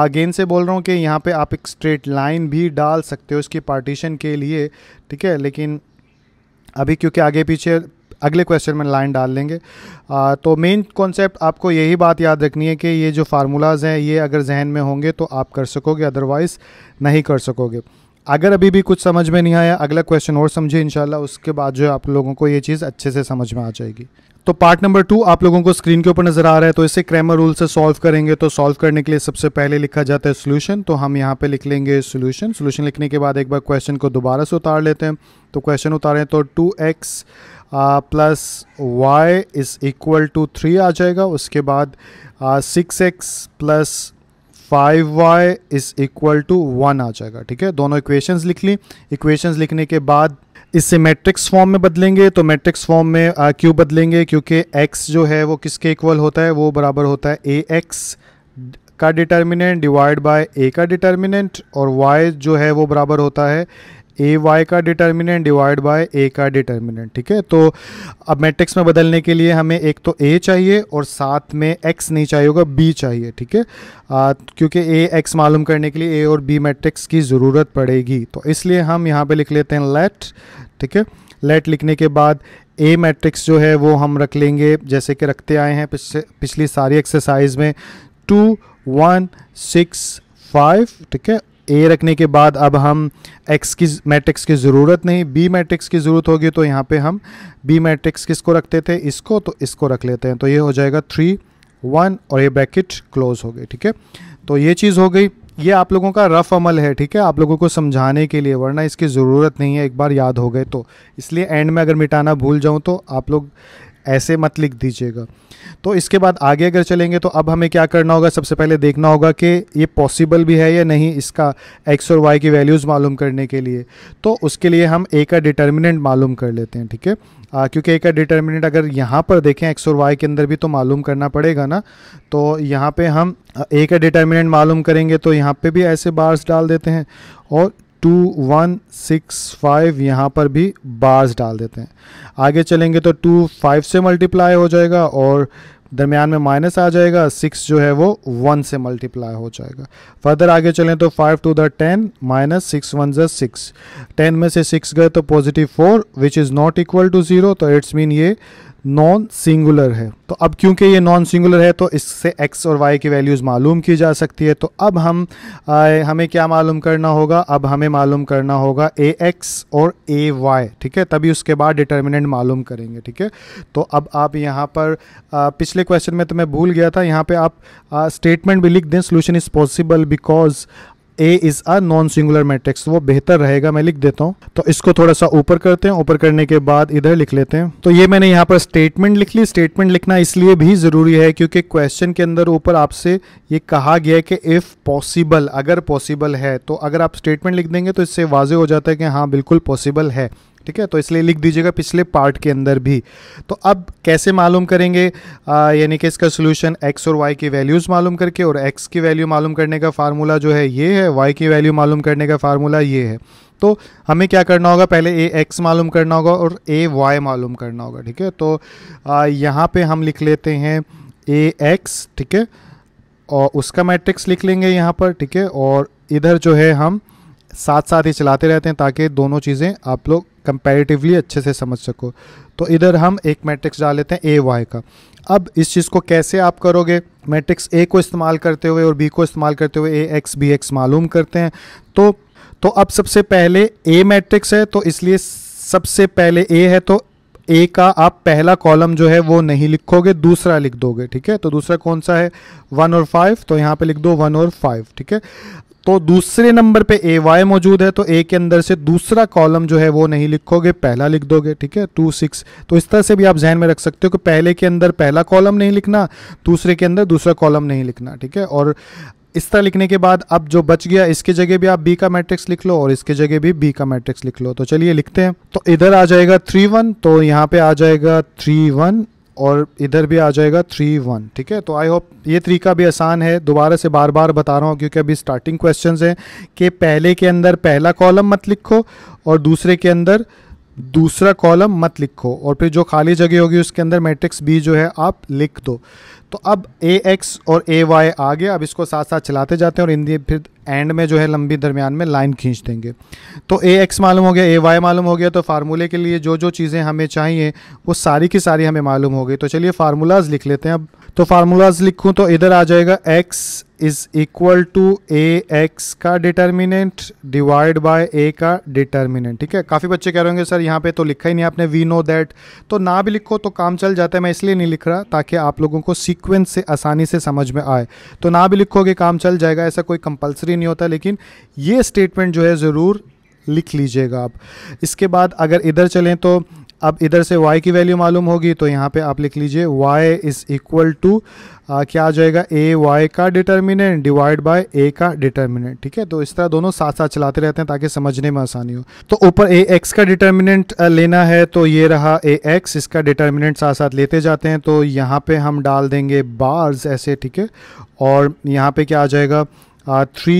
अगेन से बोल रहा हूँ कि यहाँ पे आप एक स्ट्रेट लाइन भी डाल सकते हो इसकी पार्टीशन के लिए ठीक है लेकिन अभी क्योंकि आगे पीछे अगले क्वेश्चन में लाइन डाल लेंगे आ, तो मेन कॉन्सेप्ट आपको यही बात याद रखनी है कि ये जो फार्मूलाज़ हैं ये अगर जहन में होंगे तो आप कर सकोगे अदरवाइज़ नहीं कर सकोगे अगर अभी भी कुछ समझ में नहीं आया अगला क्वेश्चन और समझिए इंशाल्लाह उसके बाद जो है आप लोगों को ये चीज़ अच्छे से समझ में आ जाएगी तो पार्ट नंबर टू आप लोगों को स्क्रीन के ऊपर नजर आ रहा है तो इसे क्रैमर रूल से सॉल्व करेंगे तो सॉल्व करने के लिए सबसे पहले लिखा जाता है सोल्यूशन तो हम यहाँ पे लिख लेंगे सोल्यूशन सोल्यूशन लिखने के बाद एक बार क्वेश्चन को दोबारा से उतार लेते हैं तो क्वेश्चन उतारें तो two x plus y is equal to three आ जाएगा उसके बाद six x plus five y is equal to one आ जाएगा ठीक है दोनों इक्वेशंस लिख ली इक्वेशंस लिखने के बाद इससे मैट्रिक्स फॉर्म में बदलेंगे तो मैट्रिक्स फॉर्म में आ, क्यों बदलेंगे क्योंकि एक्स जो है वो किसके इक्वल होता है वो बराबर होता है ए एक्स का डिटर्मिनेंट डिवाइड बाय ए का डिटर्मिनेंट और वाई जो है वो बराबर होता है ए वाई का डिटर्मिनेंट डिवाइड बाय ए का डिटर्मिनेंट ठीक है तो अब मैट्रिक्स में बदलने के लिए हमें एक तो ए चाहिए और साथ में एक्स नहीं चाहिए होगा बी चाहिए ठीक है क्योंकि ए एक्स मालूम करने के लिए ए और बी मैट्रिक्स की ज़रूरत पड़ेगी तो इसलिए हम यहाँ पे लिख लेते हैं लेट ठीक है लेट लिखने के बाद ए मैट्रिक्स जो है वो हम रख लेंगे जैसे कि रखते आए हैं पिछली सारी एक्सरसाइज में टू वन सिक्स फाइव ठीक है ए रखने के बाद अब हम एक्स की मैट्रिक्स की ज़रूरत नहीं बी मैट्रिक्स की ज़रूरत होगी तो यहाँ पे हम बी मैट्रिक्स किसको रखते थे इसको तो इसको रख लेते हैं तो ये हो जाएगा थ्री वन और ये ब्रैकेट क्लोज हो गई ठीक है तो ये चीज़ हो गई ये आप लोगों का रफ़ अमल है ठीक है आप लोगों को समझाने के लिए वरना इसकी ज़रूरत नहीं है एक बार याद हो गए तो इसलिए एंड में अगर मिटाना भूल जाऊँ तो आप लोग ऐसे मत लिख दीजिएगा तो इसके बाद आगे अगर चलेंगे तो अब हमें क्या करना होगा सबसे पहले देखना होगा कि ये पॉसिबल भी है या नहीं इसका एक्स और वाई की वैल्यूज़ मालूम करने के लिए तो उसके लिए हम ए का डिटर्मिनेंट मालूम कर लेते हैं ठीक है क्योंकि ए का डिटर्मिनेंट अगर यहाँ पर देखें एक्स और वाई के अंदर भी तो मालूम करना पड़ेगा ना तो यहाँ पर हम ए का डिटर्मिनेंट मालूम करेंगे तो यहाँ पर भी ऐसे बार्स डाल देते हैं और टू वन सिक्स फाइव यहाँ पर भी बार्स डाल देते हैं आगे चलेंगे तो टू फाइव से मल्टीप्लाई हो जाएगा और दरमियान में माइनस आ जाएगा सिक्स जो है वो वन से मल्टीप्लाई हो जाएगा फर्दर आगे चलें तो five two the ten minus six one ज़ सिक्स टेन में से सिक्स गए तो positive four which is not equal to zero तो इट्स मीन ये नॉन सिंगुलर है तो अब क्योंकि ये नॉन सिंगुलर है तो इससे एक्स और वाई की वैल्यूज़ मालूम की जा सकती है तो अब हम आ, हमें क्या मालूम करना होगा अब हमें मालूम करना होगा ए एक्स और ए वाई ठीक है तभी उसके बाद डिटर्मिनेंट मालूम करेंगे ठीक है तो अब आप यहाँ पर आ, पिछले क्वेश्चन में तो मैं भूल गया था यहाँ पर आप स्टेटमेंट भी लिख दें solution is possible because A is a non singular matrix वो बेहतर रहेगा मैं लिख देता हूँ तो इसको थोड़ा सा ऊपर करते हैं ऊपर करने के बाद इधर लिख लेते हैं तो ये मैंने यहाँ पर स्टेटमेंट लिख ली स्टेटमेंट लिखना इसलिए भी ज़रूरी है क्योंकि क्वेश्चन के अंदर ऊपर आपसे ये कहा गया है कि इफ़ पॉसिबल अगर पॉसिबल है तो अगर आप स्टेटमेंट लिख देंगे तो इससे वाजे हो जाता है कि हाँ बिल्कुल पॉसिबल है ठीक है तो इसलिए लिख दीजिएगा पिछले पार्ट के अंदर भी तो अब कैसे मालूम करेंगे यानी कि इसका सोल्यूशन एक्स और वाई की वैल्यूज़ मालूम करके और एक्स की वैल्यू मालूम करने का फार्मूला जो है ये है वाई की वैल्यू मालूम करने का फार्मूला ये है तो हमें क्या करना होगा पहले ए एक्स मालूम करना होगा और ए वाई मालूम करना होगा ठीक है तो यहाँ पर हम लिख लेते हैं ए एक्स ठीक है और उसका मैट्रिक्स लिख लेंगे यहाँ पर ठीक है और इधर जो है हम साथ साथ ही चलाते रहते हैं ताकि दोनों चीज़ें आप लोग कंपेरेटिवली अच्छे से समझ सको तो इधर हम एक मैट्रिक्स डाल लेते हैं ए वाई का अब इस चीज़ को कैसे आप करोगे मैट्रिक्स ए को इस्तेमाल करते हुए और बी को इस्तेमाल करते हुए ए एक्स बी एक्स मालूम करते हैं तो तो अब सबसे पहले ए मैट्रिक्स है तो इसलिए सबसे पहले ए है तो ए का आप पहला कॉलम जो है वो नहीं लिखोगे दूसरा लिख दोगे ठीक है तो दूसरा कौन सा है वन और फाइव तो यहाँ पे लिख दो वन और फाइव ठीक है तो दूसरे नंबर पे ए वाई मौजूद है तो ए के अंदर से दूसरा कॉलम जो है वो नहीं लिखोगे पहला लिख दोगे ठीक है टू सिक्स तो इस तरह से भी आप जहन में रख सकते हो कि पहले के अंदर पहला कॉलम नहीं लिखना दूसरे के अंदर दूसरा कॉलम नहीं लिखना ठीक है और इस तरह लिखने के बाद अब जो बच गया इसके जगह भी आप बी का मैट्रिक्स लिख लो और इसके जगह भी बी का मैट्रिक्स लिख लो तो चलिए लिखते हैं तो इधर आ जाएगा थ्री वन तो यहाँ पे आ जाएगा थ्री वन और इधर भी आ जाएगा थ्री वन ठीक है तो आई होप ये तरीका भी आसान है दोबारा से बार बार बता रहा हूँ क्योंकि अभी स्टार्टिंग क्वेश्चन हैं कि पहले के अंदर पहला कॉलम मत लिखो और दूसरे के अंदर दूसरा कॉलम मत लिखो और फिर जो खाली जगह होगी उसके अंदर मैट्रिक्स बी जो है आप लिख दो तो अब ए एक्स और ए वाई आ गया अब इसको साथ साथ चलाते जाते हैं और इन फिर एंड में जो है लंबी दरमियान में लाइन खींच देंगे तो ए एक्स मालूम हो गया ए वाई मालूम हो गया तो फार्मूले के लिए जो जो चीज़ें हमें चाहिए वो सारी की सारी हमें मालूम हो गई तो चलिए फार्मूलाज लिख लेते हैं अब तो फार्मूलाज लिखूँ तो इधर आ जाएगा x is equal to A x का डिटर्मिनेंट डिवाइड बाय ए का डिटर्मिनेंट ठीक है काफ़ी बच्चे कह रहे होंगे सर यहाँ पे तो लिखा ही नहीं आपने वी नो दैट तो ना भी लिखो तो काम चल जाता है मैं इसलिए नहीं लिख रहा ताकि आप लोगों को सीक्वेंस से आसानी से समझ में आए तो ना भी लिखोगे काम चल जाएगा ऐसा कोई कंपलसरी नहीं होता लेकिन ये स्टेटमेंट जो है ज़रूर लिख लीजिएगा आप इसके बाद अगर इधर चलें तो अब इधर से y की वैल्यू मालूम होगी तो यहाँ पे आप लिख लीजिए y इज़ इक्वल टू क्या आ जाएगा ए वाई का डिटर्मिनेंट डिवाइड बाय ए का डिटर्मिनेंट ठीक है तो इस तरह दोनों साथ साथ चलाते रहते हैं ताकि समझने में आसानी हो तो ऊपर ए एक्स का डिटर्मिनेंट लेना है तो ये रहा ए एक्स इसका डिटर्मिनेंट साथ साथ लेते जाते हैं तो यहाँ पे हम डाल देंगे बार्स ऐसे ठीक है और यहाँ पे क्या आ जाएगा थ्री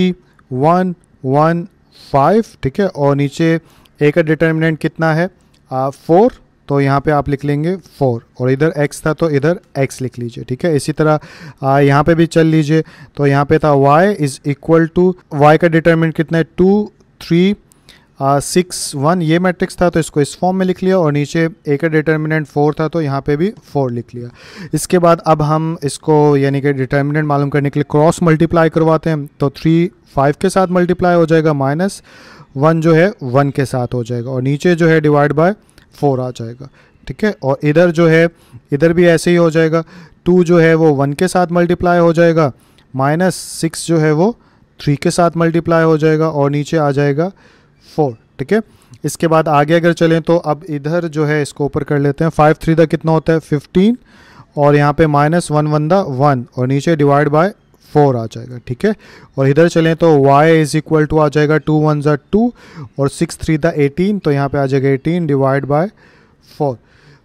वन वन फाइव ठीक है और नीचे ए का डिटर्मिनेंट कितना है फोर तो यहाँ पे आप लिख लेंगे फोर और इधर एक्स था तो इधर एक्स लिख लीजिए ठीक है इसी तरह यहाँ पे भी चल लीजिए तो यहाँ पे था y is equal to y का डिटर्मिनेंट कितना है टू थ्री सिक्स वन ये मैट्रिक्स था तो इसको इस फॉर्म में लिख लिया और नीचे ए का डिटर्मिनेंट फोर था तो यहाँ पे भी फोर लिख लिया इसके बाद अब हम इसको यानी कि डिटर्मिनेंट मालूम करने के लिए क्रॉस मल्टीप्लाई करवाते हैं तो थ्री फाइव के साथ मल्टीप्लाई हो जाएगा माइनस वन जो है वन के साथ हो जाएगा और नीचे जो है डिवाइड बाय फोर आ जाएगा ठीक है और इधर जो है इधर भी ऐसे ही हो जाएगा टू जो है वो वन के साथ मल्टीप्लाई हो जाएगा माइनस सिक्स जो है वो थ्री के साथ मल्टीप्लाई हो जाएगा और नीचे आ जाएगा फोर ठीक है इसके बाद आगे अगर चलें तो अब इधर जो है इसको ऊपर कर लेते हैं फाइव थ्री द कितना होता है फिफ्टीन और यहाँ पे minus one one the one और नीचे डिवाइड बाय फोर आ जाएगा ठीक है और इधर चलें तो y इज इक्वल टू आ जाएगा टू वन ज़ा टू और सिक्स थ्री द एटीन तो यहाँ पे आ जाएगा eighteen divide by four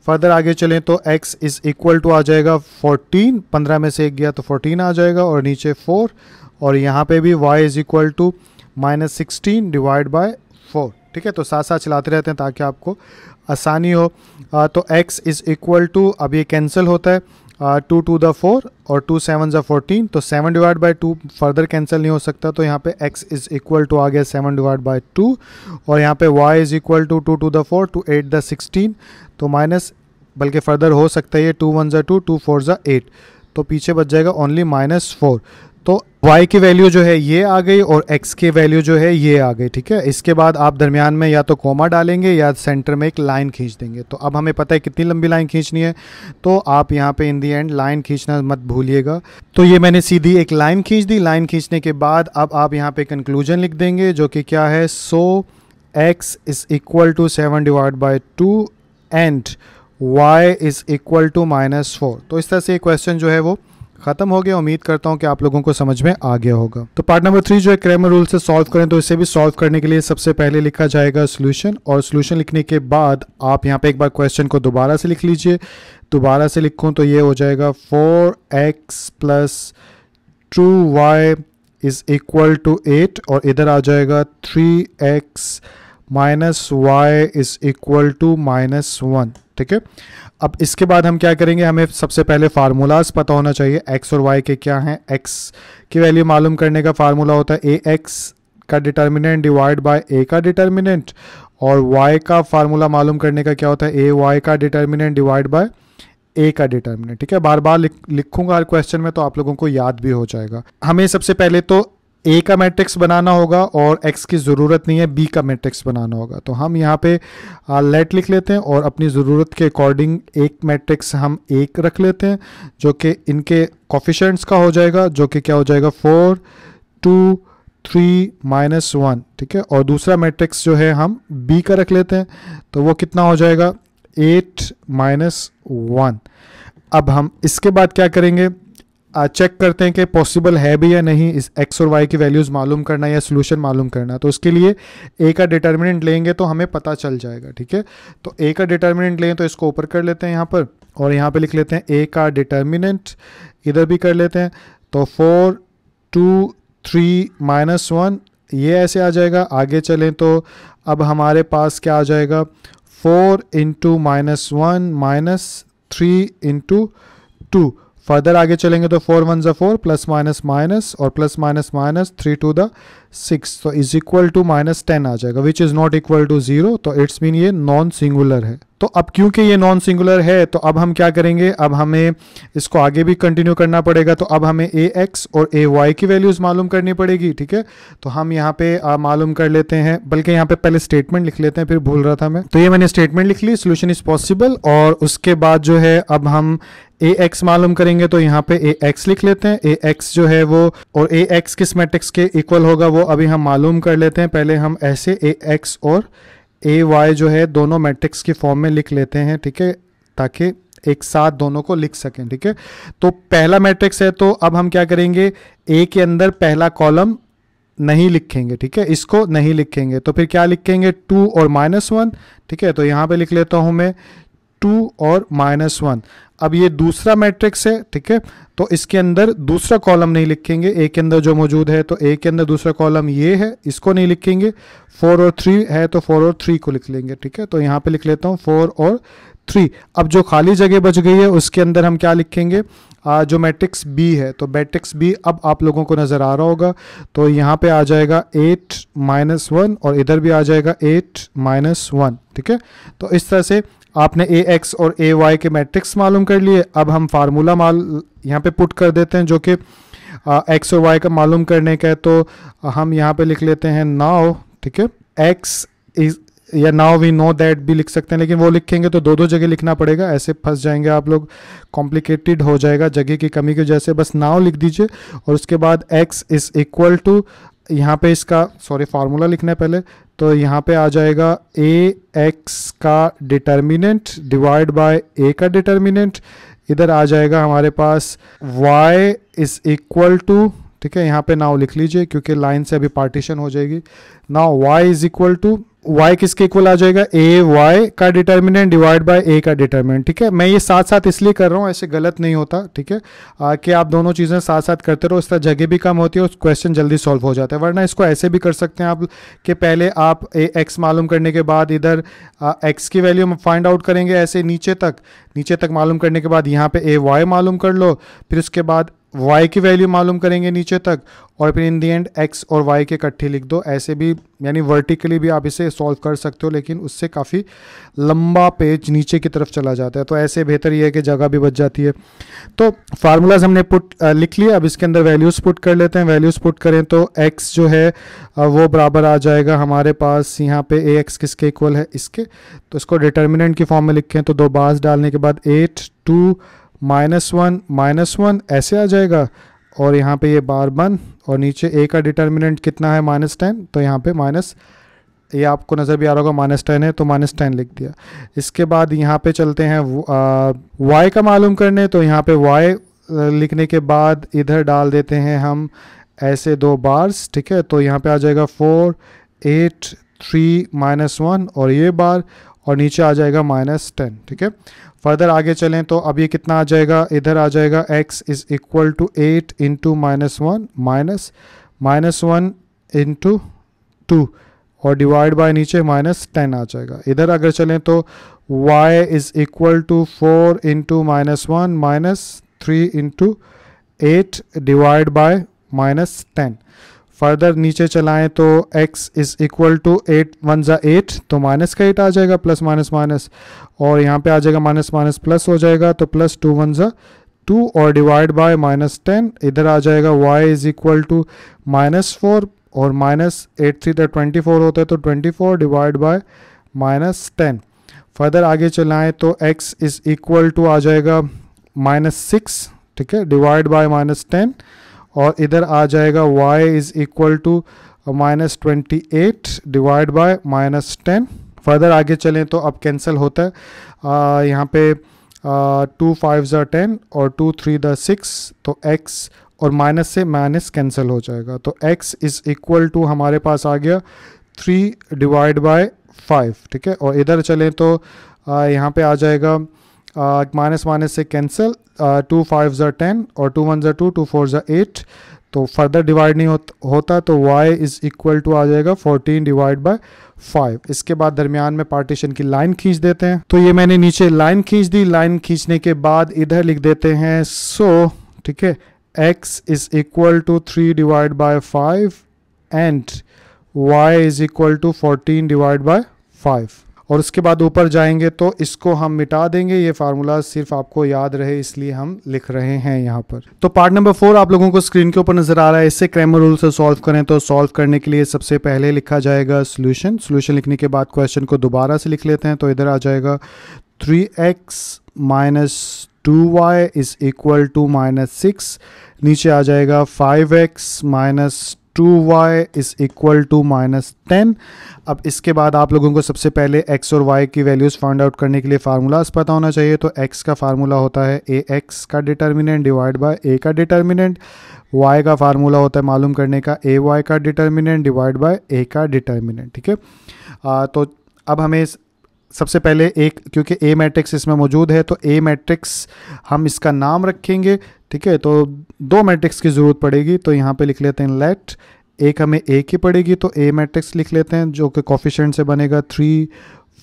further आगे चलें तो x इज इक्वल टू आ जाएगा फोर्टीन पंद्रह में से एक गया तो फोर्टीन आ जाएगा और नीचे फोर और यहाँ पे भी y is equal to minus sixteen divide by four ठीक है तो साथ साथ चलाते रहते हैं ताकि आपको आसानी हो आ, तो x इज़ इक्वल टू अब ये कैंसिल होता है टू टू द फोर और टू सेवन ज़ा फोर्टीन तो seven divide by two further cancel नहीं हो सकता तो यहाँ पे x इज़ इक्वल टू आ गया सेवन डिवाइड बाई टू और यहाँ पे y is equal to two two the four two eight the sixteen तो माइनस बल्कि फर्दर हो सकता है ये टू वन ज़ा टू टू फोर ज़ा एट तो पीछे बच जाएगा ओनली माइनस फोर तो y की वैल्यू जो है ये आ गई और x की वैल्यू जो है ये आ गई ठीक है इसके बाद आप दरमियान में या तो कोमा डालेंगे या सेंटर में एक लाइन खींच देंगे तो अब हमें पता है कितनी लंबी लाइन खींचनी है तो आप यहाँ पे इन दी एंड लाइन खींचना मत भूलिएगा तो ये मैंने सीधी एक लाइन खींच दी लाइन खींचने के बाद अब आप यहाँ पे कंक्लूजन लिख देंगे जो कि क्या है so x is equal to seven divide by two and y is equal to minus four तो इस तरह से क्वेश्चन जो है वो खत्म हो गया उम्मीद करता हूँ कि आप लोगों को समझ में आ गया होगा तो पार्ट नंबर थ्री जो है क्रेमर रूल से सॉल्व करें तो इसे भी सॉल्व करने के लिए सबसे पहले लिखा जाएगा सोल्यूशन और सोल्यूशन लिखने के बाद आप यहाँ पे एक बार क्वेश्चन को दोबारा से लिख लीजिए दोबारा से लिखूँ तो ये हो जाएगा four x plus two y is equal to eight और इधर आ जाएगा three x minus y is equal to minus one ठीक है अब इसके बाद हम क्या करेंगे हमें सबसे पहले फार्मूलाज पता होना चाहिए एक्स और वाई के क्या हैं एक्स की वैल्यू मालूम करने का फार्मूला होता है ए एक्स का डिटर्मिनेंट डिवाइड बाय ए का डिटर्मिनेंट और वाई का फार्मूला मालूम करने का क्या होता है ए वाई का डिटर्मिनेंट डिवाइड बाय ए का डिटर्मिनेंट ठीक है बार बार लिख, लिखूंगा हर क्वेश्चन में तो आप लोगों को याद भी हो जाएगा हमें सबसे पहले तो ए का मैट्रिक्स बनाना होगा और एक्स की ज़रूरत नहीं है बी का मैट्रिक्स बनाना होगा तो हम यहाँ पे लेट लिख लेते हैं और अपनी ज़रूरत के अकॉर्डिंग एक मैट्रिक्स हम एक रख लेते हैं जो कि इनके कॉफिशेंट्स का हो जाएगा जो कि क्या हो जाएगा four two three minus one ठीक है और दूसरा मैट्रिक्स जो है हम बी का रख लेते हैं तो वो कितना हो जाएगा एट माइनस वन अब हम इसके बाद क्या करेंगे चेक करते हैं कि पॉसिबल है भी या नहीं इस एक्स और वाई की वैल्यूज़ मालूम करना या सोल्यूशन मालूम करना तो उसके लिए ए का डिटर्मिनेंट लेंगे तो हमें पता चल जाएगा ठीक है तो ए का डिटर्मिनेंट लें तो इसको ऊपर कर लेते हैं यहाँ पर और यहाँ पे लिख लेते हैं ए का डिटर्मिनेंट इधर भी कर लेते हैं तो four two three minus one ये ऐसे आ जाएगा आगे चलें तो अब हमारे पास क्या आ जाएगा four into minus one minus three into two further आगे चलेंगे तो फोर वन ज़ा फोर प्लस माइनस माइनस और plus minus minus three to the six तो is equal to minus ten आ जाएगा which is not equal to zero तो it's mean ये नॉन सिंगुलर है तो अब क्योंकि ये नॉन सिंगुलर है तो अब हम क्या करेंगे अब हमें इसको आगे भी कंटिन्यू करना पड़ेगा तो अब हमें ए एक्स और ए वाई की वैल्यूज़ मालूम करनी पड़ेगी ठीक है तो हम यहाँ पे मालूम कर लेते हैं बल्कि यहाँ पे पहले स्टेटमेंट लिख लेते हैं फिर भूल रहा था मैं तो ये मैंने स्टेटमेंट लिख ली सोल्यूशन इज़ पॉसिबल और उसके बाद जो है अब हम ए एक्स मालूम करेंगे तो यहाँ पे ए एक्स लिख लेते हैं ए एक्स जो है वो और ए एक्स किस मैट्रिक्स के इक्वल होगा वो अभी हम मालूम कर लेते हैं पहले हम ऐसे ए एक्स और ए वाई जो है दोनों मैट्रिक्स की फॉर्म में लिख लेते हैं ठीक है ताकि एक साथ दोनों को लिख सकें ठीक है तो पहला मैट्रिक्स है तो अब हम क्या करेंगे ए के अंदर पहला कॉलम नहीं लिखेंगे ठीक है इसको नहीं लिखेंगे तो फिर क्या लिखेंगे टू और माइनस वन ठीक है तो यहाँ पे लिख लेता हूँ मैं टू और माइनस वन अब ये दूसरा मैट्रिक्स है ठीक है तो इसके अंदर दूसरा कॉलम नहीं लिखेंगे ए के अंदर जो मौजूद है तो ए के अंदर दूसरा कॉलम ये है इसको नहीं लिखेंगे फोर और थ्री है तो फोर और थ्री को लिख लेंगे ठीक है तो यहाँ पे लिख लेता हूँ फोर और थ्री अब जो खाली जगह बच गई है उसके अंदर हम क्या लिखेंगे आ, जो मैट्रिक्स बी है तो मैट्रिक्स बी अब आप लोगों को नज़र आ रहा होगा तो यहाँ पे आ जाएगा एट माइनस वन और इधर भी आ जाएगा एट माइनस वन ठीक है तो इस तरह से आपने ए एक्स और ए वाई के मैट्रिक्स मालूम कर लिए अब हम फार्मूला माल यहाँ पे पुट कर देते हैं जो कि एक्स और वाई का मालूम करने का है तो हम यहाँ पे लिख लेते हैं नाव ठीक है एक्स इज या नाव वी नो दैट भी लिख सकते हैं लेकिन वो लिखेंगे तो दो दो जगह लिखना पड़ेगा ऐसे फंस जाएंगे आप लोग कॉम्प्लिकेटेड हो जाएगा जगह की कमी की वजह से बस नाव लिख दीजिए और उसके बाद एक्स इज़ इक्वल टू यहाँ पे इसका सॉरी फार्मूला लिखना है पहले तो यहाँ पे आ जाएगा ए एक्स का डिटर्मिनेंट डिवाइड बाय ए का डिटर्मिनेंट इधर आ जाएगा हमारे पास वाई इज इक्वल टू ठीक है यहाँ पे नाव लिख लीजिए क्योंकि लाइन से अभी पार्टीशन हो जाएगी now y is equal to y किसके इक्वल आ जाएगा ए वाई का डिटर्मिनेंट डिवाइड बाय ए का डिटर्मिनेंट ठीक है मैं ये साथ साथ इसलिए कर रहा हूँ ऐसे गलत नहीं होता ठीक है कि आप दोनों चीज़ें साथ साथ करते रहो इस तरह जगह भी कम होती है और क्वेश्चन जल्दी सॉल्व हो जाता है वरना इसको ऐसे भी कर सकते हैं आप कि पहले आप ए एक्स मालूम करने के बाद इधर एक्स की वैल्यू हम फाइंड आउट करेंगे ऐसे नीचे तक नीचे तक मालूम करने के बाद यहाँ पर ए वाई मालूम कर लो फिर उसके बाद y की वैल्यू मालूम करेंगे नीचे तक और फिर इन दी एंड x और y के इकट्ठे लिख दो ऐसे भी यानी वर्टिकली भी आप इसे सॉल्व कर सकते हो लेकिन उससे काफ़ी लंबा पेज नीचे की तरफ चला जाता है तो ऐसे बेहतर ये है कि जगह भी बच जाती है तो फार्मूलाज हमने पुट लिख लिए अब इसके अंदर वैल्यूज़ पुट कर लेते हैं वैल्यूज़ पुट करें तो एक्स जो है वो बराबर आ जाएगा हमारे पास यहाँ पे ए एक्स किसके इक्वल है इसके तो इसको डिटर्मिनेंट की फॉर्म में लिखें तो दो बास डालने के बाद eight two minus one minus one ऐसे आ जाएगा और यहाँ पे ये बार वन और नीचे ए का डिटर्मिनेंट कितना है माइनस टेन तो यहाँ पे माइनस ये आपको नज़र भी आ रहा होगा माइनस टेन है तो माइनस टेन लिख दिया इसके बाद यहाँ पे चलते हैं वाई का मालूम करने तो यहाँ पे वाई लिखने के बाद इधर डाल देते हैं हम ऐसे दो बार्स ठीक है तो यहाँ पे आ जाएगा four eight three minus one और ये बार और नीचे आ जाएगा माइनस टेन ठीक है फर्दर आगे चलें तो अब ये कितना आ जाएगा इधर आ जाएगा x is equal to eight into minus one minus minus one into two और डिवाइड बाय नीचे माइनस टेन आ जाएगा इधर अगर चलें तो y is equal to four into minus one minus three into eight divide by minus ten further नीचे चलाएं तो x is equal to eight one ज़ा एट तो माइनस का एट आ जाएगा प्लस माइनस माइनस और यहाँ पे आ जाएगा माइनस माइनस प्लस हो जाएगा तो प्लस टू वन ज़ा टू और डिवाइड बाय माइनस टेन इधर आ जाएगा y is equal to minus four और माइनस एट थ्री तो ट्वेंटी फोर होता है तो twenty four divide by minus ten further आगे चलाएं तो x इज इक्वल टू आ जाएगा माइनस सिक्स ठीक है डिवाइड बाय माइनस टेन और इधर आ जाएगा y is equal to minus twenty eight divide by minus ten further आगे चलें तो अब कैंसिल होता है यहाँ पे टू फाइव ज़ा टेन और टू थ्री द सिक्स तो x और माइनस से माइनस कैंसिल हो जाएगा तो x इज़ इक्वल टू हमारे पास आ गया थ्री डिवाइड बाय फाइव ठीक है और इधर चलें तो आ, यहाँ पे आ जाएगा माइनस माइनस से कैंसिल टू फाइव ज़ा टेन और टू वन ज़ा टू टू फोर ज़ा एट तो फर्दर डिवाइड नहीं हो, होता तो y इज़ इक्वल टू आ जाएगा 14 डिवाइड बाय 5 इसके बाद दरमियान में पार्टीशन की लाइन खींच देते हैं तो ये मैंने नीचे लाइन खींच दी लाइन खींचने के बाद इधर लिख देते हैं सो so, ठीक है x is equal to three divide by five and y is equal to fourteen divide by five और उसके बाद ऊपर जाएंगे तो इसको हम मिटा देंगे ये फार्मूला सिर्फ आपको याद रहे इसलिए हम लिख रहे हैं यहाँ पर तो पार्ट नंबर फोर आप लोगों को स्क्रीन के ऊपर नजर आ रहा है इससे क्रैमर रूल से सॉल्व करें तो सॉल्व करने के लिए सबसे पहले लिखा जाएगा सोल्यूशन सोल्यूशन लिखने के बाद क्वेश्चन को दोबारा से लिख लेते हैं तो इधर आ जाएगा three x minus two y is equal to minus six नीचे आ जाएगा five x minus two y is equal to minus ten अब इसके बाद आप लोगों को सबसे पहले एक्स और वाई की वैल्यूज़ फाइंड आउट करने के लिए फार्मूलाज पता होना चाहिए तो एक्स का फार्मूला होता है ए एक्स का डिटर्मिनेंट डिवाइड बाय ए का डिटर्मिनेंट वाई का फार्मूला होता है मालूम करने का ए वाई का डिटर्मिनेंट डिवाइड बाय ए का डिटर्मिनेंट ठीक है तो अब हमें सबसे पहले एक क्योंकि ए मैट्रिक्स इसमें मौजूद है तो ए मैट्रिक्स हम इसका नाम रखेंगे ठीक है तो दो मैट्रिक्स की ज़रूरत पड़ेगी तो यहाँ पे लिख लेते हैं लेट एक हमें ए की पड़ेगी तो ए मैट्रिक्स लिख लेते हैं जो कि कॉफिशेंट से बनेगा three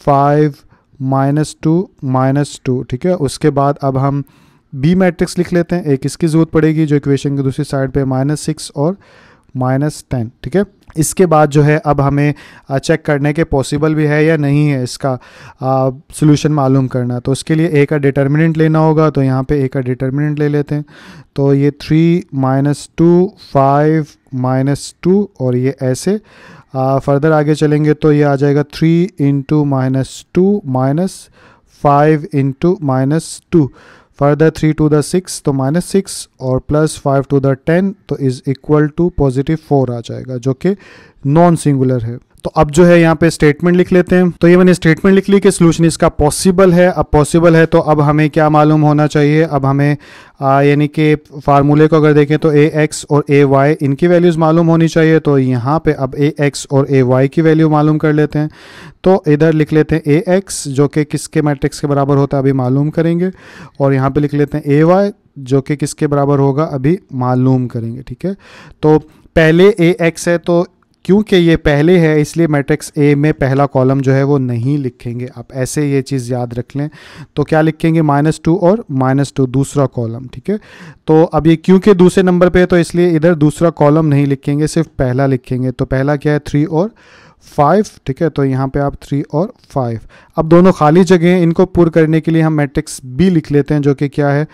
five minus two minus two ठीक है उसके बाद अब हम बी मैट्रिक्स लिख लेते हैं एक इसकी ज़रूरत पड़ेगी जो इक्वेशन की दूसरी साइड पर माइनस सिक्स और माइनस टेन ठीक है इसके बाद जो है अब हमें चेक करने के पॉसिबल भी है या नहीं है इसका सोल्यूशन मालूम करना तो उसके लिए ए का डिटर्मिनेंट लेना होगा तो यहाँ पे ए का डिटर्मिनेंट ले लेते हैं तो ये three minus two five minus two और ये ऐसे फर्दर आगे चलेंगे तो ये आ जाएगा three into minus two minus five into minus two further three to the six तो माइनस सिक्स और plus five two the ten तो is equal to positive four आ जाएगा जो कि नॉन सिंगुलर है तो अब जो है यहाँ पे स्टेटमेंट लिख लेते हैं तो ये मैंने स्टेटमेंट लिख ली कि सोल्यूशन इसका पॉसिबल है अब पॉसिबल है तो अब हमें क्या मालूम होना चाहिए अब हमें यानी कि फार्मूले को अगर देखें तो ए एक्स और ए वाई इनकी वैल्यूज़ मालूम होनी चाहिए तो यहाँ पे अब ए एक्स और ए वाई की वैल्यू मालूम कर लेते हैं तो इधर लिख लेते हैं ए एक्स जो कि किसके मैट्रिक्स के बराबर होता है अभी मालूम करेंगे और यहाँ पे लिख लेते हैं ए वाई जो कि किसके बराबर होगा अभी मालूम करेंगे ठीक है तो पहले ए एक्स है तो क्योंकि ये पहले है इसलिए मैट्रिक्स ए में पहला कॉलम जो है वो नहीं लिखेंगे आप ऐसे ये चीज़ याद रख लें तो क्या लिखेंगे माइनस टू और माइनस टू दूसरा कॉलम ठीक है तो अब ये क्योंकि दूसरे नंबर पे है तो इसलिए इधर दूसरा कॉलम नहीं लिखेंगे सिर्फ पहला लिखेंगे तो पहला क्या है थ्री और फाइव ठीक है तो यहाँ पर आप थ्री और फाइव अब दोनों खाली जगह हैं इनको पूर करने के लिए हम मैट्रिक्स बी लिख लेते हैं जो कि क्या है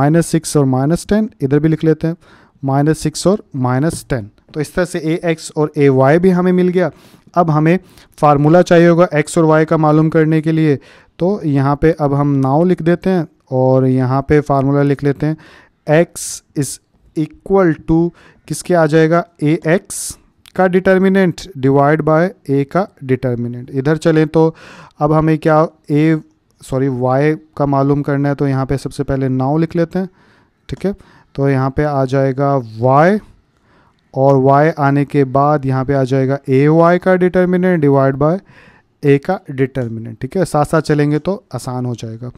माइनस सिक्स और माइनस टेन इधर भी लिख लेते हैं माइनस सिक्स और माइनस टेन तो इस तरह से ए एक्स और ए वाई भी हमें मिल गया अब हमें फार्मूला चाहिए होगा एक्स और वाई का मालूम करने के लिए तो यहाँ पे अब हम नाव लिख देते हैं और यहाँ पे फार्मूला लिख लेते हैं एक्स इज़ इक्वल टू किसके आ जाएगा ए एक्स का डिटर्मिनेंट डिवाइड बाय ए का डिटर्मिनेंट इधर चलें तो अब हमें क्या ए सॉरी वाई का मालूम करना है तो यहाँ पे सबसे पहले नाव लिख लेते हैं ठीक है तो यहाँ पे आ जाएगा वाई और y आने के बाद यहाँ पे आ जाएगा ए वाई का डिटर्मिनेंट डिवाइड बाय ए का डिटर्मिनेंट ठीक है साथ साथ चलेंगे तो आसान हो जाएगा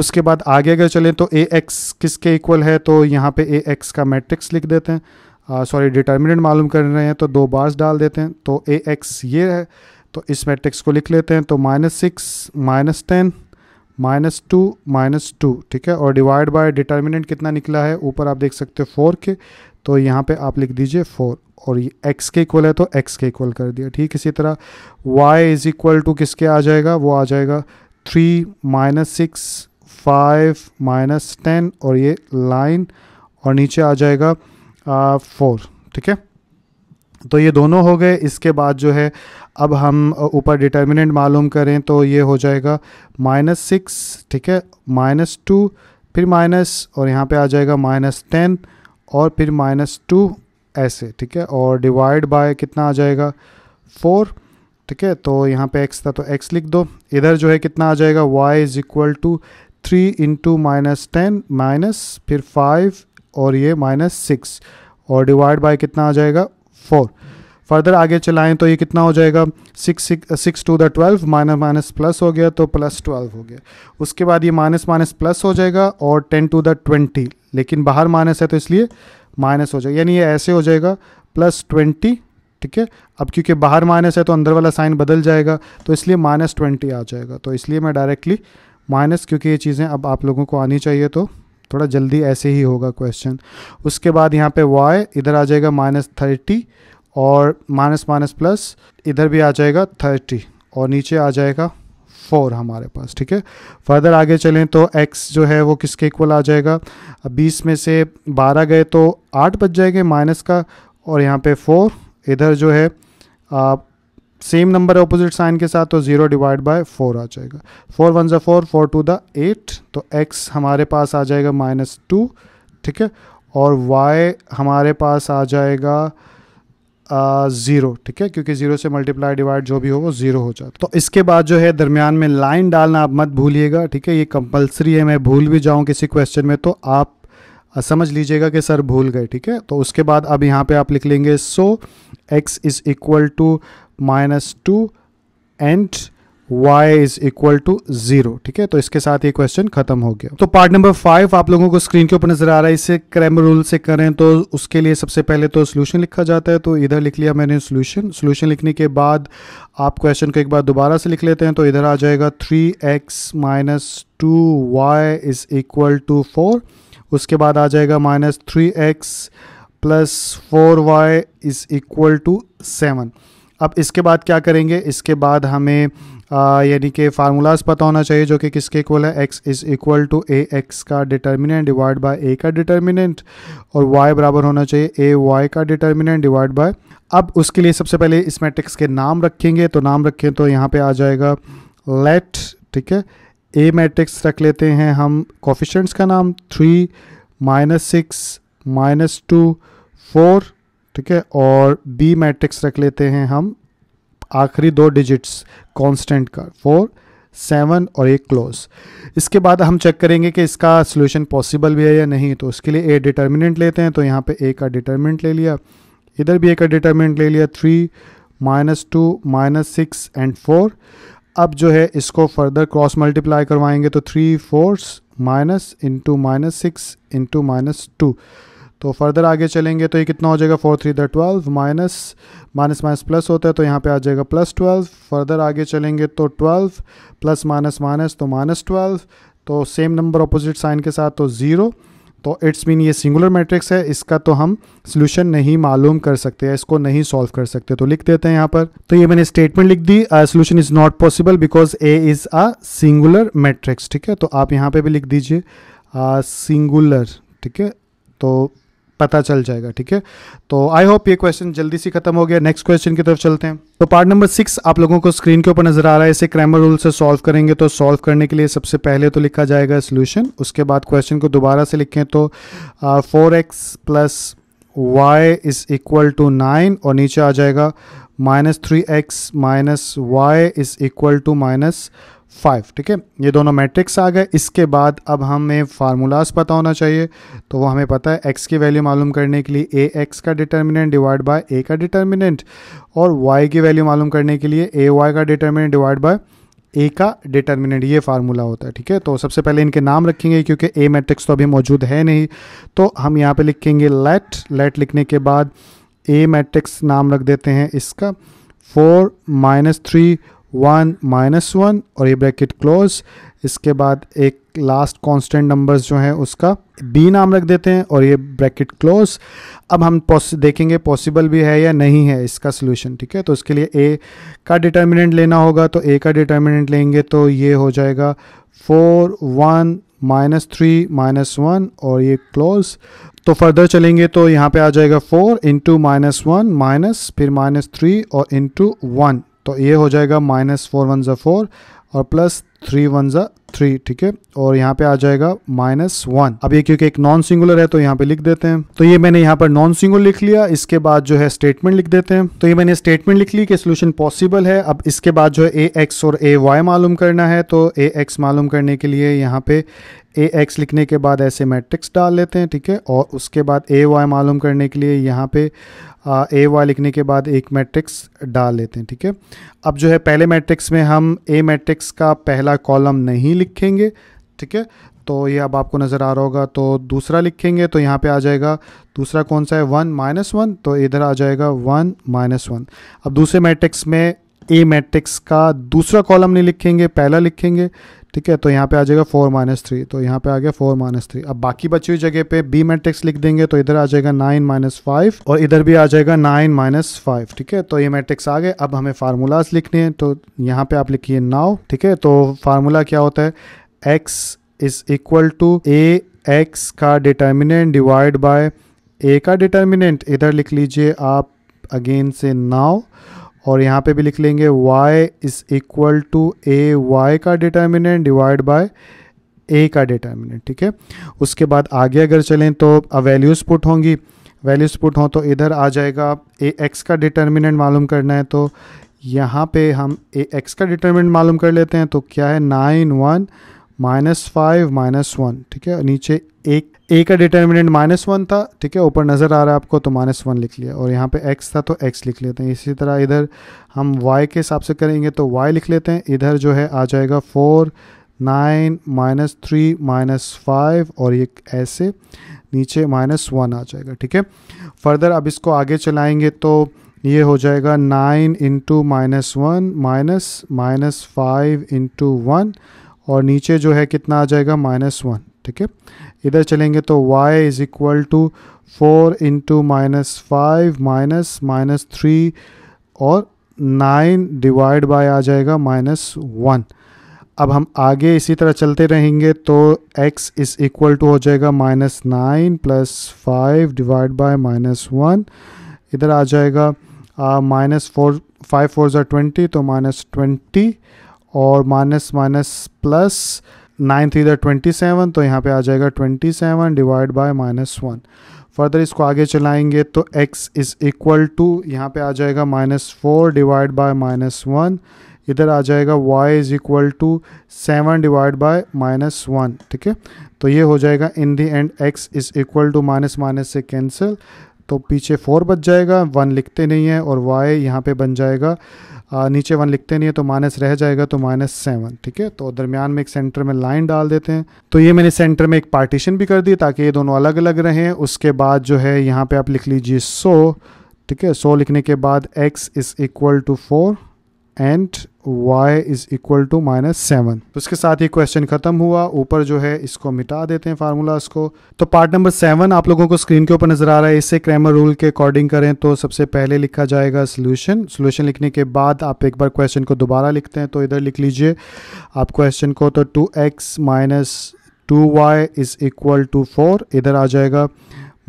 उसके बाद आगे अगर चलें तो ए एक्स किसके इक्वल है तो यहाँ पे ए एक्स का मैट्रिक्स लिख देते हैं सॉरी डिटर्मिनेंट मालूम कर रहे हैं तो दो बार्स डाल देते हैं तो ए एक्स ये है तो इस मैट्रिक्स को लिख लेते हैं तो minus six minus ten minus two minus two ठीक है और डिवाइड बाय डिटर्मिनेंट कितना निकला है ऊपर आप देख सकते हो फोर के तो यहाँ पे आप लिख दीजिए फोर और ये एक्स के इक्वल है तो एक्स के इक्वल कर दिया ठीक इसी तरह वाई इज इक्वल टू किसके आ जाएगा वो आ जाएगा three minus six five minus ten और ये लाइन और नीचे आ जाएगा फोर ठीक है तो ये दोनों हो गए इसके बाद जो है अब हम ऊपर डिटर्मिनेंट मालूम करें तो ये हो जाएगा माइनस सिक्स ठीक है माइनस टू फिर माइनस और यहाँ पे आ जाएगा माइनस टेन और फिर माइनस टू ऐसे ठीक है और डिवाइड बाय कितना आ जाएगा फोर ठीक है तो यहाँ पे x था तो x लिख दो इधर जो है कितना आ जाएगा y is equal to three into minus ten minus फिर फाइव और ये माइनस सिक्स और डिवाइड बाय कितना आ जाएगा फोर फर्दर आगे चलाएं तो ये कितना हो जाएगा six six six two the twelve minus minus plus हो गया तो प्लस ट्वेल्व हो गया उसके बाद ये माइनस माइनस प्लस हो जाएगा और टेन टू द ट्वेंटी लेकिन बाहर माइनस है तो इसलिए माइनस हो जाएगा यानी ये ऐसे हो जाएगा प्लस ट्वेंटी ठीक है अब क्योंकि बाहर माइनस है तो अंदर वाला साइन बदल जाएगा तो इसलिए माइनस ट्वेंटी आ जाएगा तो इसलिए मैं डायरेक्टली माइनस क्योंकि ये चीज़ें अब आप लोगों को आनी चाहिए तो थोड़ा जल्दी ऐसे ही होगा क्वेश्चन उसके बाद यहाँ पे वाई इधर आ जाएगा माइनस थर्टी और माइनस माइनस प्लस इधर भी आ जाएगा थर्टी और नीचे आ जाएगा फोर हमारे पास ठीक है फर्दर आगे चलें तो एक्स जो है वो किसके इक्वल आ जाएगा बीस में से बारह गए तो आठ बच जाएंगे माइनस का और यहाँ पे फोर इधर जो है आ, सेम नंबर है अपोजिट साइन के साथ तो जीरो डिवाइड बाय फोर आ जाएगा फोर वन ज़ा four four two the eight तो एक्स हमारे पास आ जाएगा माइनस टू ठीक है और वाई हमारे पास आ जाएगा ज़ीरो ठीक है क्योंकि ज़ीरो से मल्टीप्लाई डिवाइड जो भी हो वो ज़ीरो हो जाता तो इसके बाद जो है दरमियान में लाइन डालना आप मत भूलिएगा ठीक है ये कंपलसरी है मैं भूल भी जाऊँ किसी क्वेश्चन में तो आप समझ लीजिएगा कि सर भूल गए ठीक है तो उसके बाद अब यहाँ पे आप लिख लेंगे so x is equal to minus two and y is equal to zero ठीक है तो इसके साथ ये क्वेश्चन खत्म हो गया तो पार्ट नंबर फाइव आप लोगों को स्क्रीन के ऊपर नजर आ रहा है इसे क्रैम रूल से करें तो उसके लिए सबसे पहले तो सोल्यूशन लिखा जाता है तो इधर लिख लिया मैंने सोल्यूशन सोल्यूशन लिखने के बाद आप क्वेश्चन को एक बार दोबारा से लिख लेते हैं तो इधर आ जाएगा three x minus two y is equal to four उसके बाद आ जाएगा minus three x plus four y is equal to seven अब इसके बाद क्या करेंगे इसके बाद हमें यानी कि फार्मूलाज पता होना चाहिए जो कि किसके इक्वल है x is equal to A x का डिटर्मिनेंट डिवाइड बाय ए का डिटर्मिनेंट और वाई बराबर होना चाहिए ए वाई का डिटर्मिनेंट डिवाइड बाय अब उसके लिए सबसे पहले इस मैट्रिक्स के नाम रखेंगे तो नाम रखें तो यहाँ पे आ जाएगा लेट ठीक है ए मैट्रिक्स रख लेते हैं हम कॉफिशेंट्स का नाम three minus six minus two four ठीक है और बी मैट्रिक्स रख लेते हैं हम आखिरी दो डिजिट्स कांस्टेंट का फोर सेवन और एक क्लोज इसके बाद हम चेक करेंगे कि इसका सोल्यूशन पॉसिबल भी है या नहीं तो उसके लिए ए डिटर्मिनेंट लेते हैं तो यहाँ पे ए का डिटर्मिनेंट ले लिया इधर भी ए का डिटर्मिनेंट ले लिया three minus two minus six and four अब जो है इसको फर्दर क्रॉस मल्टीप्लाई करवाएंगे तो three fours minus into minus six into minus two तो फर्दर आगे चलेंगे तो ये कितना हो जाएगा four three the twelve minus minus minus plus होता है तो यहाँ पे आ जाएगा प्लस ट्वेल्व फर्दर आगे चलेंगे तो ट्वेल्व प्लस माइनस माइनस तो माइनस ट्वेल्व तो सेम नंबर ऑपोजिट साइन के साथ तो ज़ीरो तो इट्स मीन ये सिंगुलर मैट्रिक्स है इसका तो हम सोल्यूशन नहीं मालूम कर सकते या इसको नहीं सॉल्व कर सकते तो लिख देते हैं यहाँ पर तो ये मैंने स्टेटमेंट लिख दी solution is not possible because A is a singular matrix ठीक है तो आप यहाँ पे भी लिख दीजिए सिंगुलर uh, ठीक है तो पता चल जाएगा ठीक है तो आई होप ये क्वेश्चन जल्दी से खत्म हो गया नेक्स्ट क्वेश्चन की तरफ चलते हैं तो पार्ट नंबर सिक्स आप लोगों को स्क्रीन के ऊपर नजर आ रहा है इसे क्रैमर रूल से सॉल्व करेंगे तो सॉल्व करने के लिए सबसे पहले तो लिखा जाएगा सोल्यूशन उसके बाद क्वेश्चन को दोबारा से लिखें तो four x plus y is equal to nine और नीचे आ जाएगा minus three x minus y is equal to minus five ठीक है ये दोनों मैट्रिक्स आ गए इसके बाद अब हमें फार्मूलाज पता होना चाहिए तो वो हमें पता है एक्स की वैल्यू मालूम करने के लिए ए एक्स का डिटर्मिनेंट डिवाइड बाय ए का डिटर्मिनेंट और वाई की वैल्यू मालूम करने के लिए ए वाई का डिटर्मिनेंट डिवाइड बाय ए का डिटर्मिनेंट ये फार्मूला होता है ठीक है तो सबसे पहले इनके नाम रखेंगे क्योंकि ए मैट्रिक्स तो अभी मौजूद है नहीं तो हम यहाँ पर लिखेंगे लेट लेट लिखने के बाद ए मैट्रिक्स नाम रख देते हैं इसका four minus three one minus one और ये ब्रैकेट क्लोज इसके बाद एक लास्ट कांस्टेंट नंबर्स जो हैं उसका बी नाम रख देते हैं और ये ब्रैकेट क्लोज अब हम पॉस देखेंगे पॉसिबल भी है या नहीं है इसका सोल्यूशन ठीक है तो इसके लिए ए का डिटर्मिनेंट लेना होगा तो ए का डिटर्मिनेंट लेंगे तो ये हो जाएगा four one minus three minus one और ये क्लोज तो फर्दर चलेंगे तो यहाँ पे आ जाएगा four into minus one minus फिर माइनस थ्री और इंटू वन तो ये हो जाएगा माइनस फोर वन ज़ा फोर और प्लस थ्री वन ज़ा थ्री ठीक है और यहाँ पे आ जाएगा माइनस वन अब ये क्योंकि एक नॉन सिंगुलर है तो यहाँ पे लिख देते हैं तो ये मैंने यहाँ पर नॉन सिंगुलर लिख लिया इसके बाद जो है स्टेटमेंट लिख देते हैं तो ये मैंने स्टेटमेंट लिख ली कि सोल्यूशन पॉसिबल है अब इसके बाद जो है ए एक्स और ए वाई मालूम करना है तो ए एक्स मालूम करने के लिए यहाँ पे ए एक्स लिखने के बाद ऐसे मैट्रिक्स डाल लेते हैं ठीक है और उसके बाद ए वाई मालूम करने के लिए यहाँ पे ए वा लिखने के बाद एक मैट्रिक्स डाल लेते हैं ठीक है अब जो है पहले मैट्रिक्स में हम ए मैट्रिक्स का पहला कॉलम नहीं लिखेंगे ठीक है तो ये अब आपको नज़र आ रहा होगा तो दूसरा लिखेंगे तो यहाँ पे आ जाएगा दूसरा कौन सा है वन माइनस वन तो इधर आ जाएगा वन माइनस वन अब दूसरे मैट्रिक्स में ए मैट्रिक्स का दूसरा कॉलम नहीं लिखेंगे पहला लिखेंगे ठीक है तो यहाँ पे आ जाएगा फोर माइनस थ्री तो यहाँ पे आ गया फोर माइनस थ्री अब बाकी बची हुई जगह पे बी मैट्रिक्स लिख देंगे तो इधर आ जाएगा नाइन माइनस फाइव और इधर भी आ जाएगा नाइन माइनस फाइव ठीक है तो ये मैट्रिक्स आ गए अब हमें फार्मूलाज लिखने हैं तो यहाँ पे आप लिखिए नाव ठीक है तो फार्मूला क्या होता है x is equal to A x का डिटर्मिनेंट डिवाइड बाय ए का डिटर्मिनेंट इधर लिख लीजिए आप अगेन से नाव और यहाँ पे भी लिख लेंगे y is equal to A y का डिटर्मिनेंट डिवाइड बाय ए का डिटर्मिनेंट ठीक है उसके बाद आगे अगर चलें तो वैल्यूज़ पुट होंगी वैल्यूज़ पुट हों तो इधर आ जाएगा ए एक्स का डिटर्मिनेंट मालूम करना है तो यहाँ पे हम ए एक्स का डिटर्मिनेंट मालूम कर लेते हैं तो क्या है nine one minus five minus one ठीक है नीचे एक ए का डिटर्मिनेंट माइनस वन था ठीक है ऊपर नज़र आ रहा है आपको तो माइनस वन लिख लिया और यहाँ पे एक्स था तो एक्स लिख लेते हैं इसी तरह इधर हम वाई के हिसाब से करेंगे तो वाई लिख लेते हैं इधर जो है आ जाएगा four nine minus three minus five और ये ऐसे नीचे माइनस वन आ जाएगा ठीक है फर्दर अब इसको आगे चलाएँगे तो ये हो जाएगा nine into minus one minus minus five into one और नीचे जो है कितना आ जाएगा माइनस वन ठीक है इधर चलेंगे तो y is equal to four into minus five minus minus three और नाइन डिवाइड बाय आ जाएगा माइनस वन अब हम आगे इसी तरह चलते रहेंगे तो x इज़ इक्वल टू हो जाएगा minus nine plus five divide by minus one इधर आ जाएगा माइनस फोर फाइव फोर ज़ा ट्वेंटी तो माइनस ट्वेंटी और माइनस माइनस प्लस नाइन्थ इधर ट्वेंटी सेवन तो यहाँ पे आ जाएगा twenty seven divide by minus one further इसको आगे चलाएंगे तो x इज़ इक्वल टू यहाँ पे आ जाएगा minus four divide by minus one इधर आ जाएगा y is equal to seven divide by minus one ठीक है तो ये हो जाएगा in the end x is equal to minus minus से कैंसिल तो पीछे फोर बच जाएगा वन लिखते नहीं है और वाई यहाँ पे बन जाएगा आ, नीचे वन लिखते नहीं है तो माइनस रह जाएगा तो माइनस सेवन ठीक है तो दरमियान में एक सेंटर में लाइन डाल देते हैं तो ये मैंने सेंटर में एक पार्टीशन भी कर दी ताकि ये दोनों अलग अलग रहें उसके बाद जो है यहाँ पर आप लिख लीजिए सो ठीक है सो लिखने के बाद x is equal to four and y is equal to minus seven तो इसके साथ ही क्वेश्चन खत्म हुआ ऊपर जो है इसको मिटा देते हैं फार्मूलाज को तो पार्ट नंबर सेवन आप लोगों को स्क्रीन के ऊपर नजर आ रहा है इसे क्रैमर रूल के अकॉर्डिंग करें तो सबसे पहले लिखा जाएगा सोल्यूशन सोल्यूशन लिखने के बाद आप एक बार क्वेश्चन को दोबारा लिखते हैं तो इधर लिख लीजिए आप क्वेश्चन को तो two x minus two y is equal to four इधर आ जाएगा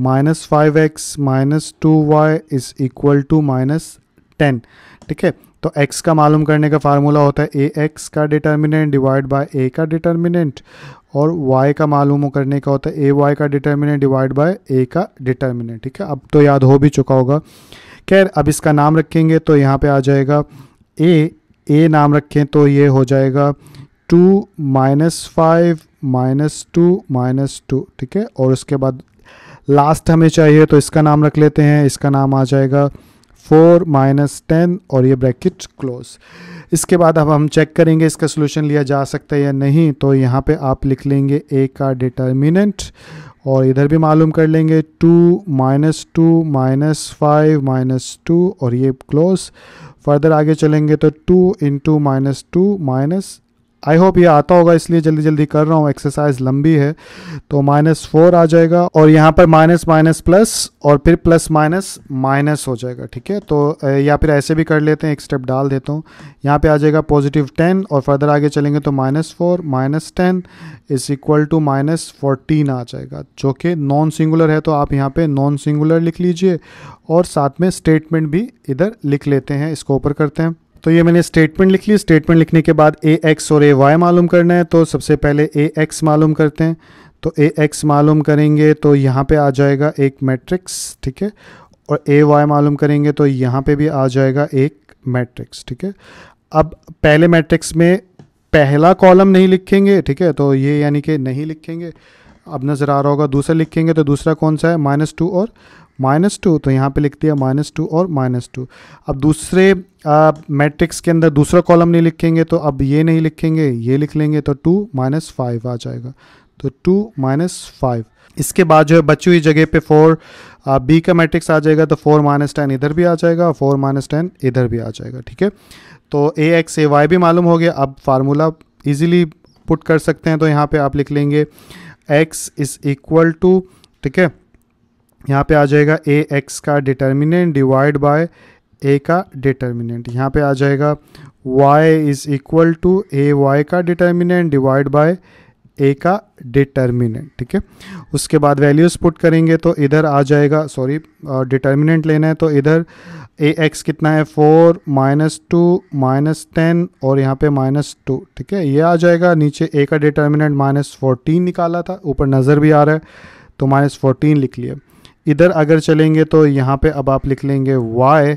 minus five x minus two y is equal to minus ten ठीक है तो x का मालूम करने का फार्मूला होता है ए एक्स का डिटर्मिनेंट डिवाइड बाय ए का डिटर्मिनेंट और y का मालूम करने का होता है ए वाई का डिटर्मिनेंट डिवाइड बाय ए का डिटर्मिनेंट ठीक है अब तो याद हो भी चुका होगा खैर अब इसका नाम रखेंगे तो यहाँ पे आ जाएगा ए ए नाम रखें तो ये हो जाएगा two minus five minus two minus two ठीक है और उसके बाद लास्ट हमें चाहिए तो इसका नाम रख लेते हैं इसका नाम आ जाएगा फोर माइनस टेन और ये ब्रैकेट क्लोज इसके बाद अब हम चेक करेंगे इसका सोल्यूशन लिया जा सकता है या नहीं तो यहाँ पे आप लिख लेंगे ए का डिटर्मिनेंट और इधर भी मालूम कर लेंगे two minus two minus five minus two और ये क्लोज फर्दर आगे चलेंगे तो two into minus two minus I hope ये आता होगा इसलिए जल्दी जल्दी कर रहा हूँ एक्सरसाइज लंबी है तो माइनस फोर आ जाएगा और यहाँ पर माइनस माइनस प्लस और फिर प्लस माइनस माइनस हो जाएगा ठीक है तो या फिर ऐसे भी कर लेते हैं एक स्टेप डाल देता हूँ यहाँ पे आ जाएगा पॉजिटिव टेन और फर्दर आगे चलेंगे तो minus four minus ten is equal to minus fourteen आ जाएगा जो कि नॉन सिंगुलर है तो आप यहाँ पर नॉन सिंगुलर लिख लीजिए और साथ में स्टेटमेंट भी इधर लिख लेते हैं इसको ऊपर करते हैं तो ये मैंने स्टेटमेंट लिख ली स्टेटमेंट लिखने के बाद ए एक्स और ए वाई मालूम करना है तो सबसे पहले ए एक्स मालूम करते हैं तो ए एक्स मालूम करेंगे तो यहाँ पे आ जाएगा एक मैट्रिक्स ठीक है और ए वाई मालूम करेंगे तो यहाँ पे भी आ जाएगा एक मैट्रिक्स ठीक है अब पहले मैट्रिक्स में पहला कॉलम नहीं लिखेंगे ठीक है तो ये यानी कि नहीं लिखेंगे अब नज़र आ रहा होगा दूसरा लिखेंगे तो दूसरा कौन सा है माइनस टू और माइनस टू तो यहाँ पे लिख दिया माइनस टू और माइनस टू अब दूसरे मैट्रिक्स के अंदर दूसरा कॉलम नहीं लिखेंगे तो अब ये नहीं लिखेंगे ये लिख लेंगे तो टू माइनस फाइव आ जाएगा तो टू माइनस फाइव इसके बाद जो है बची हुई जगह पे फोर बी का मैट्रिक्स आ जाएगा तो फोर माइनस टेन इधर भी आ जाएगा और फोर माइनस टेन इधर भी आ जाएगा ठीक है तो ए एक्स ए वाई भी मालूम हो गया अब फार्मूला ईजिली पुट कर सकते हैं तो यहाँ पर आप लिख लेंगे एक्स इज़ इक्वल टू ठीक है यहाँ पे आ जाएगा ए एक्स का डिटर्मिनेंट डिवाइड बाय ए का डिटर्मिनेंट यहाँ पे आ जाएगा y is equal to A y का डिटर्मिनेंट डिवाइड बाय ए का डिटर्मिनेंट ठीक है उसके बाद वैल्यूज़ पुट करेंगे तो इधर आ जाएगा सॉरी डिटर्मिनेंट लेना है तो इधर ए एक्स कितना है four minus two minus ten और यहाँ पे माइनस टू ठीक है ये आ जाएगा नीचे ए का डिटर्मिनेंट माइनस फोर्टीन निकाला था ऊपर नज़र भी आ रहा है तो माइनस फोर्टीन लिख लिया इधर अगर चलेंगे तो यहाँ पे अब आप लिख लेंगे y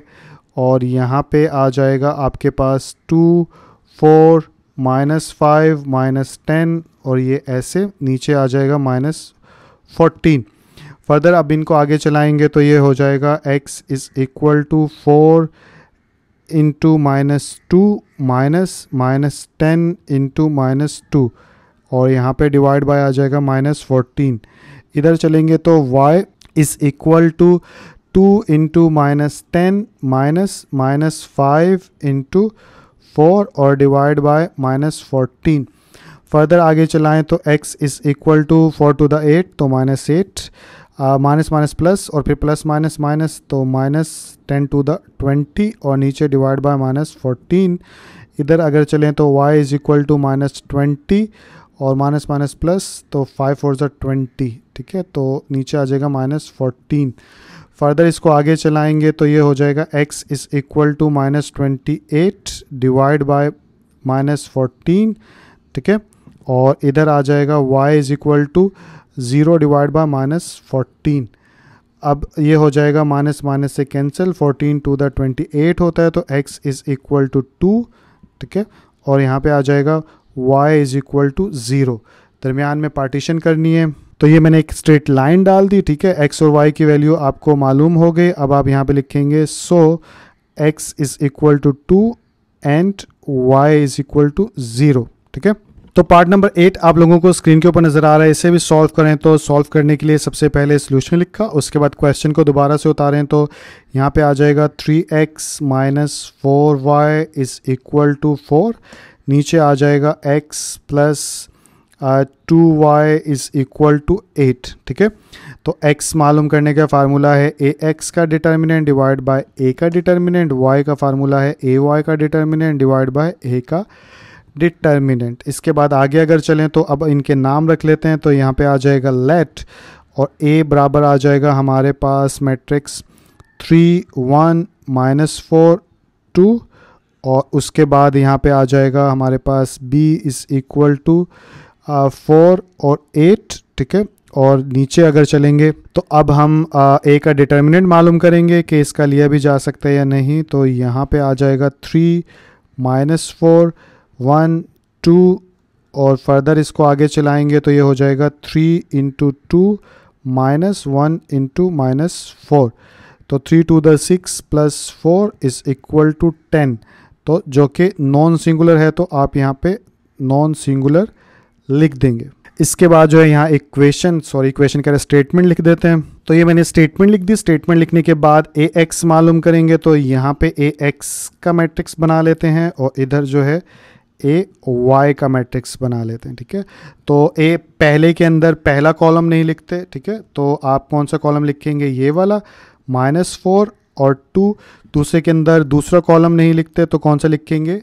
और यहाँ पे आ जाएगा आपके पास two four minus five minus ten और ये ऐसे नीचे आ जाएगा माइनस फोर्टीन फर्दर अब इनको आगे चलाएंगे तो ये हो जाएगा x is equal to four into minus two minus minus ten into minus two और यहाँ पे डिवाइड बाय आ जाएगा माइनस फोर्टीन इधर चलेंगे तो y is equal to 2 into minus 10 minus minus 5 into 4 और divide by minus fourteen further आगे चलाएं तो x is equal to four two the eight तो minus eight minus minus plus और फिर प्लस माइनस माइनस तो minus ten two the twenty और नीचे डिवाइड बाय माइनस फोर्टीन इधर अगर चलें तो y is equal to minus twenty और माइनस माइनस प्लस तो फाइव फोर ज़ा ट्वेंटी ठीक है तो नीचे आ जाएगा माइनस फोर्टीन फर्दर इसको आगे चलाएंगे तो ये हो जाएगा x is equal to minus twenty eight divide by minus fourteen ठीक है और इधर आ जाएगा y is equal to zero divide by minus fourteen अब ये हो जाएगा माइनस माइनस से cancel fourteen two the twenty eight होता है तो x is equal to two ठीक है और यहाँ पे आ जाएगा y is equal to zero दरमियान में पार्टीशन करनी है तो ये मैंने एक स्ट्रेट लाइन डाल दी ठीक है एक्स और वाई की वैल्यू आपको मालूम हो गई अब आप यहाँ पे लिखेंगे so x is equal to two and y is equal to zero ठीक है तो पार्ट नंबर एट आप लोगों को स्क्रीन के ऊपर नजर आ रहा है इसे भी सॉल्व करें तो सॉल्व करने के लिए सबसे पहले सोल्यूशन लिखा उसके बाद क्वेश्चन को दोबारा से उतारें तो यहाँ पे आ जाएगा three x minus four y is equal to four नीचे आ जाएगा x plus two y is equal to eight ठीक है तो x मालूम करने का फार्मूला है ए एक्स का डिटर्मिनेंट डिवाइड बाय ए का डिटर्मिनेंट y का फार्मूला है ए वाई का डिटर्मिनेंट डिवाइड बाय ए का डिटर्मिनेंट इसके बाद आगे अगर चलें तो अब इनके नाम रख लेते हैं तो यहाँ पे आ जाएगा लेट और ए बराबर आ जाएगा हमारे पास matrix three one minus four two और उसके बाद यहाँ पे आ जाएगा हमारे पास b is equal to four और एट ठीक है और नीचे अगर चलेंगे तो अब हम ए का डिटर्मिनेंट मालूम करेंगे कि इसका लिया भी जा सकता है या नहीं तो यहाँ पे आ जाएगा three minus four one two और फर्दर इसको आगे चलाएंगे तो ये हो जाएगा three into two minus one into minus four तो three to the six plus four is equal to ten तो जो कि नॉन सिंगुलर है तो आप यहाँ पे नॉन सिंगुलर लिख देंगे इसके बाद जो है यहाँ एक क्वेश्चन सॉरी क्वेश्चन कह रहे स्टेटमेंट लिख देते हैं तो ये मैंने स्टेटमेंट लिख दी स्टेटमेंट लिखने के बाद ए एक्स मालूम करेंगे तो यहाँ पे ए एक्स का मैट्रिक्स बना लेते हैं और इधर जो है ए वाई का मैट्रिक्स बना लेते हैं ठीक है तो ए पहले के अंदर पहला कॉलम नहीं लिखते ठीक है तो आप कौन सा कॉलम लिखेंगे ये वाला माइनस फोर और टू दूसरे के अंदर दूसरा कॉलम नहीं लिखते तो कौन सा लिखेंगे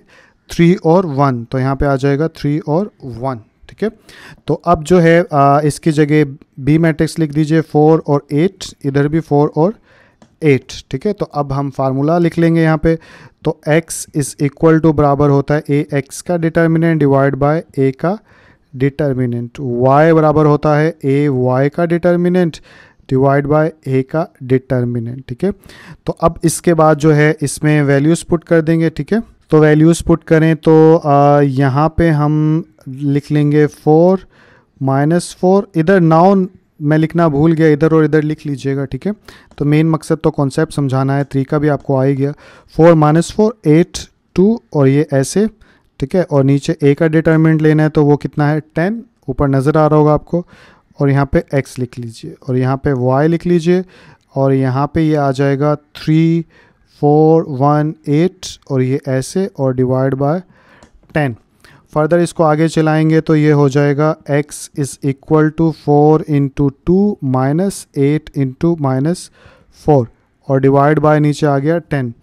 थ्री और वन तो यहाँ पर आ जाएगा थ्री और वन ठीक है तो अब जो है आ, इसकी जगह बी मैट्रिक्स लिख दीजिए फोर और एट इधर भी फोर और एट ठीक है तो अब हम फार्मूला लिख लेंगे यहाँ पे तो x इज इक्वल टू बराबर होता है ए एक्स का डिटर्मिनेंट डिवाइड बाय ए का डिटर्मिनेंट y बराबर होता है ए वाई का डिटर्मिनेंट डिवाइड बाय ए का डिटर्मिनेंट ठीक है तो अब इसके बाद जो है इसमें वैल्यूज़ पुट कर देंगे ठीक है तो वैल्यूज़ पुट करें तो यहाँ पे हम लिख लेंगे फोर माइनस फोर इधर नाउन मैं लिखना भूल गया इधर और इधर लिख लीजिएगा ठीक है तो मेन मकसद तो कॉन्सेप्ट समझाना है थ्री का भी आपको आ ही गया four minus four eight two और ये ऐसे ठीक है और नीचे ए का डिटर्मेंट लेना है तो वो कितना है टेन ऊपर नज़र आ रहा होगा आपको और यहाँ पे एक्स लिख लीजिए और यहाँ पे वाई लिख लीजिए और यहाँ पे ये यह आ जाएगा थ्री फोर वन एट और ये ऐसे और डिवाइड बाय टेन फर्दर इसको आगे चलाएंगे तो ये हो जाएगा x is equal to four into two minus eight into minus four और डिवाइड बाय नीचे आ गया टेन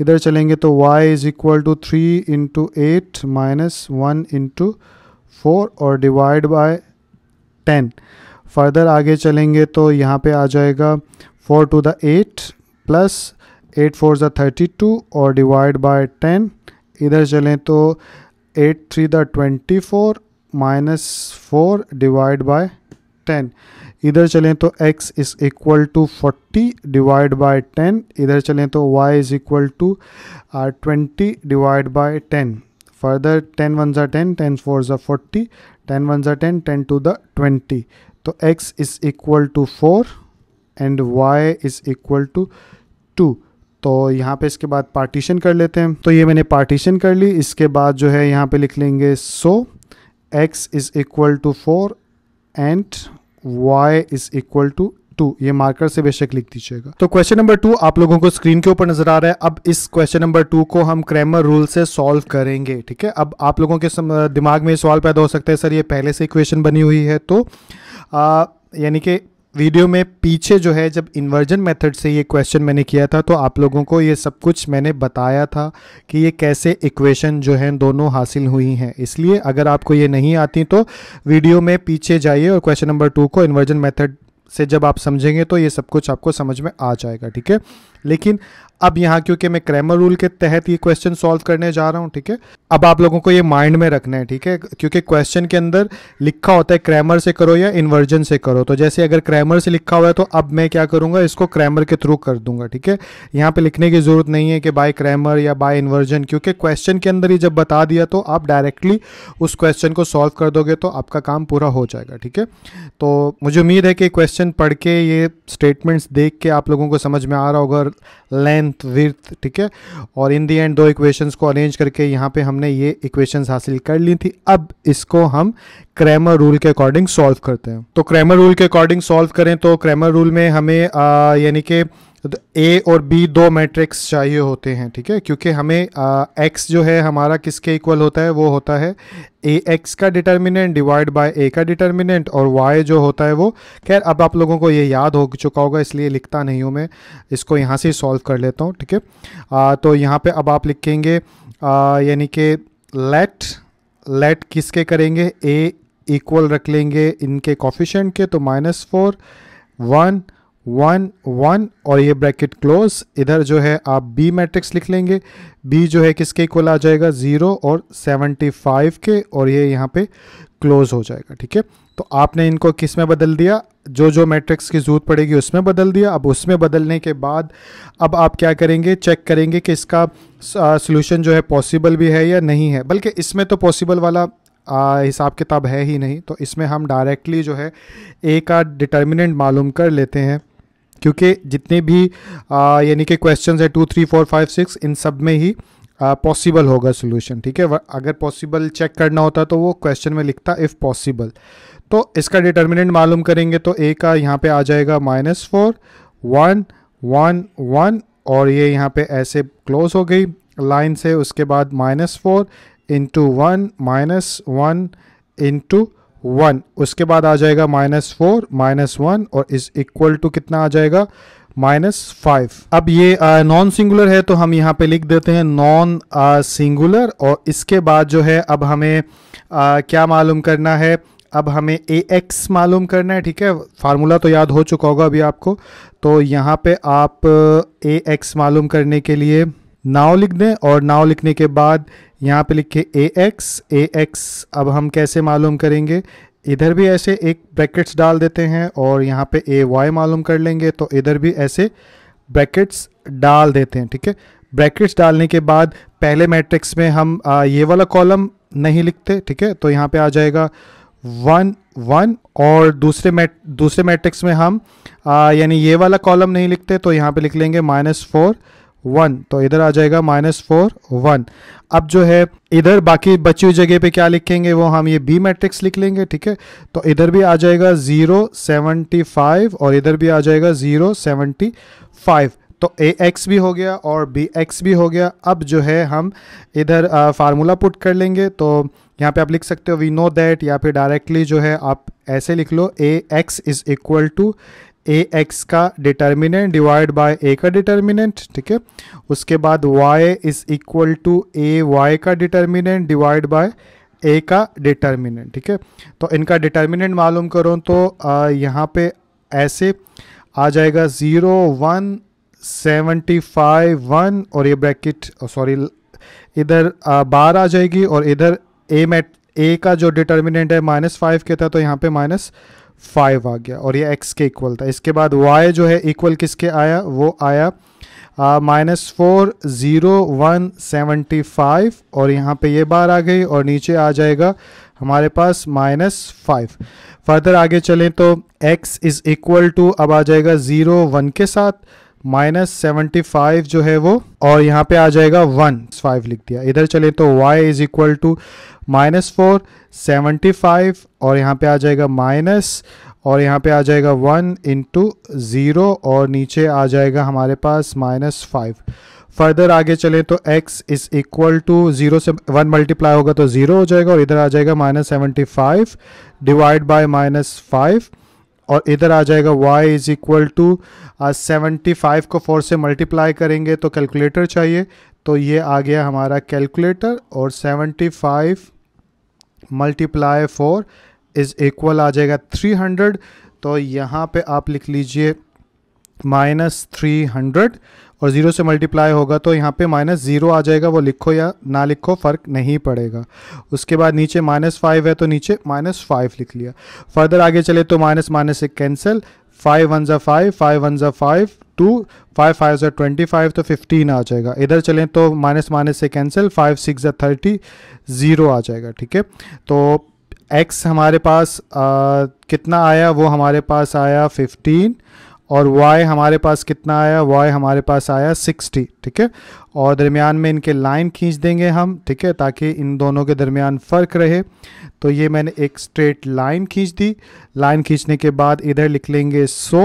इधर चलेंगे तो y is equal to three into eight minus one into four और डिवाइड बाय टेन फर्दर आगे चलेंगे तो यहाँ पे आ जाएगा four two the eight plus eight four ज़ा थर्टी टू और डिवाइड बाय टेन इधर चलें तो 8 3 the 24 minus 4 divided by 10 इधर चलें तो x is equal to 40 divided by 10 इधर चलें तो y is equal to uh, 20 divided by 10 further 10 ones are 10 fours are 40 10 ones are 10 10 to the 20 So x is equal to 4 and y is equal to 2 तो यहाँ पे इसके बाद partition कर लेते हैं तो ये मैंने पार्टीशन कर ली इसके बाद जो है यहाँ पे लिख लेंगे so x is equal to four and y is equal to two ये मार्कर से बेशक लिख दीजिएगा तो क्वेश्चन नंबर टू आप लोगों को स्क्रीन के ऊपर नजर आ रहा है अब इस क्वेश्चन नंबर टू को हम क्रैमर रूल से सॉल्व करेंगे ठीक है अब आप लोगों के दिमाग में सवाल पैदा हो सकता है सर ये पहले से इक्वेशन बनी हुई है तो यानी कि वीडियो में पीछे जो है जब इन्वर्जन मेथड से ये क्वेश्चन मैंने किया था तो आप लोगों को ये सब कुछ मैंने बताया था कि ये कैसे इक्वेशन जो है दोनों हासिल हुई हैं इसलिए अगर आपको ये नहीं आती तो वीडियो में पीछे जाइए और क्वेश्चन नंबर टू को इन्वर्जन मेथड से जब आप समझेंगे तो ये सब कुछ आपको समझ में आ जाएगा ठीक है लेकिन अब यहाँ क्योंकि मैं क्रैमर रूल के तहत ये क्वेश्चन सॉल्व करने जा रहा हूँ ठीक है अब आप लोगों को ये माइंड में रखना है ठीक है क्योंकि क्वेश्चन के अंदर लिखा होता है क्रैमर से करो या इन्वर्जन से करो तो जैसे अगर क्रैमर से लिखा हुआ है तो अब मैं क्या करूँगा इसको क्रैमर के थ्रू कर दूंगा ठीक है यहाँ पर लिखने की ज़रूरत नहीं है कि बाय क्रैमर या बाय इन्वर्जन क्योंकि क्वेश्चन के अंदर ही जब बता दिया तो आप डायरेक्टली उस क्वेश्चन को सॉल्व कर दोगे तो आपका काम पूरा हो जाएगा ठीक है तो मुझे उम्मीद है कि क्वेश्चन पढ़ के ये स्टेटमेंट्स देख के आप लोगों को समझ में आ रहा होगा लेंथ दीर्थ ठीक है और इन दी एंड दो इक्वेशंस को अरेंज करके यहाँ पे हमने ये इक्वेशंस हासिल कर ली थी अब इसको हम क्रैमर रूल के अकॉर्डिंग सॉल्व करते हैं तो क्रैमर रूल के अकॉर्डिंग सॉल्व करें तो क्रैमर रूल में हमें यानी कि ए तो और बी दो मैट्रिक्स चाहिए होते हैं ठीक है क्योंकि हमें एक्स जो है हमारा किसके इक्वल होता है वो होता है ए एक्स का डिटर्मिनेंट डिवाइड बाय ए का डिटर्मिनेंट और वाई जो होता है वो खैर अब आप लोगों को ये याद हो चुका होगा इसलिए लिखता नहीं हूँ मैं इसको यहाँ से ही सॉल्व कर लेता हूँ ठीक है तो यहाँ पर अब आप लिखेंगे यानी कि लेट लेट किसके करेंगे ए इक्वल रख लेंगे इनके कॉफिशेंट के तो minus four one one one और ये ब्रैकेट क्लोज इधर जो है आप बी मैट्रिक्स लिख लेंगे बी जो है किसके इक्वल आ जाएगा ज़ीरो और सेवेंटी फाइव के और ये यहाँ पे क्लोज हो जाएगा ठीक है तो आपने इनको किस में बदल दिया जो जो मैट्रिक्स की ज़रूरत पड़ेगी उसमें बदल दिया अब उसमें बदलने के बाद अब आप क्या करेंगे चेक करेंगे कि इसका सोल्यूशन जो है पॉसिबल भी है या नहीं है बल्कि इसमें तो पॉसिबल वाला हिसाब किताब है ही नहीं तो इसमें हम डायरेक्टली जो है ए का डिटर्मिनेंट मालूम कर लेते हैं क्योंकि जितने भी यानी कि क्वेश्चंस है two three four five six इन सब में ही पॉसिबल होगा सोल्यूशन ठीक है अगर पॉसिबल चेक करना होता तो वो क्वेश्चन में लिखता इफ़ पॉसिबल तो इसका डिटर्मिनेंट मालूम करेंगे तो ए का यहाँ पे आ जाएगा minus four one one one और ये यहाँ पे ऐसे क्लोज हो गई लाइन से उसके बाद minus four into one minus one into one उसके बाद आ जाएगा माइनस फोर माइनस वन और इज इक्वल टू कितना आ जाएगा माइनस फाइव अब ये नॉन सिंगुलर है तो हम यहाँ पे लिख देते हैं नॉन सिंगुलर और इसके बाद जो है अब हमें आ, क्या मालूम करना है अब हमें ए एक्स मालूम करना है ठीक है फार्मूला तो याद हो चुका होगा अभी आपको तो यहाँ पे आप ए एक्स मालूम करने के लिए नाव लिख दें और नाव लिखने के बाद यहाँ पे लिखे ए एक्स ए एक्स अब हम कैसे मालूम करेंगे इधर भी ऐसे एक ब्रैकेट्स डाल देते हैं और यहाँ पे ए वाई मालूम कर लेंगे तो इधर भी ऐसे ब्रैकेट्स डाल देते हैं ठीक है ब्रैकेट्स डालने के बाद पहले मैट्रिक्स में हम आ, ये वाला कॉलम नहीं लिखते ठीक है तो यहाँ पे आ जाएगा वन वन और दूसरे मैट दूसरे मैट्रिक्स में हम यानी ये वाला कॉलम नहीं लिखते तो यहाँ पे लिख लेंगे माइनस फोर वन तो इधर आ जाएगा माइनस फोर वन अब जो है इधर बाकी बची हुई जगह पे क्या लिखेंगे वो हम ये बी मैट्रिक्स लिख लेंगे ठीक है तो इधर भी आ जाएगा जीरो सेवनटी फाइव और इधर भी आ जाएगा जीरो सेवनटी फाइव तो ए एक्स भी हो गया और बी एक्स भी हो गया अब जो है हम इधर फार्मूला पुट कर लेंगे तो यहाँ पे आप लिख सकते हो वी नो दैट या फिर डायरेक्टली जो है आप ऐसे लिख लो A x is equal to A x का डिटर्मिनेंट डिवाइड बाय ए का डिटर्मिनेंट ठीक है उसके बाद y is equal to A y का डिटर्मिनेंट डिवाइड बाय ए का डिटर्मिनेंट ठीक है तो इनका डिटर्मिनेंट मालूम करो तो यहाँ पे ऐसे आ जाएगा zero one seventy five one और ये ब्रैकेट सॉरी इधर बार आ जाएगी और इधर ए मैट ए का जो डिटर्मिनेंट है माइनस फाइव के था तो यहाँ पे माइनस फाइव आ गया और ये एक्स के इक्वल था इसके बाद वाई जो है इक्वल किसके आया वो आया minus four zero one seventy five और यहाँ पे ये बार आ गई और नीचे आ जाएगा हमारे पास माइनस फाइव फर्दर आगे चलें तो x इज़ इक्वल टू अब आ जाएगा ज़ीरो वन के साथ माइनस सेवेंटी फाइव जो है वो और यहाँ पे आ जाएगा वन फाइव लिख दिया इधर चले तो y is equal to minus four seventy five और यहाँ पे आ जाएगा माइनस और यहाँ पे आ जाएगा वन इंटू ज़ीरो और नीचे आ जाएगा हमारे पास माइनस फाइव फर्दर आगे चले तो x is equal to zero से वन मल्टीप्लाई होगा तो ज़ीरो हो जाएगा और इधर आ जाएगा minus seventy five divide by minus five और इधर आ जाएगा y is equal to seventy five को फोर से मल्टीप्लाई करेंगे तो कैलकुलेटर चाहिए तो ये आ गया हमारा कैलकुलेटर और seventy five multiply four is equal आ जाएगा थ्री हंड्रेड तो यहाँ पे आप लिख लीजिए माइनस थ्री हंड्रेड और ज़ीरो से मल्टीप्लाई होगा तो यहाँ पे माइनस ज़ीरो आ जाएगा वो लिखो या ना लिखो फ़र्क नहीं पड़ेगा उसके बाद नीचे माइनस फाइव है तो नीचे माइनस फाइव लिख लिया फर्दर आगे चले तो माइनस माइनस से कैंसिल फाइव वन ज़ा फाइव फाइव वन ज़ा फाइव टू फाइव फाइव ज़ा ट्वेंटी फाइव तो फिफ्टीन आ जाएगा इधर चलें तो माइनस माइनस से कैंसिल फाइव सिक्स ज़ा थर्टी ज़ीरो आ जाएगा ठीक है तो एक्स हमारे पास आ, कितना आया वो हमारे पास आया फिफ्टीन और y हमारे पास कितना आया y हमारे पास आया 60 ठीक है और दरमियान में इनके लाइन खींच देंगे हम ठीक है ताकि इन दोनों के दरमियान फ़र्क रहे तो ये मैंने एक स्ट्रेट लाइन खींच दी लाइन खींचने के बाद इधर लिख लेंगे 100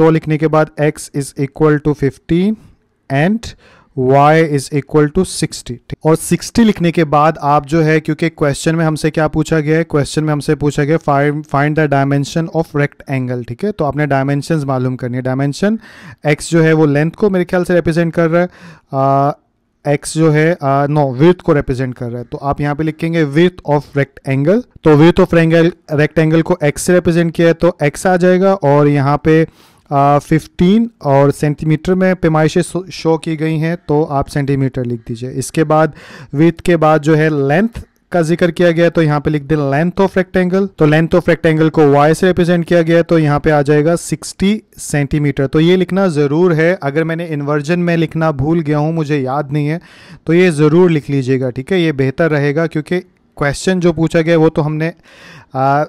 100 लिखने के बाद x is equal to 15 and y is equal to 60 और 60 लिखने के बाद आप जो है क्योंकि क्वेश्चन में हमसे क्या पूछा गया है क्वेश्चन में हमसे पूछा गया find the dimension of rectangle ठीक है तो आपने डायमेंशन मालूम करनी है डायमेंशन x जो है वो लेंथ को मेरे ख्याल से रिप्रेजेंट कर रहा है एक्स जो है नो विथ को रिप्रेजेंट कर रहा है तो आप यहाँ पे लिखेंगे विथ ऑफ रेक्ट एंगल तो विथ ऑफ रेंगल रेक्ट एंगल को एक्स से रिप्रेजेंट किया है तो एक्स आ जाएगा और यहाँ पे फिफ्टीन और सेंटीमीटर में पैमाइशें शो की गई हैं तो आप सेंटीमीटर लिख दीजिए इसके बाद विथ के बाद जो है लेंथ का जिक्र किया गया तो यहाँ पे लिख दें लेंथ ऑफ रेक्टेंगल तो लेंथ ऑफ रेक्टेंगल को वाई से रिप्रेजेंट किया गया तो यहाँ पे आ जाएगा 60 सेंटीमीटर तो ये लिखना ज़रूर है अगर मैंने इन्वर्जन में लिखना भूल गया हूँ मुझे याद नहीं है तो ये ज़रूर लिख लीजिएगा ठीक है ये बेहतर रहेगा क्योंकि क्वेश्चन जो पूछा गया वो तो हमने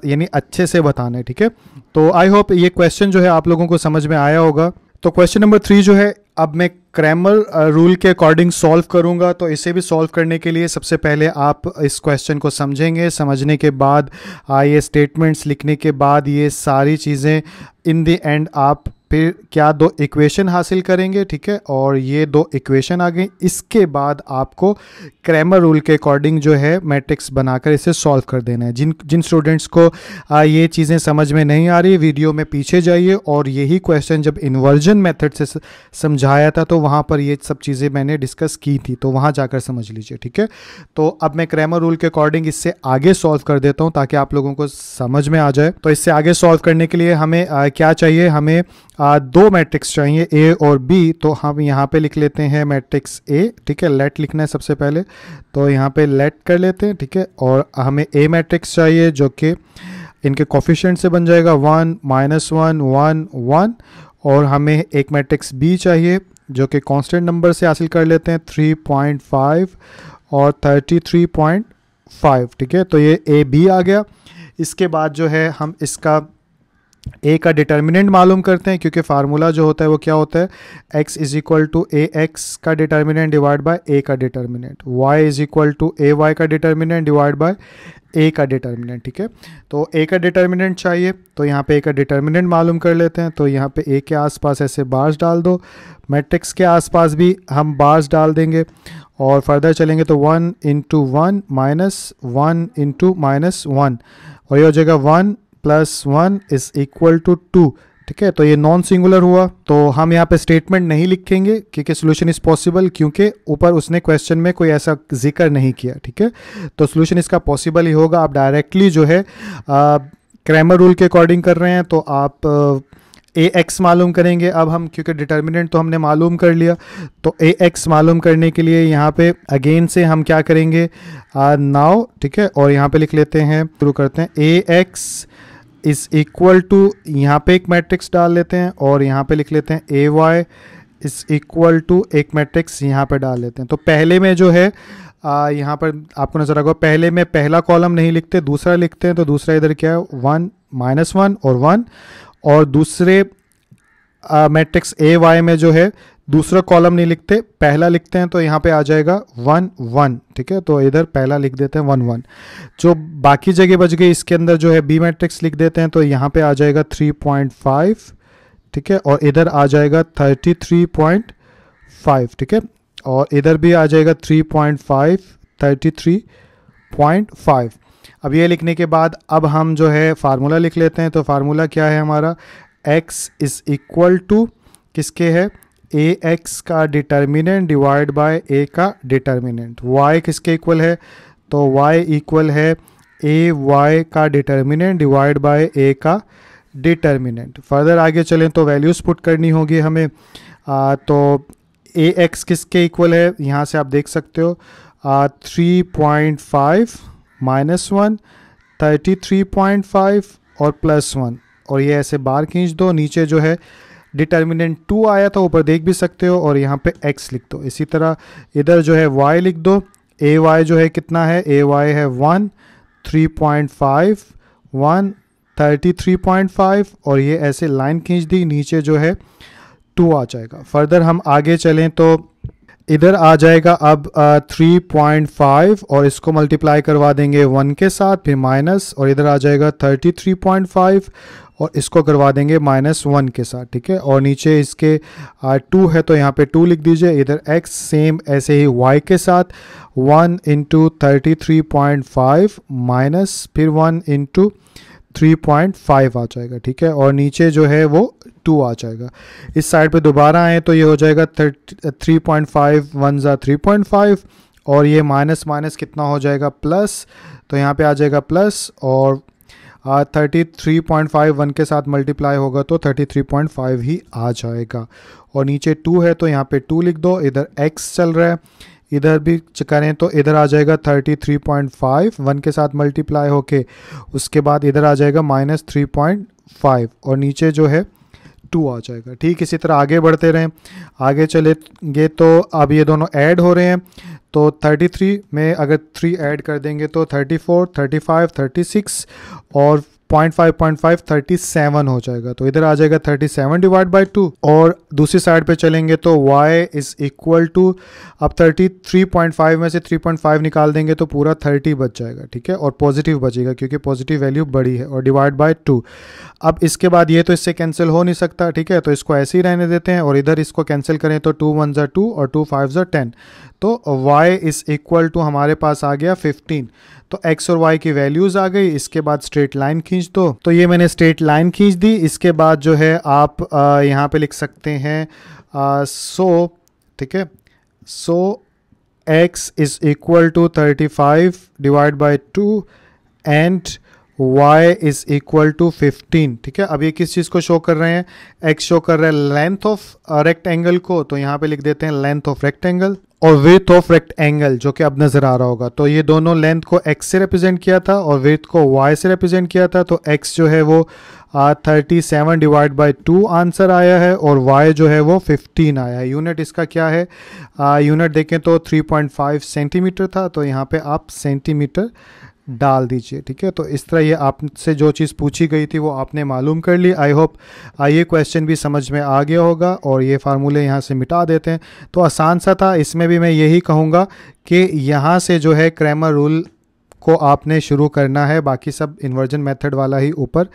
यानी अच्छे से बताना है ठीक है तो आई होप ये क्वेश्चन जो है आप लोगों को समझ में आया होगा तो क्वेश्चन नंबर थ्री जो है अब मैं क्रैमर रूल के अकॉर्डिंग सॉल्व करूंगा तो इसे भी सॉल्व करने के लिए सबसे पहले आप इस क्वेश्चन को समझेंगे समझने के बाद ये स्टेटमेंट्स लिखने के बाद ये सारी चीज़ें इन द एंड आप फिर क्या दो इक्वेशन हासिल करेंगे ठीक है और ये दो इक्वेशन आ गई इसके बाद आपको क्रैमर रूल के अकॉर्डिंग जो है मैट्रिक्स बनाकर इसे सॉल्व कर देना है जिन जिन स्टूडेंट्स को आ, ये चीज़ें समझ में नहीं आ रही वीडियो में पीछे जाइए और यही क्वेश्चन जब इन्वर्जन मेथड से समझाया था तो वहाँ पर ये सब चीज़ें मैंने डिस्कस की थी तो वहाँ जाकर समझ लीजिए ठीक है तो अब मैं क्रैमर रूल के अकॉर्डिंग इससे आगे सॉल्व कर देता हूँ ताकि आप लोगों को समझ में आ जाए तो इससे आगे सॉल्व करने के लिए हमें आ, क्या चाहिए हमें आ, दो मैट्रिक्स चाहिए ए और बी तो हम यहाँ पर लिख लेते हैं मैट्रिक्स ए ठीक है लेट लिखना है सबसे पहले तो यहाँ पे लेट कर लेते हैं ठीक है और हमें ए मैट्रिक्स चाहिए जो कि इनके कॉफिशेंट से बन जाएगा one minus one one one और हमें एक मैट्रिक्स बी चाहिए जो कि कांस्टेंट नंबर से हासिल कर लेते हैं थ्री पॉइंट फाइव और थर्टी थ्री पॉइंट फाइव ठीक है तो ये ए बी आ गया इसके बाद जो है हम इसका ए का डिटर्मिनेंट मालूम करते हैं क्योंकि फार्मूला जो होता है वो क्या होता है x is equal to A x का डिटर्मिनेंट डिवाइड बाय ए का determinant y is equal to A y का डिटर्मिनेंट डिवाइड बाय ए का डिटर्मिनेंट ठीक है तो ए का डिटर्मिनेंट चाहिए तो यहाँ पे ए का डिटर्मिनेंट मालूम कर लेते हैं तो यहाँ पे ए के आसपास ऐसे बार्स डाल दो मैट्रिक्स के आसपास भी हम बार्स डाल देंगे और फर्दर चलेंगे तो one into one minus one into minus one और ये हो जाएगा one plus one is equal to two ठीक है तो ये नॉन सिंगुलर हुआ तो हम यहाँ पे स्टेटमेंट नहीं लिखेंगे क्योंकि सोल्यूशन इज पॉसिबल क्योंकि ऊपर उसने क्वेश्चन में कोई ऐसा जिक्र नहीं किया ठीक है तो सोल्यूशन इसका पॉसिबल ही होगा आप डायरेक्टली जो है क्रैमर रूल के अकॉर्डिंग कर रहे हैं तो आप ए एक्स मालूम करेंगे अब हम क्योंकि डिटर्मिनेंट तो हमने मालूम कर लिया तो ए एक्स मालूम करने के लिए यहाँ पे अगेन से हम क्या करेंगे नाव ठीक है और यहाँ पे लिख लेते हैं शुरू करते हैं A x is equal to यहाँ पे एक मैट्रिक्स डाल लेते हैं और यहाँ पे लिख लेते हैं A y is equal to एक मैट्रिक्स यहाँ पे डाल लेते हैं तो पहले में जो है आ, यहाँ पर आपको नजर आएगा पहले में पहला कॉलम नहीं लिखते दूसरा लिखते हैं तो दूसरा इधर क्या है वन माइनस वन और वन और दूसरे मैट्रिक्स ए वाई में जो है दूसरा कॉलम नहीं लिखते पहला लिखते हैं तो यहाँ पे आ जाएगा वन वन ठीक है तो इधर पहला लिख देते हैं वन वन जो बाकी जगह बच गई इसके अंदर जो है बी मैट्रिक्स लिख देते हैं तो यहाँ पे आ जाएगा थ्री पॉइंट फाइव ठीक है और इधर आ जाएगा थर्टी थ्री पॉइंट फाइव ठीक है और इधर भी आ जाएगा three point five thirty three point five अब ये लिखने के बाद अब हम जो है फार्मूला लिख लेते हैं तो फार्मूला क्या है हमारा एक्स इज़ इक्वल टू किसके है ए एक्स का डिटर्मिनेंट डिवाइड बाय ए का डिटर्मिनेंट वाई किसके इक्वल है तो वाई इक्वल है ए वाई का डिटर्मिनेंट डिवाइड बाय ए का डिटर्मिनेंट फर्दर आगे चलें तो वैल्यूज़ पुट करनी होगी हमें आ, तो ए एक्स किसके इक्वल है यहाँ से आप देख सकते हो three point five minus one thirty three point five और प्लस वन और ये ऐसे बार खींच दो नीचे जो है डिटर्मिनेंट टू आया था ऊपर देख भी सकते हो और यहाँ पे एक्स लिख दो इसी तरह इधर जो है वाई लिख दो ए वाई जो है कितना है ए वाई है one three point five one thirty three point five और ये ऐसे लाइन खींच दी नीचे जो है टू आ जाएगा फर्दर हम आगे चलें तो इधर आ जाएगा अब थ्री पॉइंट फाइव और इसको मल्टीप्लाई करवा देंगे वन के साथ फिर माइनस और इधर आ जाएगा थर्टी थ्री पॉइंट फाइव और इसको करवा देंगे माइनस वन के साथ ठीक है और नीचे इसके टू है तो यहाँ पे टू लिख दीजिए इधर एक्स सेम ऐसे ही वाई के साथ one into thirty three point five minus फिर one into three point five आ जाएगा ठीक है और नीचे जो है वो टू आ जाएगा इस साइड पे दोबारा आए तो ये हो जाएगा थ्री पॉइंट फाइव वन ज़ा थ्री पॉइंट फाइव और ये माइनस माइनस कितना हो जाएगा प्लस तो यहाँ पे आ जाएगा प्लस और thirty three point five one के साथ मल्टीप्लाई होगा तो थर्टी थ्री पॉइंट फाइव ही आ जाएगा और नीचे टू है तो यहाँ पे टू लिख दो इधर एक्स चल रहा है इधर भी करें तो इधर आ जाएगा thirty three point five one के साथ मल्टीप्लाई होके उसके बाद इधर आ जाएगा माइनस थ्री पॉइंट फाइव और नीचे जो है टू आ जाएगा ठीक इसी तरह आगे बढ़ते रहें आगे चलेंगे तो अब ये दोनों ऐड हो रहे हैं तो 33 में अगर 3 ऐड कर देंगे तो 34, 35, 36 और point five point five thirty seven हो जाएगा तो इधर आ जाएगा thirty seven divide by two और दूसरी साइड पे चलेंगे तो y इज इक्वल टू अब थर्टी थ्री पॉइंट फाइव में से थ्री पॉइंट फाइव निकाल देंगे तो पूरा थर्टी बच जाएगा ठीक है और पॉजिटिव बचेगा क्योंकि पॉजिटिव वैल्यू बड़ी है और डिवाइड बाई टू अब इसके बाद ये तो इससे कैंसिल हो नहीं सकता ठीक है तो इसको ऐसे ही रहने देते हैं और इधर इसको कैंसिल करें तो टू वन ज़ा टू और टू फाइव ज़ा टेन तो y इज़ इक्वल टू हमारे पास आ गया फिफ्टीन तो एक्स और वाई की वैल्यूज आ गई इसके बाद स्ट्रेट लाइन खींच दो तो ये मैंने स्ट्रेट लाइन खींच दी इसके बाद जो है आप आ, यहाँ पे लिख सकते हैं आ, सो ठीक है so x is equal to thirty five divide by two and y is equal to 15 ठीक है अब ये किस चीज़ को शो कर रहे हैं x शो कर रहे हैं लेंथ ऑफ रेक्ट एंगल को तो यहाँ पे लिख देते हैं लेंथ ऑफ रेक्ट एंगल और विथ ऑफ रेक्ट एंगल जो कि अब नज़र आ रहा होगा तो ये दोनों लेंथ को x से रिप्रेजेंट किया था और विथ को y से रिप्रेजेंट किया था तो x जो है वो thirty seven divide by two answer आया है और y जो है वो फिफ्टीन आया है यूनिट इसका क्या है यूनिट देखें तो थ्री पॉइंट फाइव सेंटीमीटर था तो यहाँ पे आप सेंटीमीटर डाल दीजिए ठीक है तो इस तरह ये आपसे जो चीज़ पूछी गई थी वो आपने मालूम कर ली आई होप आइए क्वेश्चन भी समझ में आ गया होगा और ये फार्मूले यहाँ से मिटा देते हैं तो आसान सा था इसमें भी मैं यही कहूँगा कि यहाँ से जो है क्रैमर रूल को आपने शुरू करना है बाकी सब इन्वर्जन मेथड वाला ही ऊपर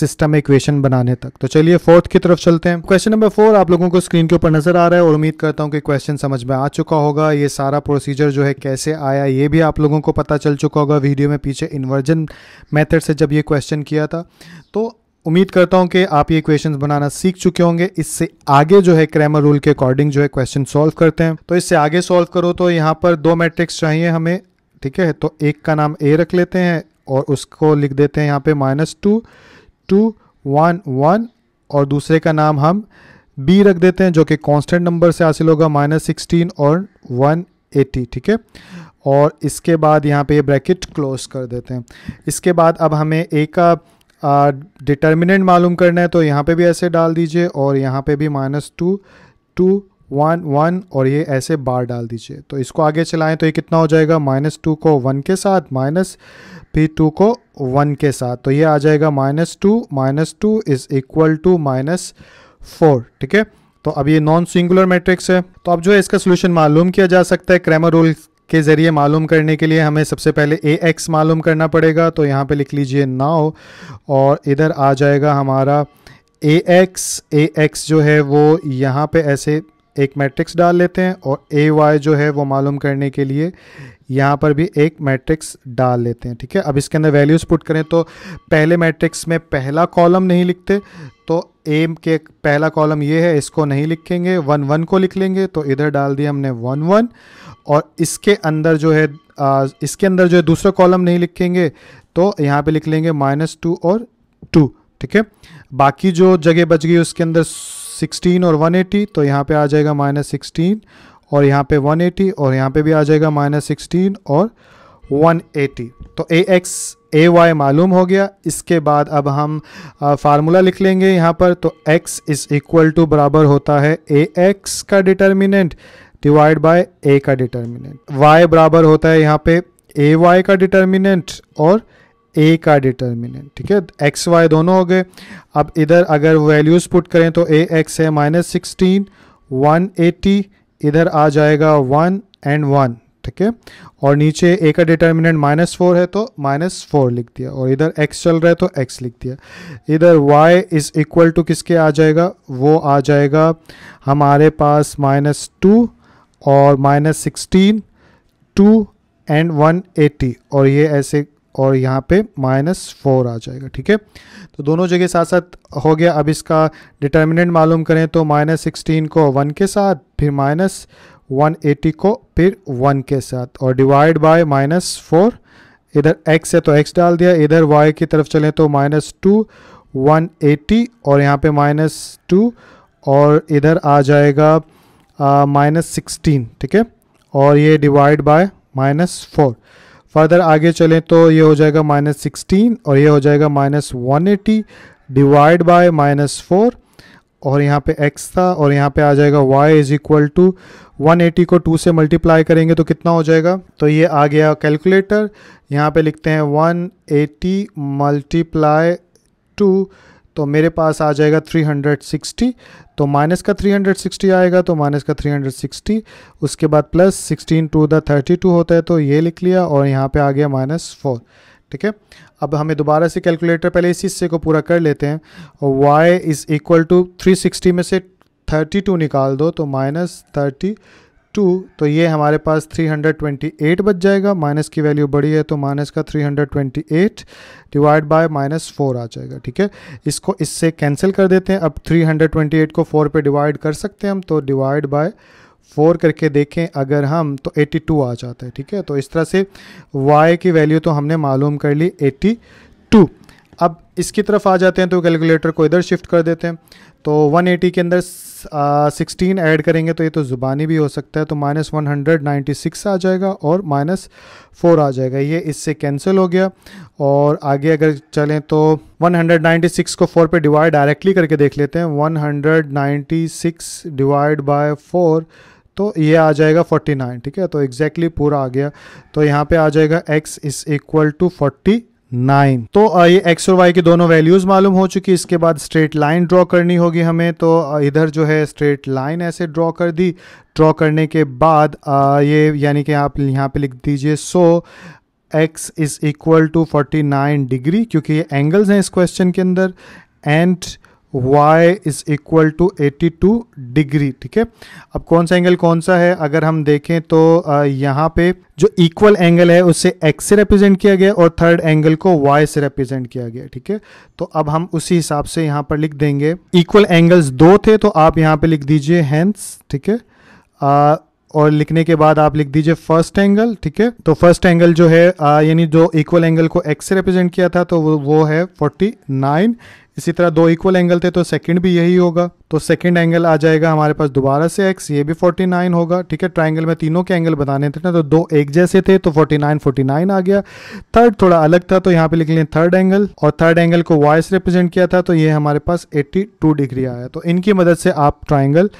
सिस्टम इक्वेशन बनाने तक तो चलिए फोर्थ की तरफ चलते हैं क्वेश्चन नंबर फोर आप लोगों को स्क्रीन के ऊपर नजर आ रहा है और उम्मीद करता हूँ कि क्वेश्चन समझ में आ चुका होगा ये सारा प्रोसीजर जो है कैसे आया ये भी आप लोगों को पता चल चुका होगा वीडियो में पीछे इन्वर्जन मैथड से जब ये क्वेश्चन किया था तो उम्मीद करता हूं कि आप ये क्वेश्चन बनाना सीख चुके होंगे इससे आगे जो है क्रैमर रूल के अकॉर्डिंग जो है क्वेश्चन सॉल्व करते हैं तो इससे आगे सॉल्व करो तो यहाँ पर दो मैट्रिक्स चाहिए हमें ठीक है तो एक का नाम ए रख लेते हैं और उसको लिख देते हैं यहाँ पे minus two two one one और दूसरे का नाम हम बी रख देते हैं जो कि कांस्टेंट नंबर से हासिल होगा माइनस सिक्सटीन और वन एटी ठीक है और इसके बाद यहाँ पे ये ब्रैकेट क्लोज कर देते हैं इसके बाद अब हमें ए का डिटर्मिनेंट मालूम करना है तो यहाँ पे भी ऐसे डाल दीजिए और यहाँ पे भी minus two two one one और ये ऐसे बार डाल दीजिए तो इसको आगे चलाएं तो ये कितना हो जाएगा माइनस टू को वन के साथ माइनस पी टू को वन के साथ तो ये आ जाएगा minus two minus two is equal to minus four ठीक है तो अब ये नॉन सिंगुलर मैट्रिक्स है तो अब जो है इसका सोल्यूशन मालूम किया जा सकता है क्रैमर रूल के ज़रिए मालूम करने के लिए हमें सबसे पहले ए एक्स मालूम करना पड़ेगा तो यहाँ पे लिख लीजिए नाव और इधर आ जाएगा हमारा ए एक्स ए एक्स जो है वो यहाँ पे ऐसे एक मैट्रिक्स डाल लेते हैं और ए वाई जो है वो मालूम करने के लिए यहाँ पर भी एक मैट्रिक्स डाल लेते हैं ठीक है अब इसके अंदर वैल्यूज़ पुट करें तो पहले मैट्रिक्स में पहला कॉलम नहीं लिखते तो ए के पहला कॉलम ये है इसको नहीं लिखेंगे वन वन को लिख लेंगे तो इधर डाल दिया हमने वन वन और इसके अंदर जो है आ, इसके अंदर जो है दूसरा कॉलम नहीं लिखेंगे तो यहाँ पर लिख लेंगे माइनस टू और टू ठीक है बाकी जो जगह बच गई उसके अंदर सिक्सटीन और वन एटी तो यहाँ पे आ जाएगा माइनस सिक्सटीन और यहाँ पे वन एटी और यहाँ पे भी आ जाएगा माइनस सिक्सटीन और वन एटी तो ए एक्स ए वाई मालूम हो गया इसके बाद अब हम फार्मूला लिख लेंगे यहाँ पर तो x इज़ इक्वल टू बराबर होता है ए एक्स का डिटर्मिनेंट डिवाइड बाय ए का डिटर्मिनेंट y बराबर होता है यहाँ पे ए वाई का डिटर्मिनेंट और ए का डिटर्मिनेंट ठीक है एक्स वाई दोनों हो गए अब इधर अगर वैल्यूज पुट करें तो ए एक्स है माइनस सिक्सटीन वन एटी इधर आ जाएगा वन एंड वन ठीक है और नीचे ए का डिटर्मिनेंट माइनस फोर है तो माइनस फोर लिख दिया और इधर एक्स चल रहा है तो एक्स लिख दिया इधर वाई इज़ इक्वल टू किसके आ जाएगा वो आ जाएगा हमारे पास माइनस टू और minus sixteen two and one eighty और ये ऐसे और यहाँ पे माइनस फोर आ जाएगा ठीक है तो दोनों जगह साथ साथ हो गया अब इसका डिटर्मिनेंट मालूम करें तो माइनस सिक्सटीन को वन के साथ फिर माइनस वन एटी को फिर वन के साथ और डिवाइड बाय माइनस फोर इधर एक्स है तो एक्स डाल दिया इधर वाई की तरफ चलें तो माइनस टू वन एटी और यहाँ पे माइनस टू और इधर आ जाएगा माइनस सिक्सटीन ठीक है और ये divide by minus four further आगे चलें तो ये हो जाएगा माइनस सिक्सटीन और ये हो जाएगा minus one eighty divide by minus four और यहाँ पे x था और यहाँ पे आ जाएगा y is equal to eighty को 2 से मल्टीप्लाई करेंगे तो कितना हो जाएगा तो ये आ गया कैलकुलेटर यहाँ पे लिखते हैं 180 एटी मल्टीप्लाई टू तो मेरे पास आ जाएगा 360 तो माइनस का 360 आएगा तो माइनस का 360 उसके बाद प्लस 16 टू द 32 होता है तो ये लिख लिया और यहाँ पे आ गया माइनस फोर ठीक है अब हमें दोबारा से कैलकुलेटर पहले इस हिस्से को पूरा कर लेते हैं y इज़ इक्वल टू 360 में से 32 निकाल दो तो माइनस थर्टी टू तो ये हमारे पास 328 बच जाएगा माइनस की वैल्यू बड़ी है तो माइनस का 328 डिवाइड बाय माइनस फोर आ जाएगा ठीक है इसको इससे कैंसिल कर देते हैं अब 328 को 4 पे डिवाइड कर सकते हैं हम तो डिवाइड बाय फोर करके देखें अगर हम तो 82 आ जाता है ठीक है तो इस तरह से y की वैल्यू तो हमने मालूम कर ली 82 इसकी तरफ आ जाते हैं तो कैलकुलेटर को इधर शिफ्ट कर देते हैं तो 180 के अंदर सिक्सटीन ऐड करेंगे तो ये तो ज़ुबानी भी हो सकता है तो माइनस वन आ जाएगा और माइनस फोर आ जाएगा ये इससे कैंसिल हो गया और आगे अगर चलें तो 196 को 4 पे डिवाइड डायरेक्टली करके देख लेते हैं 196 डिवाइड बाय 4 तो ये आ जाएगा 49 ठीक है तो एग्जैक्टली exactly पूरा आ गया तो यहाँ पे आ जाएगा x is equal to forty nine तो ये एक्स और वाई की दोनों वैल्यूज मालूम हो चुकी इसके बाद स्ट्रेट लाइन ड्रॉ करनी होगी हमें तो इधर जो है स्ट्रेट लाइन ऐसे ड्रॉ कर दी ड्रॉ करने के बाद ये यानी कि आप यहाँ पे लिख दीजिए so x is equal to 49 degree क्योंकि ये एंगल्स हैं इस क्वेश्चन के अंदर and y is equal to 82 degree ठीक है अब कौन सा एंगल कौन सा है अगर हम देखें तो यहाँ पे जो इक्वल एंगल है उसे x से रिप्रेजेंट किया गया और थर्ड एंगल को y से रिप्रेजेंट किया गया ठीक है तो अब हम उसी हिसाब से यहाँ पर लिख देंगे इक्वल एंगल्स दो थे तो आप यहाँ पे लिख दीजिए हैंस ठीक है और लिखने के बाद आप लिख दीजिए फर्स्ट एंगल ठीक है तो फर्स्ट एंगल जो है यानी जो इक्वल एंगल को एक्स से रिप्रेजेंट किया था तो वो वो है 49 इसी तरह दो इक्वल एंगल थे तो सेकंड भी यही होगा तो सेकंड एंगल आ जाएगा हमारे पास दोबारा से एक्स ये भी 49 होगा ठीक है ट्राइंगल में तीनों के एंगल बताने थे ना तो दो एक जैसे थे तो 49 49 आ गया थर्ड थोड़ा अलग था तो यहाँ पे लिख लें थर्ड एंगल और थर्ड एंगल को वाइस रिप्रेजेंट किया था तो ये हमारे पास एट्टी डिग्री आया तो इनकी मदद से आप ट्राइंगल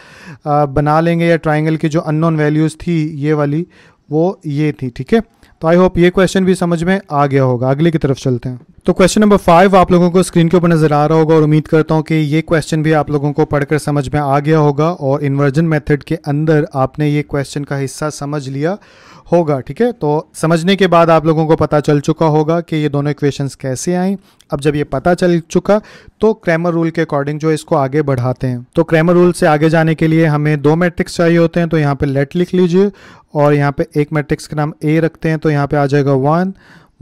बना लेंगे या ट्राइंगल की जो अननोन वैल्यूज़ थी ये वाली वो ये थी ठीक है तो आई होप ये क्वेश्चन भी समझ में आ गया होगा अगले की तरफ चलते हैं तो क्वेश्चन नंबर फाइव आप लोगों को स्क्रीन के ऊपर नजर आ रहा होगा और उम्मीद करता हूं कि ये क्वेश्चन भी आप लोगों को पढ़कर समझ में आ गया होगा और इन्वर्जन मेथड के अंदर आपने ये क्वेश्चन का हिस्सा समझ लिया होगा ठीक है तो समझने के बाद आप लोगों को पता चल चुका होगा कि ये दोनों इक्वेशंस कैसे आए अब जब ये पता चल चुका तो क्रैमर रूल के अकॉर्डिंग जो इसको आगे बढ़ाते हैं तो क्रैमर रूल से आगे जाने के लिए हमें दो मैट्रिक्स चाहिए होते हैं तो यहाँ पे लेट लिख लीजिए और यहाँ पे एक मैट्रिक्स का नाम ए रखते हैं तो यहाँ पे आ जाएगा one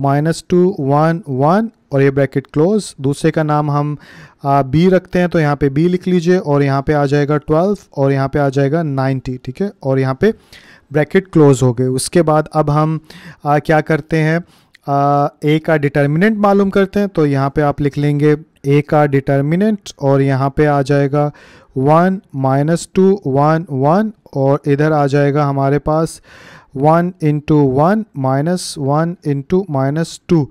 minus two one one और ये ब्रैकेट क्लोज दूसरे का नाम हम आ, बी रखते हैं तो यहाँ पे बी लिख लीजिए और यहाँ पे आ जाएगा ट्वेल्व और यहाँ पे आ जाएगा नाइन्टी ठीक है और यहाँ पे ब्रैकेट क्लोज हो गए उसके बाद अब हम आ, क्या करते हैं ए का डिटर्मिनेंट मालूम करते हैं तो यहाँ पे आप लिख लेंगे ए का डिटर्मिनेंट और यहाँ पे आ जाएगा one minus two one one और इधर आ जाएगा हमारे पास 1 into 1 minus 1 into minus 2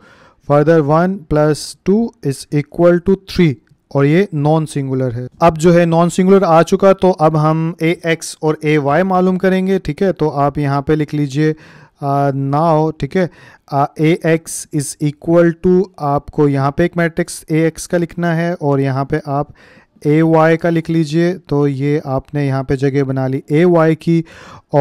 further 1 plus two is equal to 3 और ये नॉन सिंगुलर है अब जो है नॉन सिंगुलर आ चुका तो अब हम ए एक्स और ए वाई मालूम करेंगे ठीक है तो आप यहाँ पे लिख लीजिए नाव ठीक है A x is equal to आपको यहाँ पे एक मैट्रिक्स ए एक्स का लिखना है और यहाँ पे आप ए वाई का लिख लीजिए तो ये आपने यहाँ पे जगह बना ली ए वाई की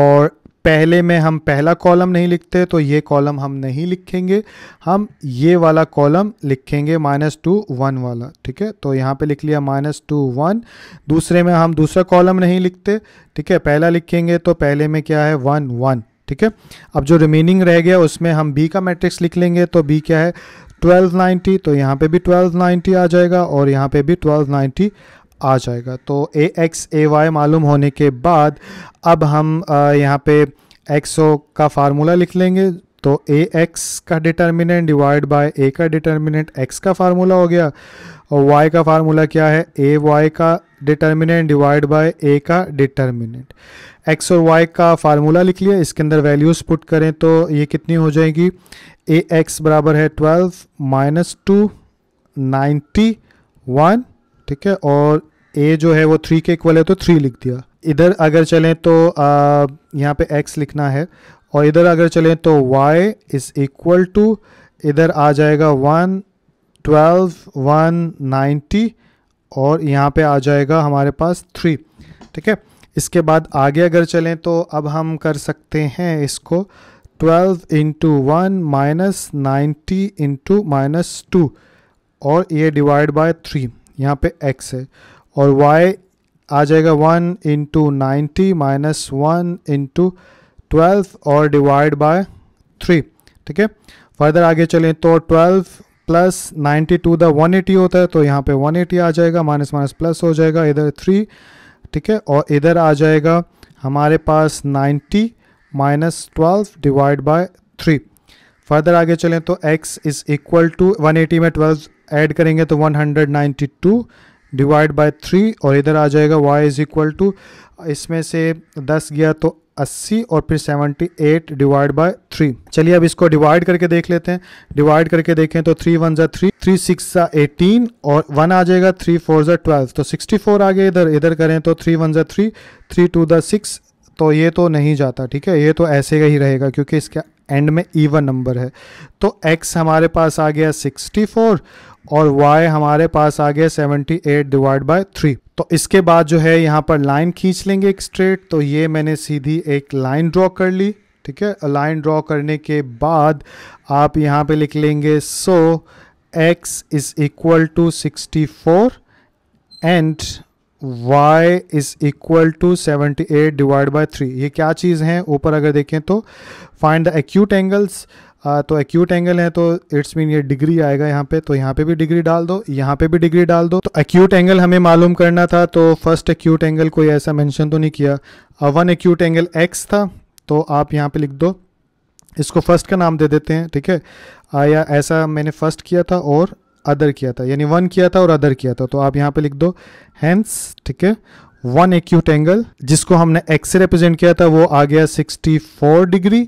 और पहले में हम पहला कॉलम नहीं लिखते तो ये कॉलम हम नहीं लिखेंगे हम ये वाला कॉलम लिखेंगे माइनस टू वन वाला ठीक है तो यहाँ पे लिख लिया माइनस टू वन दूसरे में हम दूसरा कॉलम नहीं लिखते ठीक है पहला लिखेंगे तो पहले में क्या है वन वन ठीक है अब जो रिमेनिंग रह गया उसमें हम बी का मैट्रिक्स लिख लेंगे तो बी क्या है नाइन्टी तो यहाँ पे भी नाइन्टी आ जाएगा और यहाँ पे भी नाइन्टी आ जाएगा तो ए एक्स ए वाई मालूम होने के बाद अब हम यहाँ पे ओ का फार्मूला लिख लेंगे तो ए एक्स का डिटर्मिनेंट डिवाइड बाय ए का डिटर्मिनेंट एक्स का फार्मूला हो गया और वाई का फार्मूला क्या है ए वाई का डिटर्मिनेंट डिवाइड बाय ए का डिटर्मिनेंट एक्स और वाई का फार्मूला लिख लिया इसके अंदर वैल्यूज़ पुट करें तो ये कितनी हो जाएगी ए एक्स बराबर है twelve minus two ninety one ठीक है और ए जो है वो थ्री के इक्वल है तो थ्री लिख दिया इधर अगर चलें तो यहाँ पे एक्स लिखना है और इधर अगर चलें तो वाई इज़ इक्वल टू इधर आ जाएगा वन ट्वेल्व वन नाइन्टी और यहाँ पे आ जाएगा हमारे पास थ्री ठीक है इसके बाद आगे अगर चलें तो अब हम कर सकते हैं इसको twelve into one minus ninety into minus two और ये डिवाइड बाय थ्री यहाँ पे x है और y आ जाएगा one into ninety minus one into twelve और डिवाइड बाय थ्री ठीक है फर्दर आगे चलें तो twelve plus ninety two the one eighty होता है तो यहाँ पे वन एटी आ जाएगा माइनस माइनस प्लस हो जाएगा इधर थ्री ठीक है और इधर आ जाएगा हमारे पास ninety minus twelve divide by three further आगे चलें तो x इज इक्वल टू 180 में 12 ऐड करेंगे तो 192 डिवाइड बाय 3 और इधर आ जाएगा y इज इक्वल टू इसमें से 10 गया तो 80 और फिर 78 डिवाइड बाय थ्री चलिए अब इसको डिवाइड करके देख लेते हैं डिवाइड करके देखें तो 3 वन जै थ्री थ्री सिक्स ज़ा एटीन और वन आ जाएगा 3 फोर ज़ा ट्वेल्व तो 64 आ गया इधर इधर करें तो 3 वन ज़ा थ्री थ्री टू ज़ा सिक्स तो ये तो नहीं जाता ठीक है ये तो ऐसे का ही रहेगा क्योंकि इसका एंड में ईवन नंबर है तो x हमारे पास आ गया 64 और y हमारे पास आ गया 78 डिवाइड बाय थ्री तो इसके बाद जो है यहाँ पर लाइन खींच लेंगे एक स्ट्रेट तो ये मैंने सीधी एक लाइन ड्रॉ कर ली ठीक है लाइन ड्रॉ करने के बाद आप यहाँ पे लिख लेंगे so x is equal to four and y is equal to 78 divide by three ये क्या चीज़ है ऊपर अगर देखें तो फाइंड द एक्यूट एंगल्स तो एक्यूट एंगल है तो इट्स मीन ये डिग्री आएगा यहाँ पे तो यहाँ पे भी डिग्री डाल दो यहाँ पे भी डिग्री डाल दो तो एक्यूट एंगल हमें मालूम करना था तो फर्स्ट एक्यूट एंगल कोई ऐसा मैंशन तो नहीं किया वन एक्यूट एंगल एक्स था तो आप यहाँ पे लिख दो इसको फर्स्ट का नाम दे देते हैं ठीक है या ऐसा मैंने फर्स्ट किया था और अदर किया था यानी वन किया था और अदर किया था तो आप यहाँ पे लिख दो हैंस ठीक है वन एक्यूट एंगल जिसको हमने एक्स से रिप्रेजेंट किया था वो आ गया 64 डिग्री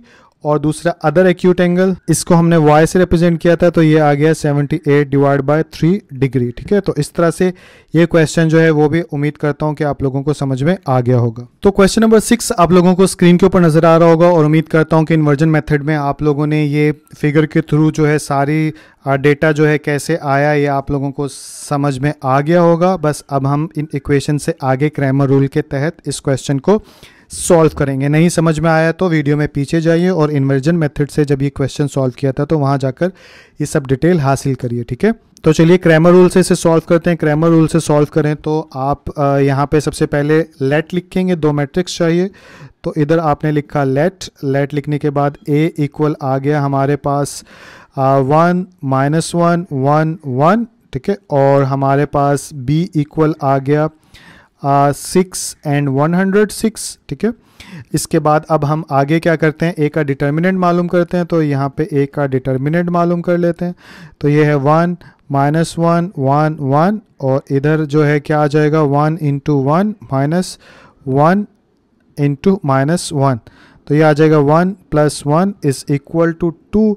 और दूसरा अदर एक्यूट एंगल इसको हमने वाई से रिप्रेजेंट किया था तो ये आ गया 78 eight divide by three degree ठीक है तो इस तरह से ये क्वेश्चन जो है वो भी उम्मीद करता हूँ कि आप लोगों को समझ में आ गया होगा तो क्वेश्चन नंबर सिक्स आप लोगों को स्क्रीन के ऊपर नजर आ रहा होगा और उम्मीद करता हूँ कि इन्वर्जन मेथड में आप लोगों ने ये फिगर के थ्रू जो है सारी डेटा जो है कैसे आया ये आप लोगों को समझ में आ गया होगा बस अब हम इन इक्वेशन से आगे क्रैमर रूल के तहत इस क्वेश्चन को सॉल्व करेंगे नहीं समझ में आया तो वीडियो में पीछे जाइए और इन्वर्जन मेथड से जब ये क्वेश्चन सॉल्व किया था तो वहाँ जाकर ये सब डिटेल हासिल करिए ठीक है तो चलिए क्रैमर रूल से इसे सॉल्व करते हैं क्रैमर रूल से सॉल्व करें तो आप यहाँ पे सबसे पहले लेट लिखेंगे दो मैट्रिक्स चाहिए तो इधर आपने लिखा लेट लेट लिखने के बाद ए इक्वल आ गया हमारे पास one minus one one one ठीक है और हमारे पास बी इक्वल आ गया six and one hundred six ठीक है इसके बाद अब हम आगे क्या करते हैं ए का डिटर्मिनेंट मालूम करते हैं तो यहाँ पे ए का डिटर्मिनेंट मालूम कर लेते हैं तो ये है one minus one one one और इधर जो है क्या आ जाएगा one into one minus one into minus one तो ये आ जाएगा one plus one is equal to two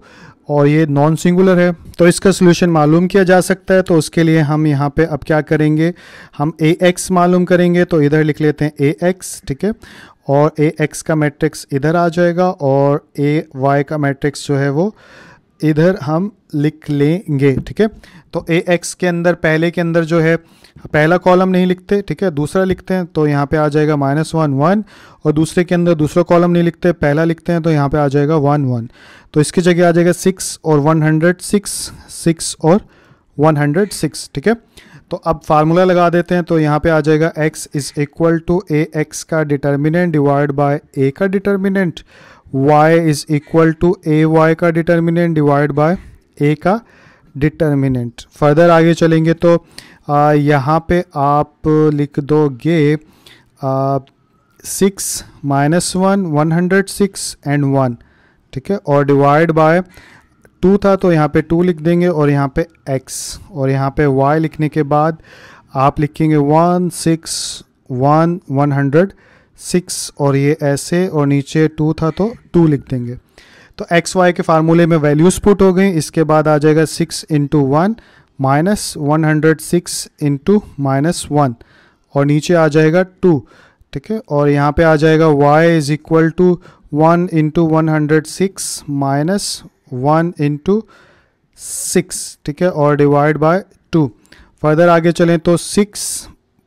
और ये नॉन सिंगुलर है तो इसका सोल्यूशन मालूम किया जा सकता है तो उसके लिए हम यहाँ पे अब क्या करेंगे हम ए एक्स मालूम करेंगे तो इधर लिख लेते हैं ए एक्स ठीक है और ए एक्स का मैट्रिक्स इधर आ जाएगा और ए वाई का मैट्रिक्स जो है वो इधर हम लिख लेंगे ठीक है तो ए एक्स के अंदर पहले के अंदर जो है पहला कॉलम नहीं लिखते ठीक है दूसरा लिखते हैं तो यहाँ पे आ जाएगा माइनस वन वन और दूसरे के अंदर दूसरा कॉलम नहीं लिखते पहला लिखते हैं तो यहाँ पे आ जाएगा वन वन तो इसकी जगह आ जाएगा सिक्स और वन हंड्रेड सिक्स सिक्स और वन हंड्रेड सिक्स ठीक है तो अब फार्मूला लगा देते हैं तो यहाँ पे आ जाएगा x is equal to A x का डिटर्मिनेंट डिवाइड बाय a का determinant y is equal to A y का डिटर्मिनेंट डिवाइड बाय ए का डिटर्मिनेंट फर्दर आगे चलेंगे तो आ, यहाँ पे आप लिख दोगे six minus one one hundred six and one ठीक है और डिवाइड बाय टू था तो यहाँ पे टू लिख देंगे और यहाँ पे एक्स और यहाँ पे वाई लिखने के बाद आप लिखेंगे one six one one hundred six और ये ऐसे और नीचे टू था तो टू लिख देंगे तो एक्स वाई के फार्मूले में वैल्यूज पुट हो गई इसके बाद आ जाएगा six into one minus one hundred six into minus one और नीचे आ जाएगा टू ठीक है और यहाँ पे आ जाएगा y is equal to one into one hundred six minus one into six ठीक है और डिवाइड बाय टू फर्दर आगे चलें तो six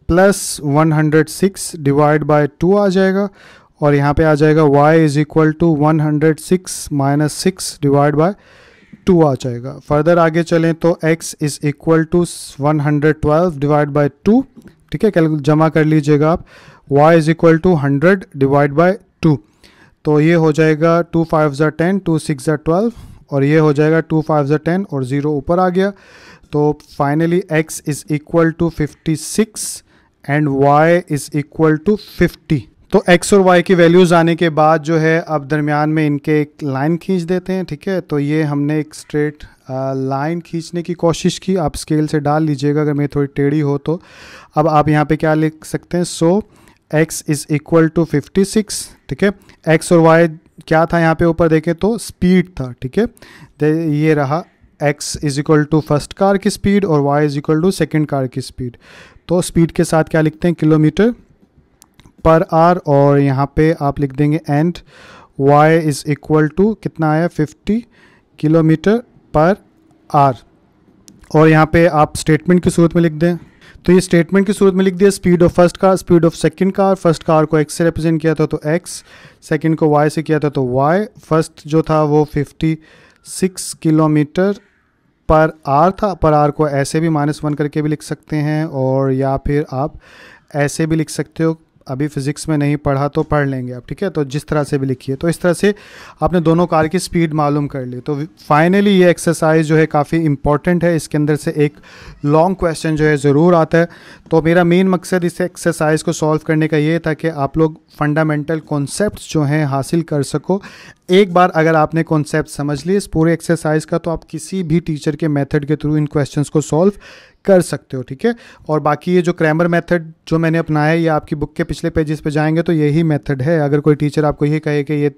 plus one hundred six divide by two आ जाएगा और यहाँ पे आ जाएगा y is equal to one hundred six minus six divide by two आ जाएगा फर्दर आगे चलें तो x is equal to one hundred twelve divide by two ठीक है जमा कर लीजिएगा आप y is equal to hundred divide by two तो ये हो जाएगा टू फाइव ज़ा टेन टू सिक्स ज़ा ट्वेल्व और ये हो जाएगा टू फाइव ज़ा टेन और ज़ीरो ऊपर आ गया तो finally x is equal to fifty six and y is equal to fifty तो एक्स और वाई की वैल्यूज़ आने के बाद जो है अब दरमियान में इनके एक लाइन खींच देते हैं ठीक है तो ये हमने एक स्ट्रेट लाइन uh, खींचने की कोशिश की आप स्केल से डाल लीजिएगा अगर मेरी थोड़ी टेढ़ी हो तो अब आप यहाँ पे क्या लिख सकते हैं so x is equal to fifty six ठीक है एक्स और वाई क्या था यहाँ पे ऊपर देखें तो स्पीड था ठीक है ये रहा x is equal to first car की स्पीड और y is equal to second car की स्पीड तो स्पीड के साथ क्या लिखते हैं किलोमीटर पर आर और यहाँ पे आप लिख देंगे and y is equal to कितना आया 50 किलोमीटर पर आर और यहाँ पे आप स्टेटमेंट की सूरत में लिख दें तो ये स्टेटमेंट की सूरत में लिख दिया speed of first car speed of second car first car को एक्स से रिप्रेजेंट किया था तो एक्स सेकंड को वाई से किया था तो वाई फर्स्ट जो था वो 56 किलोमीटर पर आर था पर आर को ऐसे भी माइनस वन करके भी लिख सकते हैं और या फिर आप ऐसे भी लिख सकते हो अभी फिज़िक्स में नहीं पढ़ा तो पढ़ लेंगे आप ठीक है तो जिस तरह से भी लिखिए तो इस तरह से आपने दोनों कार की स्पीड मालूम कर ली तो फाइनली ये एक्सरसाइज जो है काफ़ी इंपॉर्टेंट है इसके अंदर से एक लॉन्ग क्वेश्चन जो है ज़रूर आता है तो मेरा मेन मकसद इस एक्सरसाइज को सॉल्व करने का ये था कि आप लोग फंडामेंटल कॉन्सेप्ट जो हैं हासिल कर सको एक बार अगर आपने कॉन्सेप्ट समझ लिए इस पूरे एक्सरसाइज का तो आप किसी भी टीचर के मेथड के थ्रू इन क्वेश्चंस को सॉल्व कर सकते हो ठीक है और बाकी ये जो क्रैमर मेथड जो मैंने अपनाया है ये आपकी बुक के पिछले पेजेस पे जाएंगे तो यही मेथड है अगर कोई टीचर आपको ये कहे कि ये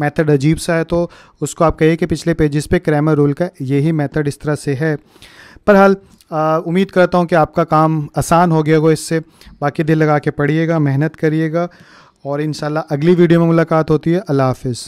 मेथड अजीब सा है तो उसको आप कहिए कि पिछले पेजेस पे क्रैमर रूल का यही मेथड इस तरह से है पर हाल उम्मीद करता हूँ कि आपका काम आसान हो गया हो इससे बाकी दिल लगा के पढ़िएगा मेहनत करिएगा और इन अगली वीडियो में मुलाकात होती है अल्लाह हाफिज़